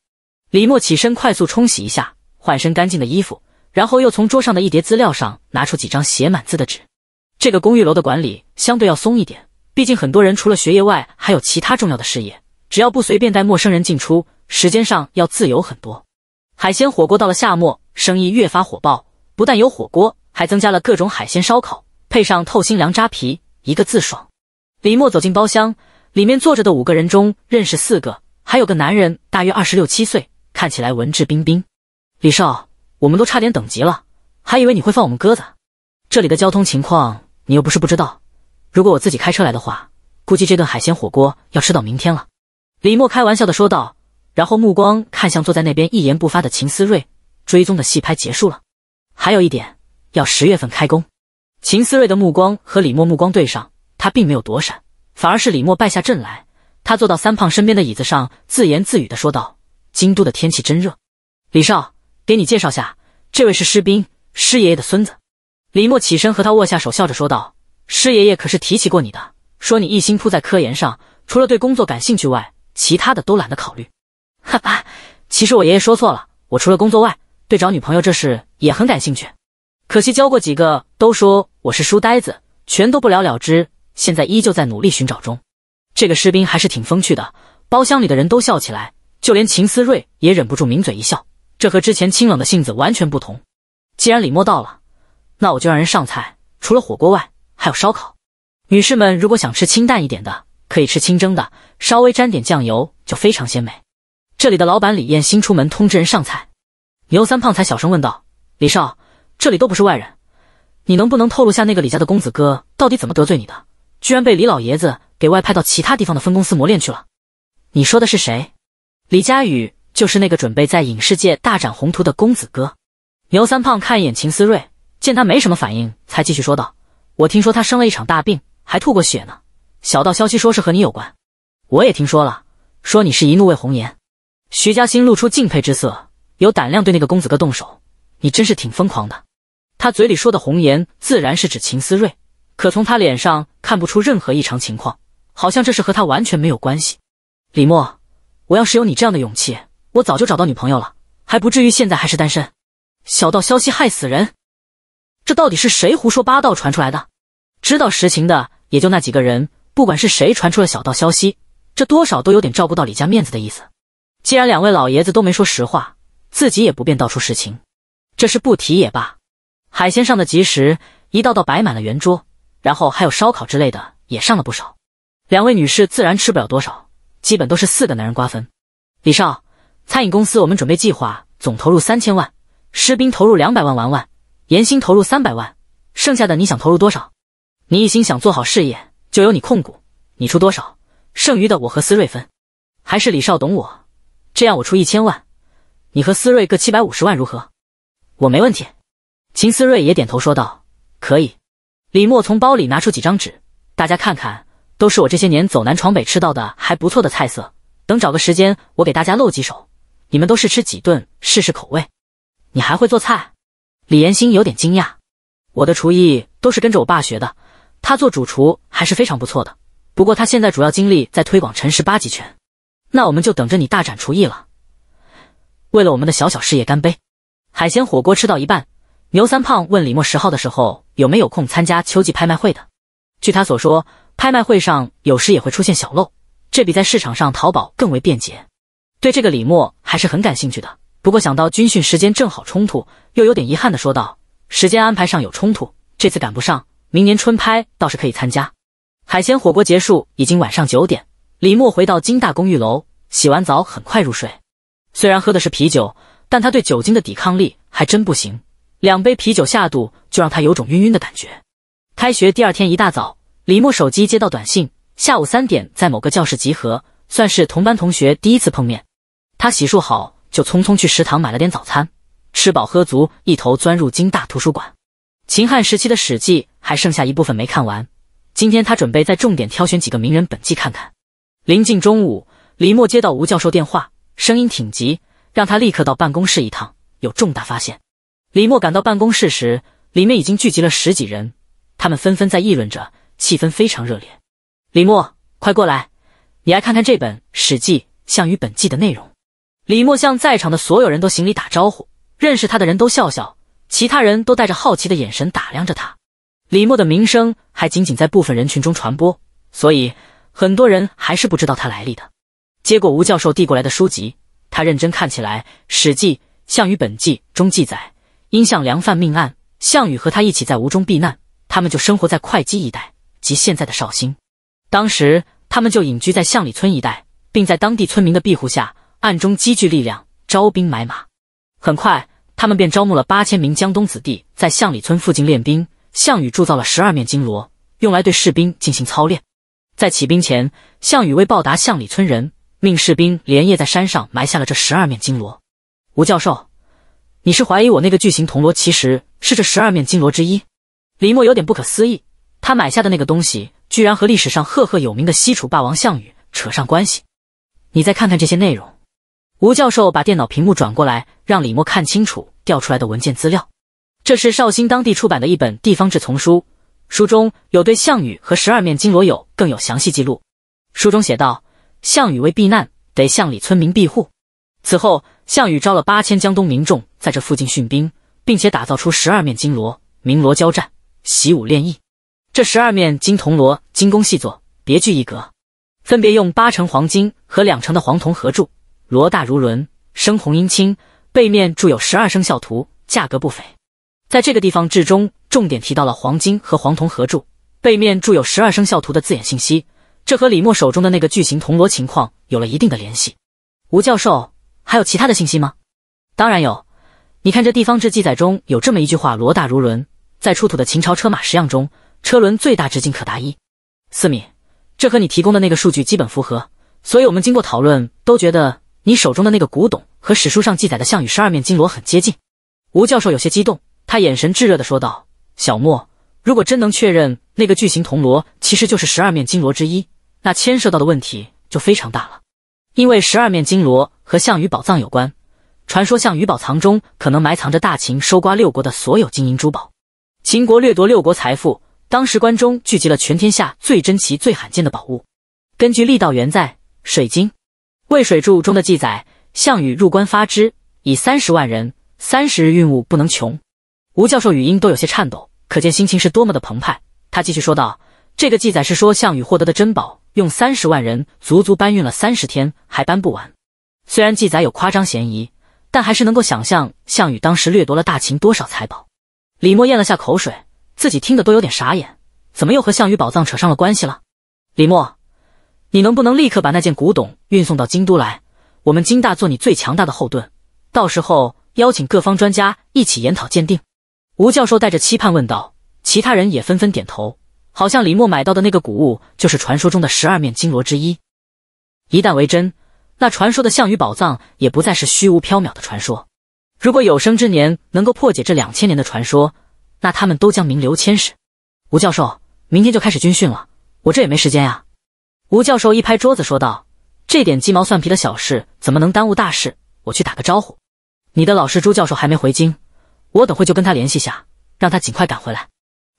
A: 李默起身，快速冲洗一下，换身干净的衣服，然后又从桌上的一叠资料上拿出几张写满字的纸。这个公寓楼的管理相对要松一点，毕竟很多人除了学业外还有其他重要的事业，只要不随便带陌生人进出，时间上要自由很多。海鲜火锅到了夏末，生意越发火爆，不但有火锅，还增加了各种海鲜烧烤，配上透心凉扎啤，一个字爽。李默走进包厢。里面坐着的五个人中，认识四个，还有个男人，大约二十六七岁，看起来文质彬彬。李少，我们都差点等急了，还以为你会放我们鸽子。这里的交通情况你又不是不知道，如果我自己开车来的话，估计这顿海鲜火锅要吃到明天了。李默开玩笑的说道，然后目光看向坐在那边一言不发的秦思睿。追踪的戏拍结束了，还有一点，要十月份开工。秦思睿的目光和李默目光对上，他并没有躲闪。反而是李默败下阵来，他坐到三胖身边的椅子上，自言自语地说道：“京都的天气真热。”李少，给你介绍下，这位是师兵师爷爷的孙子。李默起身和他握下手，笑着说道：“师爷爷可是提起过你的，说你一心扑在科研上，除了对工作感兴趣外，其他的都懒得考虑。”哈哈，其实我爷爷说错了，我除了工作外，对找女朋友这事也很感兴趣，可惜交过几个都说我是书呆子，全都不了了之。现在依旧在努力寻找中，这个士兵还是挺风趣的，包厢里的人都笑起来，就连秦思睿也忍不住抿嘴一笑，这和之前清冷的性子完全不同。既然李默到了，那我就让人上菜，除了火锅外，还有烧烤。女士们如果想吃清淡一点的，可以吃清蒸的，稍微沾点酱油就非常鲜美。这里的老板李艳新出门通知人上菜，牛三胖才小声问道：“李少，这里都不是外人，你能不能透露下那个李家的公子哥到底怎么得罪你的？”居然被李老爷子给外派到其他地方的分公司磨练去了。你说的是谁？李佳宇，就是那个准备在影视界大展宏图的公子哥。牛三胖看一眼秦思睿，见他没什么反应，才继续说道：“我听说他生了一场大病，还吐过血呢。小道消息说是和你有关。”我也听说了，说你是一怒为红颜。徐嘉欣露出敬佩之色：“有胆量对那个公子哥动手，你真是挺疯狂的。”他嘴里说的红颜，自然是指秦思睿。可从他脸上看不出任何异常情况，好像这事和他完全没有关系。李默，我要是有你这样的勇气，我早就找到女朋友了，还不至于现在还是单身。小道消息害死人，这到底是谁胡说八道传出来的？知道实情的也就那几个人，不管是谁传出了小道消息，这多少都有点照顾到李家面子的意思。既然两位老爷子都没说实话，自己也不便道出实情，这事不提也罢。海鲜上的及时，一道道摆满了圆桌。然后还有烧烤之类的也上了不少，两位女士自然吃不了多少，基本都是四个男人瓜分。李少，餐饮公司我们准备计划总投入三千万，士兵投入两百万，玩玩，严心投入三百万，剩下的你想投入多少？你一心想做好事业，就由你控股，你出多少，剩余的我和思睿分。还是李少懂我，这样我出一千万，你和思睿各七百五十万如何？我没问题。秦思睿也点头说道：“可以。”李默从包里拿出几张纸，大家看看，都是我这些年走南闯北吃到的还不错的菜色。等找个时间，我给大家露几手，你们都试吃几顿，试试口味。你还会做菜？李延兴有点惊讶。我的厨艺都是跟着我爸学的，他做主厨还是非常不错的。不过他现在主要精力在推广陈氏八极拳。那我们就等着你大展厨艺了。为了我们的小小事业干杯！海鲜火锅吃到一半。牛三胖问李默：“十号的时候有没有空参加秋季拍卖会的？”据他所说，拍卖会上有时也会出现小漏，这比在市场上淘宝更为便捷。对这个李默还是很感兴趣的，不过想到军训时间正好冲突，又有点遗憾的说道：“时间安排上有冲突，这次赶不上，明年春拍倒是可以参加。”海鲜火锅结束，已经晚上九点。李默回到金大公寓楼，洗完澡很快入睡。虽然喝的是啤酒，但他对酒精的抵抗力还真不行。两杯啤酒下肚，就让他有种晕晕的感觉。开学第二天一大早，李默手机接到短信：下午三点在某个教室集合，算是同班同学第一次碰面。他洗漱好，就匆匆去食堂买了点早餐，吃饱喝足，一头钻入京大图书馆。秦汉时期的《史记》还剩下一部分没看完，今天他准备再重点挑选几个名人本纪看看。临近中午，李默接到吴教授电话，声音挺急，让他立刻到办公室一趟，有重大发现。李默赶到办公室时，里面已经聚集了十几人，他们纷纷在议论着，气氛非常热烈。李默，快过来，你来看看这本《史记·项羽本纪》的内容。李默向在场的所有人都行礼打招呼，认识他的人都笑笑，其他人都带着好奇的眼神打量着他。李默的名声还仅仅在部分人群中传播，所以很多人还是不知道他来历的。接过吴教授递过来的书籍，他认真看起来，《史记·项羽本纪》中记载。因项梁犯命案，项羽和他一起在吴中避难，他们就生活在会稽一带，即现在的绍兴。当时，他们就隐居在项里村一带，并在当地村民的庇护下，暗中积聚力量，招兵买马。很快，他们便招募了八千名江东子弟，在项里村附近练兵。项羽铸造了十二面金锣，用来对士兵进行操练。在起兵前，项羽为报答项里村人，命士兵连夜在山上埋下了这十二面金锣。吴教授。你是怀疑我那个巨型铜锣其实是这十二面金锣之一？李默有点不可思议，他买下的那个东西居然和历史上赫赫有名的西楚霸王项羽扯上关系。你再看看这些内容。吴教授把电脑屏幕转过来，让李默看清楚调出来的文件资料。这是绍兴当地出版的一本地方志丛书，书中有对项羽和十二面金锣有更有详细记录。书中写道：项羽为避难，得向里村民庇护，此后。项羽招了八千江东民众在这附近训兵，并且打造出十二面金锣鸣锣交战习武练艺。这十二面金铜锣，精工细作，别具一格，分别用八成黄金和两成的黄铜合铸，锣大如轮，声红音清，背面铸有十二生肖图，价格不菲。在这个地方志中，重点提到了黄金和黄铜合铸，背面铸有十二生肖图的字眼信息，这和李默手中的那个巨型铜锣情况有了一定的联系。吴教授。还有其他的信息吗？当然有，你看这地方志记载中有这么一句话：“罗大如轮。”在出土的秦朝车马石样中，车轮最大直径可达一四米，这和你提供的那个数据基本符合。所以我们经过讨论，都觉得你手中的那个古董和史书上记载的项羽十二面金罗很接近。吴教授有些激动，他眼神炙热的说道：“小莫，如果真能确认那个巨型铜锣其实就是十二面金罗之一，那牵涉到的问题就非常大了。”因为十二面金锣和项羽宝藏有关，传说项羽宝藏中可能埋藏着大秦收刮六国的所有金银珠宝。秦国掠夺六国财富，当时关中聚集了全天下最珍奇、最罕见的宝物。根据历道元在《水经·渭水注》中的记载，项羽入关发之，以三十万人，三十日运物不能穷。吴教授语音都有些颤抖，可见心情是多么的澎湃。他继续说道：“这个记载是说项羽获得的珍宝。”用三十万人足足搬运了三十天，还搬不完。虽然记载有夸张嫌疑，但还是能够想象项羽当时掠夺了大秦多少财宝。李默咽了下口水，自己听得都有点傻眼，怎么又和项羽宝藏扯上了关系了？李默，你能不能立刻把那件古董运送到京都来？我们金大做你最强大的后盾，到时候邀请各方专家一起研讨鉴定。吴教授带着期盼问道，其他人也纷纷点头。好像李默买到的那个古物就是传说中的十二面金锣之一，一旦为真，那传说的项羽宝藏也不再是虚无缥缈的传说。如果有生之年能够破解这两千年的传说，那他们都将名留千史。吴教授，明天就开始军训了，我这也没时间呀。吴教授一拍桌子说道：“这点鸡毛蒜皮的小事怎么能耽误大事？我去打个招呼。你的老师朱教授还没回京，我等会就跟他联系下，让他尽快赶回来。”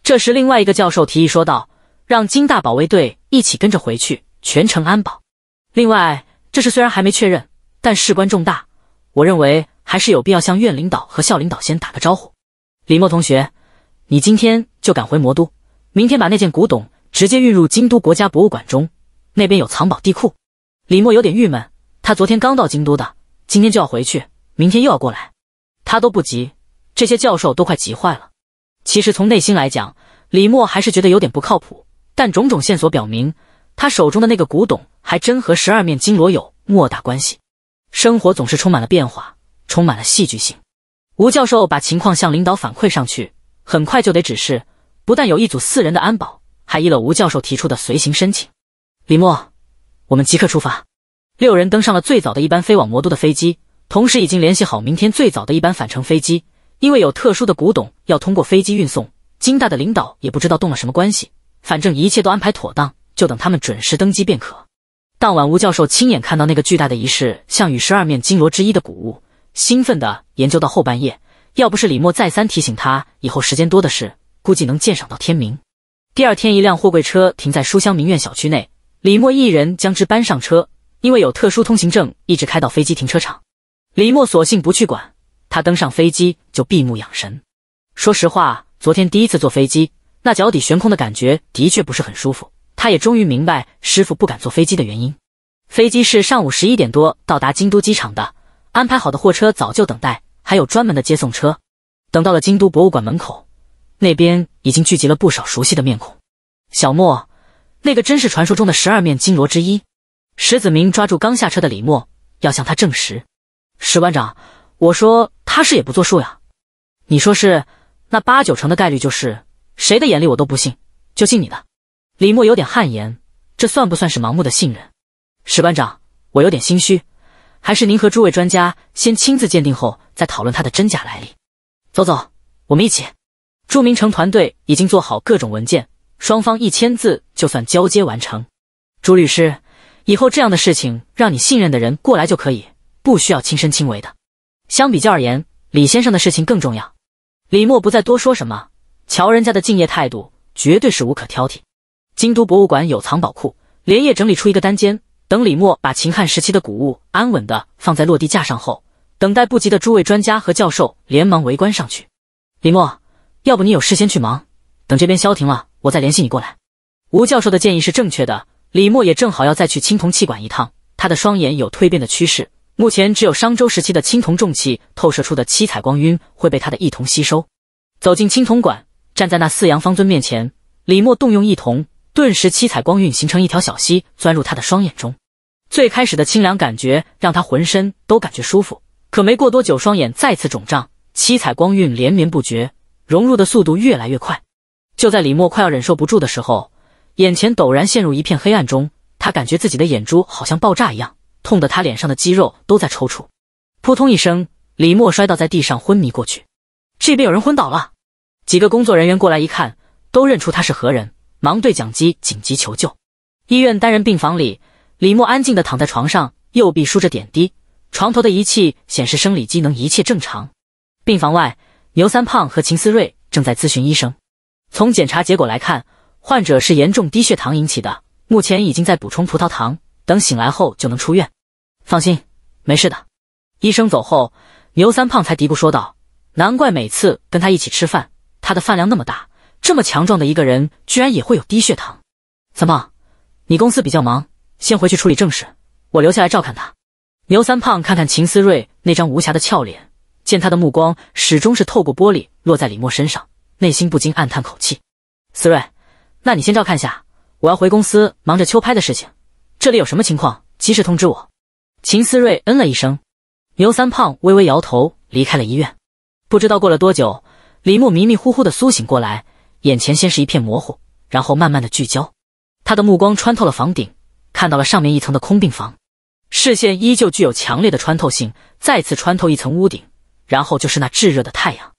A: 这时，另外一个教授提议说道：“让金大保卫队一起跟着回去，全程安保。另外，这事虽然还没确认，但事关重大，我认为还是有必要向院领导和校领导先打个招呼。”李默同学，你今天就赶回魔都，明天把那件古董直接运入京都国家博物馆中，那边有藏宝地库。李默有点郁闷，他昨天刚到京都的，今天就要回去，明天又要过来，他都不急，这些教授都快急坏了。其实从内心来讲，李默还是觉得有点不靠谱。但种种线索表明，他手中的那个古董还真和十二面金锣有莫大关系。生活总是充满了变化，充满了戏剧性。吴教授把情况向领导反馈上去，很快就得指示。不但有一组四人的安保，还依了吴教授提出的随行申请。李默，我们即刻出发。六人登上了最早的一班飞往魔都的飞机，同时已经联系好明天最早的一班返程飞机。因为有特殊的古董要通过飞机运送，金大的领导也不知道动了什么关系，反正一切都安排妥当，就等他们准时登机便可。当晚，吴教授亲眼看到那个巨大的仪式像与十二面金罗之一的古物，兴奋地研究到后半夜。要不是李默再三提醒他，以后时间多的是，估计能鉴赏到天明。第二天，一辆货柜车停在书香名苑小区内，李默一人将之搬上车，因为有特殊通行证，一直开到飞机停车场。李默索性不去管。他登上飞机就闭目养神。说实话，昨天第一次坐飞机，那脚底悬空的感觉的确不是很舒服。他也终于明白师傅不敢坐飞机的原因。飞机是上午十一点多到达京都机场的，安排好的货车早就等待，还有专门的接送车。等到了京都博物馆门口，那边已经聚集了不少熟悉的面孔。小莫，那个真是传说中的十二面金罗之一？石子明抓住刚下车的李默，要向他证实。石馆长。我说他是也不作数呀，你说是那八九成的概率就是谁的眼力我都不信，就信你的。李默有点汗颜，这算不算是盲目的信任？史班长，我有点心虚，还是您和诸位专家先亲自鉴定后再讨论他的真假来历。走走，我们一起。朱明成团队已经做好各种文件，双方一签字就算交接完成。朱律师，以后这样的事情让你信任的人过来就可以，不需要亲身亲为的。相比较而言，李先生的事情更重要。李默不再多说什么，瞧人家的敬业态度，绝对是无可挑剔。京都博物馆有藏宝库，连夜整理出一个单间，等李默把秦汉时期的古物安稳地放在落地架上后，等待不及的诸位专家和教授连忙围观上去。李默，要不你有事先去忙，等这边消停了，我再联系你过来。吴教授的建议是正确的，李默也正好要再去青铜器馆一趟，他的双眼有蜕变的趋势。目前只有商周时期的青铜重器透射出的七彩光晕会被他的一瞳吸收。走进青铜馆，站在那四阳方尊面前，李默动用异瞳，顿时七彩光晕形成一条小溪，钻入他的双眼中。最开始的清凉感觉让他浑身都感觉舒服，可没过多久，双眼再次肿胀，七彩光晕连绵不绝，融入的速度越来越快。就在李默快要忍受不住的时候，眼前陡然陷入一片黑暗中，他感觉自己的眼珠好像爆炸一样。痛得他脸上的肌肉都在抽搐，扑通一声，李默摔倒在地上，昏迷过去。这边有人昏倒了，几个工作人员过来一看，都认出他是何人，忙对讲机紧急求救。医院单人病房里，李默安静地躺在床上，右臂输着点滴，床头的仪器显示生理机能一切正常。病房外，牛三胖和秦思睿正在咨询医生。从检查结果来看，患者是严重低血糖引起的，目前已经在补充葡萄糖。等醒来后就能出院，放心，没事的。医生走后，牛三胖才嘀咕说道：“难怪每次跟他一起吃饭，他的饭量那么大，这么强壮的一个人，居然也会有低血糖。”三胖，你公司比较忙，先回去处理正事，我留下来照看他。牛三胖看看秦思睿那张无暇的俏脸，见他的目光始终是透过玻璃落在李默身上，内心不禁暗叹口气：“思睿，那你先照看下，我要回公司忙着秋拍的事情。”这里有什么情况？及时通知我。秦思睿嗯了一声，牛三胖微微摇头，离开了医院。不知道过了多久，李默迷迷糊糊的苏醒过来，眼前先是一片模糊，然后慢慢的聚焦。他的目光穿透了房顶，看到了上面一层的空病房。视线依旧具有强烈的穿透性，再次穿透一层屋顶，然后就是那炙热的太阳。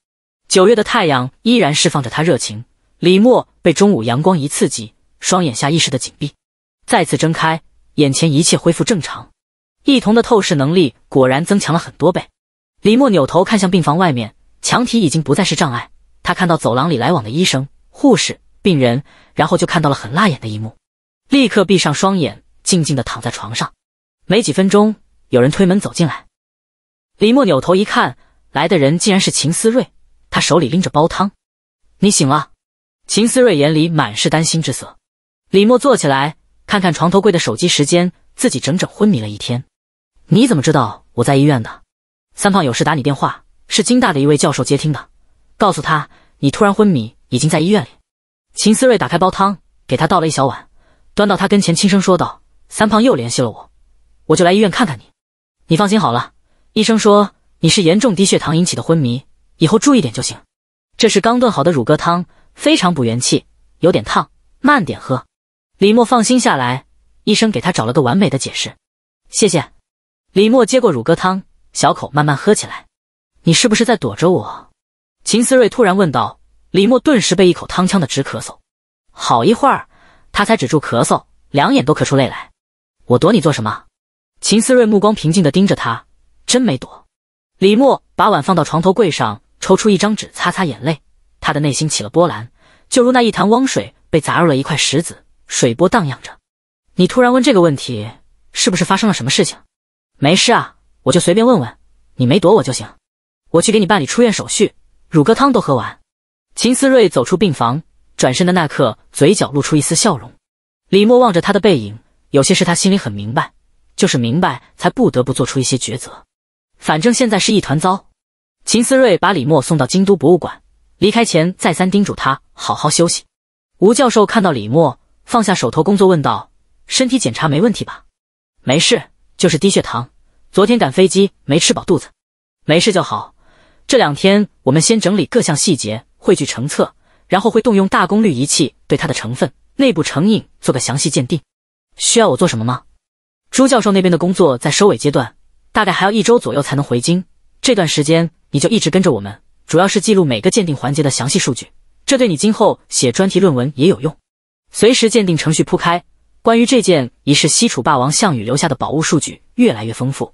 A: 九月的太阳依然释放着它热情。李默被中午阳光一刺激，双眼下意识的紧闭，再次睁开。眼前一切恢复正常，异瞳的透视能力果然增强了很多倍。李默扭头看向病房外面，墙体已经不再是障碍。他看到走廊里来往的医生、护士、病人，然后就看到了很辣眼的一幕，立刻闭上双眼，静静的躺在床上。没几分钟，有人推门走进来，李默扭头一看，来的人竟然是秦思睿，他手里拎着煲汤。“你醒了。”秦思睿眼里满是担心之色。李默坐起来。看看床头柜的手机时间，自己整整昏迷了一天。你怎么知道我在医院的？三胖有事打你电话，是金大的一位教授接听的，告诉他你突然昏迷，已经在医院里。秦思睿打开煲汤，给他倒了一小碗，端到他跟前，轻声说道：“三胖又联系了我，我就来医院看看你。你放心好了，医生说你是严重低血糖引起的昏迷，以后注意点就行。这是刚炖好的乳鸽汤，非常补元气，有点烫，慢点喝。”李默放心下来，医生给他找了个完美的解释。谢谢。李默接过乳鸽汤，小口慢慢喝起来。你是不是在躲着我？秦思睿突然问道。李默顿时被一口汤呛得直咳嗽，好一会儿，他才止住咳嗽，两眼都咳出泪来。我躲你做什么？秦思睿目光平静的盯着他，真没躲。李默把碗放到床头柜上，抽出一张纸擦擦眼泪。他的内心起了波澜，就如那一潭汪水被砸入了一块石子。水波荡漾着，你突然问这个问题，是不是发生了什么事情？没事啊，我就随便问问，你没躲我就行。我去给你办理出院手续，乳鸽汤都喝完。秦思睿走出病房，转身的那刻，嘴角露出一丝笑容。李默望着他的背影，有些事他心里很明白，就是明白才不得不做出一些抉择。反正现在是一团糟。秦思睿把李默送到京都博物馆，离开前再三叮嘱他好好休息。吴教授看到李默。放下手头工作，问道：“身体检查没问题吧？没事，就是低血糖。昨天赶飞机没吃饱肚子，没事就好。这两天我们先整理各项细节，汇聚成册，然后会动用大功率仪器对它的成分、内部成瘾做个详细鉴定。需要我做什么吗？朱教授那边的工作在收尾阶段，大概还要一周左右才能回京。这段时间你就一直跟着我们，主要是记录每个鉴定环节的详细数据，这对你今后写专题论文也有用。”随时鉴定程序铺开，关于这件疑是西楚霸王项羽留下的宝物，数据越来越丰富，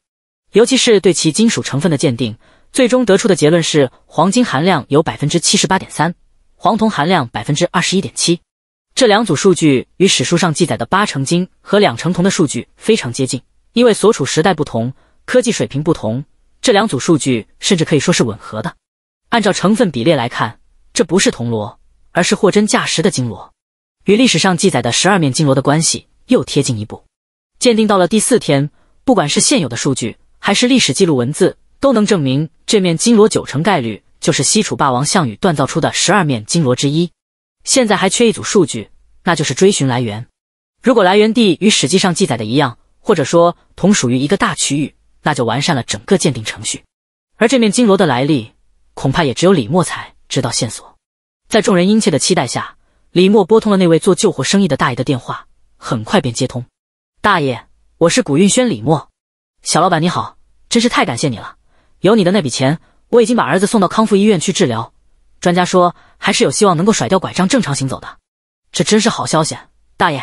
A: 尤其是对其金属成分的鉴定，最终得出的结论是黄金含量有百分之七十八点三，黄铜含量百分之二十一点七。这两组数据与史书上记载的八成金和两成铜的数据非常接近，因为所处时代不同，科技水平不同，这两组数据甚至可以说是吻合的。按照成分比例来看，这不是铜锣，而是货真价实的金锣。与历史上记载的十二面金锣的关系又贴近一步，鉴定到了第四天，不管是现有的数据还是历史记录文字，都能证明这面金锣九成概率就是西楚霸王项羽锻造出的十二面金锣之一。现在还缺一组数据，那就是追寻来源。如果来源地与史记上记载的一样，或者说同属于一个大区域，那就完善了整个鉴定程序。而这面金锣的来历，恐怕也只有李默才知道线索。在众人殷切的期待下。李默拨通了那位做旧货生意的大爷的电话，很快便接通。大爷，我是古韵轩李默，小老板你好，真是太感谢你了！有你的那笔钱，我已经把儿子送到康复医院去治疗，专家说还是有希望能够甩掉拐杖，正常行走的。这真是好消息！大爷，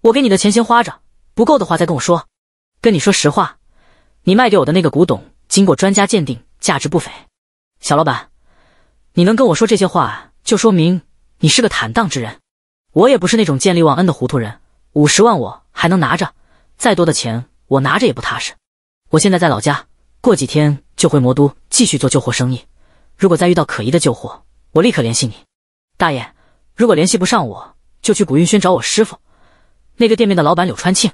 A: 我给你的钱先花着，不够的话再跟我说。跟你说实话，你卖给我的那个古董，经过专家鉴定，价值不菲。小老板，你能跟我说这些话，就说明。你是个坦荡之人，我也不是那种见利忘恩的糊涂人。五十万我还能拿着，再多的钱我拿着也不踏实。我现在在老家，过几天就回魔都继续做旧货生意。如果再遇到可疑的旧货，我立刻联系你，大爷。如果联系不上，我就去古韵轩找我师傅，那个店面的老板柳川庆。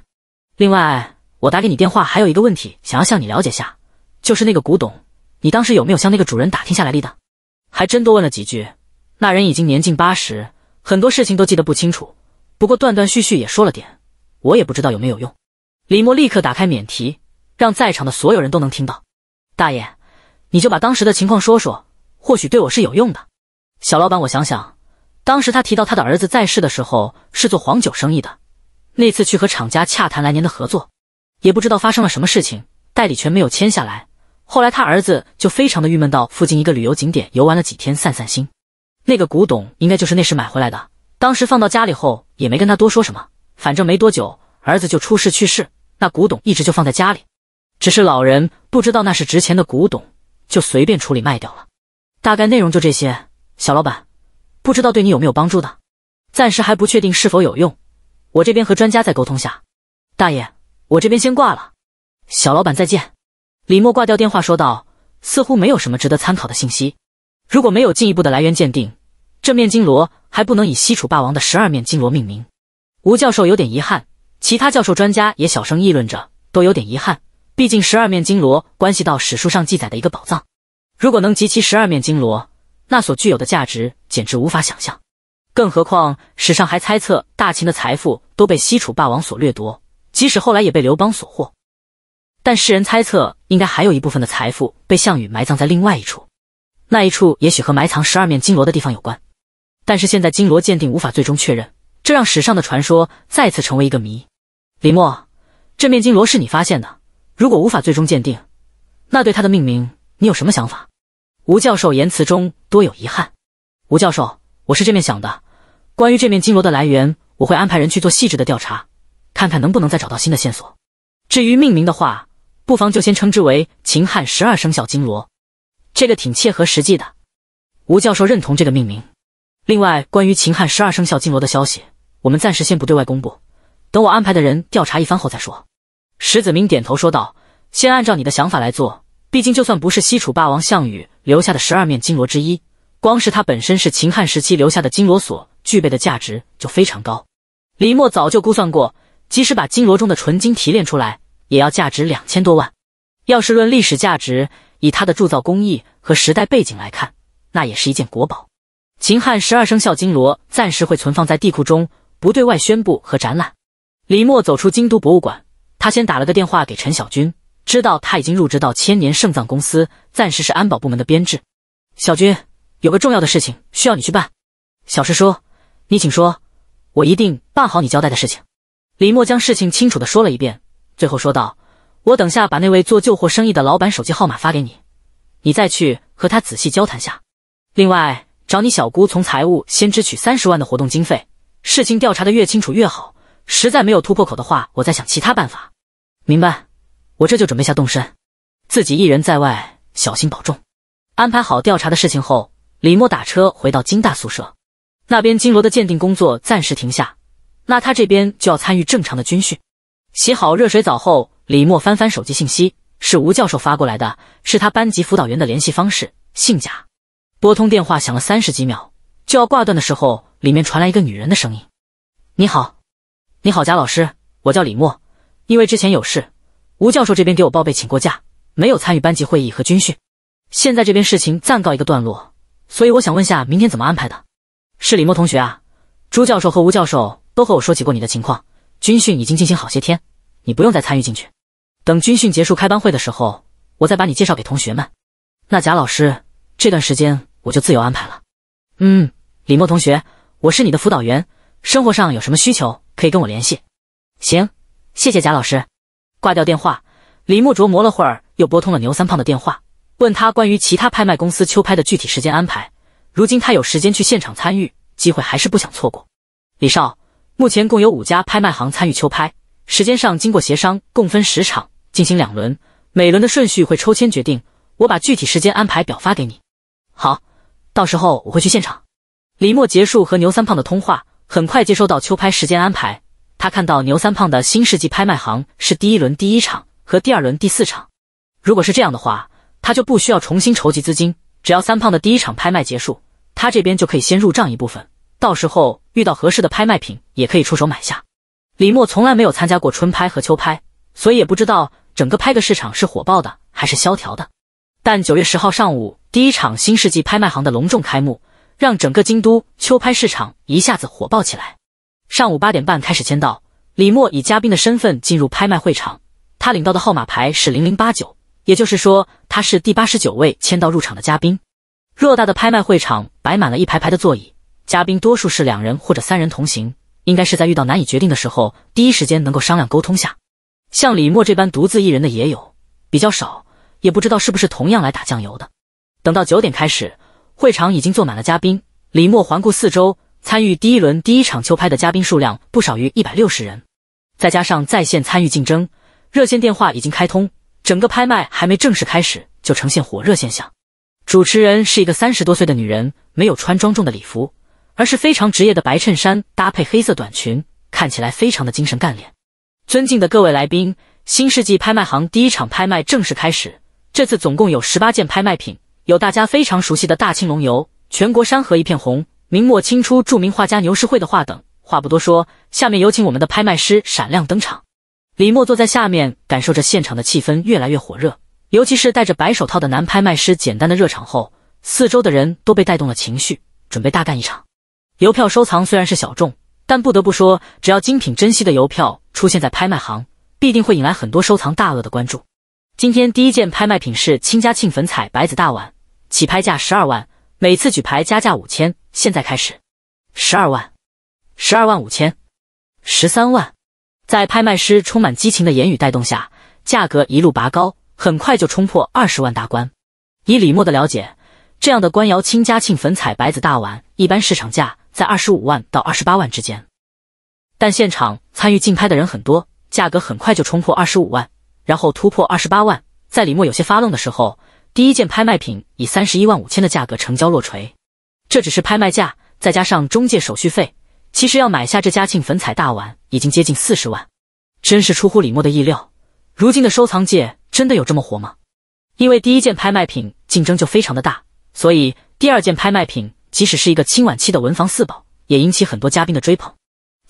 A: 另外，我打给你电话还有一个问题想要向你了解下，就是那个古董，你当时有没有向那个主人打听下来历的？还真多问了几句。那人已经年近八十，很多事情都记得不清楚，不过断断续续也说了点，我也不知道有没有用。李默立刻打开免提，让在场的所有人都能听到。大爷，你就把当时的情况说说，或许对我是有用的。小老板，我想想，当时他提到他的儿子在世的时候是做黄酒生意的，那次去和厂家洽谈来年的合作，也不知道发生了什么事情，代理权没有签下来。后来他儿子就非常的郁闷，到附近一个旅游景点游玩了几天，散散心。那个古董应该就是那时买回来的，当时放到家里后也没跟他多说什么，反正没多久儿子就出事去世，那古董一直就放在家里，只是老人不知道那是值钱的古董，就随便处理卖掉了。大概内容就这些，小老板，不知道对你有没有帮助的，暂时还不确定是否有用，我这边和专家再沟通下。大爷，我这边先挂了，小老板再见。李默挂掉电话说道，似乎没有什么值得参考的信息，如果没有进一步的来源鉴定。这面金锣还不能以西楚霸王的十二面金锣命名，吴教授有点遗憾。其他教授专家也小声议论着，都有点遗憾。毕竟十二面金锣关系到史书上记载的一个宝藏，如果能集齐十二面金锣，那所具有的价值简直无法想象。更何况，史上还猜测大秦的财富都被西楚霸王所掠夺，即使后来也被刘邦所获，但世人猜测应该还有一部分的财富被项羽埋葬在另外一处，那一处也许和埋藏十二面金锣的地方有关。但是现在金罗鉴定无法最终确认，这让史上的传说再次成为一个谜。李默，这面金罗是你发现的，如果无法最终鉴定，那对他的命名你有什么想法？吴教授言辞中多有遗憾。吴教授，我是这面想的，关于这面金罗的来源，我会安排人去做细致的调查，看看能不能再找到新的线索。至于命名的话，不妨就先称之为秦汉十二生肖金罗，这个挺切合实际的。吴教授认同这个命名。另外，关于秦汉十二生肖金罗的消息，我们暂时先不对外公布，等我安排的人调查一番后再说。石子明点头说道：“先按照你的想法来做，毕竟就算不是西楚霸王项羽留下的十二面金罗之一，光是他本身是秦汉时期留下的金罗所具备的价值就非常高。”李默早就估算过，即使把金罗中的纯金提炼出来，也要价值两千多万。要是论历史价值，以它的铸造工艺和时代背景来看，那也是一件国宝。秦汉十二生肖金锣暂时会存放在地库中，不对外宣布和展览。李默走出京都博物馆，他先打了个电话给陈小军，知道他已经入职到千年圣葬公司，暂时是安保部门的编制。小军，有个重要的事情需要你去办。小师叔，你请说，我一定办好你交代的事情。李默将事情清楚的说了一遍，最后说道：“我等下把那位做旧货生意的老板手机号码发给你，你再去和他仔细交谈下。另外。”找你小姑从财务先支取三十万的活动经费，事情调查的越清楚越好。实在没有突破口的话，我再想其他办法。明白，我这就准备下动身。自己一人在外，小心保重。安排好调查的事情后，李默打车回到金大宿舍。那边金罗的鉴定工作暂时停下，那他这边就要参与正常的军训。洗好热水澡后，李默翻翻手机信息，是吴教授发过来的，是他班级辅导员的联系方式，姓贾。拨通电话，响了三十几秒，就要挂断的时候，里面传来一个女人的声音：“你好，你好，贾老师，我叫李默。因为之前有事，吴教授这边给我报备请过假，没有参与班级会议和军训。现在这边事情暂告一个段落，所以我想问下，明天怎么安排的？是李默同学啊。朱教授和吴教授都和我说起过你的情况，军训已经进行好些天，你不用再参与进去。等军训结束开班会的时候，我再把你介绍给同学们。那贾老师。”这段时间我就自由安排了。嗯，李默同学，我是你的辅导员，生活上有什么需求可以跟我联系。行，谢谢贾老师。挂掉电话，李默琢磨了会儿，又拨通了牛三胖的电话，问他关于其他拍卖公司秋拍的具体时间安排。如今他有时间去现场参与，机会还是不想错过。李少，目前共有五家拍卖行参与秋拍，时间上经过协商，共分十场，进行两轮，每轮的顺序会抽签决定。我把具体时间安排表发给你。好，到时候我会去现场。李默结束和牛三胖的通话，很快接收到秋拍时间安排。他看到牛三胖的新世纪拍卖行是第一轮第一场和第二轮第四场。如果是这样的话，他就不需要重新筹集资金，只要三胖的第一场拍卖结束，他这边就可以先入账一部分。到时候遇到合适的拍卖品，也可以出手买下。李默从来没有参加过春拍和秋拍，所以也不知道整个拍个市场是火爆的还是萧条的。但九月十号上午。第一场新世纪拍卖行的隆重开幕，让整个京都秋拍市场一下子火爆起来。上午八点半开始签到，李默以嘉宾的身份进入拍卖会场。他领到的号码牌是零零八九，也就是说他是第八十九位签到入场的嘉宾。偌大的拍卖会场摆满了一排排的座椅，嘉宾多数是两人或者三人同行，应该是在遇到难以决定的时候，第一时间能够商量沟通下。像李默这般独自一人的也有，比较少，也不知道是不是同样来打酱油的。等到九点开始，会场已经坐满了嘉宾。李默环顾四周，参与第一轮第一场秋拍的嘉宾数量不少于一百六十人，再加上在线参与竞争，热线电话已经开通，整个拍卖还没正式开始就呈现火热现象。主持人是一个三十多岁的女人，没有穿庄重的礼服，而是非常职业的白衬衫搭配黑色短裙，看起来非常的精神干练。尊敬的各位来宾，新世纪拍卖行第一场拍卖正式开始，这次总共有十八件拍卖品。有大家非常熟悉的大青龙游，全国山河一片红、明末清初著名画家牛士惠的画等。话不多说，下面有请我们的拍卖师闪亮登场。李默坐在下面，感受着现场的气氛越来越火热。尤其是戴着白手套的男拍卖师简单的热场后，四周的人都被带动了情绪，准备大干一场。邮票收藏虽然是小众，但不得不说，只要精品珍稀的邮票出现在拍卖行，必定会引来很多收藏大鳄的关注。今天第一件拍卖品是清嘉庆粉彩百子大碗。起拍价十二万，每次举牌加价五千，现在开始，十二万，十二万五千，十三万。在拍卖师充满激情的言语带动下，价格一路拔高，很快就冲破二十万大关。以李默的了解，这样的官窑青嘉庆粉彩白子大碗一般市场价在二十五万到二十八万之间。但现场参与竞拍的人很多，价格很快就冲破二十五万，然后突破二十八万。在李默有些发愣的时候。第一件拍卖品以三十一万五千的价格成交落锤，这只是拍卖价，再加上中介手续费，其实要买下这嘉庆粉彩大碗已经接近四十万，真是出乎李默的意料。如今的收藏界真的有这么火吗？因为第一件拍卖品竞争就非常的大，所以第二件拍卖品即使是一个清晚期的文房四宝，也引起很多嘉宾的追捧。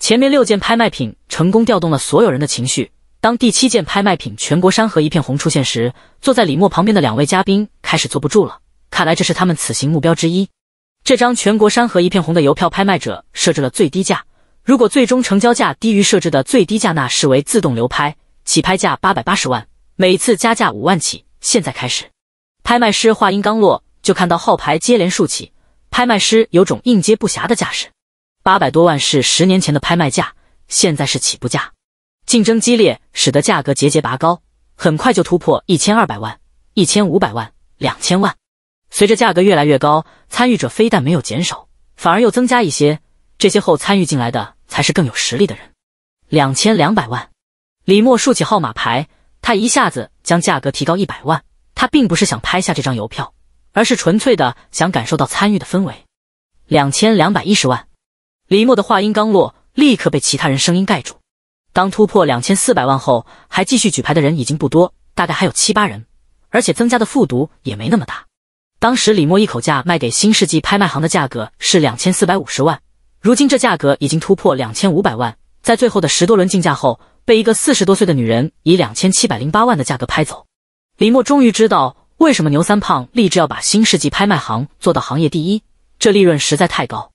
A: 前面六件拍卖品成功调动了所有人的情绪。当第七件拍卖品《全国山河一片红》出现时，坐在李默旁边的两位嘉宾开始坐不住了。看来这是他们此行目标之一。这张《全国山河一片红》的邮票，拍卖者设置了最低价。如果最终成交价低于设置的最低价，那视为自动流拍。起拍价八百八十万，每次加价五万起。现在开始。拍卖师话音刚落，就看到号牌接连竖起，拍卖师有种应接不暇的架势。八百多万是十年前的拍卖价，现在是起步价。竞争激烈，使得价格节节拔高，很快就突破一千二百万、一千五百万、两千万。随着价格越来越高，参与者非但没有减少，反而又增加一些。这些后参与进来的才是更有实力的人。两千两百万，李默竖起号码牌，他一下子将价格提高一百万。他并不是想拍下这张邮票，而是纯粹的想感受到参与的氛围。两千两百一十万，李默的话音刚落，立刻被其他人声音盖住。当突破两千四百万后，还继续举牌的人已经不多，大概还有七八人，而且增加的复读也没那么大。当时李默一口价卖给新世纪拍卖行的价格是两千四百五十万，如今这价格已经突破两千五百万，在最后的十多轮竞价后，被一个四十多岁的女人以两千七百零八万的价格拍走。李默终于知道为什么牛三胖立志要把新世纪拍卖行做到行业第一，这利润实在太高。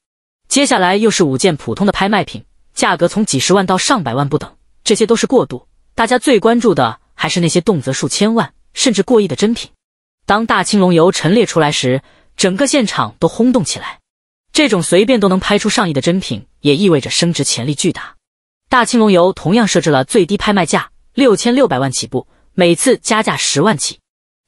A: 接下来又是五件普通的拍卖品。价格从几十万到上百万不等，这些都是过渡。大家最关注的还是那些动辄数千万甚至过亿的珍品。当大青龙游陈列出来时，整个现场都轰动起来。这种随便都能拍出上亿的珍品，也意味着升值潜力巨大。大青龙游同样设置了最低拍卖价六千六百万起步，每次加价十万起。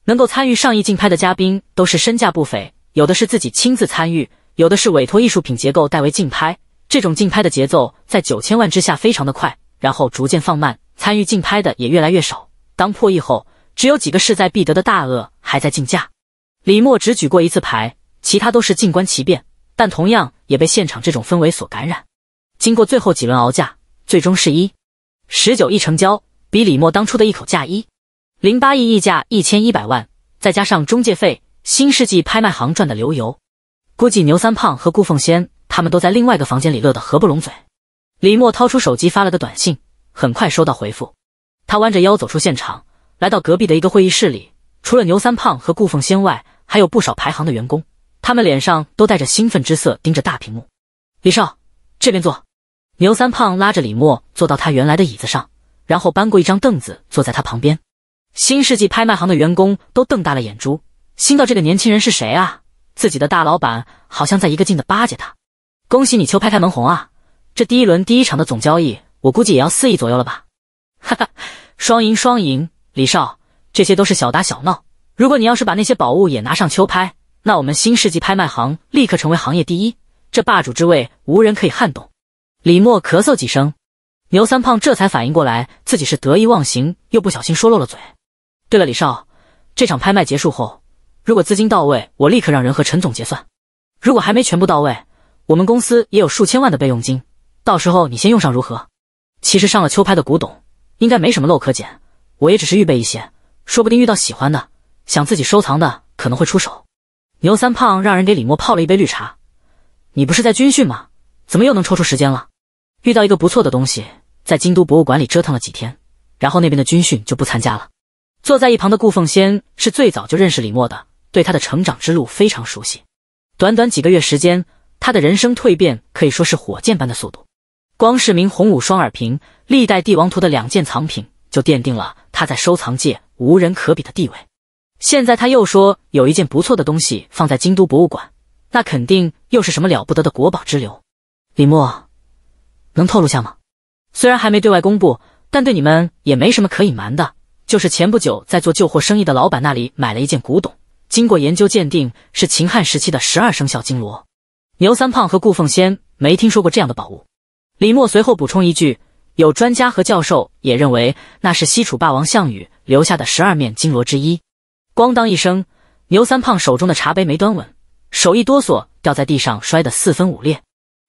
A: 能够参与上亿竞拍的嘉宾都是身价不菲，有的是自己亲自参与，有的是委托艺术品结构代为竞拍。这种竞拍的节奏在九千万之下非常的快，然后逐渐放慢，参与竞拍的也越来越少。当破亿后，只有几个势在必得的大鳄还在竞价。李默只举过一次牌，其他都是静观其变，但同样也被现场这种氛围所感染。经过最后几轮熬价，最终是一十九亿成交，比李默当初的一口价一零八亿溢价一千一百万，再加上中介费，新世纪拍卖行赚的流油。估计牛三胖和顾凤仙他们都在另外一个房间里乐得合不拢嘴。李默掏出手机发了个短信，很快收到回复。他弯着腰走出现场，来到隔壁的一个会议室里。除了牛三胖和顾凤仙外，还有不少排行的员工。他们脸上都带着兴奋之色，盯着大屏幕。李少，这边坐。牛三胖拉着李默坐到他原来的椅子上，然后搬过一张凳子坐在他旁边。新世纪拍卖行的员工都瞪大了眼珠，心道这个年轻人是谁啊？自己的大老板好像在一个劲的巴结他。恭喜你，秋拍开门红啊！这第一轮第一场的总交易，我估计也要四亿左右了吧？哈哈，双赢双赢！李少，这些都是小打小闹。如果你要是把那些宝物也拿上秋拍，那我们新世纪拍卖行立刻成为行业第一，这霸主之位无人可以撼动。李默咳嗽几声，牛三胖这才反应过来，自己是得意忘形，又不小心说漏了嘴。对了，李少，这场拍卖结束后，如果资金到位，我立刻让人和陈总结算；如果还没全部到位，我们公司也有数千万的备用金，到时候你先用上如何？其实上了秋拍的古董，应该没什么漏可捡。我也只是预备一些，说不定遇到喜欢的，想自己收藏的可能会出手。牛三胖让人给李默泡了一杯绿茶。你不是在军训吗？怎么又能抽出时间了？遇到一个不错的东西，在京都博物馆里折腾了几天，然后那边的军训就不参加了。坐在一旁的顾凤仙是最早就认识李默的，对他的成长之路非常熟悉。短短几个月时间。他的人生蜕变可以说是火箭般的速度，光是明洪武双耳瓶、历代帝王图的两件藏品就奠定了他在收藏界无人可比的地位。现在他又说有一件不错的东西放在京都博物馆，那肯定又是什么了不得的国宝之流。李默，能透露下吗？虽然还没对外公布，但对你们也没什么可隐瞒的。就是前不久在做旧货生意的老板那里买了一件古董，经过研究鉴定是秦汉时期的十二生肖金锣。牛三胖和顾凤仙没听说过这样的宝物。李默随后补充一句：“有专家和教授也认为那是西楚霸王项羽留下的十二面金锣之一。”咣当一声，牛三胖手中的茶杯没端稳，手一哆嗦，掉在地上，摔得四分五裂。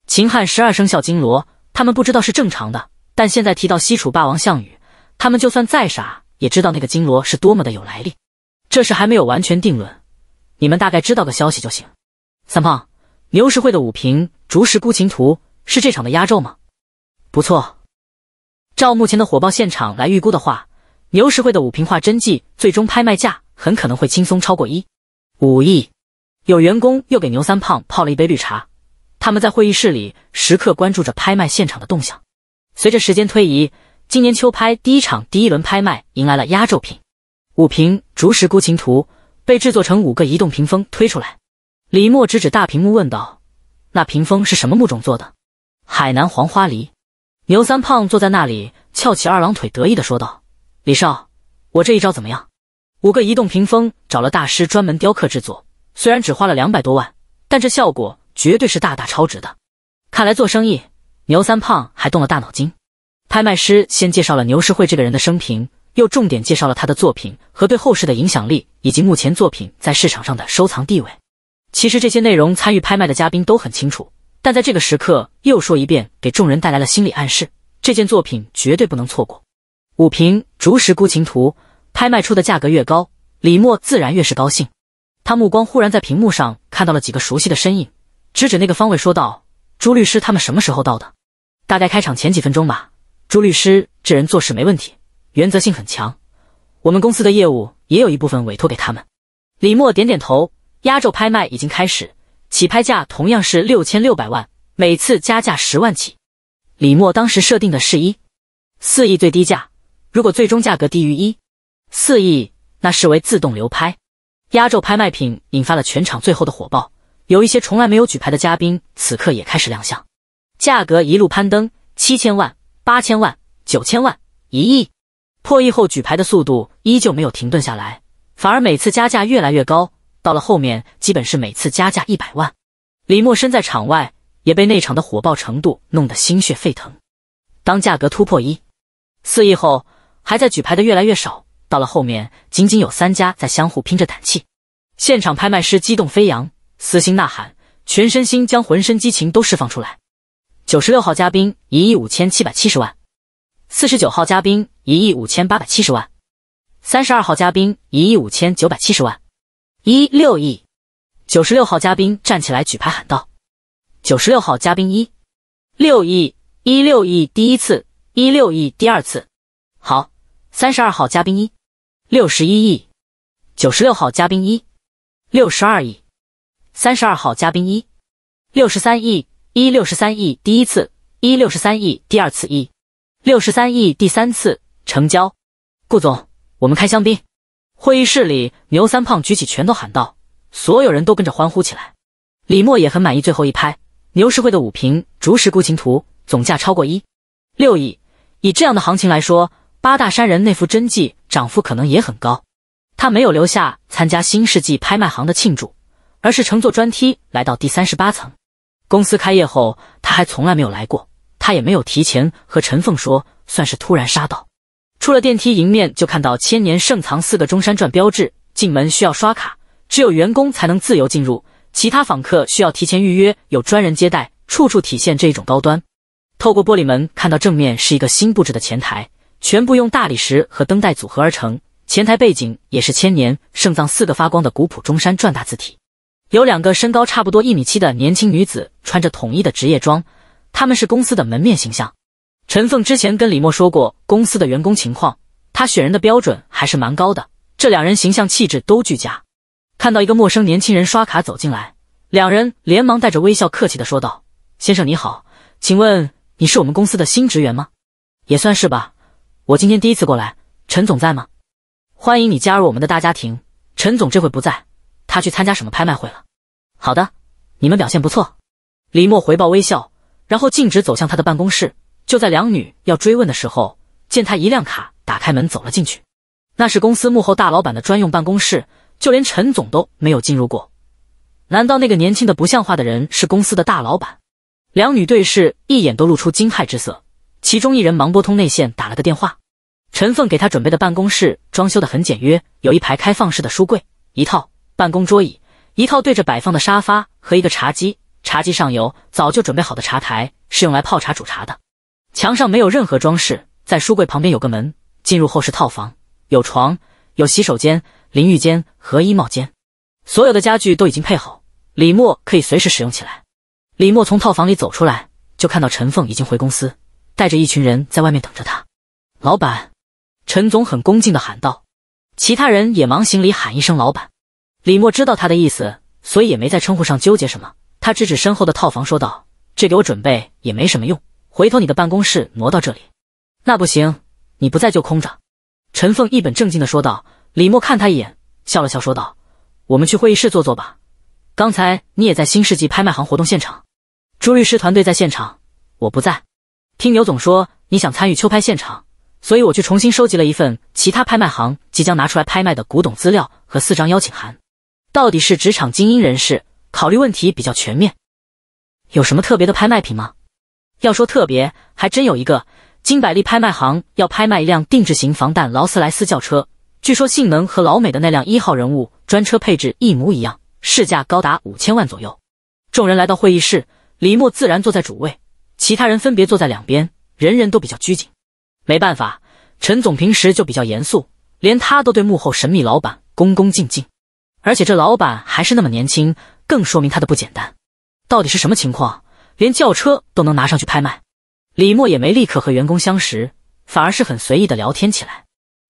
A: 秦汉十二生肖金锣，他们不知道是正常的，但现在提到西楚霸王项羽，他们就算再傻，也知道那个金锣是多么的有来历。这事还没有完全定论，你们大概知道个消息就行。三胖。牛石慧的五瓶竹石孤情图》是这场的压轴吗？不错，照目前的火爆现场来预估的话，牛石慧的五瓶画真迹最终拍卖价很可能会轻松超过一五亿。有员工又给牛三胖泡了一杯绿茶，他们在会议室里时刻关注着拍卖现场的动向。随着时间推移，今年秋拍第一场第一轮拍卖迎来了压轴品——五瓶竹石孤情图》，被制作成五个移动屏风推出来。李默指指大屏幕问道：“那屏风是什么木种做的？”海南黄花梨。牛三胖坐在那里翘起二郎腿，得意的说道：“李少，我这一招怎么样？五个移动屏风找了大师专门雕刻制作，虽然只花了两百多万，但这效果绝对是大大超值的。看来做生意，牛三胖还动了大脑筋。”拍卖师先介绍了牛世慧这个人的生平，又重点介绍了他的作品和对后世的影响力，以及目前作品在市场上的收藏地位。其实这些内容，参与拍卖的嘉宾都很清楚，但在这个时刻又说一遍，给众人带来了心理暗示。这件作品绝对不能错过。五瓶竹石孤琴图》拍卖出的价格越高，李默自然越是高兴。他目光忽然在屏幕上看到了几个熟悉的身影，指指那个方位说道：“朱律师，他们什么时候到的？大概开场前几分钟吧。”朱律师这人做事没问题，原则性很强。我们公司的业务也有一部分委托给他们。李默点点头。压轴拍卖已经开始，起拍价同样是六千六百万，每次加价十万起。李默当时设定的是一四亿最低价，如果最终价格低于一四亿，那视为自动流拍。压轴拍卖品引发了全场最后的火爆，有一些从来没有举牌的嘉宾此刻也开始亮相，价格一路攀登，七千万、八千万、九千万、一亿，破亿后举牌的速度依旧没有停顿下来，反而每次加价越来越高。到了后面，基本是每次加价一百万。李默身在场外，也被内场的火爆程度弄得心血沸腾。当价格突破一四亿后，还在举牌的越来越少。到了后面，仅仅有三家在相互拼着胆气。现场拍卖师激动飞扬，撕心呐喊，全身心将浑身激情都释放出来。九十六号嘉宾一亿五千七百七十万，四十九号嘉宾一亿五千八百七十万，三十二号嘉宾一亿五千九百七十万。一六亿，九十六号嘉宾站起来举牌喊道：“九十六号嘉宾一六亿，一六亿第一次，一六亿第二次，好。”三十二号嘉宾一六十一亿，九十六号嘉宾一六十二亿，三十二号嘉宾一六十三亿，一六十三亿第一次，一六十三亿第二次，一六十三亿第三次成交，顾总，我们开香槟。会议室里，牛三胖举起拳头喊道：“所有人都跟着欢呼起来。”李默也很满意最后一拍，牛石慧的五瓶《竹石孤琴图》总价超过一六亿。以这样的行情来说，八大山人那幅真迹涨幅可能也很高。他没有留下参加新世纪拍卖行的庆祝，而是乘坐专梯来到第三十八层。公司开业后，他还从来没有来过，他也没有提前和陈凤说，算是突然杀到。出了电梯，迎面就看到“千年盛藏”四个中山篆标志。进门需要刷卡，只有员工才能自由进入，其他访客需要提前预约，有专人接待，处处体现这一种高端。透过玻璃门，看到正面是一个新布置的前台，全部用大理石和灯带组合而成。前台背景也是“千年盛藏”四个发光的古朴中山篆大字体。有两个身高差不多一米七的年轻女子，穿着统一的职业装，她们是公司的门面形象。陈凤之前跟李默说过公司的员工情况，他选人的标准还是蛮高的。这两人形象气质都俱佳。看到一个陌生年轻人刷卡走进来，两人连忙带着微笑客气的说道：“先生你好，请问你是我们公司的新职员吗？也算是吧，我今天第一次过来。陈总在吗？欢迎你加入我们的大家庭。陈总这会不在，他去参加什么拍卖会了。好的，你们表现不错。”李默回报微笑，然后径直走向他的办公室。就在两女要追问的时候，见他一辆卡，打开门走了进去。那是公司幕后大老板的专用办公室，就连陈总都没有进入过。难道那个年轻的不像话的人是公司的大老板？两女对视一眼，都露出惊骇之色。其中一人忙拨通内线，打了个电话。陈凤给他准备的办公室装修的很简约，有一排开放式的书柜，一套办公桌椅，一套对着摆放的沙发和一个茶几。茶几上有早就准备好的茶台，是用来泡茶煮茶的。墙上没有任何装饰，在书柜旁边有个门，进入后是套房，有床、有洗手间、淋浴间和衣帽间，所有的家具都已经配好，李默可以随时使用起来。李默从套房里走出来，就看到陈凤已经回公司，带着一群人在外面等着他。老板，陈总很恭敬地喊道，其他人也忙行礼喊一声老板。李默知道他的意思，所以也没在称呼上纠结什么。他指指身后的套房，说道：“这给我准备也没什么用。”回头你的办公室挪到这里，那不行，你不在就空着。陈凤一本正经地说道。李默看他一眼，笑了笑说道：“我们去会议室坐坐吧。刚才你也在新世纪拍卖行活动现场，朱律师团队在现场，我不在。听牛总说你想参与秋拍现场，所以我去重新收集了一份其他拍卖行即将拿出来拍卖的古董资料和四张邀请函。到底是职场精英人士，考虑问题比较全面。有什么特别的拍卖品吗？”要说特别，还真有一个金百利拍卖行要拍卖一辆定制型防弹劳斯莱斯轿车，据说性能和老美的那辆一号人物专车配置一模一样，市价高达五千万左右。众人来到会议室，李默自然坐在主位，其他人分别坐在两边，人人都比较拘谨。没办法，陈总平时就比较严肃，连他都对幕后神秘老板恭恭敬敬，而且这老板还是那么年轻，更说明他的不简单。到底是什么情况？连轿车都能拿上去拍卖，李默也没立刻和员工相识，反而是很随意的聊天起来。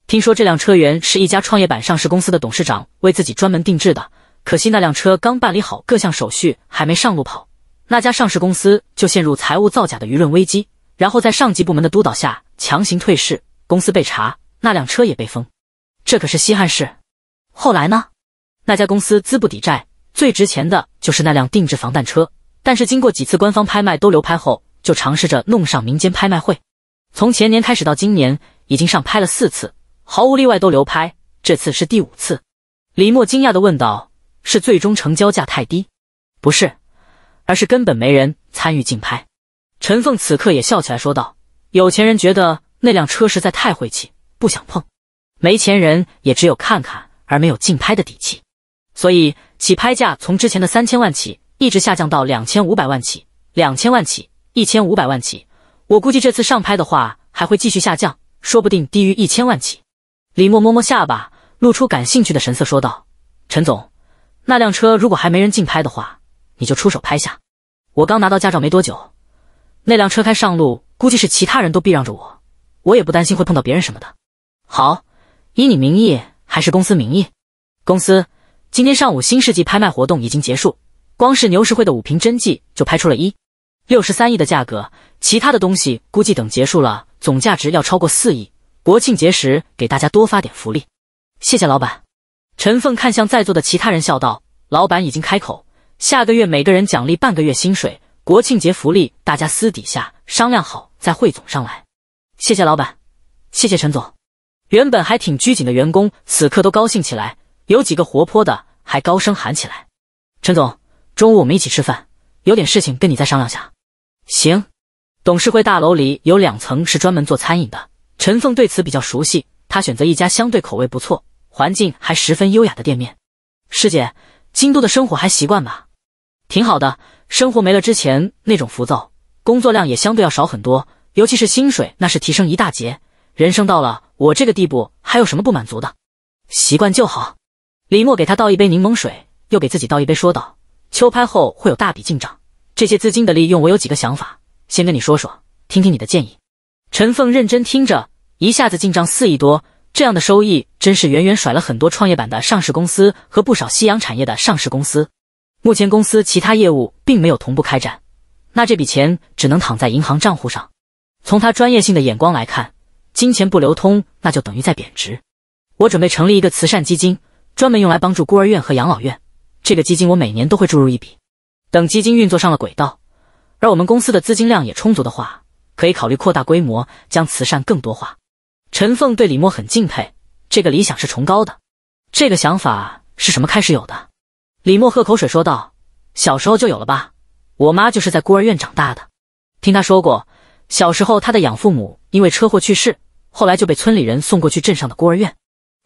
A: 听说这辆车源是一家创业板上市公司的董事长为自己专门定制的，可惜那辆车刚办理好各项手续还没上路跑，那家上市公司就陷入财务造假的舆论危机，然后在上级部门的督导下强行退市，公司被查，那辆车也被封。这可是稀罕事。后来呢？那家公司资不抵债，最值钱的就是那辆定制防弹车。但是经过几次官方拍卖都流拍后，就尝试着弄上民间拍卖会。从前年开始到今年，已经上拍了四次，毫无例外都流拍。这次是第五次。李默惊讶的问道：“是最终成交价太低？不是，而是根本没人参与竞拍。”陈凤此刻也笑起来说道：“有钱人觉得那辆车实在太晦气，不想碰；没钱人也只有看看，而没有竞拍的底气。所以起拍价从之前的三千万起。”一直下降到两千五百万起，两千万起，一千五百万起。我估计这次上拍的话，还会继续下降，说不定低于一千万起。李默摸摸下巴，露出感兴趣的神色，说道：“陈总，那辆车如果还没人竞拍的话，你就出手拍下。我刚拿到驾照没多久，那辆车开上路，估计是其他人都避让着我，我也不担心会碰到别人什么的。好，以你名义还是公司名义？公司。今天上午新世纪拍卖活动已经结束。”光是牛石会的五瓶真迹就拍出了一六十三亿的价格，其他的东西估计等结束了，总价值要超过四亿。国庆节时给大家多发点福利，谢谢老板。陈凤看向在座的其他人，笑道：“老板已经开口，下个月每个人奖励半个月薪水，国庆节福利大家私底下商量好再汇总上来。”谢谢老板，谢谢陈总。原本还挺拘谨的员工此刻都高兴起来，有几个活泼的还高声喊起来：“陈总！”中午我们一起吃饭，有点事情跟你再商量下。行，董事会大楼里有两层是专门做餐饮的，陈凤对此比较熟悉。他选择一家相对口味不错、环境还十分优雅的店面。师姐，京都的生活还习惯吧？挺好的，生活没了之前那种浮躁，工作量也相对要少很多，尤其是薪水那是提升一大截。人生到了我这个地步，还有什么不满足的？习惯就好。李默给他倒一杯柠檬水，又给自己倒一杯，说道。秋拍后会有大笔进账，这些资金的利用我有几个想法，先跟你说说，听听你的建议。陈凤认真听着，一下子进账四亿多，这样的收益真是远远甩了很多创业板的上市公司和不少夕阳产业的上市公司。目前公司其他业务并没有同步开展，那这笔钱只能躺在银行账户上。从他专业性的眼光来看，金钱不流通，那就等于在贬值。我准备成立一个慈善基金，专门用来帮助孤儿院和养老院。这个基金我每年都会注入一笔，等基金运作上了轨道，而我们公司的资金量也充足的话，可以考虑扩大规模，将慈善更多化。陈凤对李默很敬佩，这个理想是崇高的，这个想法是什么开始有的？李默喝口水说道：“小时候就有了吧？我妈就是在孤儿院长大的，听她说过，小时候她的养父母因为车祸去世，后来就被村里人送过去镇上的孤儿院，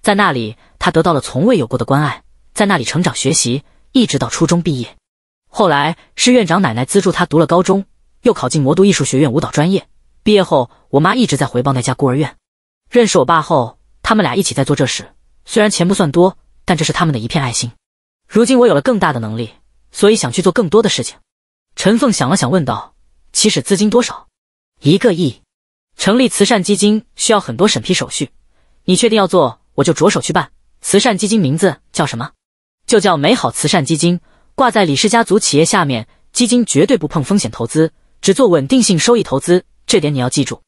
A: 在那里她得到了从未有过的关爱。”在那里成长学习，一直到初中毕业，后来是院长奶奶资助他读了高中，又考进魔都艺术学院舞蹈专业。毕业后，我妈一直在回报那家孤儿院。认识我爸后，他们俩一起在做这事。虽然钱不算多，但这是他们的一片爱心。如今我有了更大的能力，所以想去做更多的事情。陈凤想了想，问道：“起始资金多少？一个亿。成立慈善基金需要很多审批手续，你确定要做，我就着手去办。慈善基金名字叫什么？”就叫美好慈善基金，挂在李氏家族企业下面，基金绝对不碰风险投资，只做稳定性收益投资，这点你要记住。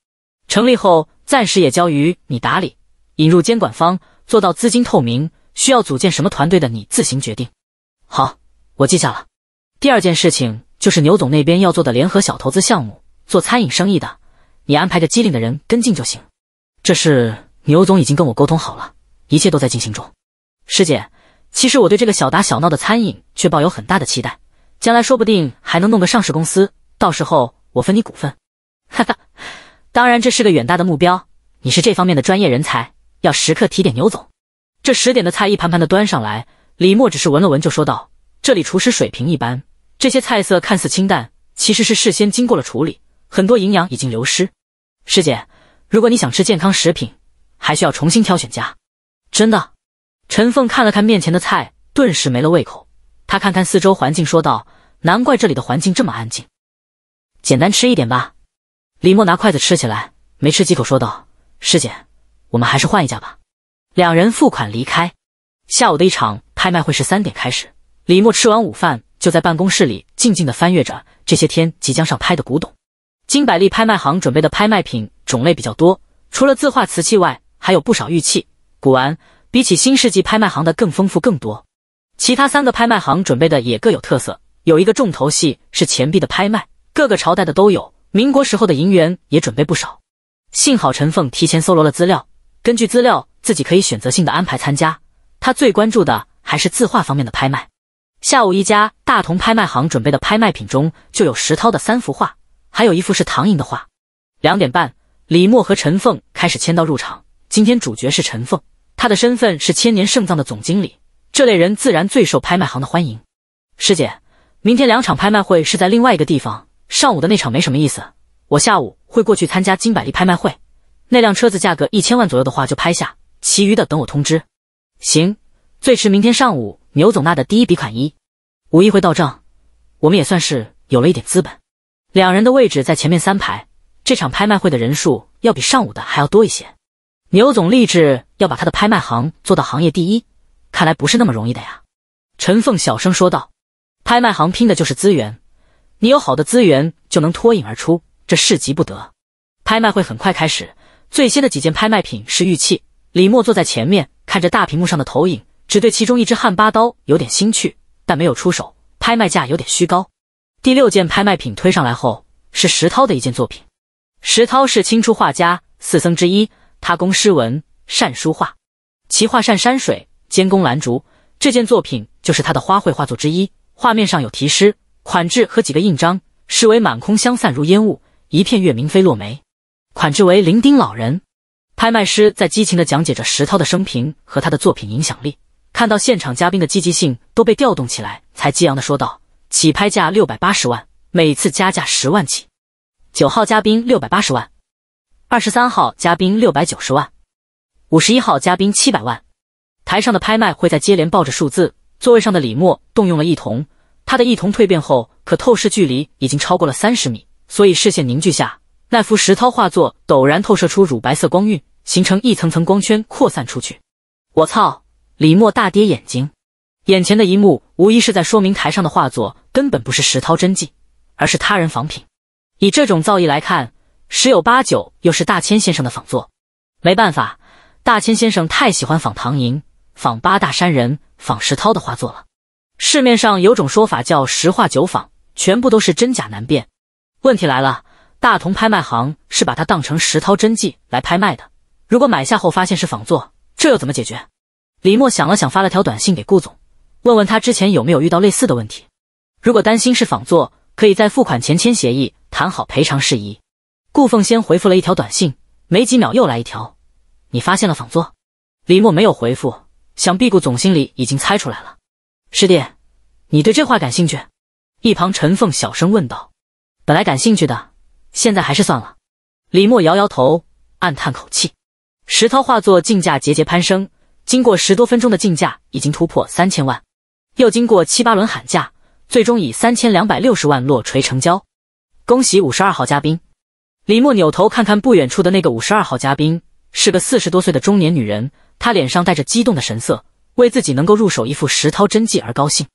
A: 成立后暂时也交于你打理，引入监管方，做到资金透明。需要组建什么团队的，你自行决定。好，我记下了。第二件事情就是牛总那边要做的联合小投资项目，做餐饮生意的，你安排个机灵的人跟进就行。这事牛总已经跟我沟通好了，一切都在进行中。师姐。其实我对这个小打小闹的餐饮却抱有很大的期待，将来说不定还能弄个上市公司，到时候我分你股份，哈哈。当然这是个远大的目标，你是这方面的专业人才，要时刻提点牛总。这十点的菜一盘盘的端上来，李默只是闻了闻就说道：“这里厨师水平一般，这些菜色看似清淡，其实是事先经过了处理，很多营养已经流失。师姐，如果你想吃健康食品，还需要重新挑选家，真的。”陈凤看了看面前的菜，顿时没了胃口。他看看四周环境，说道：“难怪这里的环境这么安静，简单吃一点吧。”李默拿筷子吃起来，没吃几口，说道：“师姐，我们还是换一家吧。”两人付款离开。下午的一场拍卖会是三点开始。李默吃完午饭，就在办公室里静静的翻阅着这些天即将上拍的古董。金百利拍卖行准备的拍卖品种类比较多，除了字画、瓷器外，还有不少玉器、古玩。比起新世纪拍卖行的更丰富更多，其他三个拍卖行准备的也各有特色。有一个重头戏是钱币的拍卖，各个朝代的都有，民国时候的银元也准备不少。幸好陈凤提前搜罗了资料，根据资料自己可以选择性的安排参加。他最关注的还是字画方面的拍卖。下午一家大同拍卖行准备的拍卖品中就有石涛的三幅画，还有一幅是唐寅的画。两点半，李默和陈凤开始签到入场。今天主角是陈凤。他的身份是千年圣藏的总经理，这类人自然最受拍卖行的欢迎。师姐，明天两场拍卖会是在另外一个地方，上午的那场没什么意思，我下午会过去参加金百利拍卖会。那辆车子价格一千万左右的话就拍下，其余的等我通知。行，最迟明天上午，牛总那的第一笔款一五一会到账，我们也算是有了一点资本。两人的位置在前面三排，这场拍卖会的人数要比上午的还要多一些。牛总立志要把他的拍卖行做到行业第一，看来不是那么容易的呀。陈凤小声说道：“拍卖行拼的就是资源，你有好的资源就能脱颖而出。这事急不得。”拍卖会很快开始，最先的几件拍卖品是玉器。李默坐在前面，看着大屏幕上的投影，只对其中一只汉八刀有点兴趣，但没有出手。拍卖价有点虚高。第六件拍卖品推上来后，是石涛的一件作品。石涛是清初画家四僧之一。他工诗文，善书画，其画善山水，兼工兰竹。这件作品就是他的花卉画作之一，画面上有题诗款志和几个印章，诗为“满空香散如烟雾，一片月明飞落梅”，款志为“零丁老人”。拍卖师在激情的讲解着石涛的生平和他的作品影响力，看到现场嘉宾的积极性都被调动起来，才激昂的说道：“起拍价六百八十万，每次加价十万起。”九号嘉宾六百八十万。二十三号嘉宾六百九十万，五十一号嘉宾七百万。台上的拍卖会在接连报着数字，座位上的李默动用了异瞳，他的一瞳蜕变后可透视距离已经超过了三十米，所以视线凝聚下，那幅石涛画作陡然透射出乳白色光晕，形成一层层光圈扩散出去。我操！李默大跌眼睛，眼前的一幕无疑是在说明台上的画作根本不是石涛真迹，而是他人仿品。以这种造诣来看。十有八九又是大千先生的仿作，没办法，大千先生太喜欢仿唐寅、仿八大山人、仿石涛的画作了。市面上有种说法叫“十画九仿”，全部都是真假难辨。问题来了，大同拍卖行是把它当成石涛真迹来拍卖的，如果买下后发现是仿作，这又怎么解决？李默想了想，发了条短信给顾总，问问他之前有没有遇到类似的问题。如果担心是仿作，可以在付款前签协议，谈好赔偿事宜。顾凤仙回复了一条短信，没几秒又来一条：“你发现了仿作。”李默没有回复，想必顾总心里已经猜出来了。师弟，你对这话感兴趣？一旁陈凤小声问道。本来感兴趣的，现在还是算了。李默摇摇头，暗叹口气。实操画作竞价节节攀升，经过十多分钟的竞价，已经突破三千万，又经过七八轮喊价，最终以三千两百六十万落锤成交。恭喜五十二号嘉宾。李默扭头看看不远处的那个五十二号嘉宾，是个四十多岁的中年女人，她脸上带着激动的神色，为自己能够入手一幅石涛真迹而高兴。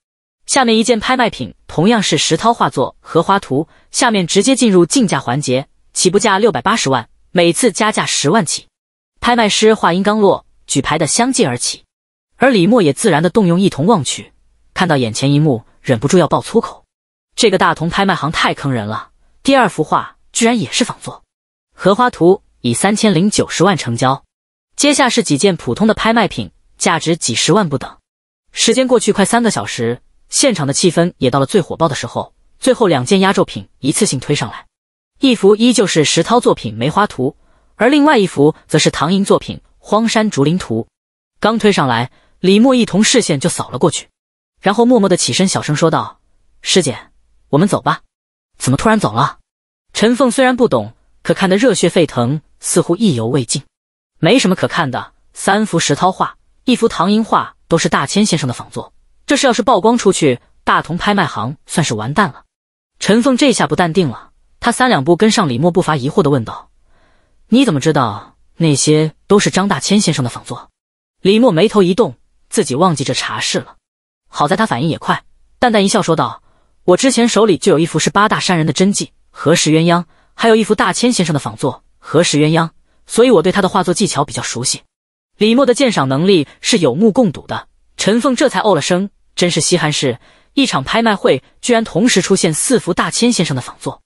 A: 下面一件拍卖品同样是石涛画作《荷花图》，下面直接进入竞价环节，起步价六百八十万，每次加价十万起。拍卖师话音刚落，举牌的相继而起，而李默也自然的动用一同望去，看到眼前一幕，忍不住要爆粗口：这个大同拍卖行太坑人了！第二幅画。居然也是仿作，《荷花图》以三千零九十万成交。接下是几件普通的拍卖品，价值几十万不等。时间过去快三个小时，现场的气氛也到了最火爆的时候。最后两件压轴品一次性推上来，一幅依旧是石涛作品《梅花图》，而另外一幅则是唐寅作品《荒山竹林图》。刚推上来，李默一同视线就扫了过去，然后默默的起身，小声说道：“师姐，我们走吧。”怎么突然走了？陈凤虽然不懂，可看得热血沸腾，似乎意犹未尽。没什么可看的，三幅石涛画，一幅唐寅画，都是大千先生的仿作。这事要是曝光出去，大同拍卖行算是完蛋了。陈凤这下不淡定了，他三两步跟上李默，不乏疑惑的问道：“你怎么知道那些都是张大千先生的仿作？”李默眉头一动，自己忘记这茬事了。好在他反应也快，淡淡一笑说道：“我之前手里就有一幅是八大山人的真迹。”《何时鸳鸯》还有一幅大千先生的仿作《何时鸳鸯》，所以我对他的画作技巧比较熟悉。李默的鉴赏能力是有目共睹的。陈凤这才哦了声，真是稀罕事！一场拍卖会居然同时出现四幅大千先生的仿作。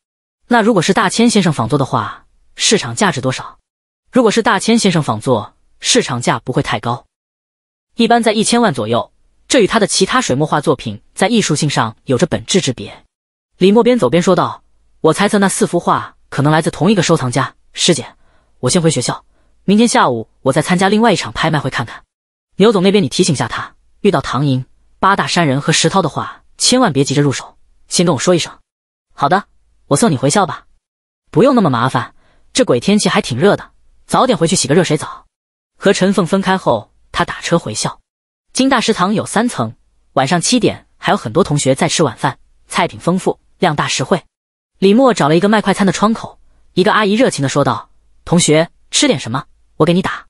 A: 那如果是大千先生仿作的话，市场价值多少？如果是大千先生仿作，市场价不会太高，一般在一千万左右。这与他的其他水墨画作品在艺术性上有着本质之别。李默边走边说道。我猜测那四幅画可能来自同一个收藏家。师姐，我先回学校，明天下午我再参加另外一场拍卖会看看。牛总那边你提醒下他，遇到唐寅、八大山人和石涛的话，千万别急着入手，先跟我说一声。好的，我送你回校吧，不用那么麻烦。这鬼天气还挺热的，早点回去洗个热水澡。和陈凤分开后，他打车回校。金大食堂有三层，晚上七点还有很多同学在吃晚饭，菜品丰富，量大实惠。李默找了一个卖快餐的窗口，一个阿姨热情地说道：“同学，吃点什么？我给你打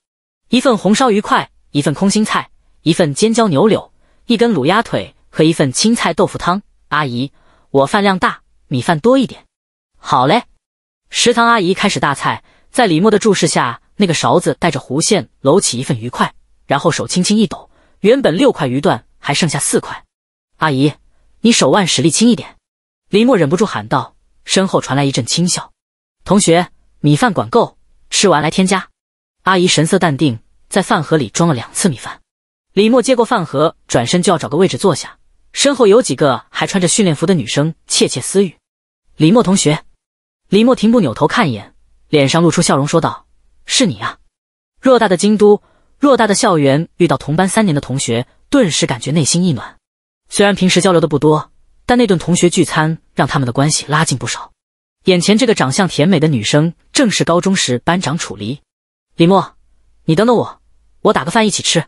A: 一份红烧鱼块，一份空心菜，一份尖椒牛柳，一根卤鸭腿和一份青菜豆腐汤。”阿姨，我饭量大，米饭多一点。好嘞，食堂阿姨开始大菜，在李默的注视下，那个勺子带着弧线搂起一份鱼块，然后手轻轻一抖，原本六块鱼段还剩下四块。阿姨，你手腕使力轻一点。李默忍不住喊道。身后传来一阵轻笑，同学，米饭管够，吃完来添加。阿姨神色淡定，在饭盒里装了两次米饭。李默接过饭盒，转身就要找个位置坐下。身后有几个还穿着训练服的女生窃窃私语。李默同学，李默停步，扭头看一眼，脸上露出笑容，说道：“是你呀。”偌大的京都，偌大的校园，遇到同班三年的同学，顿时感觉内心一暖。虽然平时交流的不多。那顿同学聚餐让他们的关系拉近不少。眼前这个长相甜美的女生正是高中时班长楚离。李默，你等等我，我打个饭一起吃。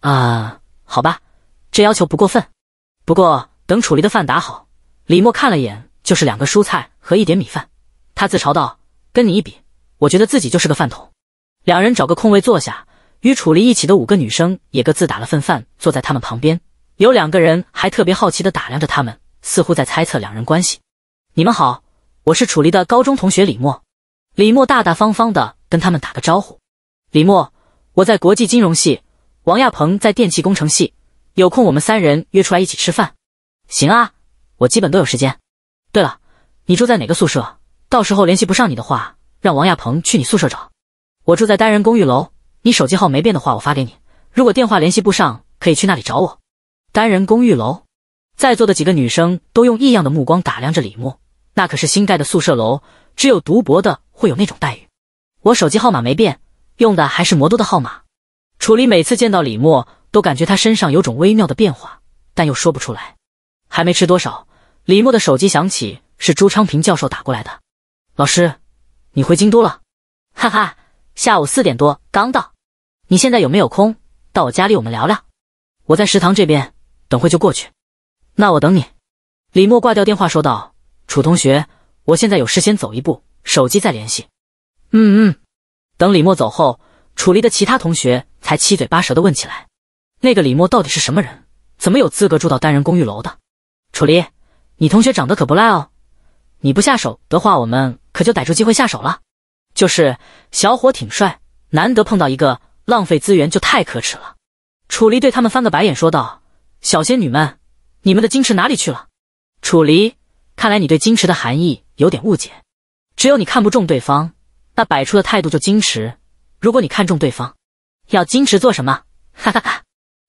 A: 啊，好吧，这要求不过分。不过等楚离的饭打好，李默看了眼，就是两个蔬菜和一点米饭。他自嘲道：“跟你一比，我觉得自己就是个饭桶。”两人找个空位坐下，与楚离一起的五个女生也各自打了份饭，坐在他们旁边。有两个人还特别好奇的打量着他们。似乎在猜测两人关系。你们好，我是楚离的高中同学李默。李默大大方方的跟他们打个招呼。李默，我在国际金融系，王亚鹏在电气工程系，有空我们三人约出来一起吃饭。行啊，我基本都有时间。对了，你住在哪个宿舍？到时候联系不上你的话，让王亚鹏去你宿舍找。我住在单人公寓楼，你手机号没变的话，我发给你。如果电话联系不上，可以去那里找我。单人公寓楼。在座的几个女生都用异样的目光打量着李默，那可是新盖的宿舍楼，只有读博的会有那种待遇。我手机号码没变，用的还是魔都的号码。楚离每次见到李默，都感觉他身上有种微妙的变化，但又说不出来。还没吃多少，李默的手机响起，是朱昌平教授打过来的。老师，你回京都了？哈哈，下午四点多刚到。你现在有没有空？到我家里我们聊聊。我在食堂这边，等会就过去。那我等你，李默挂掉电话说道：“楚同学，我现在有事先走一步，手机再联系。”嗯嗯。等李默走后，楚离的其他同学才七嘴八舌的问起来：“那个李默到底是什么人？怎么有资格住到单人公寓楼的？”楚离，你同学长得可不赖哦，你不下手的话，我们可就逮住机会下手了。就是，小伙挺帅，难得碰到一个，浪费资源就太可耻了。楚离对他们翻个白眼说道：“小仙女们。”你们的矜持哪里去了？楚离，看来你对矜持的含义有点误解。只有你看不中对方，那摆出的态度就矜持；如果你看中对方，要矜持做什么？哈哈哈！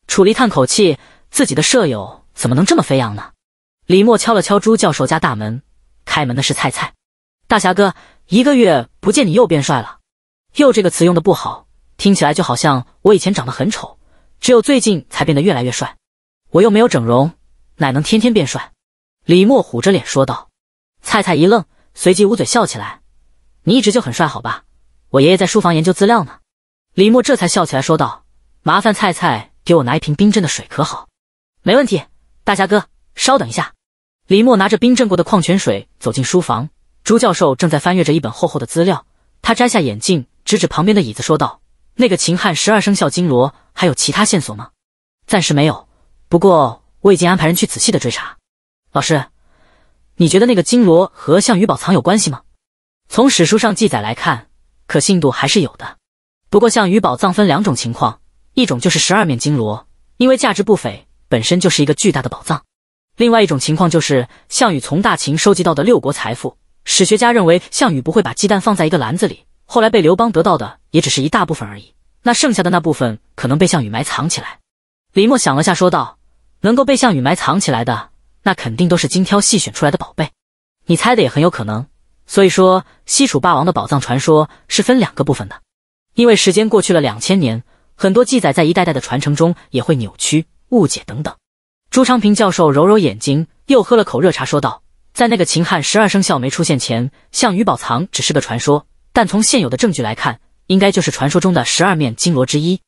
A: 楚离叹口气，自己的舍友怎么能这么飞扬呢？李默敲了敲朱教授家大门，开门的是菜菜。大侠哥，一个月不见，你又变帅了。又这个词用的不好，听起来就好像我以前长得很丑，只有最近才变得越来越帅。我又没有整容。乃能天天变帅？李默虎着脸说道。菜菜一愣，随即捂嘴笑起来。你一直就很帅，好吧？我爷爷在书房研究资料呢。李默这才笑起来说道：“麻烦菜菜给我拿一瓶冰镇的水，可好？”“没问题，大侠哥，稍等一下。”李默拿着冰镇过的矿泉水走进书房。朱教授正在翻阅着一本厚厚的资料，他摘下眼镜，指指旁边的椅子说道：“那个秦汉十二生肖金罗，还有其他线索吗？”“暂时没有，不过……”我已经安排人去仔细的追查，老师，你觉得那个金锣和项羽宝藏有关系吗？从史书上记载来看，可信度还是有的。不过项羽宝藏分两种情况，一种就是十二面金锣，因为价值不菲，本身就是一个巨大的宝藏；另外一种情况就是项羽从大秦收集到的六国财富。史学家认为项羽不会把鸡蛋放在一个篮子里，后来被刘邦得到的也只是一大部分而已。那剩下的那部分可能被项羽埋藏起来。李默想了下，说道。能够被项羽埋藏起来的，那肯定都是精挑细选出来的宝贝。你猜的也很有可能。所以说，西楚霸王的宝藏传说是分两个部分的。因为时间过去了两千年，很多记载在一代代的传承中也会扭曲、误解等等。朱昌平教授揉揉眼睛，又喝了口热茶，说道：“在那个秦汉十二生肖没出现前，项羽宝藏只是个传说。但从现有的证据来看，应该就是传说中的十二面金锣之一。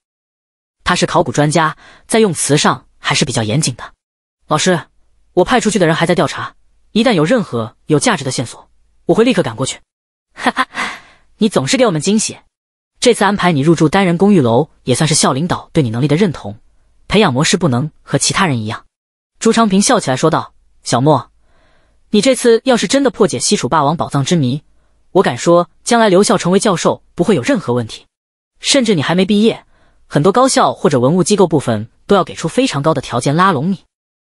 A: 他是考古专家，在用词上。”还是比较严谨的，老师，我派出去的人还在调查，一旦有任何有价值的线索，我会立刻赶过去。哈哈，你总是给我们惊喜。这次安排你入住单人公寓楼，也算是校领导对你能力的认同。培养模式不能和其他人一样。朱昌平笑起来说道：“小莫，你这次要是真的破解西楚霸王宝藏之谜，我敢说，将来留校成为教授不会有任何问题，甚至你还没毕业。”很多高校或者文物机构部分都要给出非常高的条件拉拢你。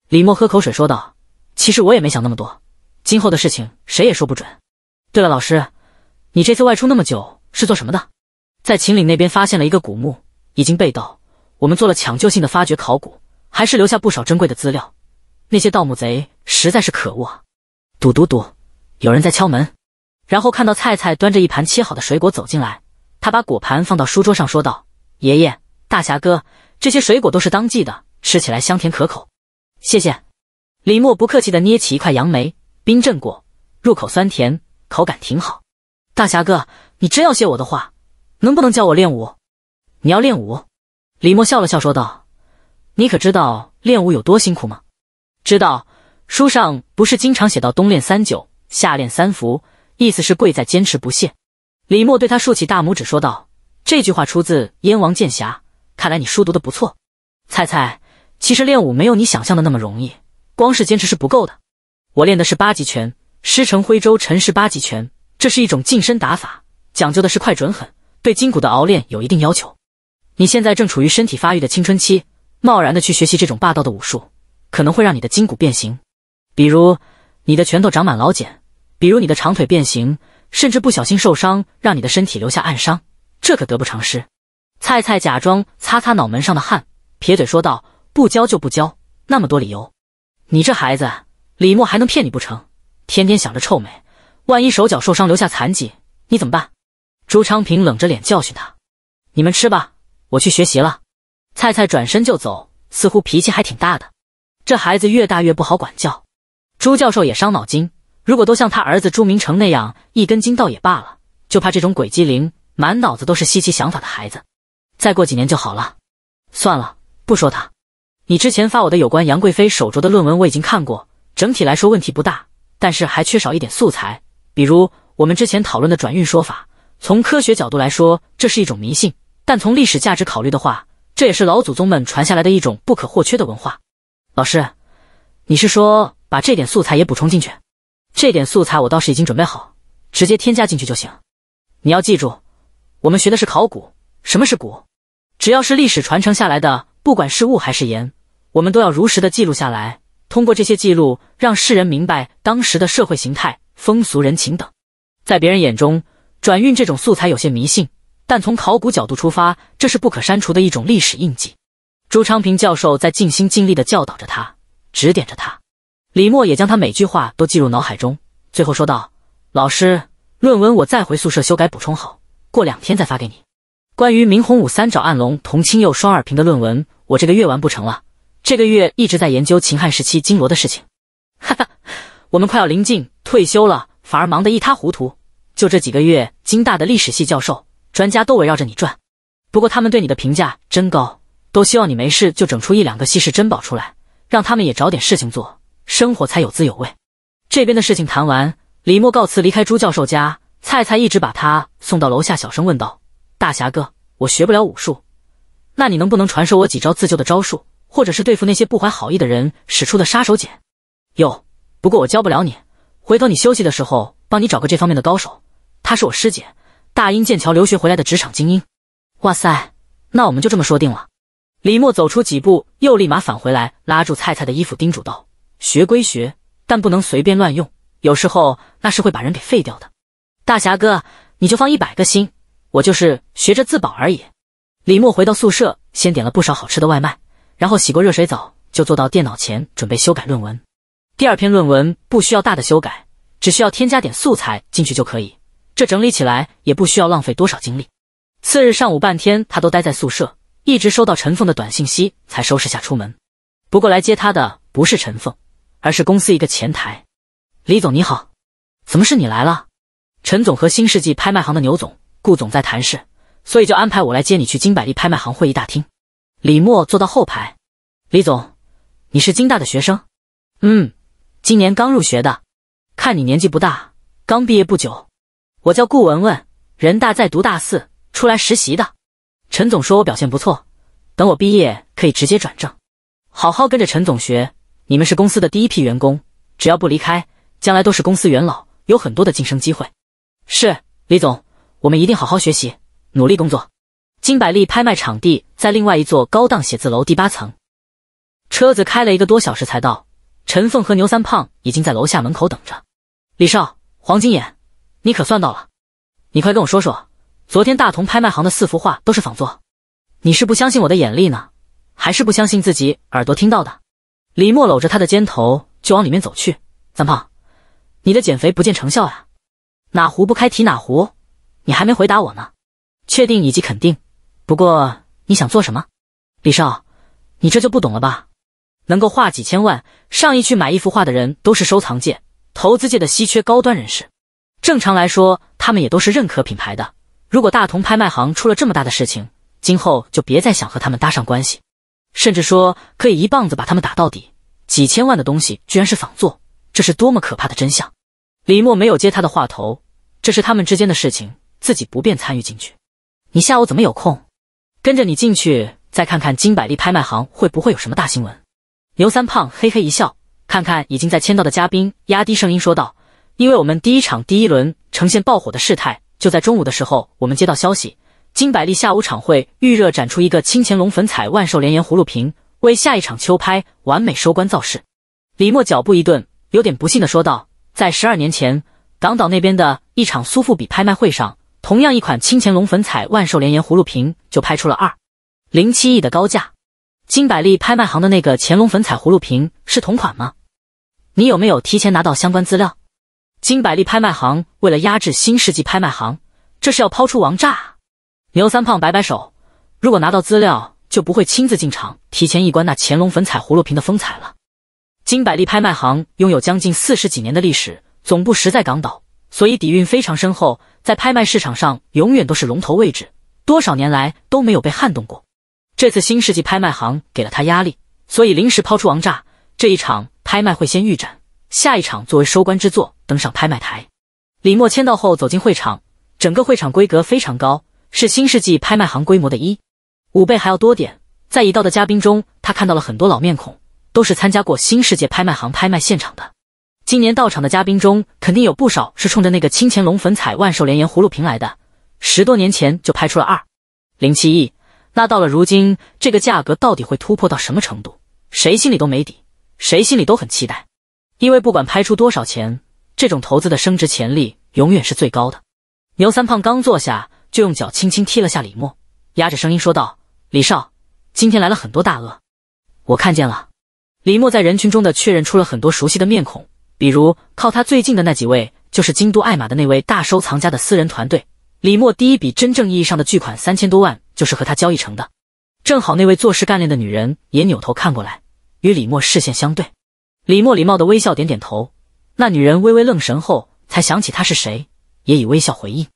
A: 李默喝口水说道：“其实我也没想那么多，今后的事情谁也说不准。”对了，老师，你这次外出那么久是做什么的？在秦岭那边发现了一个古墓，已经被盗，我们做了抢救性的发掘考古，还是留下不少珍贵的资料。那些盗墓贼实在是可恶啊！赌赌赌，有人在敲门。然后看到菜菜端着一盘切好的水果走进来，他把果盘放到书桌上说道：“爷爷。”大侠哥，这些水果都是当季的，吃起来香甜可口。谢谢。李默不客气的捏起一块杨梅，冰镇过，入口酸甜，口感挺好。大侠哥，你真要谢我的话，能不能教我练武？你要练武？李默笑了笑，说道：“你可知道练武有多辛苦吗？”“知道。书上不是经常写到冬练三九，夏练三伏，意思是贵在坚持不懈。”李默对他竖起大拇指，说道：“这句话出自《燕王剑侠》。”看来你书读的不错，菜菜。其实练武没有你想象的那么容易，光是坚持是不够的。我练的是八极拳，师承徽州陈氏八极拳，这是一种近身打法，讲究的是快、准、狠，对筋骨的熬练有一定要求。你现在正处于身体发育的青春期，贸然的去学习这种霸道的武术，可能会让你的筋骨变形，比如你的拳头长满老茧，比如你的长腿变形，甚至不小心受伤，让你的身体留下暗伤，这可得不偿失。菜菜假装擦擦脑门上的汗，撇嘴说道：“不交就不交，那么多理由，你这孩子，李默还能骗你不成？天天想着臭美，万一手脚受伤留下残疾，你怎么办？”朱昌平冷着脸教训他：“你们吃吧，我去学习了。”菜菜转身就走，似乎脾气还挺大的。这孩子越大越不好管教。朱教授也伤脑筋，如果都像他儿子朱明成那样一根筋倒也罢了，就怕这种鬼机灵、满脑子都是稀奇想法的孩子。再过几年就好了，算了，不说他。你之前发我的有关杨贵妃手镯的论文我已经看过，整体来说问题不大，但是还缺少一点素材，比如我们之前讨论的转运说法。从科学角度来说，这是一种迷信；但从历史价值考虑的话，这也是老祖宗们传下来的一种不可或缺的文化。老师，你是说把这点素材也补充进去？这点素材我倒是已经准备好，直接添加进去就行。你要记住，我们学的是考古。什么是古？只要是历史传承下来的，不管是物还是言，我们都要如实的记录下来。通过这些记录，让世人明白当时的社会形态、风俗人情等。在别人眼中，转运这种素材有些迷信，但从考古角度出发，这是不可删除的一种历史印记。朱昌平教授在尽心尽力地教导着他，指点着他。李默也将他每句话都记入脑海中，最后说道：“老师，论文我再回宿舍修改补充好，过两天再发给你。”关于明洪武三爪暗龙同青釉双耳瓶的论文，我这个月完不成了。这个月一直在研究秦汉时期金罗的事情。哈哈，我们快要临近退休了，反而忙得一塌糊涂。就这几个月，金大的历史系教授、专家都围绕着你转。不过他们对你的评价真高，都希望你没事就整出一两个稀世珍宝出来，让他们也找点事情做，生活才有滋有味。这边的事情谈完，李默告辞离开朱教授家，菜菜一直把他送到楼下，小声问道。大侠哥，我学不了武术，那你能不能传授我几招自救的招数，或者是对付那些不怀好意的人使出的杀手锏？哟，不过我教不了你，回头你休息的时候帮你找个这方面的高手，她是我师姐，大英剑桥留学回来的职场精英。哇塞，那我们就这么说定了。李默走出几步，又立马返回来，拉住菜菜的衣服，叮嘱道：“学归学，但不能随便乱用，有时候那是会把人给废掉的。大侠哥，你就放一百个心。”我就是学着自保而已。李默回到宿舍，先点了不少好吃的外卖，然后洗过热水澡，就坐到电脑前准备修改论文。第二篇论文不需要大的修改，只需要添加点素材进去就可以，这整理起来也不需要浪费多少精力。次日上午半天，他都待在宿舍，一直收到陈凤的短信息才收拾下出门。不过来接他的不是陈凤，而是公司一个前台：“李总你好，怎么是你来了？陈总和新世纪拍卖行的牛总。”顾总在谈事，所以就安排我来接你去金百利拍卖行会议大厅。李默坐到后排。李总，你是金大的学生？嗯，今年刚入学的。看你年纪不大，刚毕业不久。我叫顾文文，人大在读大四，出来实习的。陈总说我表现不错，等我毕业可以直接转正，好好跟着陈总学。你们是公司的第一批员工，只要不离开，将来都是公司元老，有很多的晋升机会。是，李总。我们一定好好学习，努力工作。金百利拍卖场地在另外一座高档写字楼第八层，车子开了一个多小时才到。陈凤和牛三胖已经在楼下门口等着。李少，黄金眼，你可算到了！你快跟我说说，昨天大同拍卖行的四幅画都是仿作？你是不相信我的眼力呢，还是不相信自己耳朵听到的？李默搂着他的肩头就往里面走去。三胖，你的减肥不见成效呀？哪壶不开提哪壶？你还没回答我呢，确定以及肯定。不过你想做什么？李少，你这就不懂了吧？能够画几千万、上亿去买一幅画的人，都是收藏界、投资界的稀缺高端人士。正常来说，他们也都是认可品牌的。如果大同拍卖行出了这么大的事情，今后就别再想和他们搭上关系，甚至说可以一棒子把他们打到底。几千万的东西居然是仿作，这是多么可怕的真相！李默没有接他的话头，这是他们之间的事情。自己不便参与进去，你下午怎么有空？跟着你进去，再看看金百利拍卖行会不会有什么大新闻？牛三胖嘿嘿一笑，看看已经在签到的嘉宾，压低声音说道：“因为我们第一场第一轮呈现爆火的事态，就在中午的时候，我们接到消息，金百利下午场会预热展出一个清乾隆粉彩万寿莲岩葫芦瓶，为下一场秋拍完美收官造势。”李默脚步一顿，有点不信的说道：“在十二年前，港岛那边的一场苏富比拍卖会上。”同样一款清乾隆粉彩万寿莲延葫芦瓶就拍出了二零七亿的高价。金百利拍卖行的那个乾隆粉彩葫芦瓶是同款吗？你有没有提前拿到相关资料？金百利拍卖行为了压制新世纪拍卖行，这是要抛出王炸？牛三胖摆摆手，如果拿到资料，就不会亲自进场提前一观那乾隆粉彩葫芦瓶的风采了。金百利拍卖行拥有将近四十几年的历史，总部实在港岛。所以底蕴非常深厚，在拍卖市场上永远都是龙头位置，多少年来都没有被撼动过。这次新世纪拍卖行给了他压力，所以临时抛出王炸。这一场拍卖会先预展，下一场作为收官之作登上拍卖台。李默签到后走进会场，整个会场规格非常高，是新世纪拍卖行规模的一五倍还要多点。在已到的嘉宾中，他看到了很多老面孔，都是参加过新世界拍卖行拍卖现场的。今年到场的嘉宾中，肯定有不少是冲着那个清乾隆粉彩万寿莲延葫芦瓶来的。十多年前就拍出了二零七亿，那到了如今，这个价格到底会突破到什么程度？谁心里都没底，谁心里都很期待。因为不管拍出多少钱，这种投资的升值潜力永远是最高的。牛三胖刚坐下，就用脚轻轻踢了下李默，压着声音说道：“李少，今天来了很多大鳄，我看见了。”李默在人群中的确认出了很多熟悉的面孔。比如靠他最近的那几位，就是京都爱马的那位大收藏家的私人团队。李默第一笔真正意义上的巨款三千多万，就是和他交易成的。正好那位做事干练的女人也扭头看过来，与李默视线相对。李默礼貌的微笑，点点头。那女人微微愣神后，才想起他是谁，也以微笑回应：“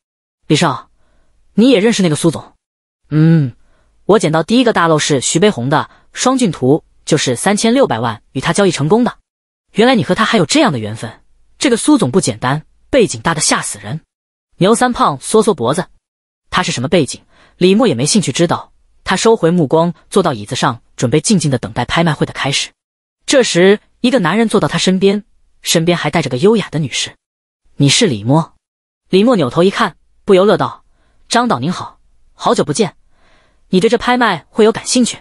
A: 李少，你也认识那个苏总？”“嗯，我捡到第一个大漏是徐悲鸿的《双骏图》，就是三千六百万与他交易成功的。”原来你和他还有这样的缘分，这个苏总不简单，背景大的吓死人。牛三胖缩缩脖子，他是什么背景？李默也没兴趣知道。他收回目光，坐到椅子上，准备静静的等待拍卖会的开始。这时，一个男人坐到他身边，身边还带着个优雅的女士。你是李默？李默扭头一看，不由乐道：“张导您好，好久不见。你对这拍卖会有感兴趣？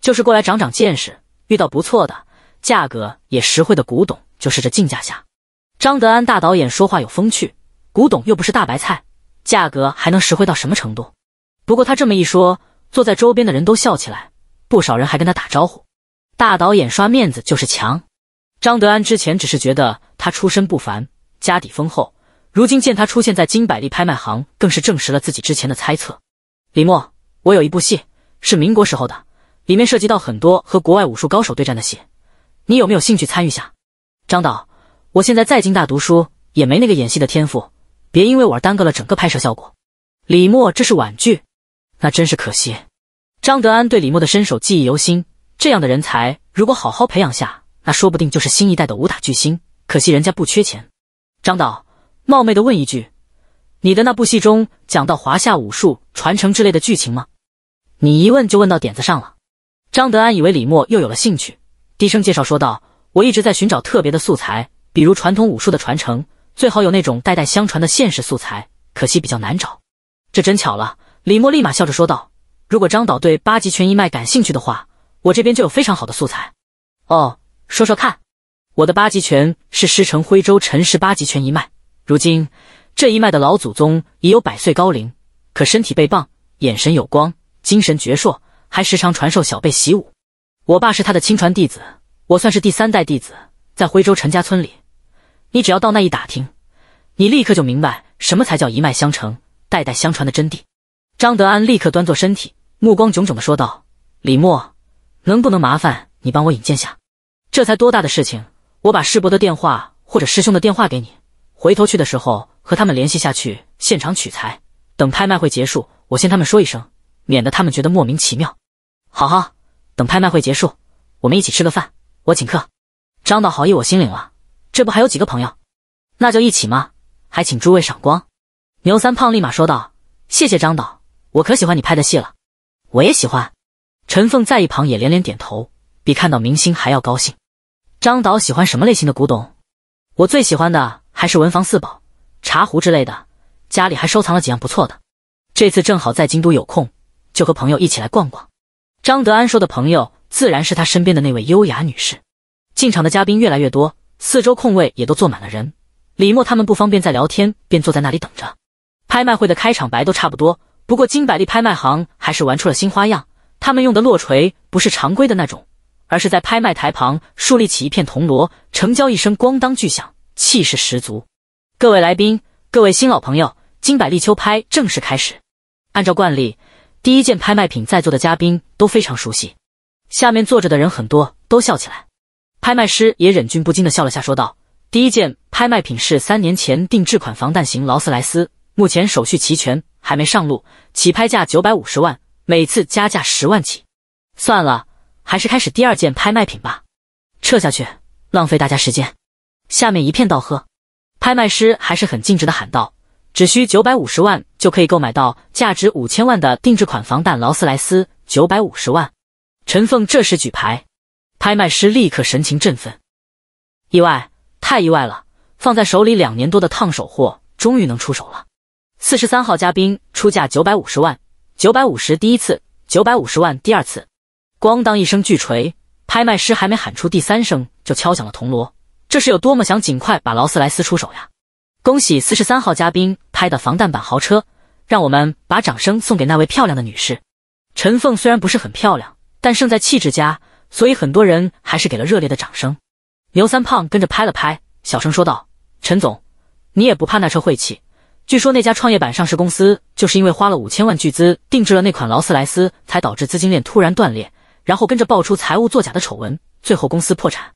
A: 就是过来长长见识，遇到不错的。”价格也实惠的古董就是这竞价下，张德安大导演说话有风趣，古董又不是大白菜，价格还能实惠到什么程度？不过他这么一说，坐在周边的人都笑起来，不少人还跟他打招呼。大导演刷面子就是强。张德安之前只是觉得他出身不凡，家底丰厚，如今见他出现在金百利拍卖行，更是证实了自己之前的猜测。李默，我有一部戏是民国时候的，里面涉及到很多和国外武术高手对战的戏。你有没有兴趣参与下，张导？我现在在京大读书，也没那个演戏的天赋，别因为我而耽搁了整个拍摄效果。李默这是婉拒，那真是可惜。张德安对李默的身手记忆犹新，这样的人才如果好好培养下，那说不定就是新一代的武打巨星。可惜人家不缺钱。张导，冒昧的问一句，你的那部戏中讲到华夏武术传承之类的剧情吗？你一问就问到点子上了。张德安以为李默又有了兴趣。低声介绍说道：“我一直在寻找特别的素材，比如传统武术的传承，最好有那种代代相传的现实素材。可惜比较难找。”这真巧了，李默立马笑着说道：“如果张导对八极拳一脉感兴趣的话，我这边就有非常好的素材。哦，说说看，我的八极拳是师承徽州陈氏八极拳一脉。如今这一脉的老祖宗已有百岁高龄，可身体倍棒，眼神有光，精神矍铄，还时常传授小辈习武。”我爸是他的亲传弟子，我算是第三代弟子。在徽州陈家村里，你只要到那一打听，你立刻就明白什么才叫一脉相承、代代相传的真谛。张德安立刻端坐身体，目光炯炯的说道：“李默，能不能麻烦你帮我引荐下？这才多大的事情，我把师伯的电话或者师兄的电话给你，回头去的时候和他们联系下去，现场取材。等拍卖会结束，我先他们说一声，免得他们觉得莫名其妙。好好，等拍卖会结束，我们一起吃个饭，我请客。张导好意我心领了，这不还有几个朋友，那就一起嘛，还请诸位赏光。牛三胖立马说道：“谢谢张导，我可喜欢你拍的戏了，我也喜欢。”陈凤在一旁也连连点头，比看到明星还要高兴。张导喜欢什么类型的古董？我最喜欢的还是文房四宝、茶壶之类的，家里还收藏了几样不错的。这次正好在京都有空，就和朋友一起来逛逛。张德安说的朋友，自然是他身边的那位优雅女士。进场的嘉宾越来越多，四周空位也都坐满了人。李默他们不方便再聊天，便坐在那里等着。拍卖会的开场白都差不多，不过金百利拍卖行还是玩出了新花样。他们用的落锤不是常规的那种，而是在拍卖台旁竖立起一片铜锣，成交一声“咣当”巨响，气势十足。各位来宾，各位新老朋友，金百利秋拍正式开始。按照惯例。第一件拍卖品，在座的嘉宾都非常熟悉，下面坐着的人很多都笑起来，拍卖师也忍俊不禁的笑了下，说道：“第一件拍卖品是三年前定制款防弹型劳斯莱斯，目前手续齐全，还没上路，起拍价九百五十万，每次加价十万起。算了，还是开始第二件拍卖品吧，撤下去浪费大家时间。”下面一片道喝，拍卖师还是很尽职的喊道。只需九百五十万就可以购买到价值五千万的定制款防弹劳斯莱斯。九百五十万，陈凤这时举牌，拍卖师立刻神情振奋。意外，太意外了！放在手里两年多的烫手货终于能出手了。四十三号嘉宾出价九百五十万，九百五十第一次，九百五十万第二次，咣当一声巨锤，拍卖师还没喊出第三声就敲响了铜锣。这是有多么想尽快把劳斯莱斯出手呀！恭喜四十三号嘉宾拍的防弹版豪车，让我们把掌声送给那位漂亮的女士。陈凤虽然不是很漂亮，但胜在气质佳，所以很多人还是给了热烈的掌声。牛三胖跟着拍了拍，小声说道：“陈总，你也不怕那车晦气？据说那家创业板上市公司就是因为花了五千万巨资定制了那款劳斯莱斯，才导致资金链突然断裂，然后跟着爆出财务作假的丑闻，最后公司破产。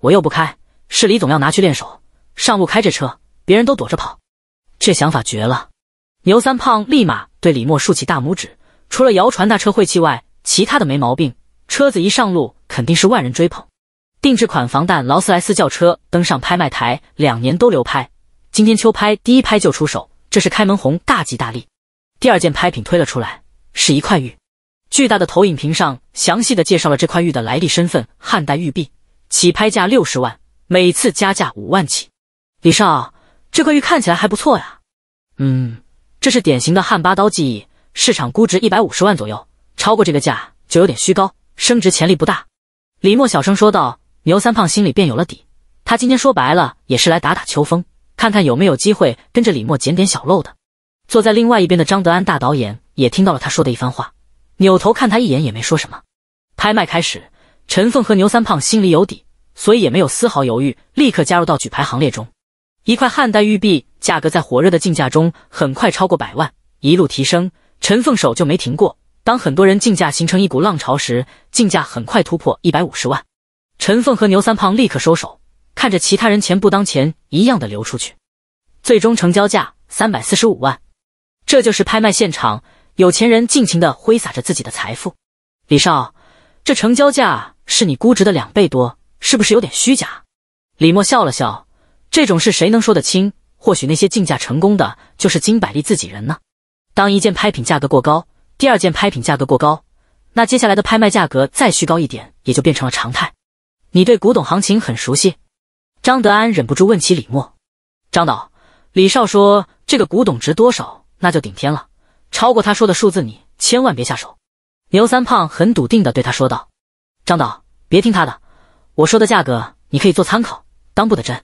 A: 我又不开，是李总要拿去练手，上路开这车。”别人都躲着跑，这想法绝了！牛三胖立马对李默竖起大拇指。除了谣传那车晦气外，其他的没毛病。车子一上路，肯定是万人追捧。定制款防弹劳斯莱斯轿车登上拍卖台，两年都流拍。今天秋拍第一拍就出手，这是开门红，大吉大利。第二件拍品推了出来，是一块玉。巨大的投影屏上详细的介绍了这块玉的来历、身份。汉代玉璧，起拍价六十万，每次加价五万起。李少。这块玉看起来还不错呀，嗯，这是典型的汉八刀技艺，市场估值一百五十万左右，超过这个价就有点虚高，升值潜力不大。李默小声说道。牛三胖心里便有了底，他今天说白了也是来打打秋风，看看有没有机会跟着李默捡点小漏的。坐在另外一边的张德安大导演也听到了他说的一番话，扭头看他一眼也没说什么。拍卖开始，陈凤和牛三胖心里有底，所以也没有丝毫犹豫，立刻加入到举牌行列中。一块汉代玉璧，价格在火热的竞价中很快超过百万，一路提升。陈凤手就没停过。当很多人竞价形成一股浪潮时，竞价很快突破一百五十万。陈凤和牛三胖立刻收手，看着其他人钱不当钱一样的流出去。最终成交价三百四十五万。这就是拍卖现场，有钱人尽情的挥洒着自己的财富。李少，这成交价是你估值的两倍多，是不是有点虚假？李默笑了笑。这种事谁能说得清？或许那些竞价成功的就是金百利自己人呢。当一件拍品价格过高，第二件拍品价格过高，那接下来的拍卖价格再虚高一点，也就变成了常态。你对古董行情很熟悉，张德安忍不住问起李默：“张导，李少说这个古董值多少？那就顶天了，超过他说的数字，你千万别下手。”牛三胖很笃定地对他说道：“张导，别听他的，我说的价格你可以做参考，当不得真。”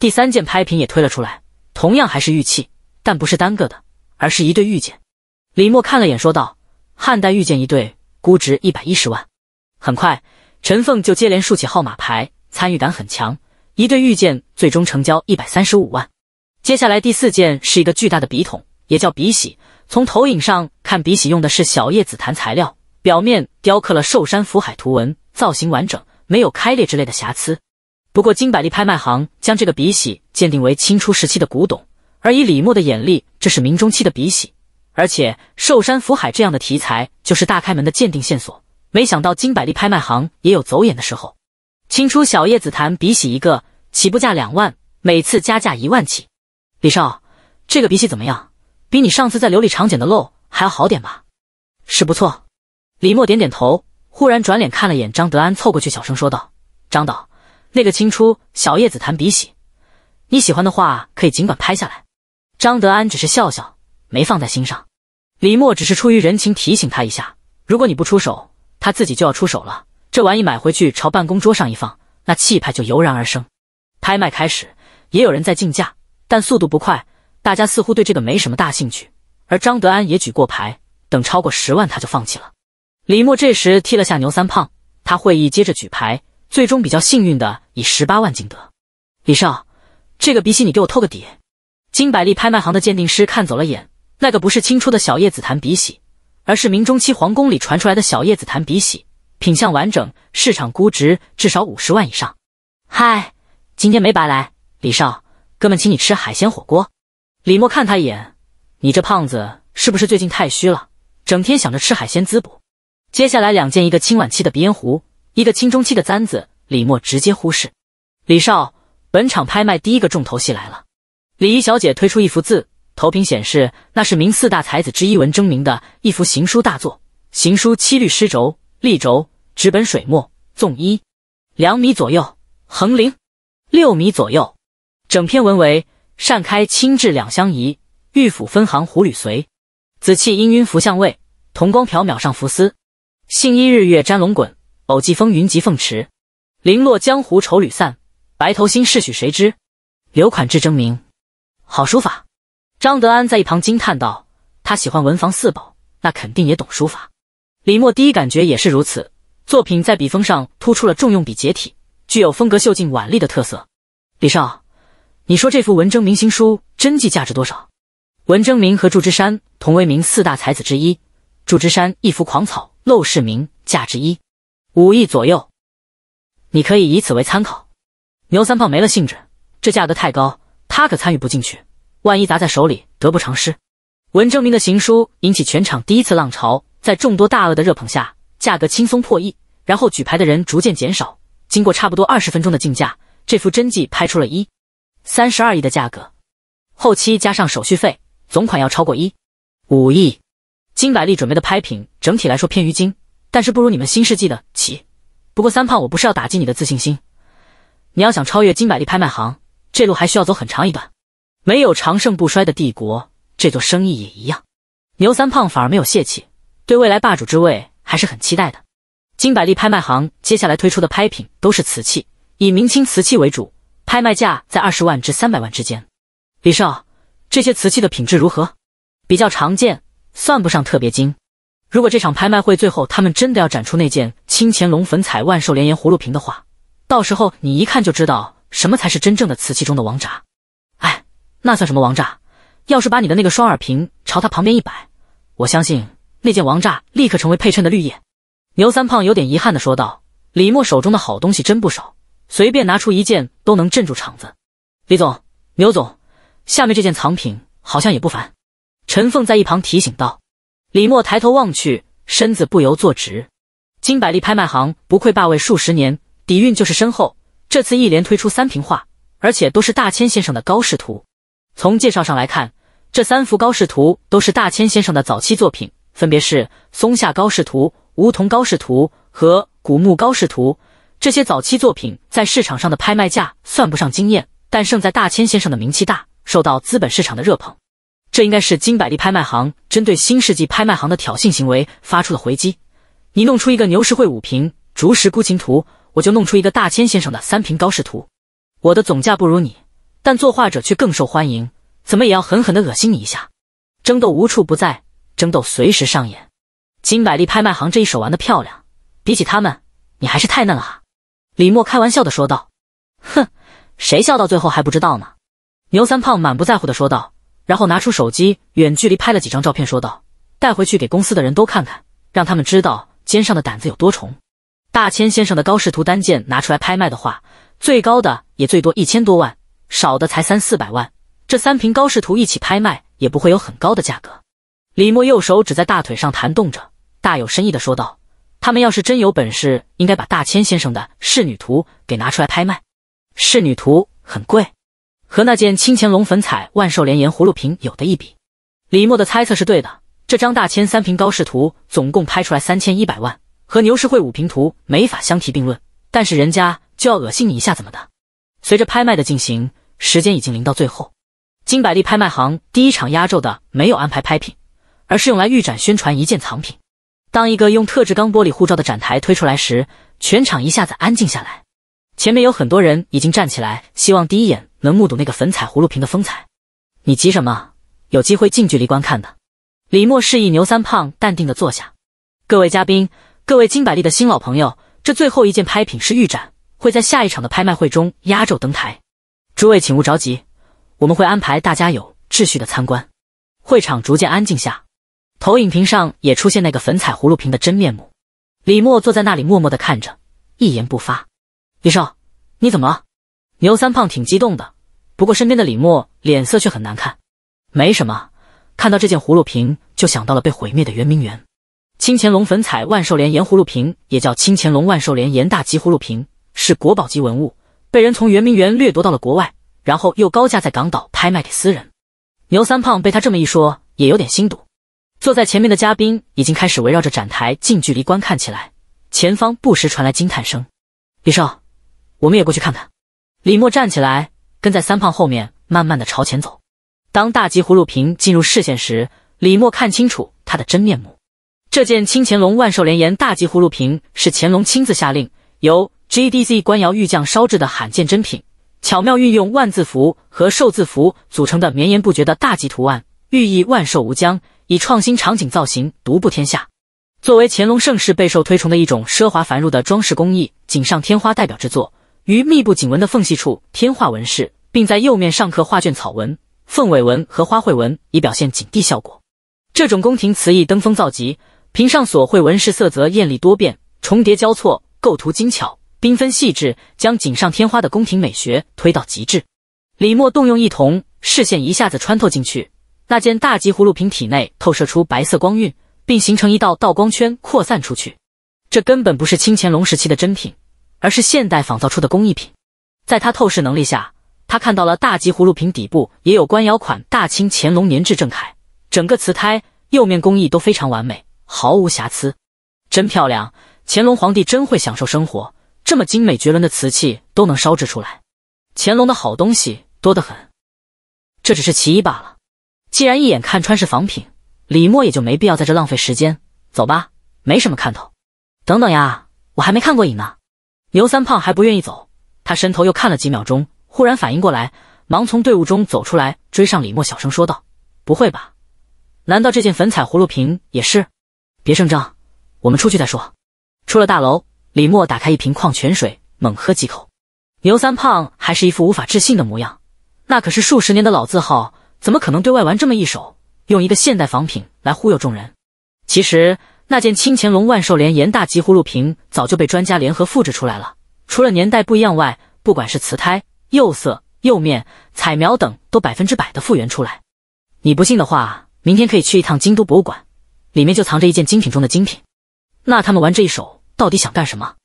A: 第三件拍品也推了出来，同样还是玉器，但不是单个的，而是一对玉剑。李默看了眼，说道：“汉代玉剑一对，估值一百一十万。”很快，陈凤就接连竖起号码牌，参与感很强。一对玉剑最终成交一百三十五万。接下来第四件是一个巨大的笔筒，也叫笔洗。从投影上看，笔洗用的是小叶紫檀材料，表面雕刻了寿山福海图文，造型完整，没有开裂之类的瑕疵。不过金百利拍卖行将这个笔洗鉴定为清初时期的古董，而以李默的眼力，这是明中期的笔洗，而且寿山福海这样的题材就是大开门的鉴定线索。没想到金百利拍卖行也有走眼的时候。清初小叶紫檀笔洗一个，起步价两万，每次加价一万起。李少，这个笔洗怎么样？比你上次在琉璃厂捡的漏还要好点吧？是不错。李默点点头，忽然转脸看了眼张德安，凑过去小声说道：“张导。”那个清初小叶紫檀笔洗，你喜欢的话可以尽管拍下来。张德安只是笑笑，没放在心上。李默只是出于人情提醒他一下，如果你不出手，他自己就要出手了。这玩意买回去朝办公桌上一放，那气派就油然而生。拍卖开始，也有人在竞价，但速度不快，大家似乎对这个没什么大兴趣。而张德安也举过牌，等超过十万他就放弃了。李默这时踢了下牛三胖，他会意接着举牌。最终比较幸运的以十八万竞得。李少，这个鼻息你给我透个底。金百利拍卖行的鉴定师看走了眼，那个不是清初的小叶紫檀鼻息，而是明中期皇宫里传出来的小叶紫檀鼻息，品相完整，市场估值至少五十万以上。嗨，今天没白来，李少，哥们请你吃海鲜火锅。李默看他一眼，你这胖子是不是最近太虚了，整天想着吃海鲜滋补？接下来两件，一个清晚期的鼻烟壶。一个清中期的簪子，李默直接忽视。李少，本场拍卖第一个重头戏来了。礼仪小姐推出一幅字，投屏显示，那是明四大才子之一文征明的一幅行书大作，行书七律诗轴，立轴，纸本水墨，纵一两米左右，横零六米左右。整篇文为：扇开青质两相宜，玉斧分行虎旅随。紫气氤氲拂相位，铜光缥缈上浮丝。信衣日月沾龙滚，偶寄风云集凤池，零落江湖愁旅散，白头心事许谁知？刘款志争名，好书法。张德安在一旁惊叹道：“他喜欢文房四宝，那肯定也懂书法。”李默第一感觉也是如此。作品在笔锋上突出了重用笔结体，具有风格秀劲婉丽的特色。李少，你说这幅文征明新书真迹价值多少？文征明和祝枝山同为明四大才子之一，祝枝山一幅狂草《陋室铭》价值一。五亿左右，你可以以此为参考。牛三胖没了兴致，这价格太高，他可参与不进去，万一砸在手里得不偿失。文征明的行书引起全场第一次浪潮，在众多大鳄的热捧下，价格轻松破亿。然后举牌的人逐渐减少，经过差不多二十分钟的竞价，这幅真迹拍出了一三十二亿的价格，后期加上手续费，总款要超过一五亿。金百利准备的拍品整体来说偏于精。但是不如你们新世纪的齐，不过三胖，我不是要打击你的自信心，你要想超越金百利拍卖行，这路还需要走很长一段，没有长盛不衰的帝国，这座生意也一样。牛三胖反而没有泄气，对未来霸主之位还是很期待的。金百利拍卖行接下来推出的拍品都是瓷器，以明清瓷器为主，拍卖价在二十万至三百万之间。李少，这些瓷器的品质如何？比较常见，算不上特别精。如果这场拍卖会最后他们真的要展出那件清乾隆粉彩万寿莲岩葫芦瓶的话，到时候你一看就知道什么才是真正的瓷器中的王炸。哎，那算什么王炸？要是把你的那个双耳瓶朝他旁边一摆，我相信那件王炸立刻成为配衬的绿叶。牛三胖有点遗憾的说道：“李默手中的好东西真不少，随便拿出一件都能镇住场子。”李总、牛总，下面这件藏品好像也不凡。”陈凤在一旁提醒道。李默抬头望去，身子不由坐直。金百利拍卖行不愧霸位数十年，底蕴就是深厚。这次一连推出三瓶画，而且都是大千先生的高视图。从介绍上来看，这三幅高视图都是大千先生的早期作品，分别是松下高士图、梧桐高士图和古木高士图。这些早期作品在市场上的拍卖价算不上惊艳，但胜在大千先生的名气大，受到资本市场的热捧。这应该是金百利拍卖行针对新世纪拍卖行的挑衅行为发出的回击。你弄出一个牛石会五瓶竹石孤琴图，我就弄出一个大千先生的三瓶高士图。我的总价不如你，但作画者却更受欢迎，怎么也要狠狠的恶心你一下。争斗无处不在，争斗随时上演。金百利拍卖行这一手玩的漂亮，比起他们，你还是太嫩了哈。李默开玩笑的说道。哼，谁笑到最后还不知道呢。牛三胖满不在乎的说道。然后拿出手机，远距离拍了几张照片，说道：“带回去给公司的人都看看，让他们知道肩上的胆子有多重。”大千先生的高仕图单件拿出来拍卖的话，最高的也最多一千多万，少的才三四百万。这三瓶高仕图一起拍卖，也不会有很高的价格。李默右手指在大腿上弹动着，大有深意的说道：“他们要是真有本事，应该把大千先生的仕女图给拿出来拍卖。仕女图很贵。”和那件清乾隆粉彩万寿连延葫芦瓶有的一比，李默的猜测是对的。这张大千三瓶高视图总共拍出来三千一百万，和牛市慧五瓶图没法相提并论。但是人家就要恶心你一下，怎么的？随着拍卖的进行，时间已经临到最后。金百利拍卖行第一场压轴的没有安排拍品，而是用来预展宣传一件藏品。当一个用特制钢玻璃护照的展台推出来时，全场一下子安静下来。前面有很多人已经站起来，希望第一眼。能目睹那个粉彩葫芦瓶的风采，你急什么？有机会近距离观看的。李默示意牛三胖淡定的坐下。各位嘉宾，各位金百利的新老朋友，这最后一件拍品是预展，会在下一场的拍卖会中压轴登台。诸位请勿着急，我们会安排大家有秩序的参观。会场逐渐安静下，投影屏上也出现那个粉彩葫芦瓶的真面目。李默坐在那里默默的看着，一言不发。李少，你怎么了？牛三胖挺激动的，不过身边的李默脸色却很难看。没什么，看到这件葫芦瓶就想到了被毁灭的圆明园。清乾隆粉彩万寿莲岩葫芦瓶，也叫清乾隆万寿莲岩大吉葫芦瓶，是国宝级文物，被人从圆明园掠夺到了国外，然后又高价在港岛拍卖给私人。牛三胖被他这么一说，也有点心堵。坐在前面的嘉宾已经开始围绕着展台近距离观看起来，前方不时传来惊叹声。李少，我们也过去看看。李默站起来，跟在三胖后面，慢慢的朝前走。当大吉葫芦瓶进入视线时，李默看清楚它的真面目。这件清乾隆万寿连延大吉葫芦瓶是乾隆亲自下令由 G D C 官窑御匠烧制的罕见珍品。巧妙运用万字符和寿字符组成的绵延不绝的大吉图案，寓意万寿无疆。以创新场景造型独步天下，作为乾隆盛世备受推崇的一种奢华繁缛的装饰工艺，锦上添花代表之作。于密布锦纹的缝隙处添画纹饰，并在釉面上刻画卷草纹、凤尾纹和花卉纹，以表现景地效果。这种宫廷瓷艺登峰造极，瓶上所绘纹饰色泽艳丽多变，重叠交错，构图精巧，缤纷细致，将锦上添花的宫廷美学推到极致。李默动用一瞳，视线一下子穿透进去，那件大吉葫芦瓶体内透射出白色光晕，并形成一道道光圈扩散出去。这根本不是清乾隆时期的珍品。而是现代仿造出的工艺品，在他透视能力下，他看到了大吉葫芦瓶底部也有官窑款“大清乾隆年制”正楷，整个瓷胎釉面工艺都非常完美，毫无瑕疵，真漂亮！乾隆皇帝真会享受生活，这么精美绝伦的瓷器都能烧制出来。乾隆的好东西多得很，这只是其一罢了。既然一眼看穿是仿品，李默也就没必要在这浪费时间，走吧，没什么看头。等等呀，我还没看过瘾呢。牛三胖还不愿意走，他伸头又看了几秒钟，忽然反应过来，忙从队伍中走出来，追上李默，小声说道：“不会吧？难道这件粉彩葫芦瓶也是？别声张，我们出去再说。”出了大楼，李默打开一瓶矿泉水，猛喝几口。牛三胖还是一副无法置信的模样，那可是数十年的老字号，怎么可能对外玩这么一手，用一个现代仿品来忽悠众人？其实。那件清乾隆万寿莲严大吉葫芦瓶早就被专家联合复制出来了，除了年代不一样外，不管是瓷胎、釉色、釉面、彩描等都百分之百的复原出来。你不信的话，明天可以去一趟京都博物馆，里面就藏着一件精品中的精品。那他们玩这一手到底想干什么？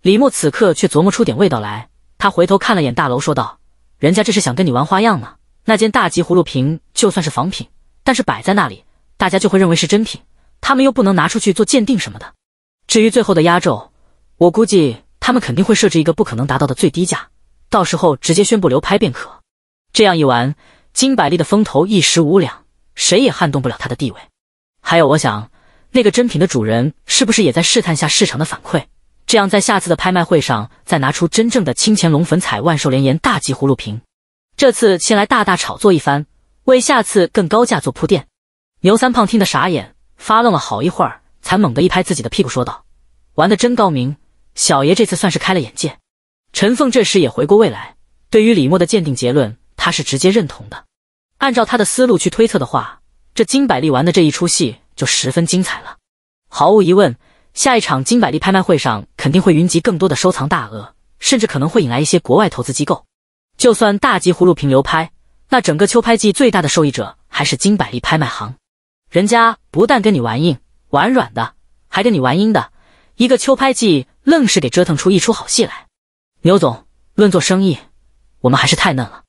A: 李默此刻却琢磨出点味道来，他回头看了眼大楼，说道：“人家这是想跟你玩花样呢。那件大吉葫芦瓶就算是仿品，但是摆在那里，大家就会认为是真品。”他们又不能拿出去做鉴定什么的。至于最后的压轴，我估计他们肯定会设置一个不可能达到的最低价，到时候直接宣布流拍便可。这样一玩，金百利的风头一时无两，谁也撼动不了它的地位。还有，我想那个真品的主人是不是也在试探下市场的反馈？这样在下次的拍卖会上再拿出真正的清乾隆粉彩万寿莲延大吉葫芦瓶，这次先来大大炒作一番，为下次更高价做铺垫。牛三胖听得傻眼。发愣了好一会儿，才猛地一拍自己的屁股，说道：“玩的真高明，小爷这次算是开了眼界。”陈凤这时也回过味来，对于李默的鉴定结论，他是直接认同的。按照他的思路去推测的话，这金百利玩的这一出戏就十分精彩了。毫无疑问，下一场金百利拍卖会上肯定会云集更多的收藏大鳄，甚至可能会引来一些国外投资机构。就算大吉葫芦瓶流拍，那整个秋拍季最大的受益者还是金百利拍卖行。人家不但跟你玩硬、玩软的，还跟你玩阴的，一个秋拍季愣是给折腾出一出好戏来。牛总，论做生意，我们还是太嫩了。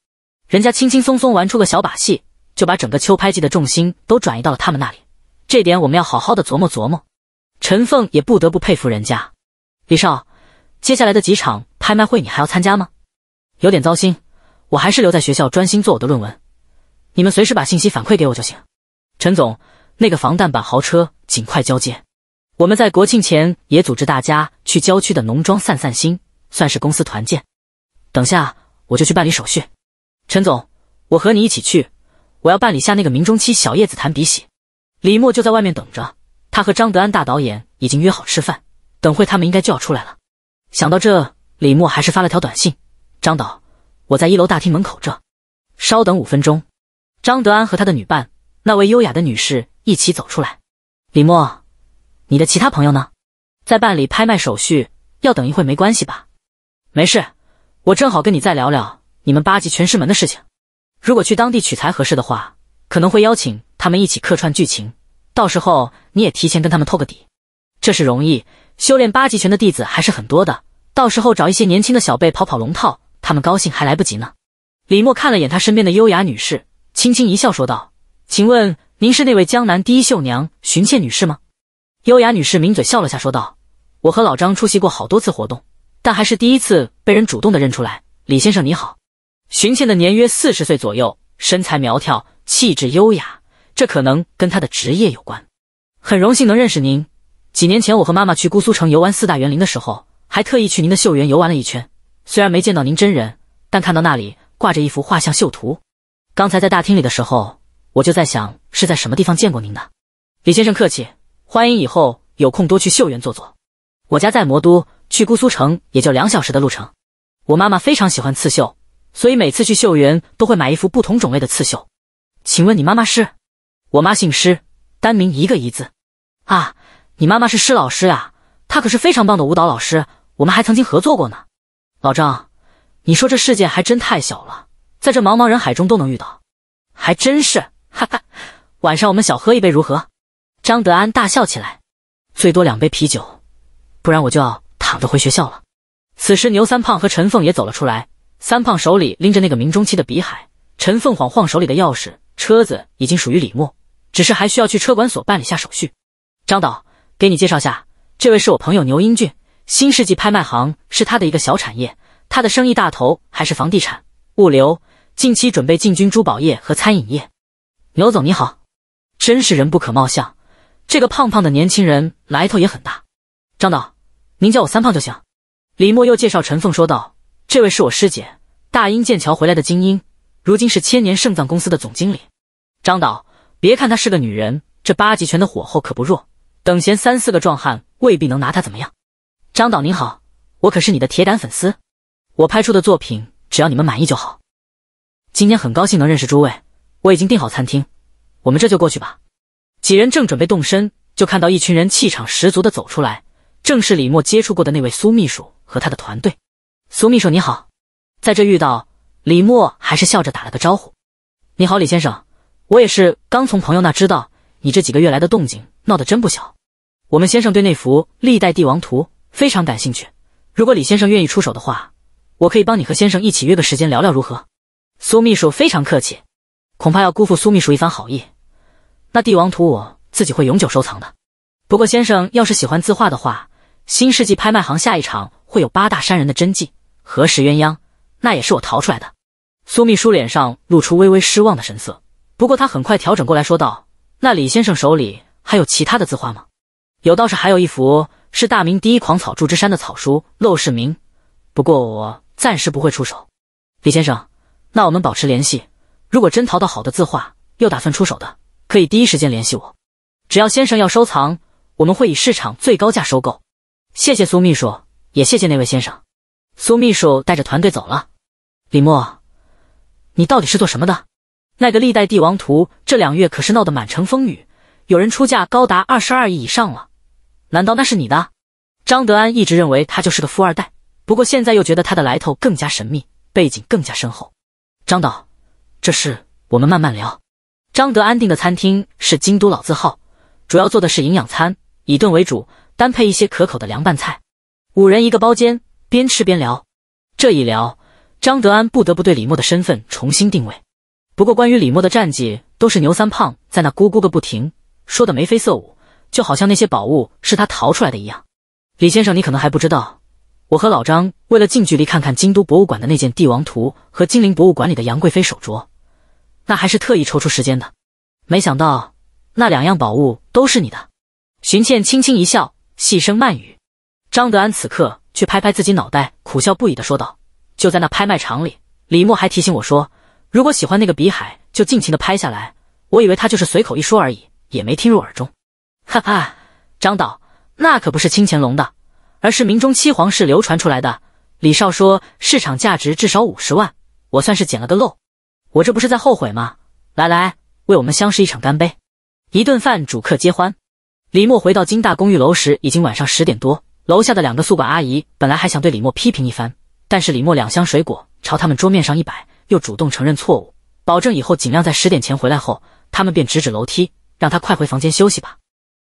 A: 人家轻轻松松玩出个小把戏，就把整个秋拍季的重心都转移到了他们那里，这点我们要好好的琢磨琢磨。陈凤也不得不佩服人家。李少，接下来的几场拍卖会你还要参加吗？有点糟心，我还是留在学校专心做我的论文。你们随时把信息反馈给我就行。陈总，那个防弹版豪车尽快交接。我们在国庆前也组织大家去郊区的农庄散散心，算是公司团建。等下我就去办理手续。陈总，我和你一起去。我要办理下那个明中期小叶子檀笔洗。李默就在外面等着，他和张德安大导演已经约好吃饭，等会他们应该就要出来了。想到这，李默还是发了条短信：“张导，我在一楼大厅门口这，稍等五分钟。”张德安和他的女伴。那位优雅的女士一起走出来。李默，你的其他朋友呢？在办理拍卖手续，要等一会，没关系吧？没事，我正好跟你再聊聊你们八级全师门的事情。如果去当地取材合适的话，可能会邀请他们一起客串剧情。到时候你也提前跟他们透个底。这是容易，修炼八级拳的弟子还是很多的。到时候找一些年轻的小辈跑跑龙套，他们高兴还来不及呢。李默看了眼他身边的优雅女士，轻轻一笑，说道。请问您是那位江南第一绣娘寻倩女士吗？优雅女士抿嘴笑了下，说道：“我和老张出席过好多次活动，但还是第一次被人主动的认出来。”李先生你好，寻倩的年约四十岁左右，身材苗条，气质优雅，这可能跟她的职业有关。很荣幸能认识您。几年前我和妈妈去姑苏城游玩四大园林的时候，还特意去您的秀园游玩了一圈。虽然没见到您真人，但看到那里挂着一幅画像绣图。刚才在大厅里的时候。我就在想是在什么地方见过您的，李先生客气，欢迎以后有空多去秀园坐坐。我家在魔都，去姑苏城也就两小时的路程。我妈妈非常喜欢刺绣，所以每次去秀园都会买一幅不同种类的刺绣。请问你妈妈是？我妈姓施，单名一个一字。啊，你妈妈是施老师啊，她可是非常棒的舞蹈老师，我们还曾经合作过呢。老张，你说这世界还真太小了，在这茫茫人海中都能遇到，还真是。哈哈，晚上我们小喝一杯如何？张德安大笑起来。最多两杯啤酒，不然我就要躺着回学校了。此时，牛三胖和陈凤也走了出来。三胖手里拎着那个明中期的笔海，陈凤晃晃手里的钥匙，车子已经属于李默，只是还需要去车管所办理下手续。张导，给你介绍下，这位是我朋友牛英俊。新世纪拍卖行是他的一个小产业，他的生意大头还是房地产、物流，近期准备进军珠宝业和餐饮业。牛总你好，真是人不可貌相，这个胖胖的年轻人来头也很大。张导，您叫我三胖就行。李默又介绍陈凤说道：“这位是我师姐，大英剑桥回来的精英，如今是千年盛藏公司的总经理。张导，别看她是个女人，这八极拳的火候可不弱，等闲三四个壮汉未必能拿她怎么样。”张导您好，我可是你的铁杆粉丝，我拍出的作品只要你们满意就好。今天很高兴能认识诸位。我已经订好餐厅，我们这就过去吧。几人正准备动身，就看到一群人气场十足的走出来，正是李默接触过的那位苏秘书和他的团队。苏秘书你好，在这遇到李默，还是笑着打了个招呼。你好，李先生，我也是刚从朋友那知道你这几个月来的动静闹得真不小。我们先生对那幅历代帝王图非常感兴趣，如果李先生愿意出手的话，我可以帮你和先生一起约个时间聊聊如何？苏秘书非常客气。恐怕要辜负苏秘书一番好意，那帝王图我自己会永久收藏的。不过先生要是喜欢字画的话，新世纪拍卖行下一场会有八大山人的真迹《何时鸳鸯》，那也是我淘出来的。苏秘书脸上露出微微失望的神色，不过他很快调整过来说道：“那李先生手里还有其他的字画吗？有倒是还有一幅是大明第一狂草祝枝山的草书《陋室铭》，不过我暂时不会出手。李先生，那我们保持联系。”如果真淘到好的字画，又打算出手的，可以第一时间联系我。只要先生要收藏，我们会以市场最高价收购。谢谢苏秘书，也谢谢那位先生。苏秘书带着团队走了。李默，你到底是做什么的？那个《历代帝王图》这两月可是闹得满城风雨，有人出价高达二十二亿以上了。难道那是你的？张德安一直认为他就是个富二代，不过现在又觉得他的来头更加神秘，背景更加深厚。张导。这事我们慢慢聊。张德安定的餐厅是京都老字号，主要做的是营养餐，以炖为主，单配一些可口的凉拌菜。五人一个包间，边吃边聊。这一聊，张德安不得不对李默的身份重新定位。不过，关于李默的战绩，都是牛三胖在那咕咕个不停，说的眉飞色舞，就好像那些宝物是他逃出来的一样。李先生，你可能还不知道，我和老张为了近距离看看京都博物馆的那件《帝王图》和金陵博物馆里的杨贵妃手镯。那还是特意抽出时间的，没想到那两样宝物都是你的。荀倩轻轻一笑，细声慢语。张德安此刻却拍拍自己脑袋，苦笑不已的说道：“就在那拍卖场里，李默还提醒我说，如果喜欢那个比海，就尽情的拍下来。我以为他就是随口一说而已，也没听入耳中。哈哈，张导，那可不是清乾隆的，而是明中七皇室流传出来的。李少说市场价值至少五十万，我算是捡了个漏。”我这不是在后悔吗？来来，为我们相识一场干杯！一顿饭，主客皆欢。李默回到金大公寓楼时，已经晚上十点多。楼下的两个宿管阿姨本来还想对李默批评一番，但是李默两箱水果朝他们桌面上一摆，又主动承认错误，保证以后尽量在十点前回来。后，他们便直指楼梯，让他快回房间休息吧。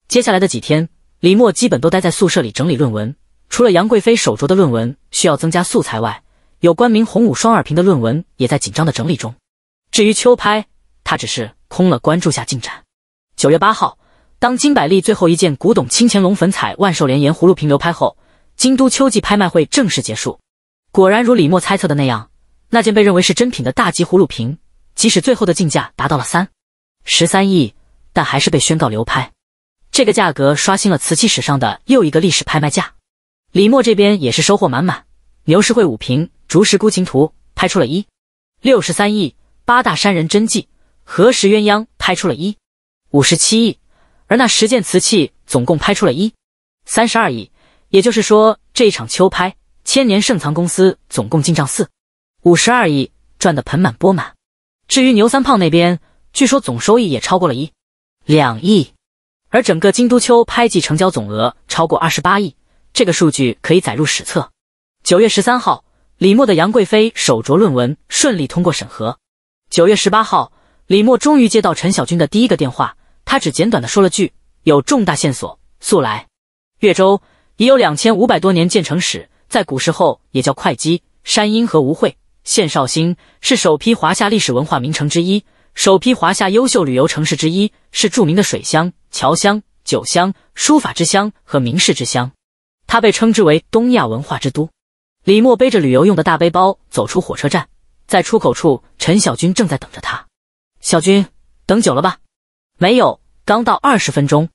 A: 接下来的几天，李默基本都待在宿舍里整理论文，除了杨贵妃手镯的论文需要增加素材外，有关明洪武双耳瓶的论文也在紧张的整理中。至于秋拍，他只是空了关注下进展。九月八号，当金百利最后一件古董清乾隆粉彩万寿莲岩葫芦瓶流拍后，京都秋季拍卖会正式结束。果然如李默猜测的那样，那件被认为是真品的大吉葫芦瓶，即使最后的竞价达到了三十三亿，但还是被宣告流拍。这个价格刷新了瓷器史上的又一个历史拍卖价。李默这边也是收获满满，牛氏会五瓶《竹石孤琴图》拍出了一六十三亿。八大山人真迹《何时鸳鸯》拍出了一五十七亿，而那十件瓷器总共拍出了一三十二亿，也就是说，这一场秋拍，千年盛藏公司总共进账四五十二亿，赚得盆满钵满。至于牛三胖那边，据说总收益也超过了一两亿，而整个京都秋拍季成交总额超过二十八亿，这个数据可以载入史册。九月十三号，李默的《杨贵妃手镯》论文顺利通过审核。九月十八号，李默终于接到陈小军的第一个电话。他只简短的说了句：“有重大线索，速来。”越州已有两千五百多年建城史，在古时候也叫会稽、山阴和吴会。现绍兴是首批华夏历史文化名城之一，首批华夏优秀旅游城市之一，是著名的水乡、侨乡、酒乡、书法之乡和名士之乡。它被称之为“东亚文化之都”。李默背着旅游用的大背包，走出火车站。在出口处，陈小军正在等着他。小军，等久了吧？没有，刚到二十分钟。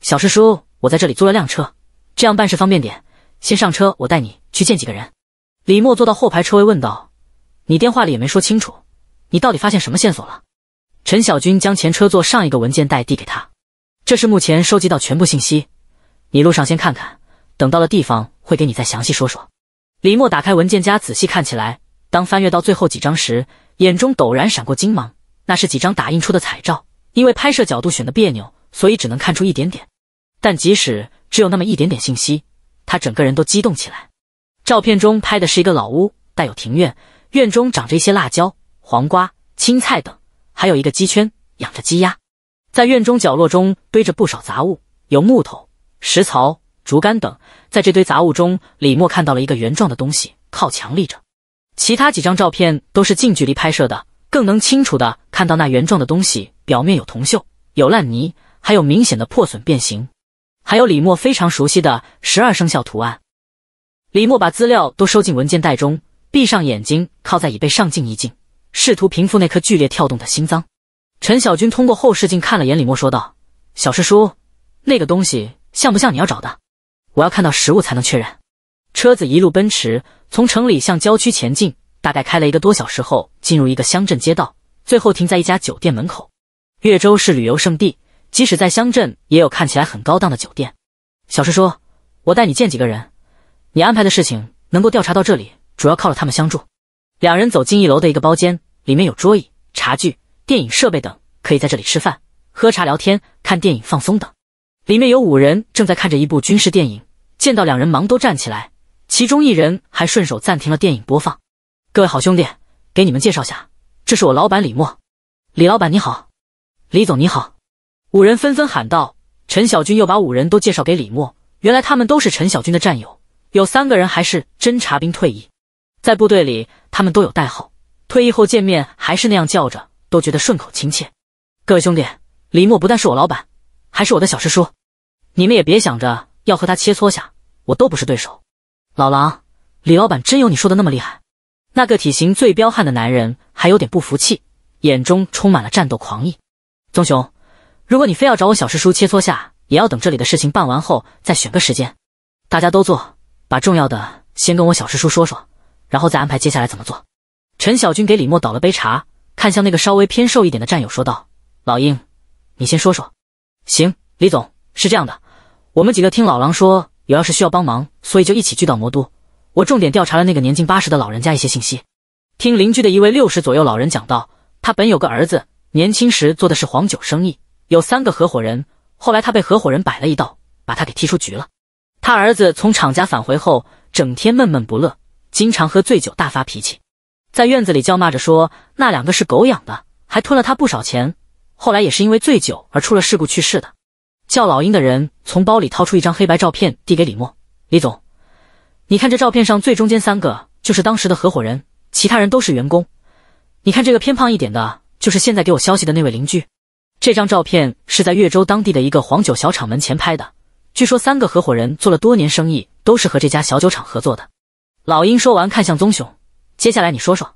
A: 小师叔，我在这里租了辆车，这样办事方便点。先上车，我带你去见几个人。李默坐到后排车位，问道：“你电话里也没说清楚，你到底发现什么线索了？”陈小军将前车座上一个文件袋递给他：“这是目前收集到全部信息，你路上先看看，等到了地方会给你再详细说说。”李默打开文件夹，仔细看起来。当翻阅到最后几张时，眼中陡然闪过金芒。那是几张打印出的彩照，因为拍摄角度选的别扭，所以只能看出一点点。但即使只有那么一点点信息，他整个人都激动起来。照片中拍的是一个老屋，带有庭院，院中长着一些辣椒、黄瓜、青菜等，还有一个鸡圈，养着鸡鸭。在院中角落中堆着不少杂物，有木头、石槽、竹竿等。在这堆杂物中，李默看到了一个圆状的东西，靠墙立着。其他几张照片都是近距离拍摄的，更能清楚的看到那圆状的东西表面有铜锈、有烂泥，还有明显的破损变形，还有李默非常熟悉的十二生肖图案。李默把资料都收进文件袋中，闭上眼睛，靠在椅背上静一静，试图平复那颗剧烈跳动的心脏。陈小军通过后视镜看了眼李默，说道：“小师叔，那个东西像不像你要找的？我要看到实物才能确认。”车子一路奔驰。从城里向郊区前进，大概开了一个多小时后，进入一个乡镇街道，最后停在一家酒店门口。岳州是旅游胜地，即使在乡镇也有看起来很高档的酒店。小师叔，我带你见几个人，你安排的事情能够调查到这里，主要靠了他们相助。两人走进一楼的一个包间，里面有桌椅、茶具、电影设备等，可以在这里吃饭、喝茶、聊天、看电影、放松等。里面有五人正在看着一部军事电影，见到两人忙都站起来。其中一人还顺手暂停了电影播放。各位好兄弟，给你们介绍下，这是我老板李默。李老板你好，李总你好。五人纷纷喊道。陈小军又把五人都介绍给李默，原来他们都是陈小军的战友，有三个人还是侦察兵退役，在部队里他们都有代号，退役后见面还是那样叫着，都觉得顺口亲切。各位兄弟，李默不但是我老板，还是我的小师叔。你们也别想着要和他切磋下，我都不是对手。老狼，李老板真有你说的那么厉害？那个体型最彪悍的男人还有点不服气，眼中充满了战斗狂意。棕熊，如果你非要找我小师叔切磋下，也要等这里的事情办完后再选个时间。大家都坐，把重要的先跟我小师叔说说，然后再安排接下来怎么做。陈小军给李默倒了杯茶，看向那个稍微偏瘦一点的战友说道：“老鹰，你先说说。行，李总是这样的，我们几个听老狼说。”有要事需要帮忙，所以就一起聚到魔都。我重点调查了那个年近八十的老人家一些信息。听邻居的一位六十左右老人讲到，他本有个儿子，年轻时做的是黄酒生意，有三个合伙人。后来他被合伙人摆了一道，把他给踢出局了。他儿子从厂家返回后，整天闷闷不乐，经常喝醉酒大发脾气，在院子里叫骂着说那两个是狗养的，还吞了他不少钱。后来也是因为醉酒而出了事故去世的。叫老鹰的人从包里掏出一张黑白照片，递给李默：“李总，你看这照片上最中间三个就是当时的合伙人，其他人都是员工。你看这个偏胖一点的，就是现在给我消息的那位邻居。这张照片是在岳州当地的一个黄酒小厂门前拍的。据说三个合伙人做了多年生意，都是和这家小酒厂合作的。”老鹰说完，看向棕熊：“接下来你说说。”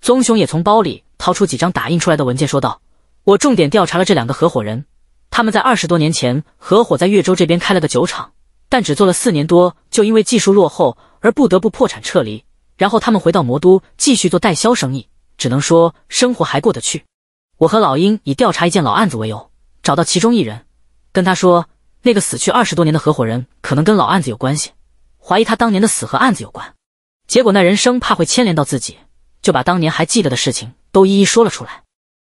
A: 棕熊也从包里掏出几张打印出来的文件，说道：“我重点调查了这两个合伙人。”他们在二十多年前合伙在岳州这边开了个酒厂，但只做了四年多，就因为技术落后而不得不破产撤离。然后他们回到魔都继续做代销生意，只能说生活还过得去。我和老鹰以调查一件老案子为由，找到其中一人，跟他说那个死去二十多年的合伙人可能跟老案子有关系，怀疑他当年的死和案子有关。结果那人生怕会牵连到自己，就把当年还记得的事情都一一说了出来。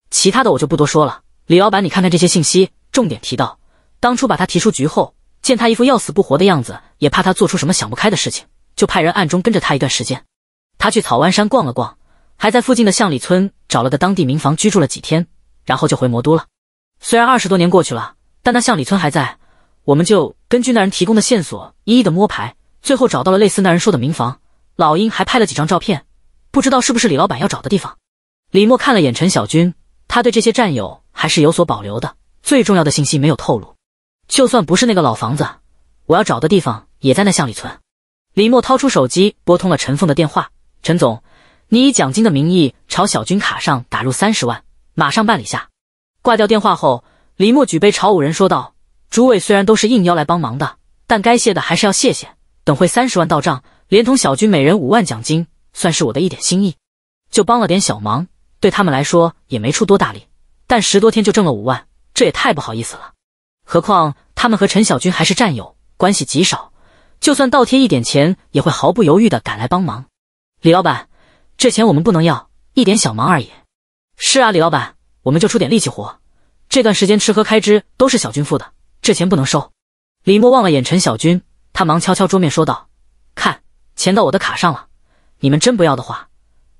A: 其他的我就不多说了。李老板，你看看这些信息。重点提到，当初把他提出局后，见他一副要死不活的样子，也怕他做出什么想不开的事情，就派人暗中跟着他一段时间。他去草湾山逛了逛，还在附近的巷里村找了个当地民房居住了几天，然后就回魔都了。虽然二十多年过去了，但那巷里村还在，我们就根据那人提供的线索一一的摸排，最后找到了类似那人说的民房。老鹰还拍了几张照片，不知道是不是李老板要找的地方。李默看了眼陈小军，他对这些战友还是有所保留的。最重要的信息没有透露，就算不是那个老房子，我要找的地方也在那巷里村。李默掏出手机，拨通了陈凤的电话：“陈总，你以奖金的名义朝小军卡上打入三十万，马上办理下。”挂掉电话后，李默举杯朝五人说道：“诸位虽然都是应邀来帮忙的，但该谢的还是要谢谢。等会三十万到账，连同小军每人五万奖金，算是我的一点心意。就帮了点小忙，对他们来说也没出多大力，但十多天就挣了五万。”这也太不好意思了，何况他们和陈小军还是战友，关系极少，就算倒贴一点钱，也会毫不犹豫的赶来帮忙。李老板，这钱我们不能要，一点小忙而已。是啊，李老板，我们就出点力气活，这段时间吃喝开支都是小军付的，这钱不能收。李默望了眼陈小军，他忙敲敲桌面说道：“看，钱到我的卡上了，你们真不要的话，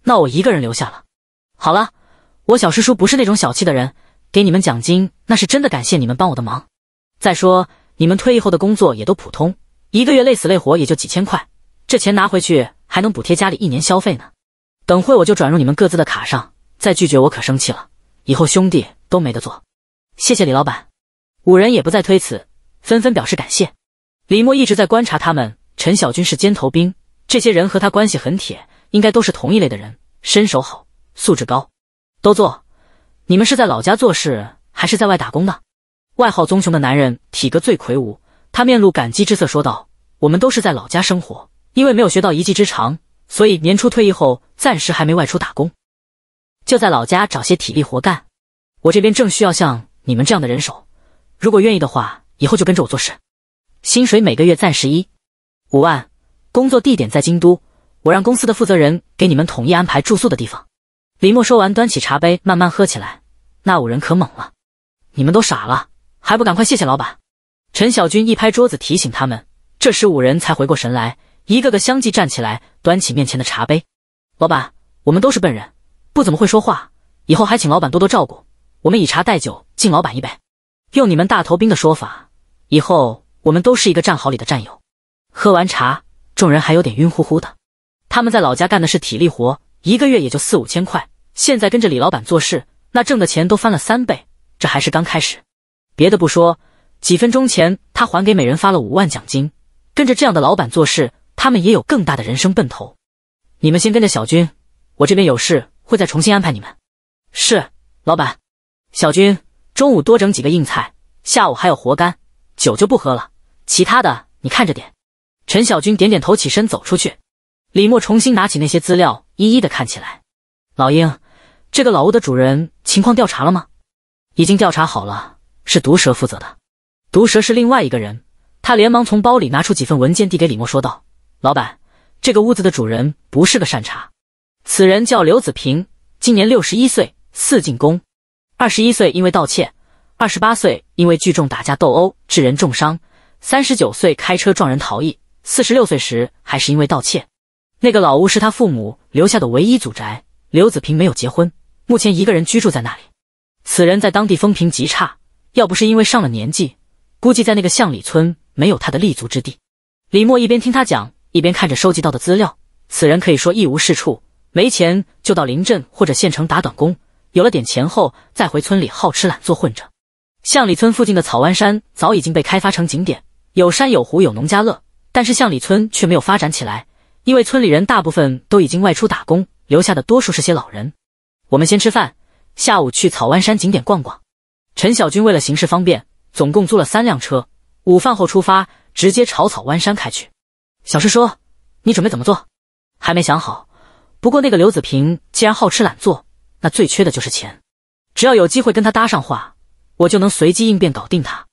A: 那我一个人留下了。好了，我小师叔不是那种小气的人。”给你们奖金，那是真的感谢你们帮我的忙。再说你们退役后的工作也都普通，一个月累死累活也就几千块，这钱拿回去还能补贴家里一年消费呢。等会我就转入你们各自的卡上，再拒绝我可生气了，以后兄弟都没得做。谢谢李老板，五人也不再推辞，纷纷表示感谢。李默一直在观察他们，陈小军是尖头兵，这些人和他关系很铁，应该都是同一类的人，身手好，素质高，都坐。你们是在老家做事，还是在外打工的？外号棕熊的男人体格最魁梧，他面露感激之色，说道：“我们都是在老家生活，因为没有学到一技之长，所以年初退役后暂时还没外出打工，就在老家找些体力活干。我这边正需要像你们这样的人手，如果愿意的话，以后就跟着我做事，薪水每个月暂时一五万，工作地点在京都，我让公司的负责人给你们统一安排住宿的地方。”李默说完，端起茶杯慢慢喝起来。那五人可猛了，你们都傻了，还不赶快谢谢老板？陈小军一拍桌子提醒他们。这时五人才回过神来，一个个相继站起来，端起面前的茶杯。老板，我们都是笨人，不怎么会说话，以后还请老板多多照顾。我们以茶代酒敬老板一杯。用你们大头兵的说法，以后我们都是一个战壕里的战友。喝完茶，众人还有点晕乎乎的。他们在老家干的是体力活。一个月也就四五千块，现在跟着李老板做事，那挣的钱都翻了三倍，这还是刚开始。别的不说，几分钟前他还给每人发了五万奖金。跟着这样的老板做事，他们也有更大的人生奔头。你们先跟着小军，我这边有事，会再重新安排你们。是，老板。小军，中午多整几个硬菜，下午还有活干，酒就不喝了，其他的你看着点。陈小军点点头，起身走出去。李默重新拿起那些资料，一一的看起来。老鹰，这个老屋的主人情况调查了吗？已经调查好了，是毒蛇负责的。毒蛇是另外一个人。他连忙从包里拿出几份文件，递给李默，说道：“老板，这个屋子的主人不是个善茬。此人叫刘子平，今年六十一岁，四进宫。二十一岁因为盗窃，二十八岁因为聚众打架斗殴致人重伤，三十九岁开车撞人逃逸，四十六岁时还是因为盗窃。”那个老屋是他父母留下的唯一祖宅。刘子平没有结婚，目前一个人居住在那里。此人在当地风评极差，要不是因为上了年纪，估计在那个巷里村没有他的立足之地。李默一边听他讲，一边看着收集到的资料。此人可以说一无是处，没钱就到邻镇或者县城打短工，有了点钱后再回村里好吃懒做混着。巷里村附近的草湾山早已经被开发成景点，有山有湖有农家乐，但是巷里村却没有发展起来。因为村里人大部分都已经外出打工，留下的多数是些老人。我们先吃饭，下午去草湾山景点逛逛。陈小军为了行事方便，总共租了三辆车，午饭后出发，直接朝草湾山开去。小师叔，你准备怎么做？还没想好。不过那个刘子平既然好吃懒做，那最缺的就是钱。只要有机会跟他搭上话，我就能随机应变搞定他。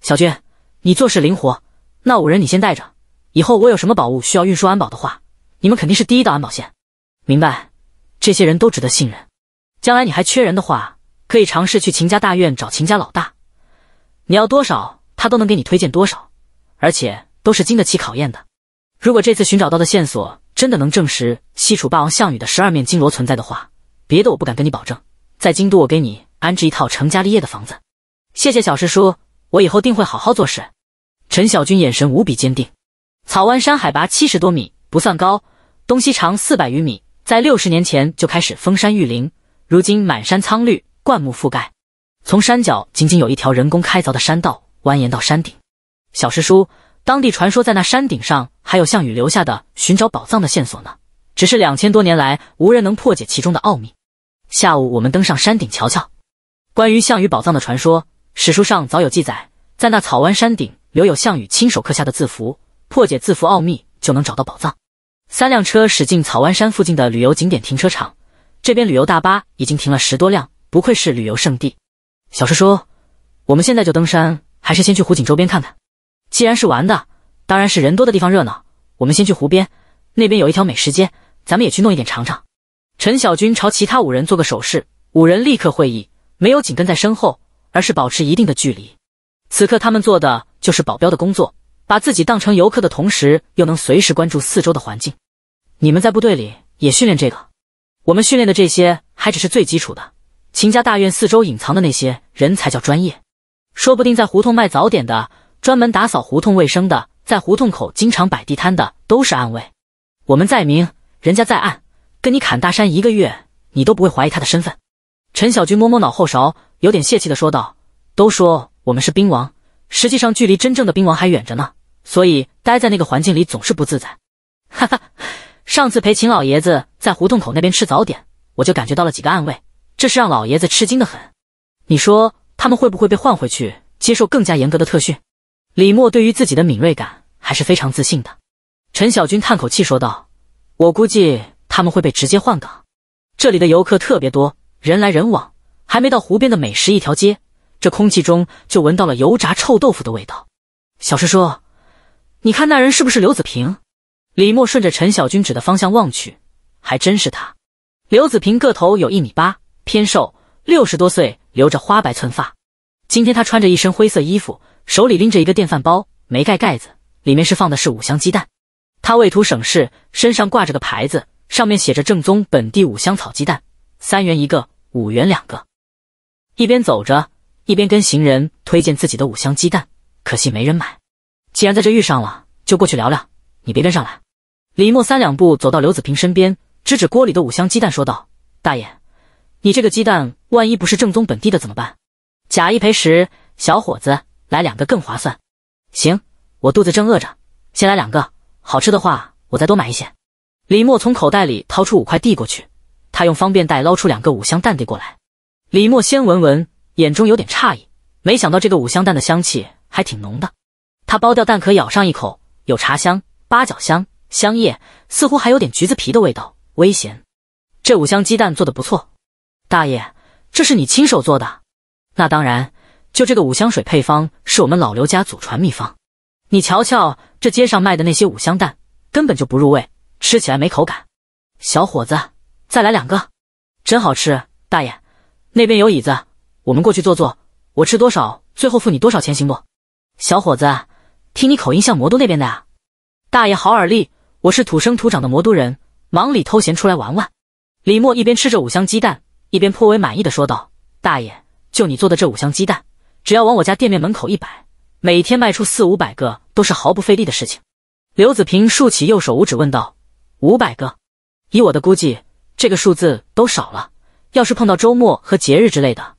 A: 小军，你做事灵活，那五人你先带着。以后我有什么宝物需要运输安保的话，你们肯定是第一道安保线，明白？这些人都值得信任。将来你还缺人的话，可以尝试去秦家大院找秦家老大，你要多少他都能给你推荐多少，而且都是经得起考验的。如果这次寻找到的线索真的能证实西楚霸王项羽的十二面金罗存在的话，别的我不敢跟你保证，在京都我给你安置一套成家立业的房子。谢谢小师叔，我以后定会好好做事。陈小军眼神无比坚定。草湾山海拔七十多米，不算高，东西长四百余米，在六十年前就开始封山育林，如今满山苍绿，灌木覆盖。从山脚仅仅有一条人工开凿的山道蜿蜒到山顶。小师叔，当地传说在那山顶上还有项羽留下的寻找宝藏的线索呢，只是两千多年来无人能破解其中的奥秘。下午我们登上山顶瞧瞧。关于项羽宝藏的传说，史书上早有记载，在那草湾山顶留有项羽亲手刻下的字符。破解字符奥秘就能找到宝藏。三辆车驶进草湾山附近的旅游景点停车场，这边旅游大巴已经停了十多辆，不愧是旅游胜地。小师叔，我们现在就登山，还是先去湖景周边看看？既然是玩的，当然是人多的地方热闹。我们先去湖边，那边有一条美食街，咱们也去弄一点尝尝。陈小军朝其他五人做个手势，五人立刻会意，没有紧跟在身后，而是保持一定的距离。此刻他们做的就是保镖的工作。把自己当成游客的同时，又能随时关注四周的环境。你们在部队里也训练这个？我们训练的这些还只是最基础的。秦家大院四周隐藏的那些人才叫专业。说不定在胡同卖早点的、专门打扫胡同卫生的、在胡同口经常摆地摊的，都是暗卫。我们在明，人家在暗，跟你砍大山一个月，你都不会怀疑他的身份。陈小军摸摸脑后勺，有点泄气的说道：“都说我们是兵王，实际上距离真正的兵王还远着呢。”所以待在那个环境里总是不自在，哈哈。上次陪秦老爷子在胡同口那边吃早点，我就感觉到了几个暗卫，这是让老爷子吃惊的很。你说他们会不会被换回去，接受更加严格的特训？李默对于自己的敏锐感还是非常自信的。陈小军叹口气说道：“我估计他们会被直接换岗。这里的游客特别多，人来人往，还没到湖边的美食一条街，这空气中就闻到了油炸臭豆腐的味道。”小师叔。你看那人是不是刘子平？李默顺着陈小军指的方向望去，还真是他。刘子平个头有一米八，偏瘦，六十多岁，留着花白寸发。今天他穿着一身灰色衣服，手里拎着一个电饭煲，没盖盖子，里面是放的是五香鸡蛋。他为图省事，身上挂着个牌子，上面写着“正宗本地五香草鸡蛋，三元一个，五元两个”。一边走着，一边跟行人推荐自己的五香鸡蛋，可惜没人买。既然在这遇上了，就过去聊聊。你别跟上来。李默三两步走到刘子平身边，指指锅里的五香鸡蛋，说道：“大爷，你这个鸡蛋万一不是正宗本地的怎么办？假一赔十。小伙子，来两个更划算。行，我肚子正饿着，先来两个。好吃的话，我再多买一些。”李默从口袋里掏出五块，递过去。他用方便袋捞出两个五香蛋递过来。李默先闻闻，眼中有点诧异，没想到这个五香蛋的香气还挺浓的。他剥掉蛋壳，咬上一口，有茶香、八角香、香叶，似乎还有点橘子皮的味道，微咸。这五香鸡蛋做的不错，大爷，这是你亲手做的？那当然，就这个五香水配方是我们老刘家祖传秘方。你瞧瞧这街上卖的那些五香蛋，根本就不入味，吃起来没口感。小伙子，再来两个，真好吃。大爷，那边有椅子，我们过去坐坐。我吃多少，最后付你多少钱，行不？小伙子。听你口音像魔都那边的啊，大爷好耳力，我是土生土长的魔都人，忙里偷闲出来玩玩。李默一边吃着五香鸡蛋，一边颇为满意的说道：“大爷，就你做的这五香鸡蛋，只要往我家店面门口一摆，每天卖出四五百个都是毫不费力的事情。”刘子平竖起右手五指问道：“五百个？以我的估计，这个数字都少了。要是碰到周末和节日之类的，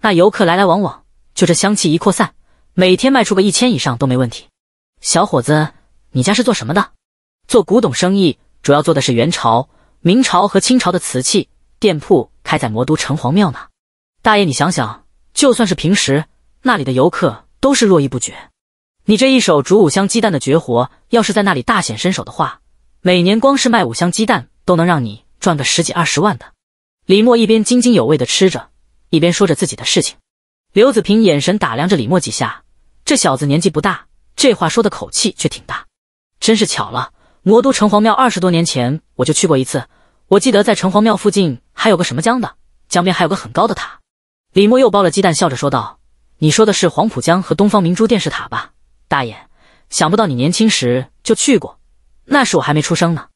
A: 那游客来来往往，就这香气一扩散。”每天卖出个一千以上都没问题，小伙子，你家是做什么的？做古董生意，主要做的是元朝、明朝和清朝的瓷器。店铺开在魔都城隍庙呢。大爷，你想想，就算是平时，那里的游客都是络绎不绝。你这一手煮五香鸡蛋的绝活，要是在那里大显身手的话，每年光是卖五香鸡蛋都能让你赚个十几二十万的。李默一边津津有味地吃着，一边说着自己的事情。刘子平眼神打量着李默几下。这小子年纪不大，这话说的口气却挺大。真是巧了，魔都城隍庙二十多年前我就去过一次。我记得在城隍庙附近还有个什么江的，江边还有个很高的塔。李默又剥了鸡蛋，笑着说道：“你说的是黄浦江和东方明珠电视塔吧，大爷？想不到你年轻时就去过，那时我还没出生呢。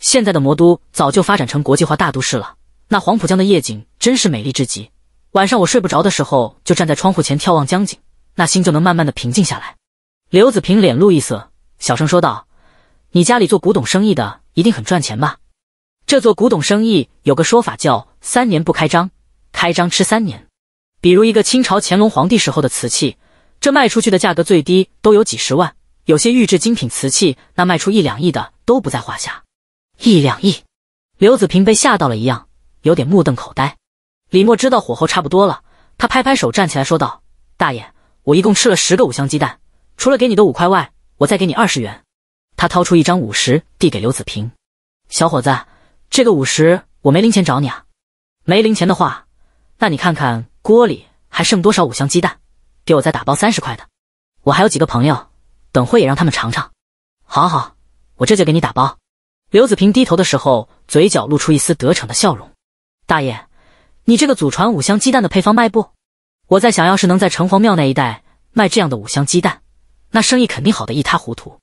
A: 现在的魔都早就发展成国际化大都市了，那黄浦江的夜景真是美丽至极。晚上我睡不着的时候，就站在窗户前眺望江景。”那心就能慢慢的平静下来。刘子平脸露一色，小声说道：“你家里做古董生意的一定很赚钱吧？这做古董生意有个说法叫‘三年不开张，开张吃三年’。比如一个清朝乾隆皇帝时候的瓷器，这卖出去的价格最低都有几十万，有些玉制精品瓷器，那卖出一两亿的都不在话下。一两亿！”刘子平被吓到了一样，有点目瞪口呆。李默知道火候差不多了，他拍拍手站起来说道：“大爷。”我一共吃了十个五香鸡蛋，除了给你的五块外，我再给你二十元。他掏出一张五十递给刘子平，小伙子，这个五十我没零钱找你啊，没零钱的话，那你看看锅里还剩多少五香鸡蛋，给我再打包三十块的。我还有几个朋友，等会也让他们尝尝。好好，我这就给你打包。刘子平低头的时候，嘴角露出一丝得逞的笑容。大爷，你这个祖传五香鸡蛋的配方卖不？我在想，要是能在城隍庙那一带卖这样的五香鸡蛋，那生意肯定好的一塌糊涂。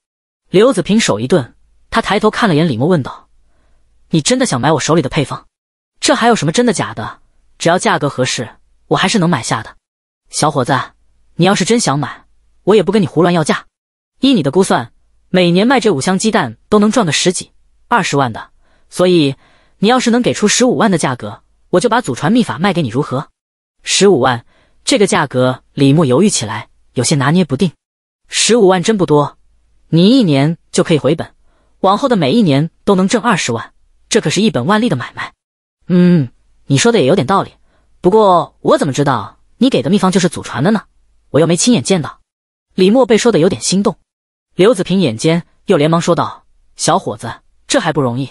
A: 刘子平手一顿，他抬头看了眼李默，问道：“你真的想买我手里的配方？这还有什么真的假的？只要价格合适，我还是能买下的。小伙子，你要是真想买，我也不跟你胡乱要价。依你的估算，每年卖这五香鸡蛋都能赚个十几、二十万的，所以你要是能给出十五万的价格，我就把祖传秘法卖给你，如何？十五万。”这个价格，李默犹豫起来，有些拿捏不定。十五万真不多，你一年就可以回本，往后的每一年都能挣二十万，这可是一本万利的买卖。嗯，你说的也有点道理，不过我怎么知道你给的秘方就是祖传的呢？我又没亲眼见到。李默被说的有点心动。刘子平眼尖，又连忙说道：“小伙子，这还不容易？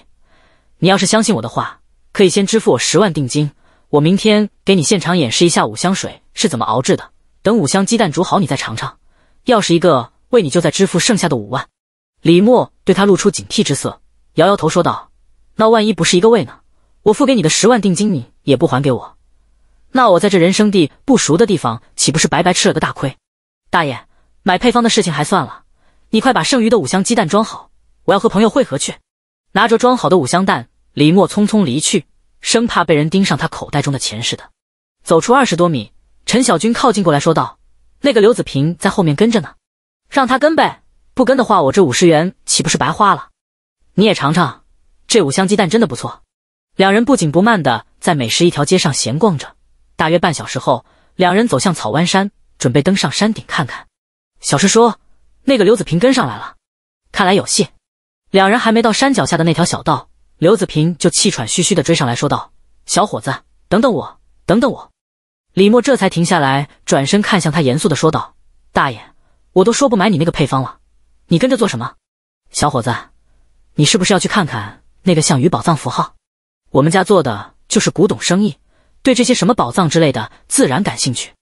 A: 你要是相信我的话，可以先支付我十万定金。”我明天给你现场演示一下五香水是怎么熬制的，等五香鸡蛋煮好你再尝尝。要是一个为你就再支付剩下的五万。李默对他露出警惕之色，摇摇头说道：“那万一不是一个胃呢？我付给你的十万定金你也不还给我，那我在这人生地不熟的地方岂不是白白吃了个大亏？”大爷，买配方的事情还算了，你快把剩余的五香鸡蛋装好，我要和朋友汇合去。拿着装好的五香蛋，李默匆匆离去。生怕被人盯上，他口袋中的钱似的。走出二十多米，陈小军靠近过来，说道：“那个刘子平在后面跟着呢，让他跟呗。不跟的话，我这五十元岂不是白花了？你也尝尝，这五香鸡蛋真的不错。”两人不紧不慢的在美食一条街上闲逛着。大约半小时后，两人走向草湾山，准备登上山顶看看。小石说：“那个刘子平跟上来了，看来有戏。”两人还没到山脚下的那条小道。刘子平就气喘吁吁的追上来说道：“小伙子，等等我，等等我！”李默这才停下来，转身看向他，严肃的说道：“大爷，我都说不买你那个配方了，你跟着做什么？小伙子，你是不是要去看看那个项羽宝藏符号？我们家做的就是古董生意，对这些什么宝藏之类的自然感兴趣。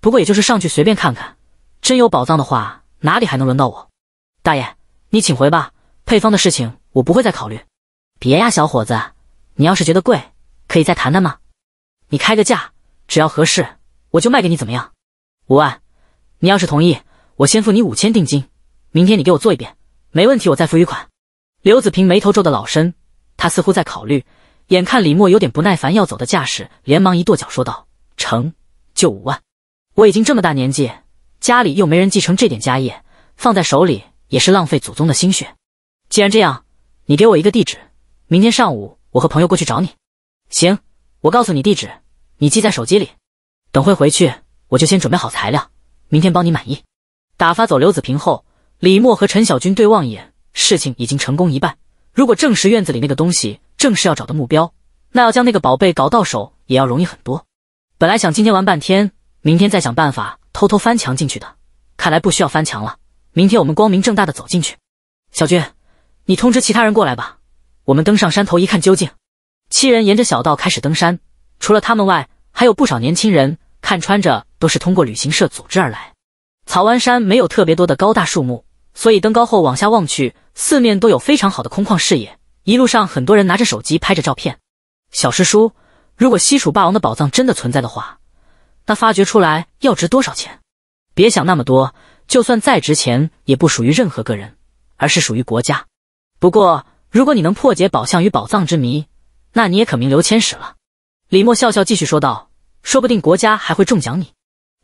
A: 不过也就是上去随便看看，真有宝藏的话，哪里还能轮到我？大爷，你请回吧，配方的事情我不会再考虑。”别呀，小伙子，你要是觉得贵，可以再谈谈吗？你开个价，只要合适，我就卖给你，怎么样？五万，你要是同意，我先付你五千定金，明天你给我做一遍，没问题，我再付余款。刘子平眉头皱的老深，他似乎在考虑。眼看李默有点不耐烦要走的架势，连忙一跺脚说道：“成就五万，我已经这么大年纪，家里又没人继承这点家业，放在手里也是浪费祖宗的心血。既然这样，你给我一个地址。”明天上午，我和朋友过去找你。行，我告诉你地址，你记在手机里。等会回去，我就先准备好材料，明天帮你满意。打发走刘子平后，李默和陈小军对望一眼，事情已经成功一半。如果证实院子里那个东西正是要找的目标，那要将那个宝贝搞到手也要容易很多。本来想今天玩半天，明天再想办法偷偷翻墙进去的，看来不需要翻墙了。明天我们光明正大的走进去。小军，你通知其他人过来吧。我们登上山头一看究竟，七人沿着小道开始登山。除了他们外，还有不少年轻人，看穿着都是通过旅行社组织而来。草湾山没有特别多的高大树木，所以登高后往下望去，四面都有非常好的空旷视野。一路上，很多人拿着手机拍着照片。小师叔，如果西楚霸王的宝藏真的存在的话，那发掘出来要值多少钱？别想那么多，就算再值钱，也不属于任何个人，而是属于国家。不过。如果你能破解宝相与宝藏之谜，那你也可名留千史了。李默笑笑继续说道：“说不定国家还会重奖你。”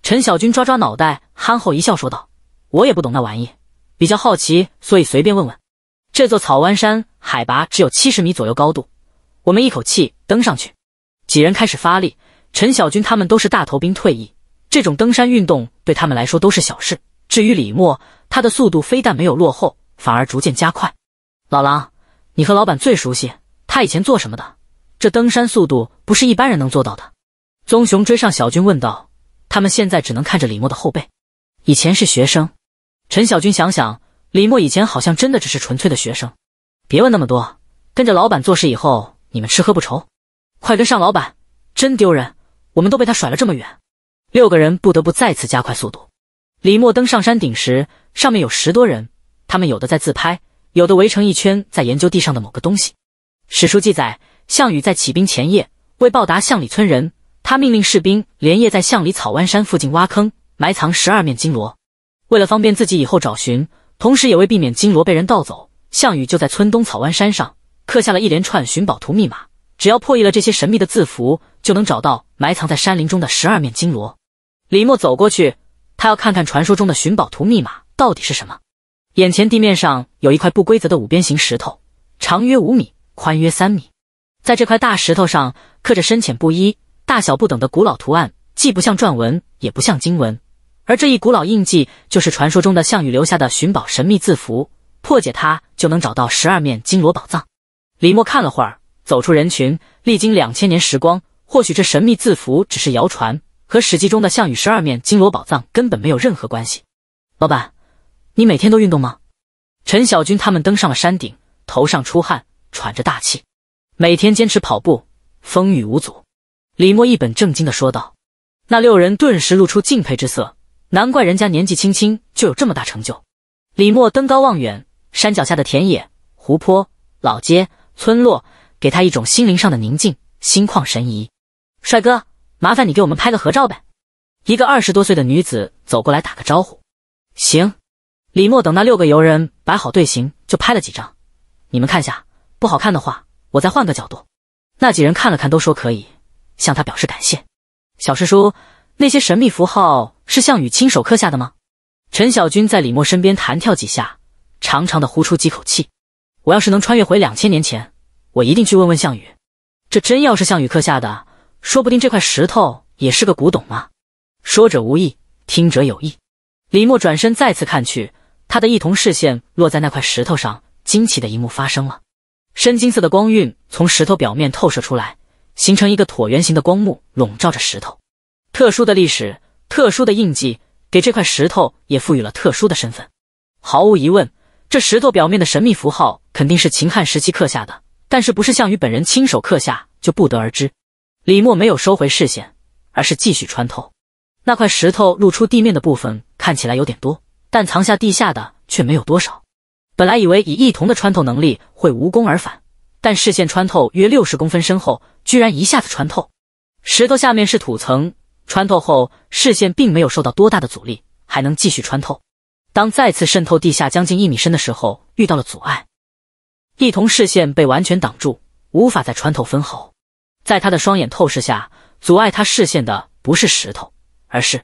A: 陈小军抓抓脑袋，憨厚一笑说道：“我也不懂那玩意，比较好奇，所以随便问问。”这座草湾山海拔只有七十米左右高度，我们一口气登上去。几人开始发力。陈小军他们都是大头兵退役，这种登山运动对他们来说都是小事。至于李默，他的速度非但没有落后，反而逐渐加快。老狼。你和老板最熟悉，他以前做什么的？这登山速度不是一般人能做到的。棕熊追上小军问道：“他们现在只能看着李默的后背。以前是学生。”陈小军想想，李默以前好像真的只是纯粹的学生。别问那么多，跟着老板做事以后，你们吃喝不愁。快跟上老板，真丢人！我们都被他甩了这么远。六个人不得不再次加快速度。李默登上山顶时，上面有十多人，他们有的在自拍。有的围成一圈，在研究地上的某个东西。史书记载，项羽在起兵前夜，为报答项里村人，他命令士兵连夜在项里草湾山附近挖坑埋藏十二面金锣。为了方便自己以后找寻，同时也为避免金锣被人盗走，项羽就在村东草湾山上刻下了一连串寻宝图密码。只要破译了这些神秘的字符，就能找到埋藏在山林中的十二面金锣。李默走过去，他要看看传说中的寻宝图密码到底是什么。眼前地面上有一块不规则的五边形石头，长约五米，宽约三米。在这块大石头上刻着深浅不一、大小不等的古老图案，既不像篆文，也不像经文。而这一古老印记就是传说中的项羽留下的寻宝神秘字符，破解它就能找到十二面金罗宝藏。李默看了会儿，走出人群。历经两千年时光，或许这神秘字符只是谣传，和史记中的项羽十二面金罗宝藏根本没有任何关系。老板。你每天都运动吗？陈小军他们登上了山顶，头上出汗，喘着大气。每天坚持跑步，风雨无阻。李默一本正经地说道。那六人顿时露出敬佩之色。难怪人家年纪轻轻就有这么大成就。李默登高望远，山脚下的田野、湖泊、老街、村落，给他一种心灵上的宁静，心旷神怡。帅哥，麻烦你给我们拍个合照呗。一个二十多岁的女子走过来打个招呼。行。李默等那六个游人摆好队形，就拍了几张。你们看下，不好看的话，我再换个角度。那几人看了看，都说可以，向他表示感谢。小师叔，那些神秘符号是项羽亲手刻下的吗？陈小军在李默身边弹跳几下，长长的呼出几口气。我要是能穿越回两千年前，我一定去问问项羽。这真要是项羽刻下的，说不定这块石头也是个古董吗？说者无意，听者有意。李默转身再次看去。他的一同视线落在那块石头上，惊奇的一幕发生了：深金色的光晕从石头表面透射出来，形成一个椭圆形的光幕，笼罩着石头。特殊的历史，特殊的印记，给这块石头也赋予了特殊的身份。毫无疑问，这石头表面的神秘符号肯定是秦汉时期刻下的，但是不是项羽本人亲手刻下就不得而知。李墨没有收回视线，而是继续穿透。那块石头露出地面的部分看起来有点多。但藏下地下的却没有多少。本来以为以异瞳的穿透能力会无功而返，但视线穿透约六十公分深后，居然一下子穿透。石头下面是土层，穿透后视线并没有受到多大的阻力，还能继续穿透。当再次渗透地下将近一米深的时候，遇到了阻碍，一瞳视线被完全挡住，无法再穿透分毫。在他的双眼透视下，阻碍他视线的不是石头，而是。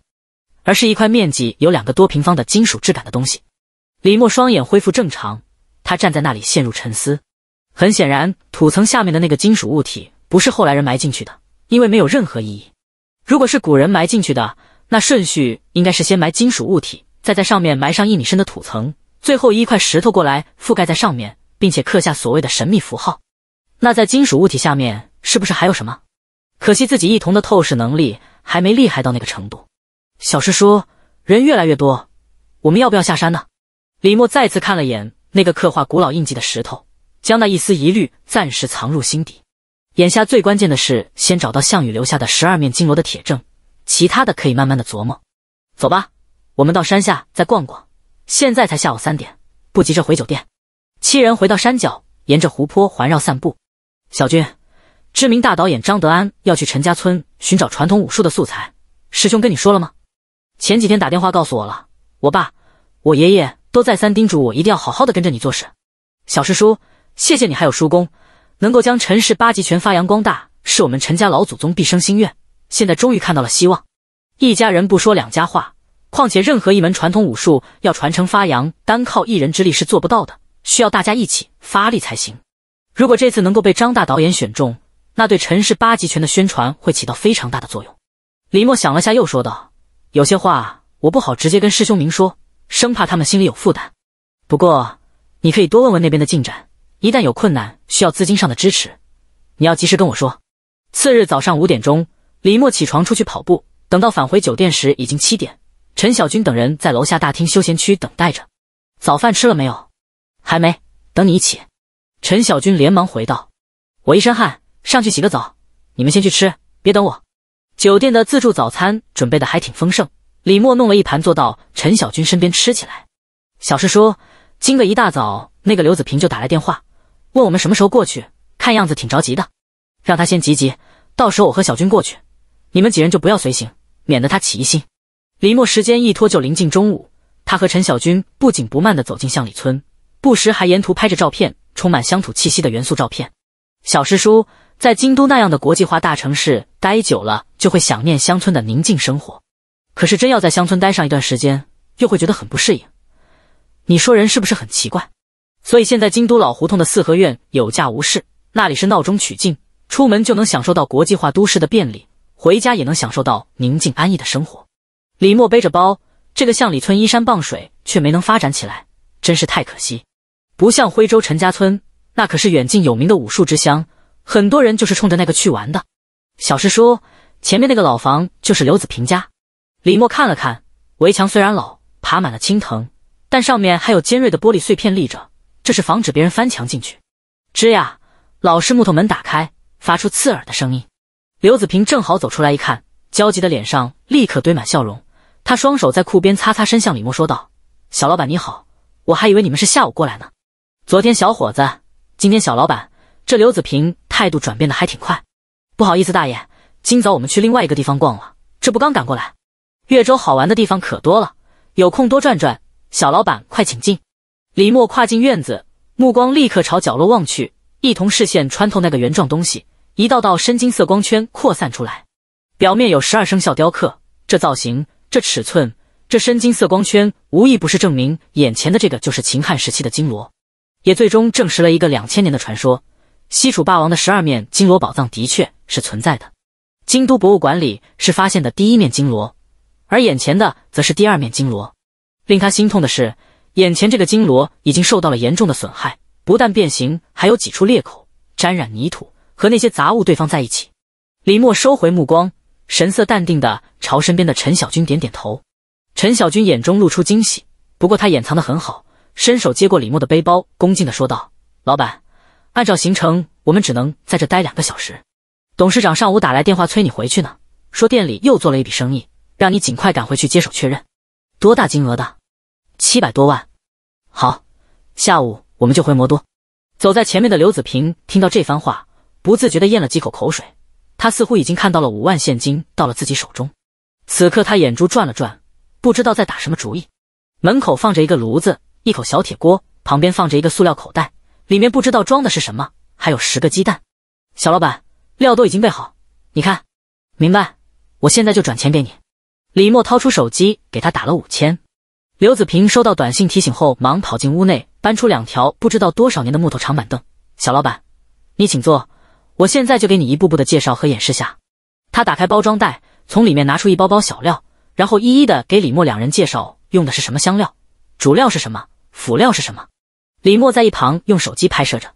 A: 而是一块面积有两个多平方的金属质感的东西。李默双眼恢复正常，他站在那里陷入沉思。很显然，土层下面的那个金属物体不是后来人埋进去的，因为没有任何意义。如果是古人埋进去的，那顺序应该是先埋金属物体，再在上面埋上一米深的土层，最后一块石头过来覆盖在上面，并且刻下所谓的神秘符号。那在金属物体下面是不是还有什么？可惜自己异瞳的透视能力还没厉害到那个程度。小师叔，人越来越多，我们要不要下山呢？李默再次看了眼那个刻画古老印记的石头，将那一丝疑虑暂时藏入心底。眼下最关键的是先找到项羽留下的十二面金罗的铁证，其他的可以慢慢的琢磨。走吧，我们到山下再逛逛。现在才下午三点，不急着回酒店。七人回到山脚，沿着湖泊环绕散步。小军，知名大导演张德安要去陈家村寻找传统武术的素材，师兄跟你说了吗？前几天打电话告诉我了，我爸、我爷爷都再三叮嘱我一定要好好的跟着你做事。小师叔，谢谢你还有叔公，能够将陈氏八极拳发扬光大，是我们陈家老祖宗毕生心愿。现在终于看到了希望。一家人不说两家话，况且任何一门传统武术要传承发扬，单靠一人之力是做不到的，需要大家一起发力才行。如果这次能够被张大导演选中，那对陈氏八极拳的宣传会起到非常大的作用。李默想了下，又说道。有些话我不好直接跟师兄明说，生怕他们心里有负担。不过你可以多问问那边的进展，一旦有困难需要资金上的支持，你要及时跟我说。次日早上五点钟，李默起床出去跑步，等到返回酒店时已经七点。陈小军等人在楼下大厅休闲区等待着。早饭吃了没有？还没，等你一起。陈小军连忙回道：“我一身汗，上去洗个澡，你们先去吃，别等我。”酒店的自助早餐准备的还挺丰盛，李默弄了一盘坐到陈小军身边吃起来。小师叔，今个一大早那个刘子平就打来电话，问我们什么时候过去，看样子挺着急的，让他先急急，到时候我和小军过去，你们几人就不要随行，免得他起疑心。李默时间一拖就临近中午，他和陈小军不紧不慢的走进巷里村，不时还沿途拍着照片，充满乡土气息的元素照片。小师叔在京都那样的国际化大城市待久了，就会想念乡村的宁静生活。可是真要在乡村待上一段时间，又会觉得很不适应。你说人是不是很奇怪？所以现在京都老胡同的四合院有价无市，那里是闹中取静，出门就能享受到国际化都市的便利，回家也能享受到宁静安逸的生活。李默背着包，这个乡里村依山傍水，却没能发展起来，真是太可惜。不像徽州陈家村。那可是远近有名的武术之乡，很多人就是冲着那个去玩的。小师叔，前面那个老房就是刘子平家。李默看了看，围墙虽然老，爬满了青藤，但上面还有尖锐的玻璃碎片立着，这是防止别人翻墙进去。吱呀，老式木头门打开，发出刺耳的声音。刘子平正好走出来，一看，焦急的脸上立刻堆满笑容。他双手在裤边擦擦身，向李默说道：“小老板你好，我还以为你们是下午过来呢。昨天小伙子。”今天小老板这刘子平态度转变的还挺快，不好意思大爷，今早我们去另外一个地方逛了，这不刚赶过来。越州好玩的地方可多了，有空多转转。小老板快请进。李默跨进院子，目光立刻朝角落望去，一同视线穿透那个圆状东西，一道道深金色光圈扩散出来，表面有十二生肖雕刻，这造型，这尺寸，这深金色光圈，无一不是证明眼前的这个就是秦汉时期的金锣。也最终证实了一个两千年的传说：西楚霸王的十二面金罗宝藏的确是存在的。京都博物馆里是发现的第一面金罗，而眼前的则是第二面金罗。令他心痛的是，眼前这个金罗已经受到了严重的损害，不但变形，还有几处裂口，沾染泥土和那些杂物堆放在一起。李默收回目光，神色淡定的朝身边的陈小军点点头。陈小军眼中露出惊喜，不过他掩藏的很好。伸手接过李默的背包，恭敬的说道：“老板，按照行程，我们只能在这待两个小时。董事长上午打来电话催你回去呢，说店里又做了一笔生意，让你尽快赶回去接手确认。多大金额的？七百多万。好，下午我们就回魔都。”走在前面的刘子平听到这番话，不自觉的咽了几口口水。他似乎已经看到了五万现金到了自己手中，此刻他眼珠转了转，不知道在打什么主意。门口放着一个炉子。一口小铁锅旁边放着一个塑料口袋，里面不知道装的是什么，还有十个鸡蛋。小老板，料都已经备好，你看。明白。我现在就转钱给你。李默掏出手机给他打了五千。刘子平收到短信提醒后，忙跑进屋内，搬出两条不知道多少年的木头长板凳。小老板，你请坐。我现在就给你一步步的介绍和演示下。他打开包装袋，从里面拿出一包包小料，然后一一的给李默两人介绍用的是什么香料，主料是什么。辅料是什么？李默在一旁用手机拍摄着。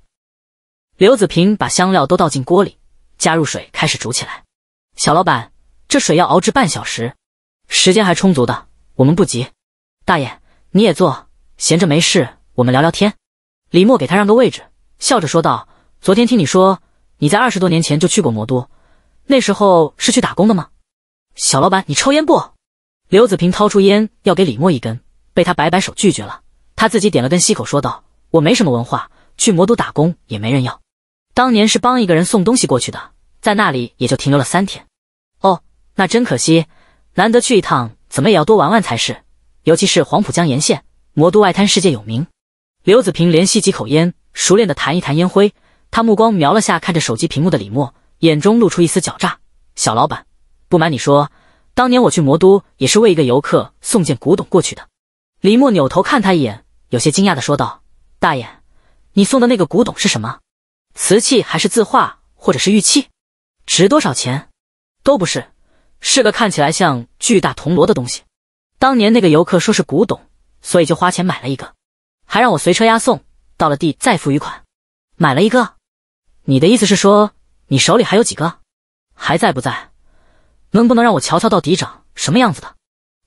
A: 刘子平把香料都倒进锅里，加入水开始煮起来。小老板，这水要熬制半小时，时间还充足的，我们不急。大爷，你也坐，闲着没事，我们聊聊天。李默给他让个位置，笑着说道：“昨天听你说你在二十多年前就去过魔都，那时候是去打工的吗？”小老板，你抽烟不？刘子平掏出烟要给李默一根，被他摆摆手拒绝了。他自己点了根吸口，说道：“我没什么文化，去魔都打工也没人要。当年是帮一个人送东西过去的，在那里也就停留了三天。哦，那真可惜，难得去一趟，怎么也要多玩玩才是。尤其是黄浦江沿线，魔都外滩世界有名。”刘子平连吸几口烟，熟练的弹一弹烟灰。他目光瞄了下，看着手机屏幕的李默，眼中露出一丝狡诈。小老板，不瞒你说，当年我去魔都也是为一个游客送件古董过去的。李默扭头看他一眼。有些惊讶的说道：“大爷，你送的那个古董是什么？瓷器还是字画，或者是玉器？值多少钱？都不是，是个看起来像巨大铜锣的东西。当年那个游客说是古董，所以就花钱买了一个，还让我随车押送，到了地再付余款。买了一个，你的意思是说你手里还有几个？还在不在？能不能让我瞧瞧到底长什么样子的？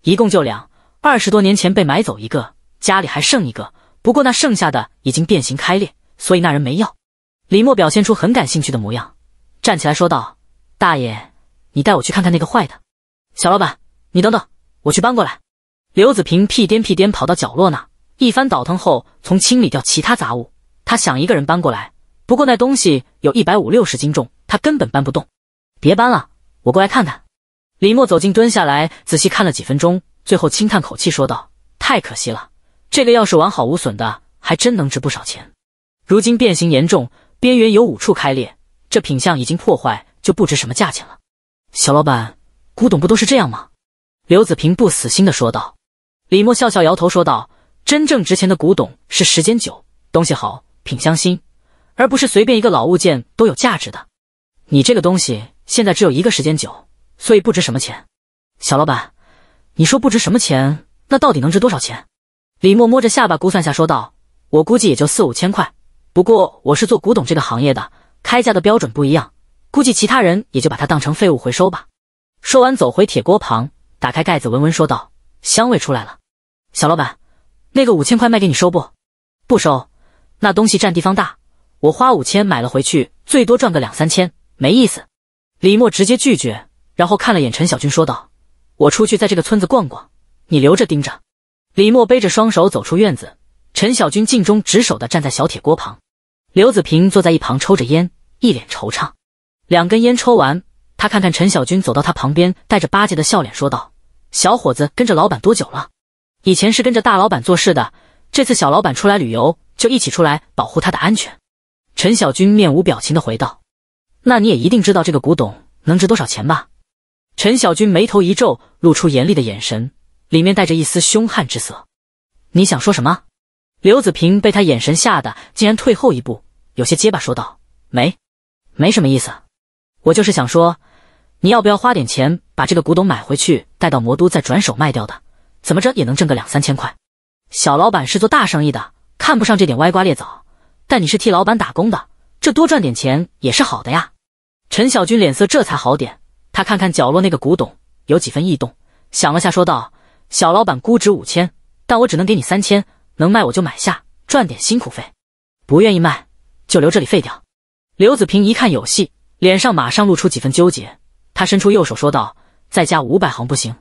A: 一共就两，二十多年前被买走一个。”家里还剩一个，不过那剩下的已经变形开裂，所以那人没要。李默表现出很感兴趣的模样，站起来说道：“大爷，你带我去看看那个坏的。”小老板，你等等，我去搬过来。刘子平屁颠屁颠跑到角落那，一番倒腾后，从清理掉其他杂物。他想一个人搬过来，不过那东西有一百五六十斤重，他根本搬不动。别搬了，我过来看看。李默走近，蹲下来仔细看了几分钟，最后轻叹口气说道：“太可惜了。”这个要是完好无损的，还真能值不少钱。如今变形严重，边缘有五处开裂，这品相已经破坏，就不值什么价钱了。小老板，古董不都是这样吗？刘子平不死心的说道。李默笑笑摇头说道：“真正值钱的古董是时间久、东西好、品相新，而不是随便一个老物件都有价值的。你这个东西现在只有一个时间久，所以不值什么钱。小老板，你说不值什么钱，那到底能值多少钱？”李默摸着下巴估算下说道：“我估计也就四五千块，不过我是做古董这个行业的，开价的标准不一样，估计其他人也就把它当成废物回收吧。”说完，走回铁锅旁，打开盖子，闻闻说道：“香味出来了。”小老板，那个五千块卖给你收不？不收，那东西占地方大，我花五千买了回去，最多赚个两三千，没意思。”李默直接拒绝，然后看了眼陈小军，说道：“我出去在这个村子逛逛，你留着盯着。”李默背着双手走出院子，陈小军尽忠职守的站在小铁锅旁，刘子平坐在一旁抽着烟，一脸惆怅。两根烟抽完，他看看陈小军，走到他旁边，带着巴结的笑脸说道：“小伙子，跟着老板多久了？以前是跟着大老板做事的，这次小老板出来旅游，就一起出来保护他的安全。”陈小军面无表情的回道：“那你也一定知道这个古董能值多少钱吧？”陈小军眉头一皱，露出严厉的眼神。里面带着一丝凶悍之色，你想说什么？刘子平被他眼神吓得，竟然退后一步，有些结巴说道：“没，没什么意思。我就是想说，你要不要花点钱把这个古董买回去，带到魔都再转手卖掉的？怎么着也能挣个两三千块。小老板是做大生意的，看不上这点歪瓜裂枣，但你是替老板打工的，这多赚点钱也是好的呀。”陈小军脸色这才好点，他看看角落那个古董，有几分异动，想了下说道。小老板估值五千，但我只能给你三千，能卖我就买下，赚点辛苦费；不愿意卖，就留这里废掉。刘子平一看有戏，脸上马上露出几分纠结。他伸出右手说道：“再加五百行不行？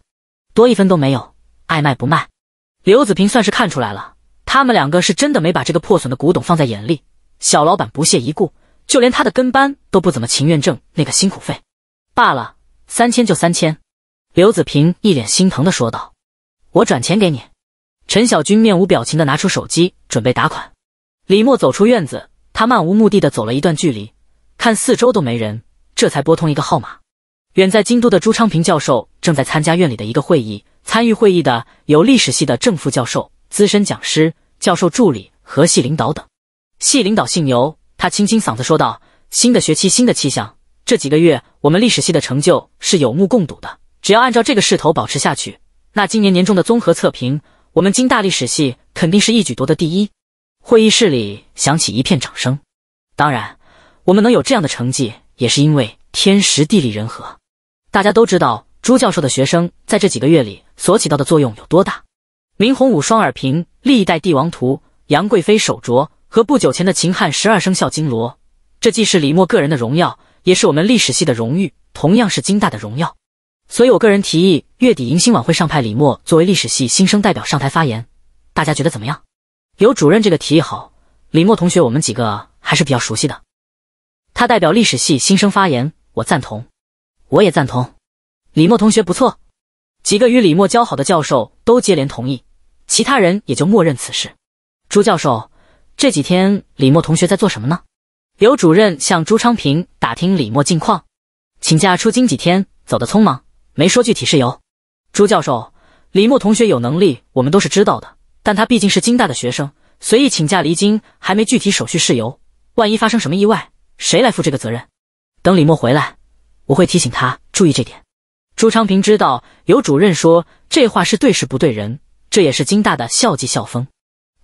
A: 多一分都没有，爱卖不卖？”刘子平算是看出来了，他们两个是真的没把这个破损的古董放在眼里。小老板不屑一顾，就连他的跟班都不怎么情愿挣那个辛苦费。罢了，三千就三千。刘子平一脸心疼的说道。我转钱给你。陈小军面无表情的拿出手机，准备打款。李默走出院子，他漫无目的的走了一段距离，看四周都没人，这才拨通一个号码。远在京都的朱昌平教授正在参加院里的一个会议，参与会议的有历史系的正副教授、资深讲师、教授助理和系领导等。系领导姓尤，他清清嗓子说道：“新的学期，新的气象。这几个月我们历史系的成就是有目共睹的，只要按照这个势头保持下去。”那今年年终的综合测评，我们金大历史系肯定是一举夺得第一。会议室里响起一片掌声。当然，我们能有这样的成绩，也是因为天时地利人和。大家都知道朱教授的学生在这几个月里所起到的作用有多大。明洪武双耳瓶、历代帝王图、杨贵妃手镯和不久前的秦汉十二生肖金锣，这既是李默个人的荣耀，也是我们历史系的荣誉，同样是金大的荣耀。所以我个人提议，月底迎新晚会上派李默作为历史系新生代表上台发言，大家觉得怎么样？有主任这个提议好。李默同学，我们几个还是比较熟悉的，他代表历史系新生发言，我赞同，我也赞同。李默同学不错。几个与李默交好的教授都接连同意，其他人也就默认此事。朱教授，这几天李默同学在做什么呢？有主任向朱昌平打听李默近况，请假出京几天，走得匆忙。没说具体事由，朱教授，李默同学有能力，我们都是知道的。但他毕竟是金大的学生，随意请假离京，还没具体手续事由，万一发生什么意外，谁来负这个责任？等李默回来，我会提醒他注意这点。朱昌平知道，有主任说这话是对事不对人，这也是金大的校纪校风。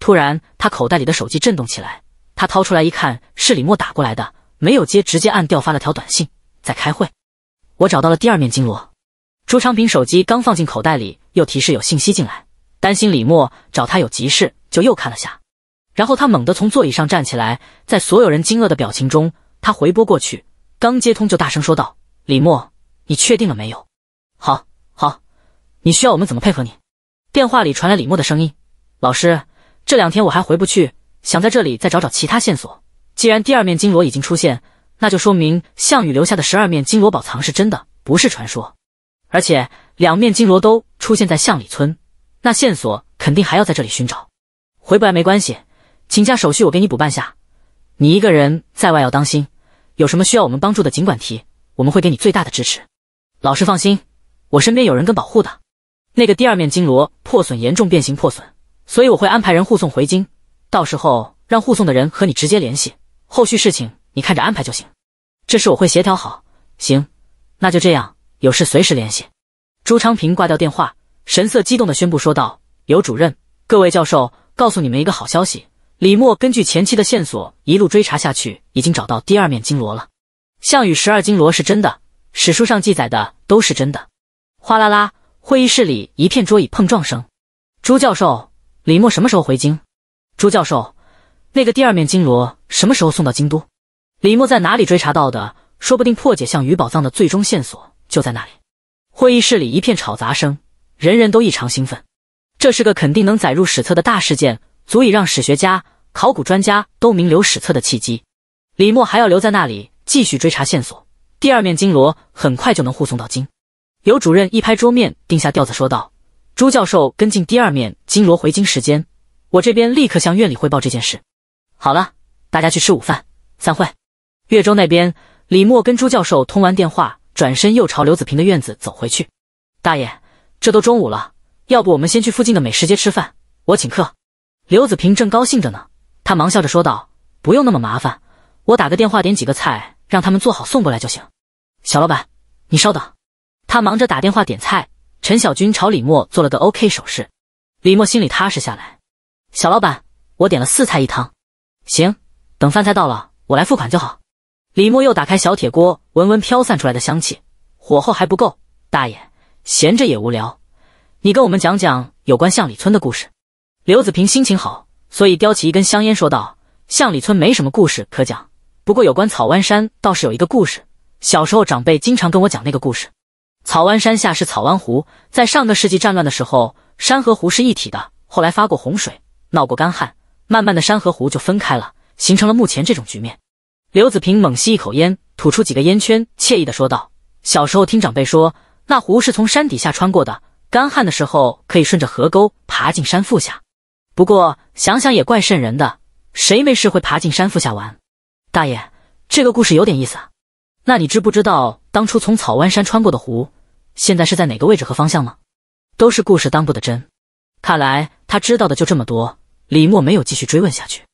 A: 突然，他口袋里的手机震动起来，他掏出来一看，是李默打过来的，没有接，直接按掉，发了条短信：在开会。我找到了第二面经络。朱长平手机刚放进口袋里，又提示有信息进来，担心李默找他有急事，就又看了下。然后他猛地从座椅上站起来，在所有人惊愕的表情中，他回拨过去，刚接通就大声说道：“李默，你确定了没有？好，好，你需要我们怎么配合你？”电话里传来李默的声音：“老师，这两天我还回不去，想在这里再找找其他线索。既然第二面金锣已经出现，那就说明项羽留下的十二面金锣宝藏是真的，不是传说。”而且两面金锣都出现在巷里村，那线索肯定还要在这里寻找。回不来没关系，请假手续我给你补办下。你一个人在外要当心，有什么需要我们帮助的尽管提，我们会给你最大的支持。老师放心，我身边有人跟保护的。那个第二面金锣破损严重，变形破损，所以我会安排人护送回京，到时候让护送的人和你直接联系，后续事情你看着安排就行。这事我会协调好。行，那就这样。有事随时联系。朱昌平挂掉电话，神色激动地宣布说道：“有主任，各位教授，告诉你们一个好消息，李默根据前期的线索一路追查下去，已经找到第二面金锣了。项羽十二金锣是真的，史书上记载的都是真的。”哗啦啦，会议室里一片桌椅碰撞声。朱教授，李默什么时候回京？朱教授，那个第二面金锣什么时候送到京都？李默在哪里追查到的？说不定破解项羽宝藏的最终线索。就在那里，会议室里一片吵杂声，人人都异常兴奋。这是个肯定能载入史册的大事件，足以让史学家、考古专家都名留史册的契机。李默还要留在那里继续追查线索，第二面金锣很快就能护送到京。刘主任一拍桌面，定下调子，说道：“朱教授跟进第二面金锣回京时间，我这边立刻向院里汇报这件事。好了，大家去吃午饭，散会。”岳州那边，李默跟朱教授通完电话。转身又朝刘子平的院子走回去。大爷，这都中午了，要不我们先去附近的美食街吃饭，我请客。刘子平正高兴着呢，他忙笑着说道：“不用那么麻烦，我打个电话点几个菜，让他们做好送过来就行。”小老板，你稍等。他忙着打电话点菜，陈小军朝李默做了个 OK 手势，李默心里踏实下来。小老板，我点了四菜一汤。行，等饭菜到了，我来付款就好。李默又打开小铁锅，闻闻飘散出来的香气，火候还不够。大爷，闲着也无聊，你跟我们讲讲有关向里村的故事。刘子平心情好，所以叼起一根香烟说道：“向里村没什么故事可讲，不过有关草湾山倒是有一个故事。小时候，长辈经常跟我讲那个故事。草湾山下是草湾湖，在上个世纪战乱的时候，山和湖是一体的。后来发过洪水，闹过干旱，慢慢的山和湖就分开了，形成了目前这种局面。”刘子平猛吸一口烟，吐出几个烟圈，惬意地说道：“小时候听长辈说，那湖是从山底下穿过的。干旱的时候，可以顺着河沟爬进山腹下。不过想想也怪渗人的，谁没事会爬进山腹下玩？”大爷，这个故事有点意思啊。那你知不知道当初从草湾山穿过的湖，现在是在哪个位置和方向吗？都是故事当不得真。看来他知道的就这么多。李默没有继续追问下去。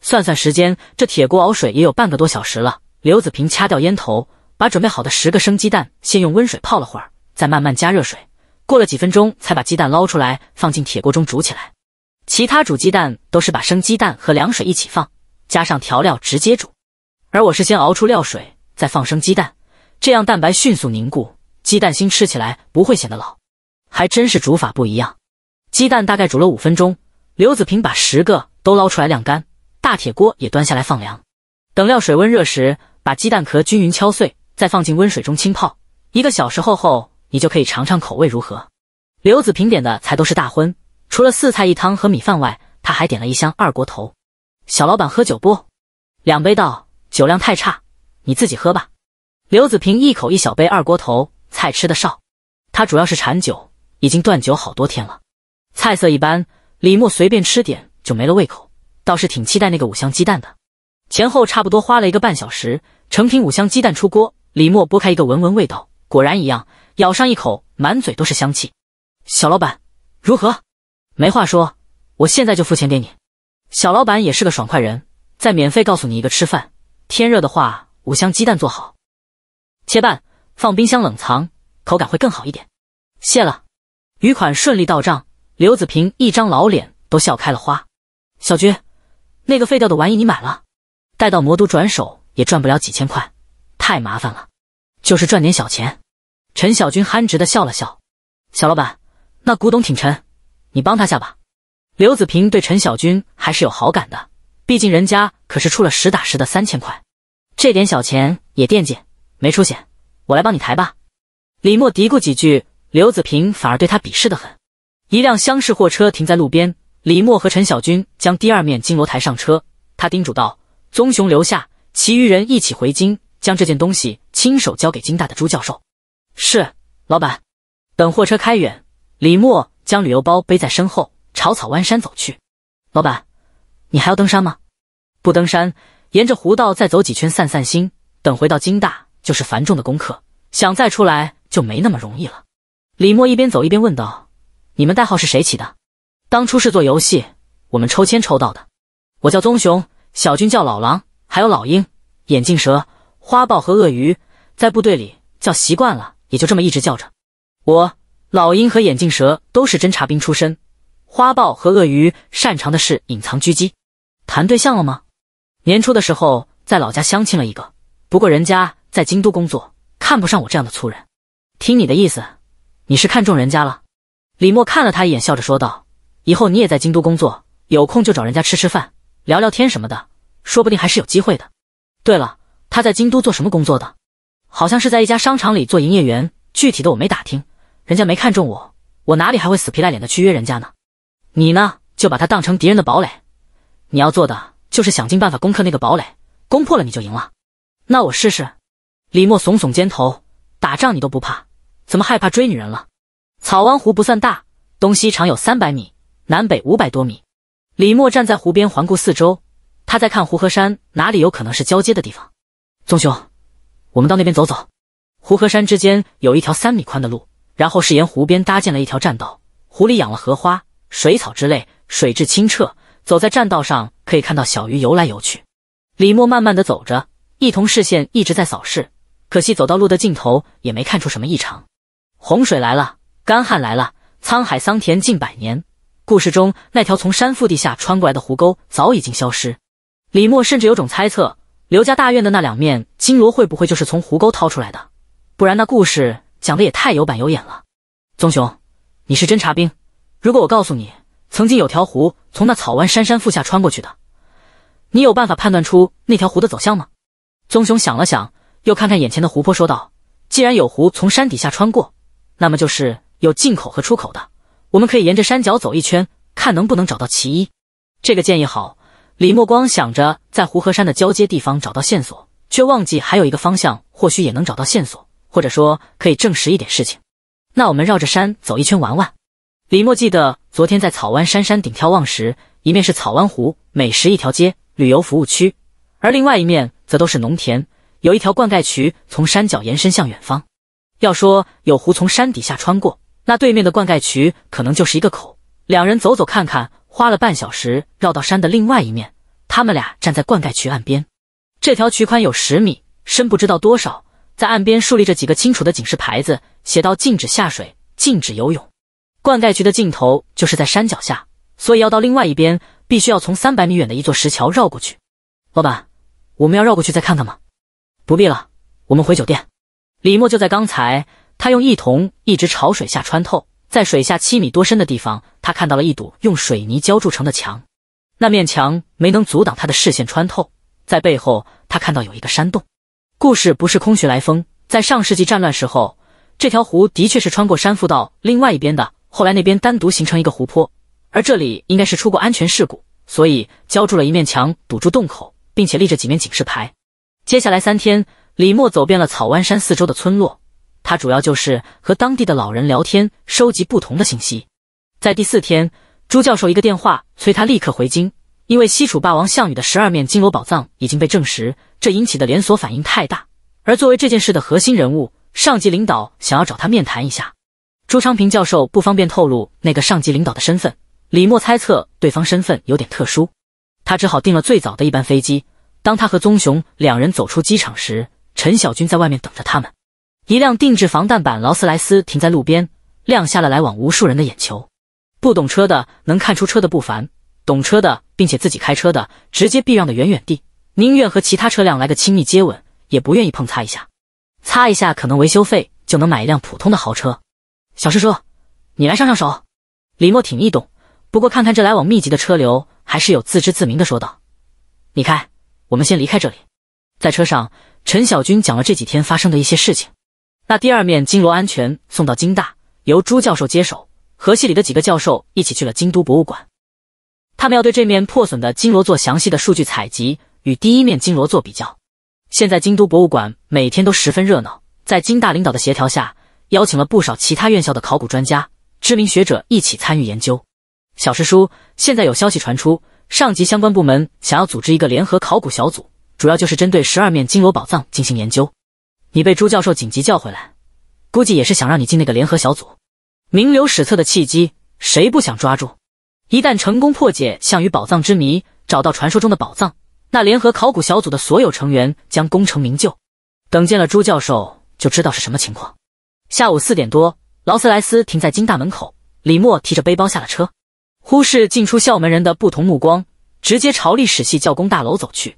A: 算算时间，这铁锅熬水也有半个多小时了。刘子平掐掉烟头，把准备好的十个生鸡蛋先用温水泡了会儿，再慢慢加热水。过了几分钟，才把鸡蛋捞出来放进铁锅中煮起来。其他煮鸡蛋都是把生鸡蛋和凉水一起放，加上调料直接煮，而我是先熬出料水，再放生鸡蛋，这样蛋白迅速凝固，鸡蛋心吃起来不会显得老。还真是煮法不一样。鸡蛋大概煮了五分钟，刘子平把十个都捞出来晾干。大铁锅也端下来放凉，等料水温热时，把鸡蛋壳均匀敲碎，再放进温水中浸泡一个小时后，后你就可以尝尝口味如何。刘子平点的菜都是大荤，除了四菜一汤和米饭外，他还点了一箱二锅头。小老板喝酒不？两杯倒，酒量太差，你自己喝吧。刘子平一口一小杯二锅头，菜吃的少，他主要是馋酒，已经断酒好多天了。菜色一般，李默随便吃点就没了胃口。倒是挺期待那个五香鸡蛋的，前后差不多花了一个半小时，成品五香鸡蛋出锅。李默剥开一个闻闻味道，果然一样，咬上一口，满嘴都是香气。小老板，如何？没话说，我现在就付钱给你。小老板也是个爽快人，再免费告诉你一个吃饭，天热的话，五香鸡蛋做好切半，放冰箱冷藏，口感会更好一点。谢了，余款顺利到账，刘子平一张老脸都笑开了花。小军。那个废掉的玩意你买了，带到魔都转手也赚不了几千块，太麻烦了，就是赚点小钱。陈小军憨直的笑了笑，小老板，那古董挺沉，你帮他下吧。刘子平对陈小军还是有好感的，毕竟人家可是出了实打实的三千块，这点小钱也惦记，没出险，我来帮你抬吧。李默嘀咕几句，刘子平反而对他鄙视的很。一辆厢式货车停在路边。李默和陈小军将第二面金锣台上车，他叮嘱道：“棕熊留下，其余人一起回京，将这件东西亲手交给金大的朱教授。”是老板。等货车开远，李默将旅游包背在身后，朝草湾山走去。“老板，你还要登山吗？”“不登山，沿着湖道再走几圈散散心。等回到金大，就是繁重的功课，想再出来就没那么容易了。”李默一边走一边问道：“你们代号是谁起的？”当初是做游戏，我们抽签抽到的。我叫棕熊，小军叫老狼，还有老鹰、眼镜蛇、花豹和鳄鱼，在部队里叫习惯了，也就这么一直叫着。我老鹰和眼镜蛇都是侦察兵出身，花豹和鳄鱼擅长的是隐藏狙击。谈对象了吗？年初的时候在老家相亲了一个，不过人家在京都工作，看不上我这样的粗人。听你的意思，你是看中人家了？李默看了他一眼，笑着说道。以后你也在京都工作，有空就找人家吃吃饭、聊聊天什么的，说不定还是有机会的。对了，他在京都做什么工作的？好像是在一家商场里做营业员，具体的我没打听。人家没看中我，我哪里还会死皮赖脸的去约人家呢？你呢？就把他当成敌人的堡垒，你要做的就是想尽办法攻克那个堡垒，攻破了你就赢了。那我试试。李默耸耸肩头，打仗你都不怕，怎么害怕追女人了？草湾湖不算大，东西长有三百米。南北五百多米，李默站在湖边环顾四周，他在看湖和山哪里有可能是交接的地方。宗兄，我们到那边走走。湖和山之间有一条三米宽的路，然后是沿湖边搭建了一条栈道。湖里养了荷花、水草之类，水质清澈。走在栈道上，可以看到小鱼游来游去。李默慢慢的走着，一同视线一直在扫视，可惜走到路的尽头也没看出什么异常。洪水来了，干旱来了，沧海桑田近百年。故事中那条从山腹地下穿过来的湖沟早已经消失，李默甚至有种猜测：刘家大院的那两面金锣会不会就是从湖沟掏出来的？不然那故事讲的也太有板有眼了。棕熊，你是侦察兵，如果我告诉你曾经有条湖从那草湾山山腹下穿过去的，你有办法判断出那条湖的走向吗？棕熊想了想，又看看眼前的湖泊，说道：“既然有湖从山底下穿过，那么就是有进口和出口的。”我们可以沿着山脚走一圈，看能不能找到其一。这个建议好。李默光想着在湖和山的交接地方找到线索，却忘记还有一个方向或许也能找到线索，或者说可以证实一点事情。那我们绕着山走一圈玩玩。李默记得昨天在草湾山山顶眺望时，一面是草湾湖美食一条街旅游服务区，而另外一面则都是农田，有一条灌溉渠从山脚延伸向远方。要说有湖从山底下穿过。那对面的灌溉渠可能就是一个口，两人走走看看，花了半小时绕到山的另外一面。他们俩站在灌溉渠岸边，这条渠宽有十米，深不知道多少，在岸边竖立着几个清楚的警示牌子，写到禁止下水，禁止游泳。灌溉渠的尽头就是在山脚下，所以要到另外一边，必须要从三百米远的一座石桥绕过去。老板，我们要绕过去再看看吗？不必了，我们回酒店。李默就在刚才。他用一桶一直朝水下穿透，在水下七米多深的地方，他看到了一堵用水泥浇筑成的墙。那面墙没能阻挡他的视线穿透，在背后他看到有一个山洞。故事不是空穴来风，在上世纪战乱时候，这条湖的确是穿过山腹到另外一边的。后来那边单独形成一个湖泊，而这里应该是出过安全事故，所以浇筑了一面墙堵住洞口，并且立着几面警示牌。接下来三天，李默走遍了草湾山四周的村落。他主要就是和当地的老人聊天，收集不同的信息。在第四天，朱教授一个电话催他立刻回京，因为西楚霸王项羽的十二面金罗宝藏已经被证实，这引起的连锁反应太大。而作为这件事的核心人物，上级领导想要找他面谈一下。朱昌平教授不方便透露那个上级领导的身份，李默猜测对方身份有点特殊，他只好订了最早的一班飞机。当他和棕熊两人走出机场时，陈小军在外面等着他们。一辆定制防弹版劳斯莱斯停在路边，亮瞎了来往无数人的眼球。不懂车的能看出车的不凡，懂车的并且自己开车的直接避让的远远地，宁愿和其他车辆来个亲密接吻，也不愿意碰擦一下。擦一下可能维修费就能买一辆普通的豪车。小师叔，你来上上手。李默挺易懂，不过看看这来往密集的车流，还是有自知自明的说道：“你开，我们先离开这里。”在车上，陈小军讲了这几天发生的一些事情。那第二面金锣安全送到京大，由朱教授接手。和系里的几个教授一起去了京都博物馆，他们要对这面破损的金锣做详细的数据采集，与第一面金锣做比较。现在京都博物馆每天都十分热闹，在京大领导的协调下，邀请了不少其他院校的考古专家、知名学者一起参与研究。小师叔，现在有消息传出，上级相关部门想要组织一个联合考古小组，主要就是针对十二面金锣宝藏进行研究。你被朱教授紧急叫回来，估计也是想让你进那个联合小组，名留史册的契机，谁不想抓住？一旦成功破解项羽宝藏之谜，找到传说中的宝藏，那联合考古小组的所有成员将功成名就。等见了朱教授，就知道是什么情况。下午四点多，劳斯莱斯停在金大门口，李默提着背包下了车，忽视进出校门人的不同目光，直接朝历史系教工大楼走去。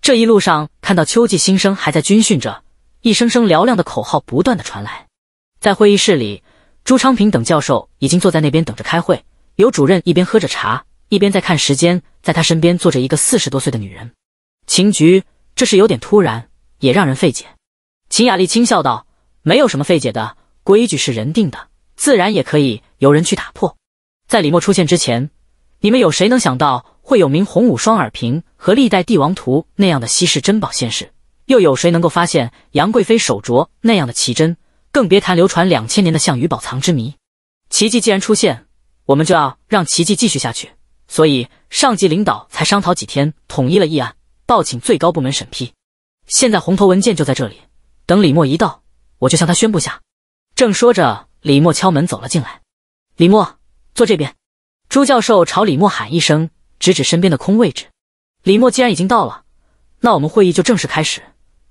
A: 这一路上，看到秋季新生还在军训着。一声声嘹亮的口号不断的传来，在会议室里，朱昌平等教授已经坐在那边等着开会。有主任一边喝着茶，一边在看时间，在他身边坐着一个四十多岁的女人，秦菊。这是有点突然，也让人费解。秦雅丽轻笑道：“没有什么费解的，规矩是人定的，自然也可以由人去打破。”在李默出现之前，你们有谁能想到会有明洪武双耳瓶和历代帝王图那样的稀世珍宝现世？又有谁能够发现杨贵妃手镯那样的奇珍？更别谈流传两千年的项羽宝藏之谜。奇迹既然出现，我们就要让奇迹继续下去。所以，上级领导才商讨几天，统一了议案，报请最高部门审批。现在红头文件就在这里，等李默一到，我就向他宣布下。正说着，李默敲门走了进来。李默，坐这边。朱教授朝李默喊一声，指指身边的空位置。李默既然已经到了，那我们会议就正式开始。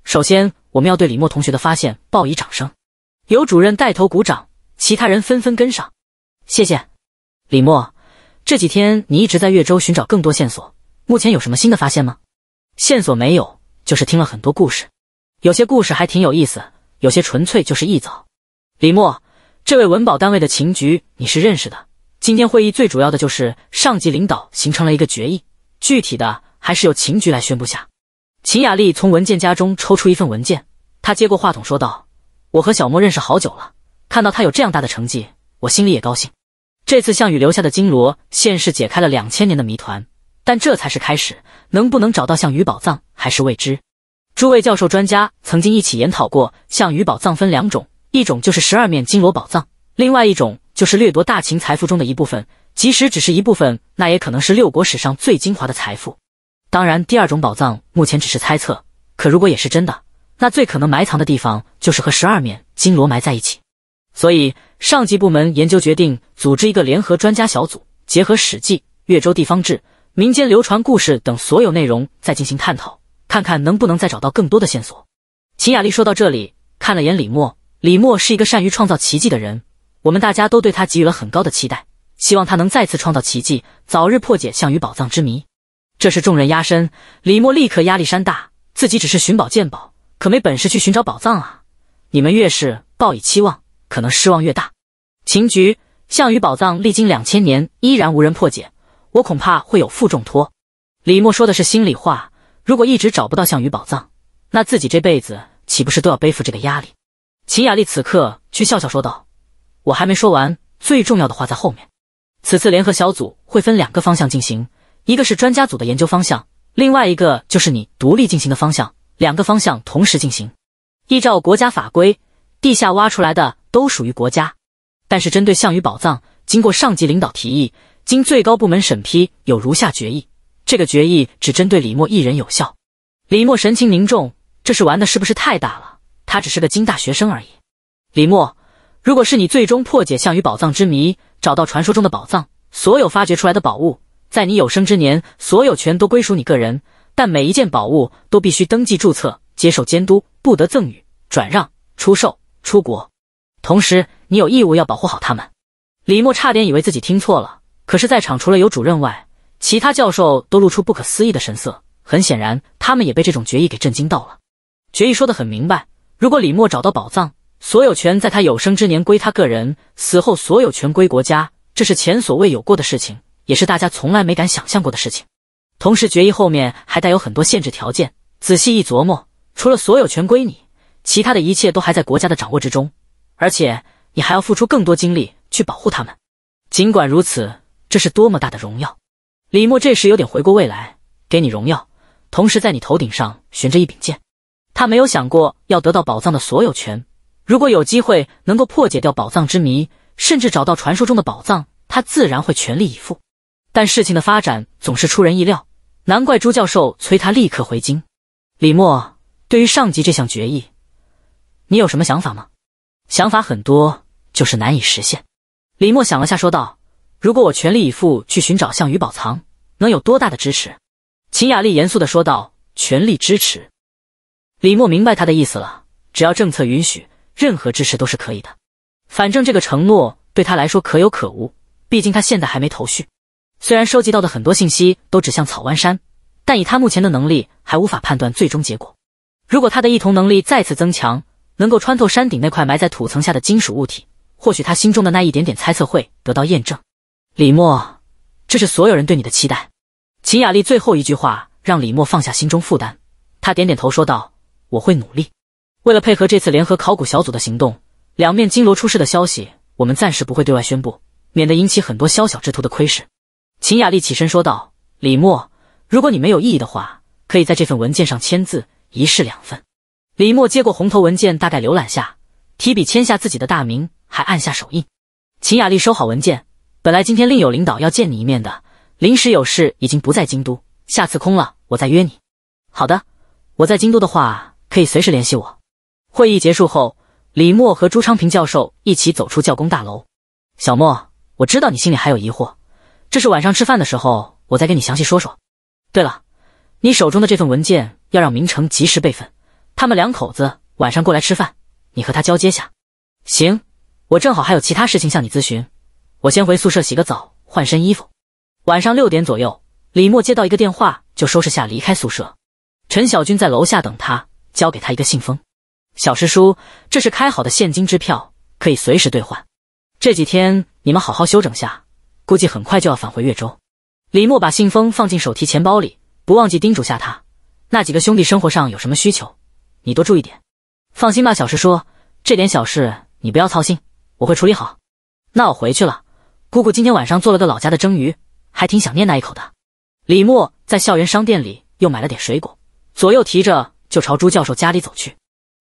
A: 首先，我们要对李默同学的发现报以掌声，由主任带头鼓掌，其他人纷纷跟上。谢谢李默，这几天你一直在越州寻找更多线索，目前有什么新的发现吗？线索没有，就是听了很多故事，有些故事还挺有意思，有些纯粹就是臆造。李默，这位文保单位的秦局你是认识的，今天会议最主要的就是上级领导形成了一个决议，具体的还是由秦局来宣布下。秦雅丽从文件夹中抽出一份文件，她接过话筒说道：“我和小莫认识好久了，看到他有这样大的成绩，我心里也高兴。这次项羽留下的金罗现世解开了两千年的谜团，但这才是开始。能不能找到项羽宝藏还是未知。诸位教授专家曾经一起研讨过，项羽宝藏分两种，一种就是十二面金罗宝藏，另外一种就是掠夺大秦财富中的一部分，即使只是一部分，那也可能是六国史上最精华的财富。”当然，第二种宝藏目前只是猜测，可如果也是真的，那最可能埋藏的地方就是和十二面金锣埋在一起。所以，上级部门研究决定组织一个联合专家小组，结合《史记》、越州地方志、民间流传故事等所有内容，再进行探讨，看看能不能再找到更多的线索。秦雅丽说到这里，看了眼李默。李默是一个善于创造奇迹的人，我们大家都对他给予了很高的期待，希望他能再次创造奇迹，早日破解项羽宝藏之谜。这是众人压身，李默立刻压力山大。自己只是寻宝鉴宝，可没本事去寻找宝藏啊！你们越是抱以期望，可能失望越大。秦局，项羽宝藏历经两千年，依然无人破解，我恐怕会有负重托。李默说的是心里话。如果一直找不到项羽宝藏，那自己这辈子岂不是都要背负这个压力？秦雅丽此刻却笑笑说道：“我还没说完，最重要的话在后面。此次联合小组会分两个方向进行。”一个是专家组的研究方向，另外一个就是你独立进行的方向，两个方向同时进行。依照国家法规，地下挖出来的都属于国家。但是针对项羽宝藏，经过上级领导提议，经最高部门审批，有如下决议。这个决议只针对李默一人有效。李默神情凝重，这是玩的是不是太大了？他只是个京大学生而已。李默，如果是你最终破解项羽宝藏之谜，找到传说中的宝藏，所有发掘出来的宝物。在你有生之年，所有权都归属你个人，但每一件宝物都必须登记注册，接受监督，不得赠与、转让、出售、出国。同时，你有义务要保护好他们。李默差点以为自己听错了，可是，在场除了有主任外，其他教授都露出不可思议的神色。很显然，他们也被这种决议给震惊到了。决议说的很明白：如果李默找到宝藏，所有权在他有生之年归他个人，死后所有权归国家。这是前所未有过的事情。也是大家从来没敢想象过的事情。同时，决议后面还带有很多限制条件。仔细一琢磨，除了所有权归你，其他的一切都还在国家的掌握之中。而且，你还要付出更多精力去保护他们。尽管如此，这是多么大的荣耀！李默这时有点回过味来，给你荣耀，同时在你头顶上悬着一柄剑。他没有想过要得到宝藏的所有权。如果有机会能够破解掉宝藏之谜，甚至找到传说中的宝藏，他自然会全力以赴。但事情的发展总是出人意料，难怪朱教授催他立刻回京。李默，对于上级这项决议，你有什么想法吗？想法很多，就是难以实现。李默想了下，说道：“如果我全力以赴去寻找项羽宝藏，能有多大的支持？”秦雅丽严肃地说道：“全力支持。”李默明白他的意思了，只要政策允许，任何支持都是可以的。反正这个承诺对他来说可有可无，毕竟他现在还没头绪。虽然收集到的很多信息都指向草湾山，但以他目前的能力还无法判断最终结果。如果他的异瞳能力再次增强，能够穿透山顶那块埋在土层下的金属物体，或许他心中的那一点点猜测会得到验证。李默，这是所有人对你的期待。秦雅丽最后一句话让李默放下心中负担，他点点头说道：“我会努力。”为了配合这次联合考古小组的行动，两面金锣出事的消息我们暂时不会对外宣布，免得引起很多宵小之徒的窥视。秦雅丽起身说道：“李默，如果你没有异议的话，可以在这份文件上签字，一式两份。”李默接过红头文件，大概浏览下，提笔签下自己的大名，还按下手印。秦雅丽收好文件。本来今天另有领导要见你一面的，临时有事，已经不在京都。下次空了，我再约你。好的，我在京都的话，可以随时联系我。会议结束后，李默和朱昌平教授一起走出教工大楼。小莫，我知道你心里还有疑惑。这是晚上吃饭的时候，我再跟你详细说说。对了，你手中的这份文件要让明成及时备份。他们两口子晚上过来吃饭，你和他交接下。行，我正好还有其他事情向你咨询，我先回宿舍洗个澡，换身衣服。晚上六点左右，李默接到一个电话，就收拾下离开宿舍。陈小军在楼下等他，交给他一个信封。小师叔，这是开好的现金支票，可以随时兑换。这几天你们好好休整下。估计很快就要返回越州。李默把信封放进手提钱包里，不忘记叮嘱下他：那几个兄弟生活上有什么需求，你多注意点。放心吧，小石说，这点小事你不要操心，我会处理好。那我回去了。姑姑今天晚上做了个老家的蒸鱼，还挺想念那一口的。李默在校园商店里又买了点水果，左右提着就朝朱教授家里走去。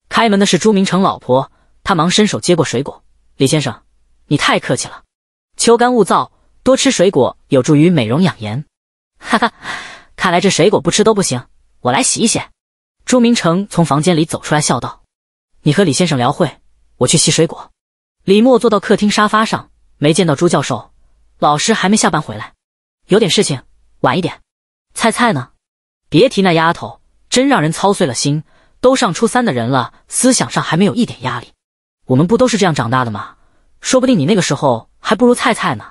A: 开门的是朱明成老婆，他忙伸手接过水果。李先生，你太客气了，秋干物燥。多吃水果有助于美容养颜，哈哈，看来这水果不吃都不行。我来洗一洗。朱明成从房间里走出来，笑道：“你和李先生聊会，我去洗水果。”李默坐到客厅沙发上，没见到朱教授，老师还没下班回来，有点事情，晚一点。菜菜呢？别提那丫头，真让人操碎了心。都上初三的人了，思想上还没有一点压力。我们不都是这样长大的吗？说不定你那个时候还不如菜菜呢。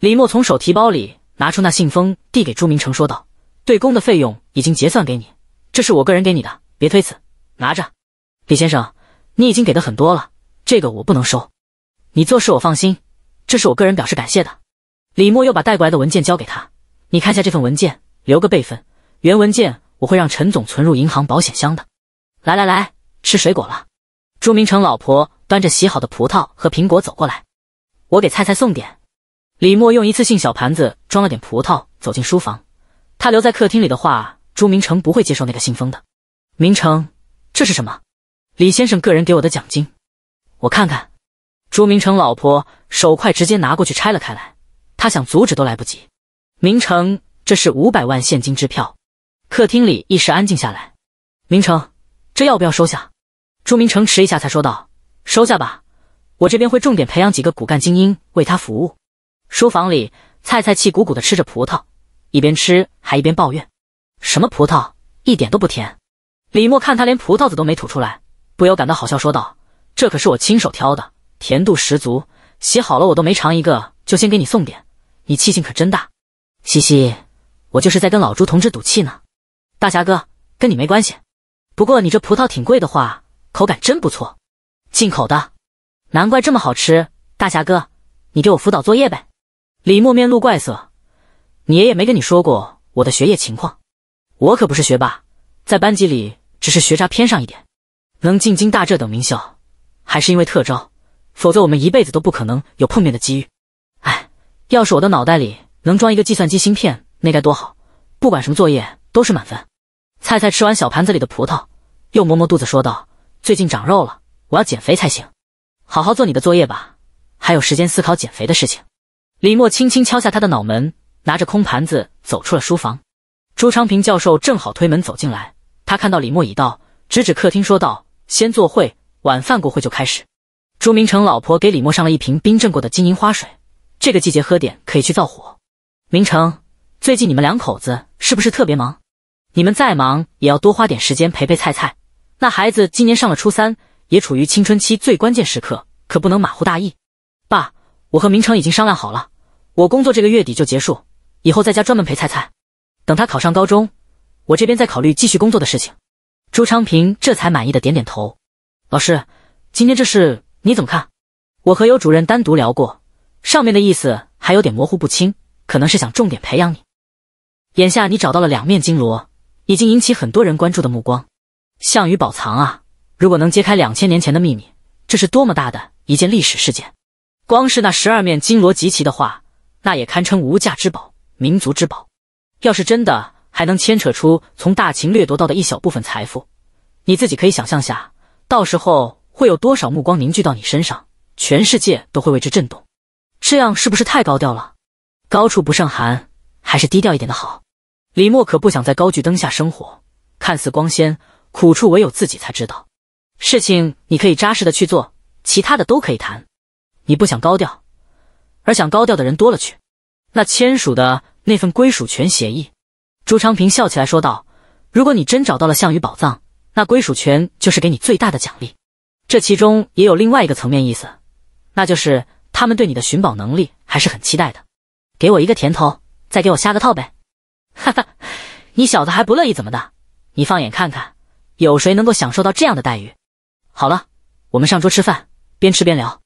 A: 李默从手提包里拿出那信封，递给朱明成，说道：“对公的费用已经结算给你，这是我个人给你的，别推辞，拿着。”李先生，你已经给的很多了，这个我不能收。你做事我放心，这是我个人表示感谢的。李默又把带过来的文件交给他，你看下这份文件，留个备份，原文件我会让陈总存入银行保险箱的。来来来，吃水果了。朱明成老婆端着洗好的葡萄和苹果走过来，我给菜菜送点。李默用一次性小盘子装了点葡萄，走进书房。他留在客厅里的话，朱明成不会接受那个信封的。明成，这是什么？李先生个人给我的奖金，我看看。朱明成老婆手快，直接拿过去拆了开来。他想阻止都来不及。明成，这是五百万现金支票。客厅里一时安静下来。明成，这要不要收下？朱明成迟一下才说道：“收下吧，我这边会重点培养几个骨干精英为他服务。”书房里，菜菜气鼓鼓的吃着葡萄，一边吃还一边抱怨：“什么葡萄一点都不甜。”李默看他连葡萄籽都没吐出来，不由感到好笑，说道：“这可是我亲手挑的，甜度十足。洗好了我都没尝一个，就先给你送点。你气性可真大，嘻嘻，我就是在跟老朱同志赌气呢。大侠哥，跟你没关系。不过你这葡萄挺贵的话，口感真不错，进口的，难怪这么好吃。大侠哥，你给我辅导作业呗。”李默面露怪色：“你爷爷没跟你说过我的学业情况？我可不是学霸，在班级里只是学渣偏上一点，能进京大这等名校，还是因为特招，否则我们一辈子都不可能有碰面的机遇。哎，要是我的脑袋里能装一个计算机芯片，那该多好！不管什么作业都是满分。”菜菜吃完小盘子里的葡萄，又摸摸肚子说道：“最近长肉了，我要减肥才行。好好做你的作业吧，还有时间思考减肥的事情。”李默轻轻敲下他的脑门，拿着空盘子走出了书房。朱昌平教授正好推门走进来，他看到李默已到，指指客厅说道：“先坐会，晚饭过会就开始。”朱明成老婆给李默上了一瓶冰镇过的金银花水，这个季节喝点可以去燥火。明成，最近你们两口子是不是特别忙？你们再忙也要多花点时间陪陪菜菜，那孩子今年上了初三，也处于青春期最关键时刻，可不能马虎大意。我和明成已经商量好了，我工作这个月底就结束，以后在家专门陪菜菜，等他考上高中，我这边再考虑继续工作的事情。朱昌平这才满意的点点头。老师，今天这事你怎么看？我和尤主任单独聊过，上面的意思还有点模糊不清，可能是想重点培养你。眼下你找到了两面金锣，已经引起很多人关注的目光。项羽宝藏啊！如果能揭开两千年前的秘密，这是多么大的一件历史事件！光是那十二面金罗集旗的话，那也堪称无价之宝、民族之宝。要是真的还能牵扯出从大秦掠夺到的一小部分财富，你自己可以想象下，到时候会有多少目光凝聚到你身上，全世界都会为之震动。这样是不是太高调了？高处不胜寒，还是低调一点的好。李默可不想在高聚灯下生活，看似光鲜，苦处唯有自己才知道。事情你可以扎实的去做，其他的都可以谈。你不想高调，而想高调的人多了去。那签署的那份归属权协议，朱昌平笑起来说道：“如果你真找到了项羽宝藏，那归属权就是给你最大的奖励。这其中也有另外一个层面意思，那就是他们对你的寻宝能力还是很期待的。给我一个甜头，再给我下个套呗。”哈哈，你小子还不乐意怎么的？你放眼看看，有谁能够享受到这样的待遇？好了，我们上桌吃饭，边吃边聊。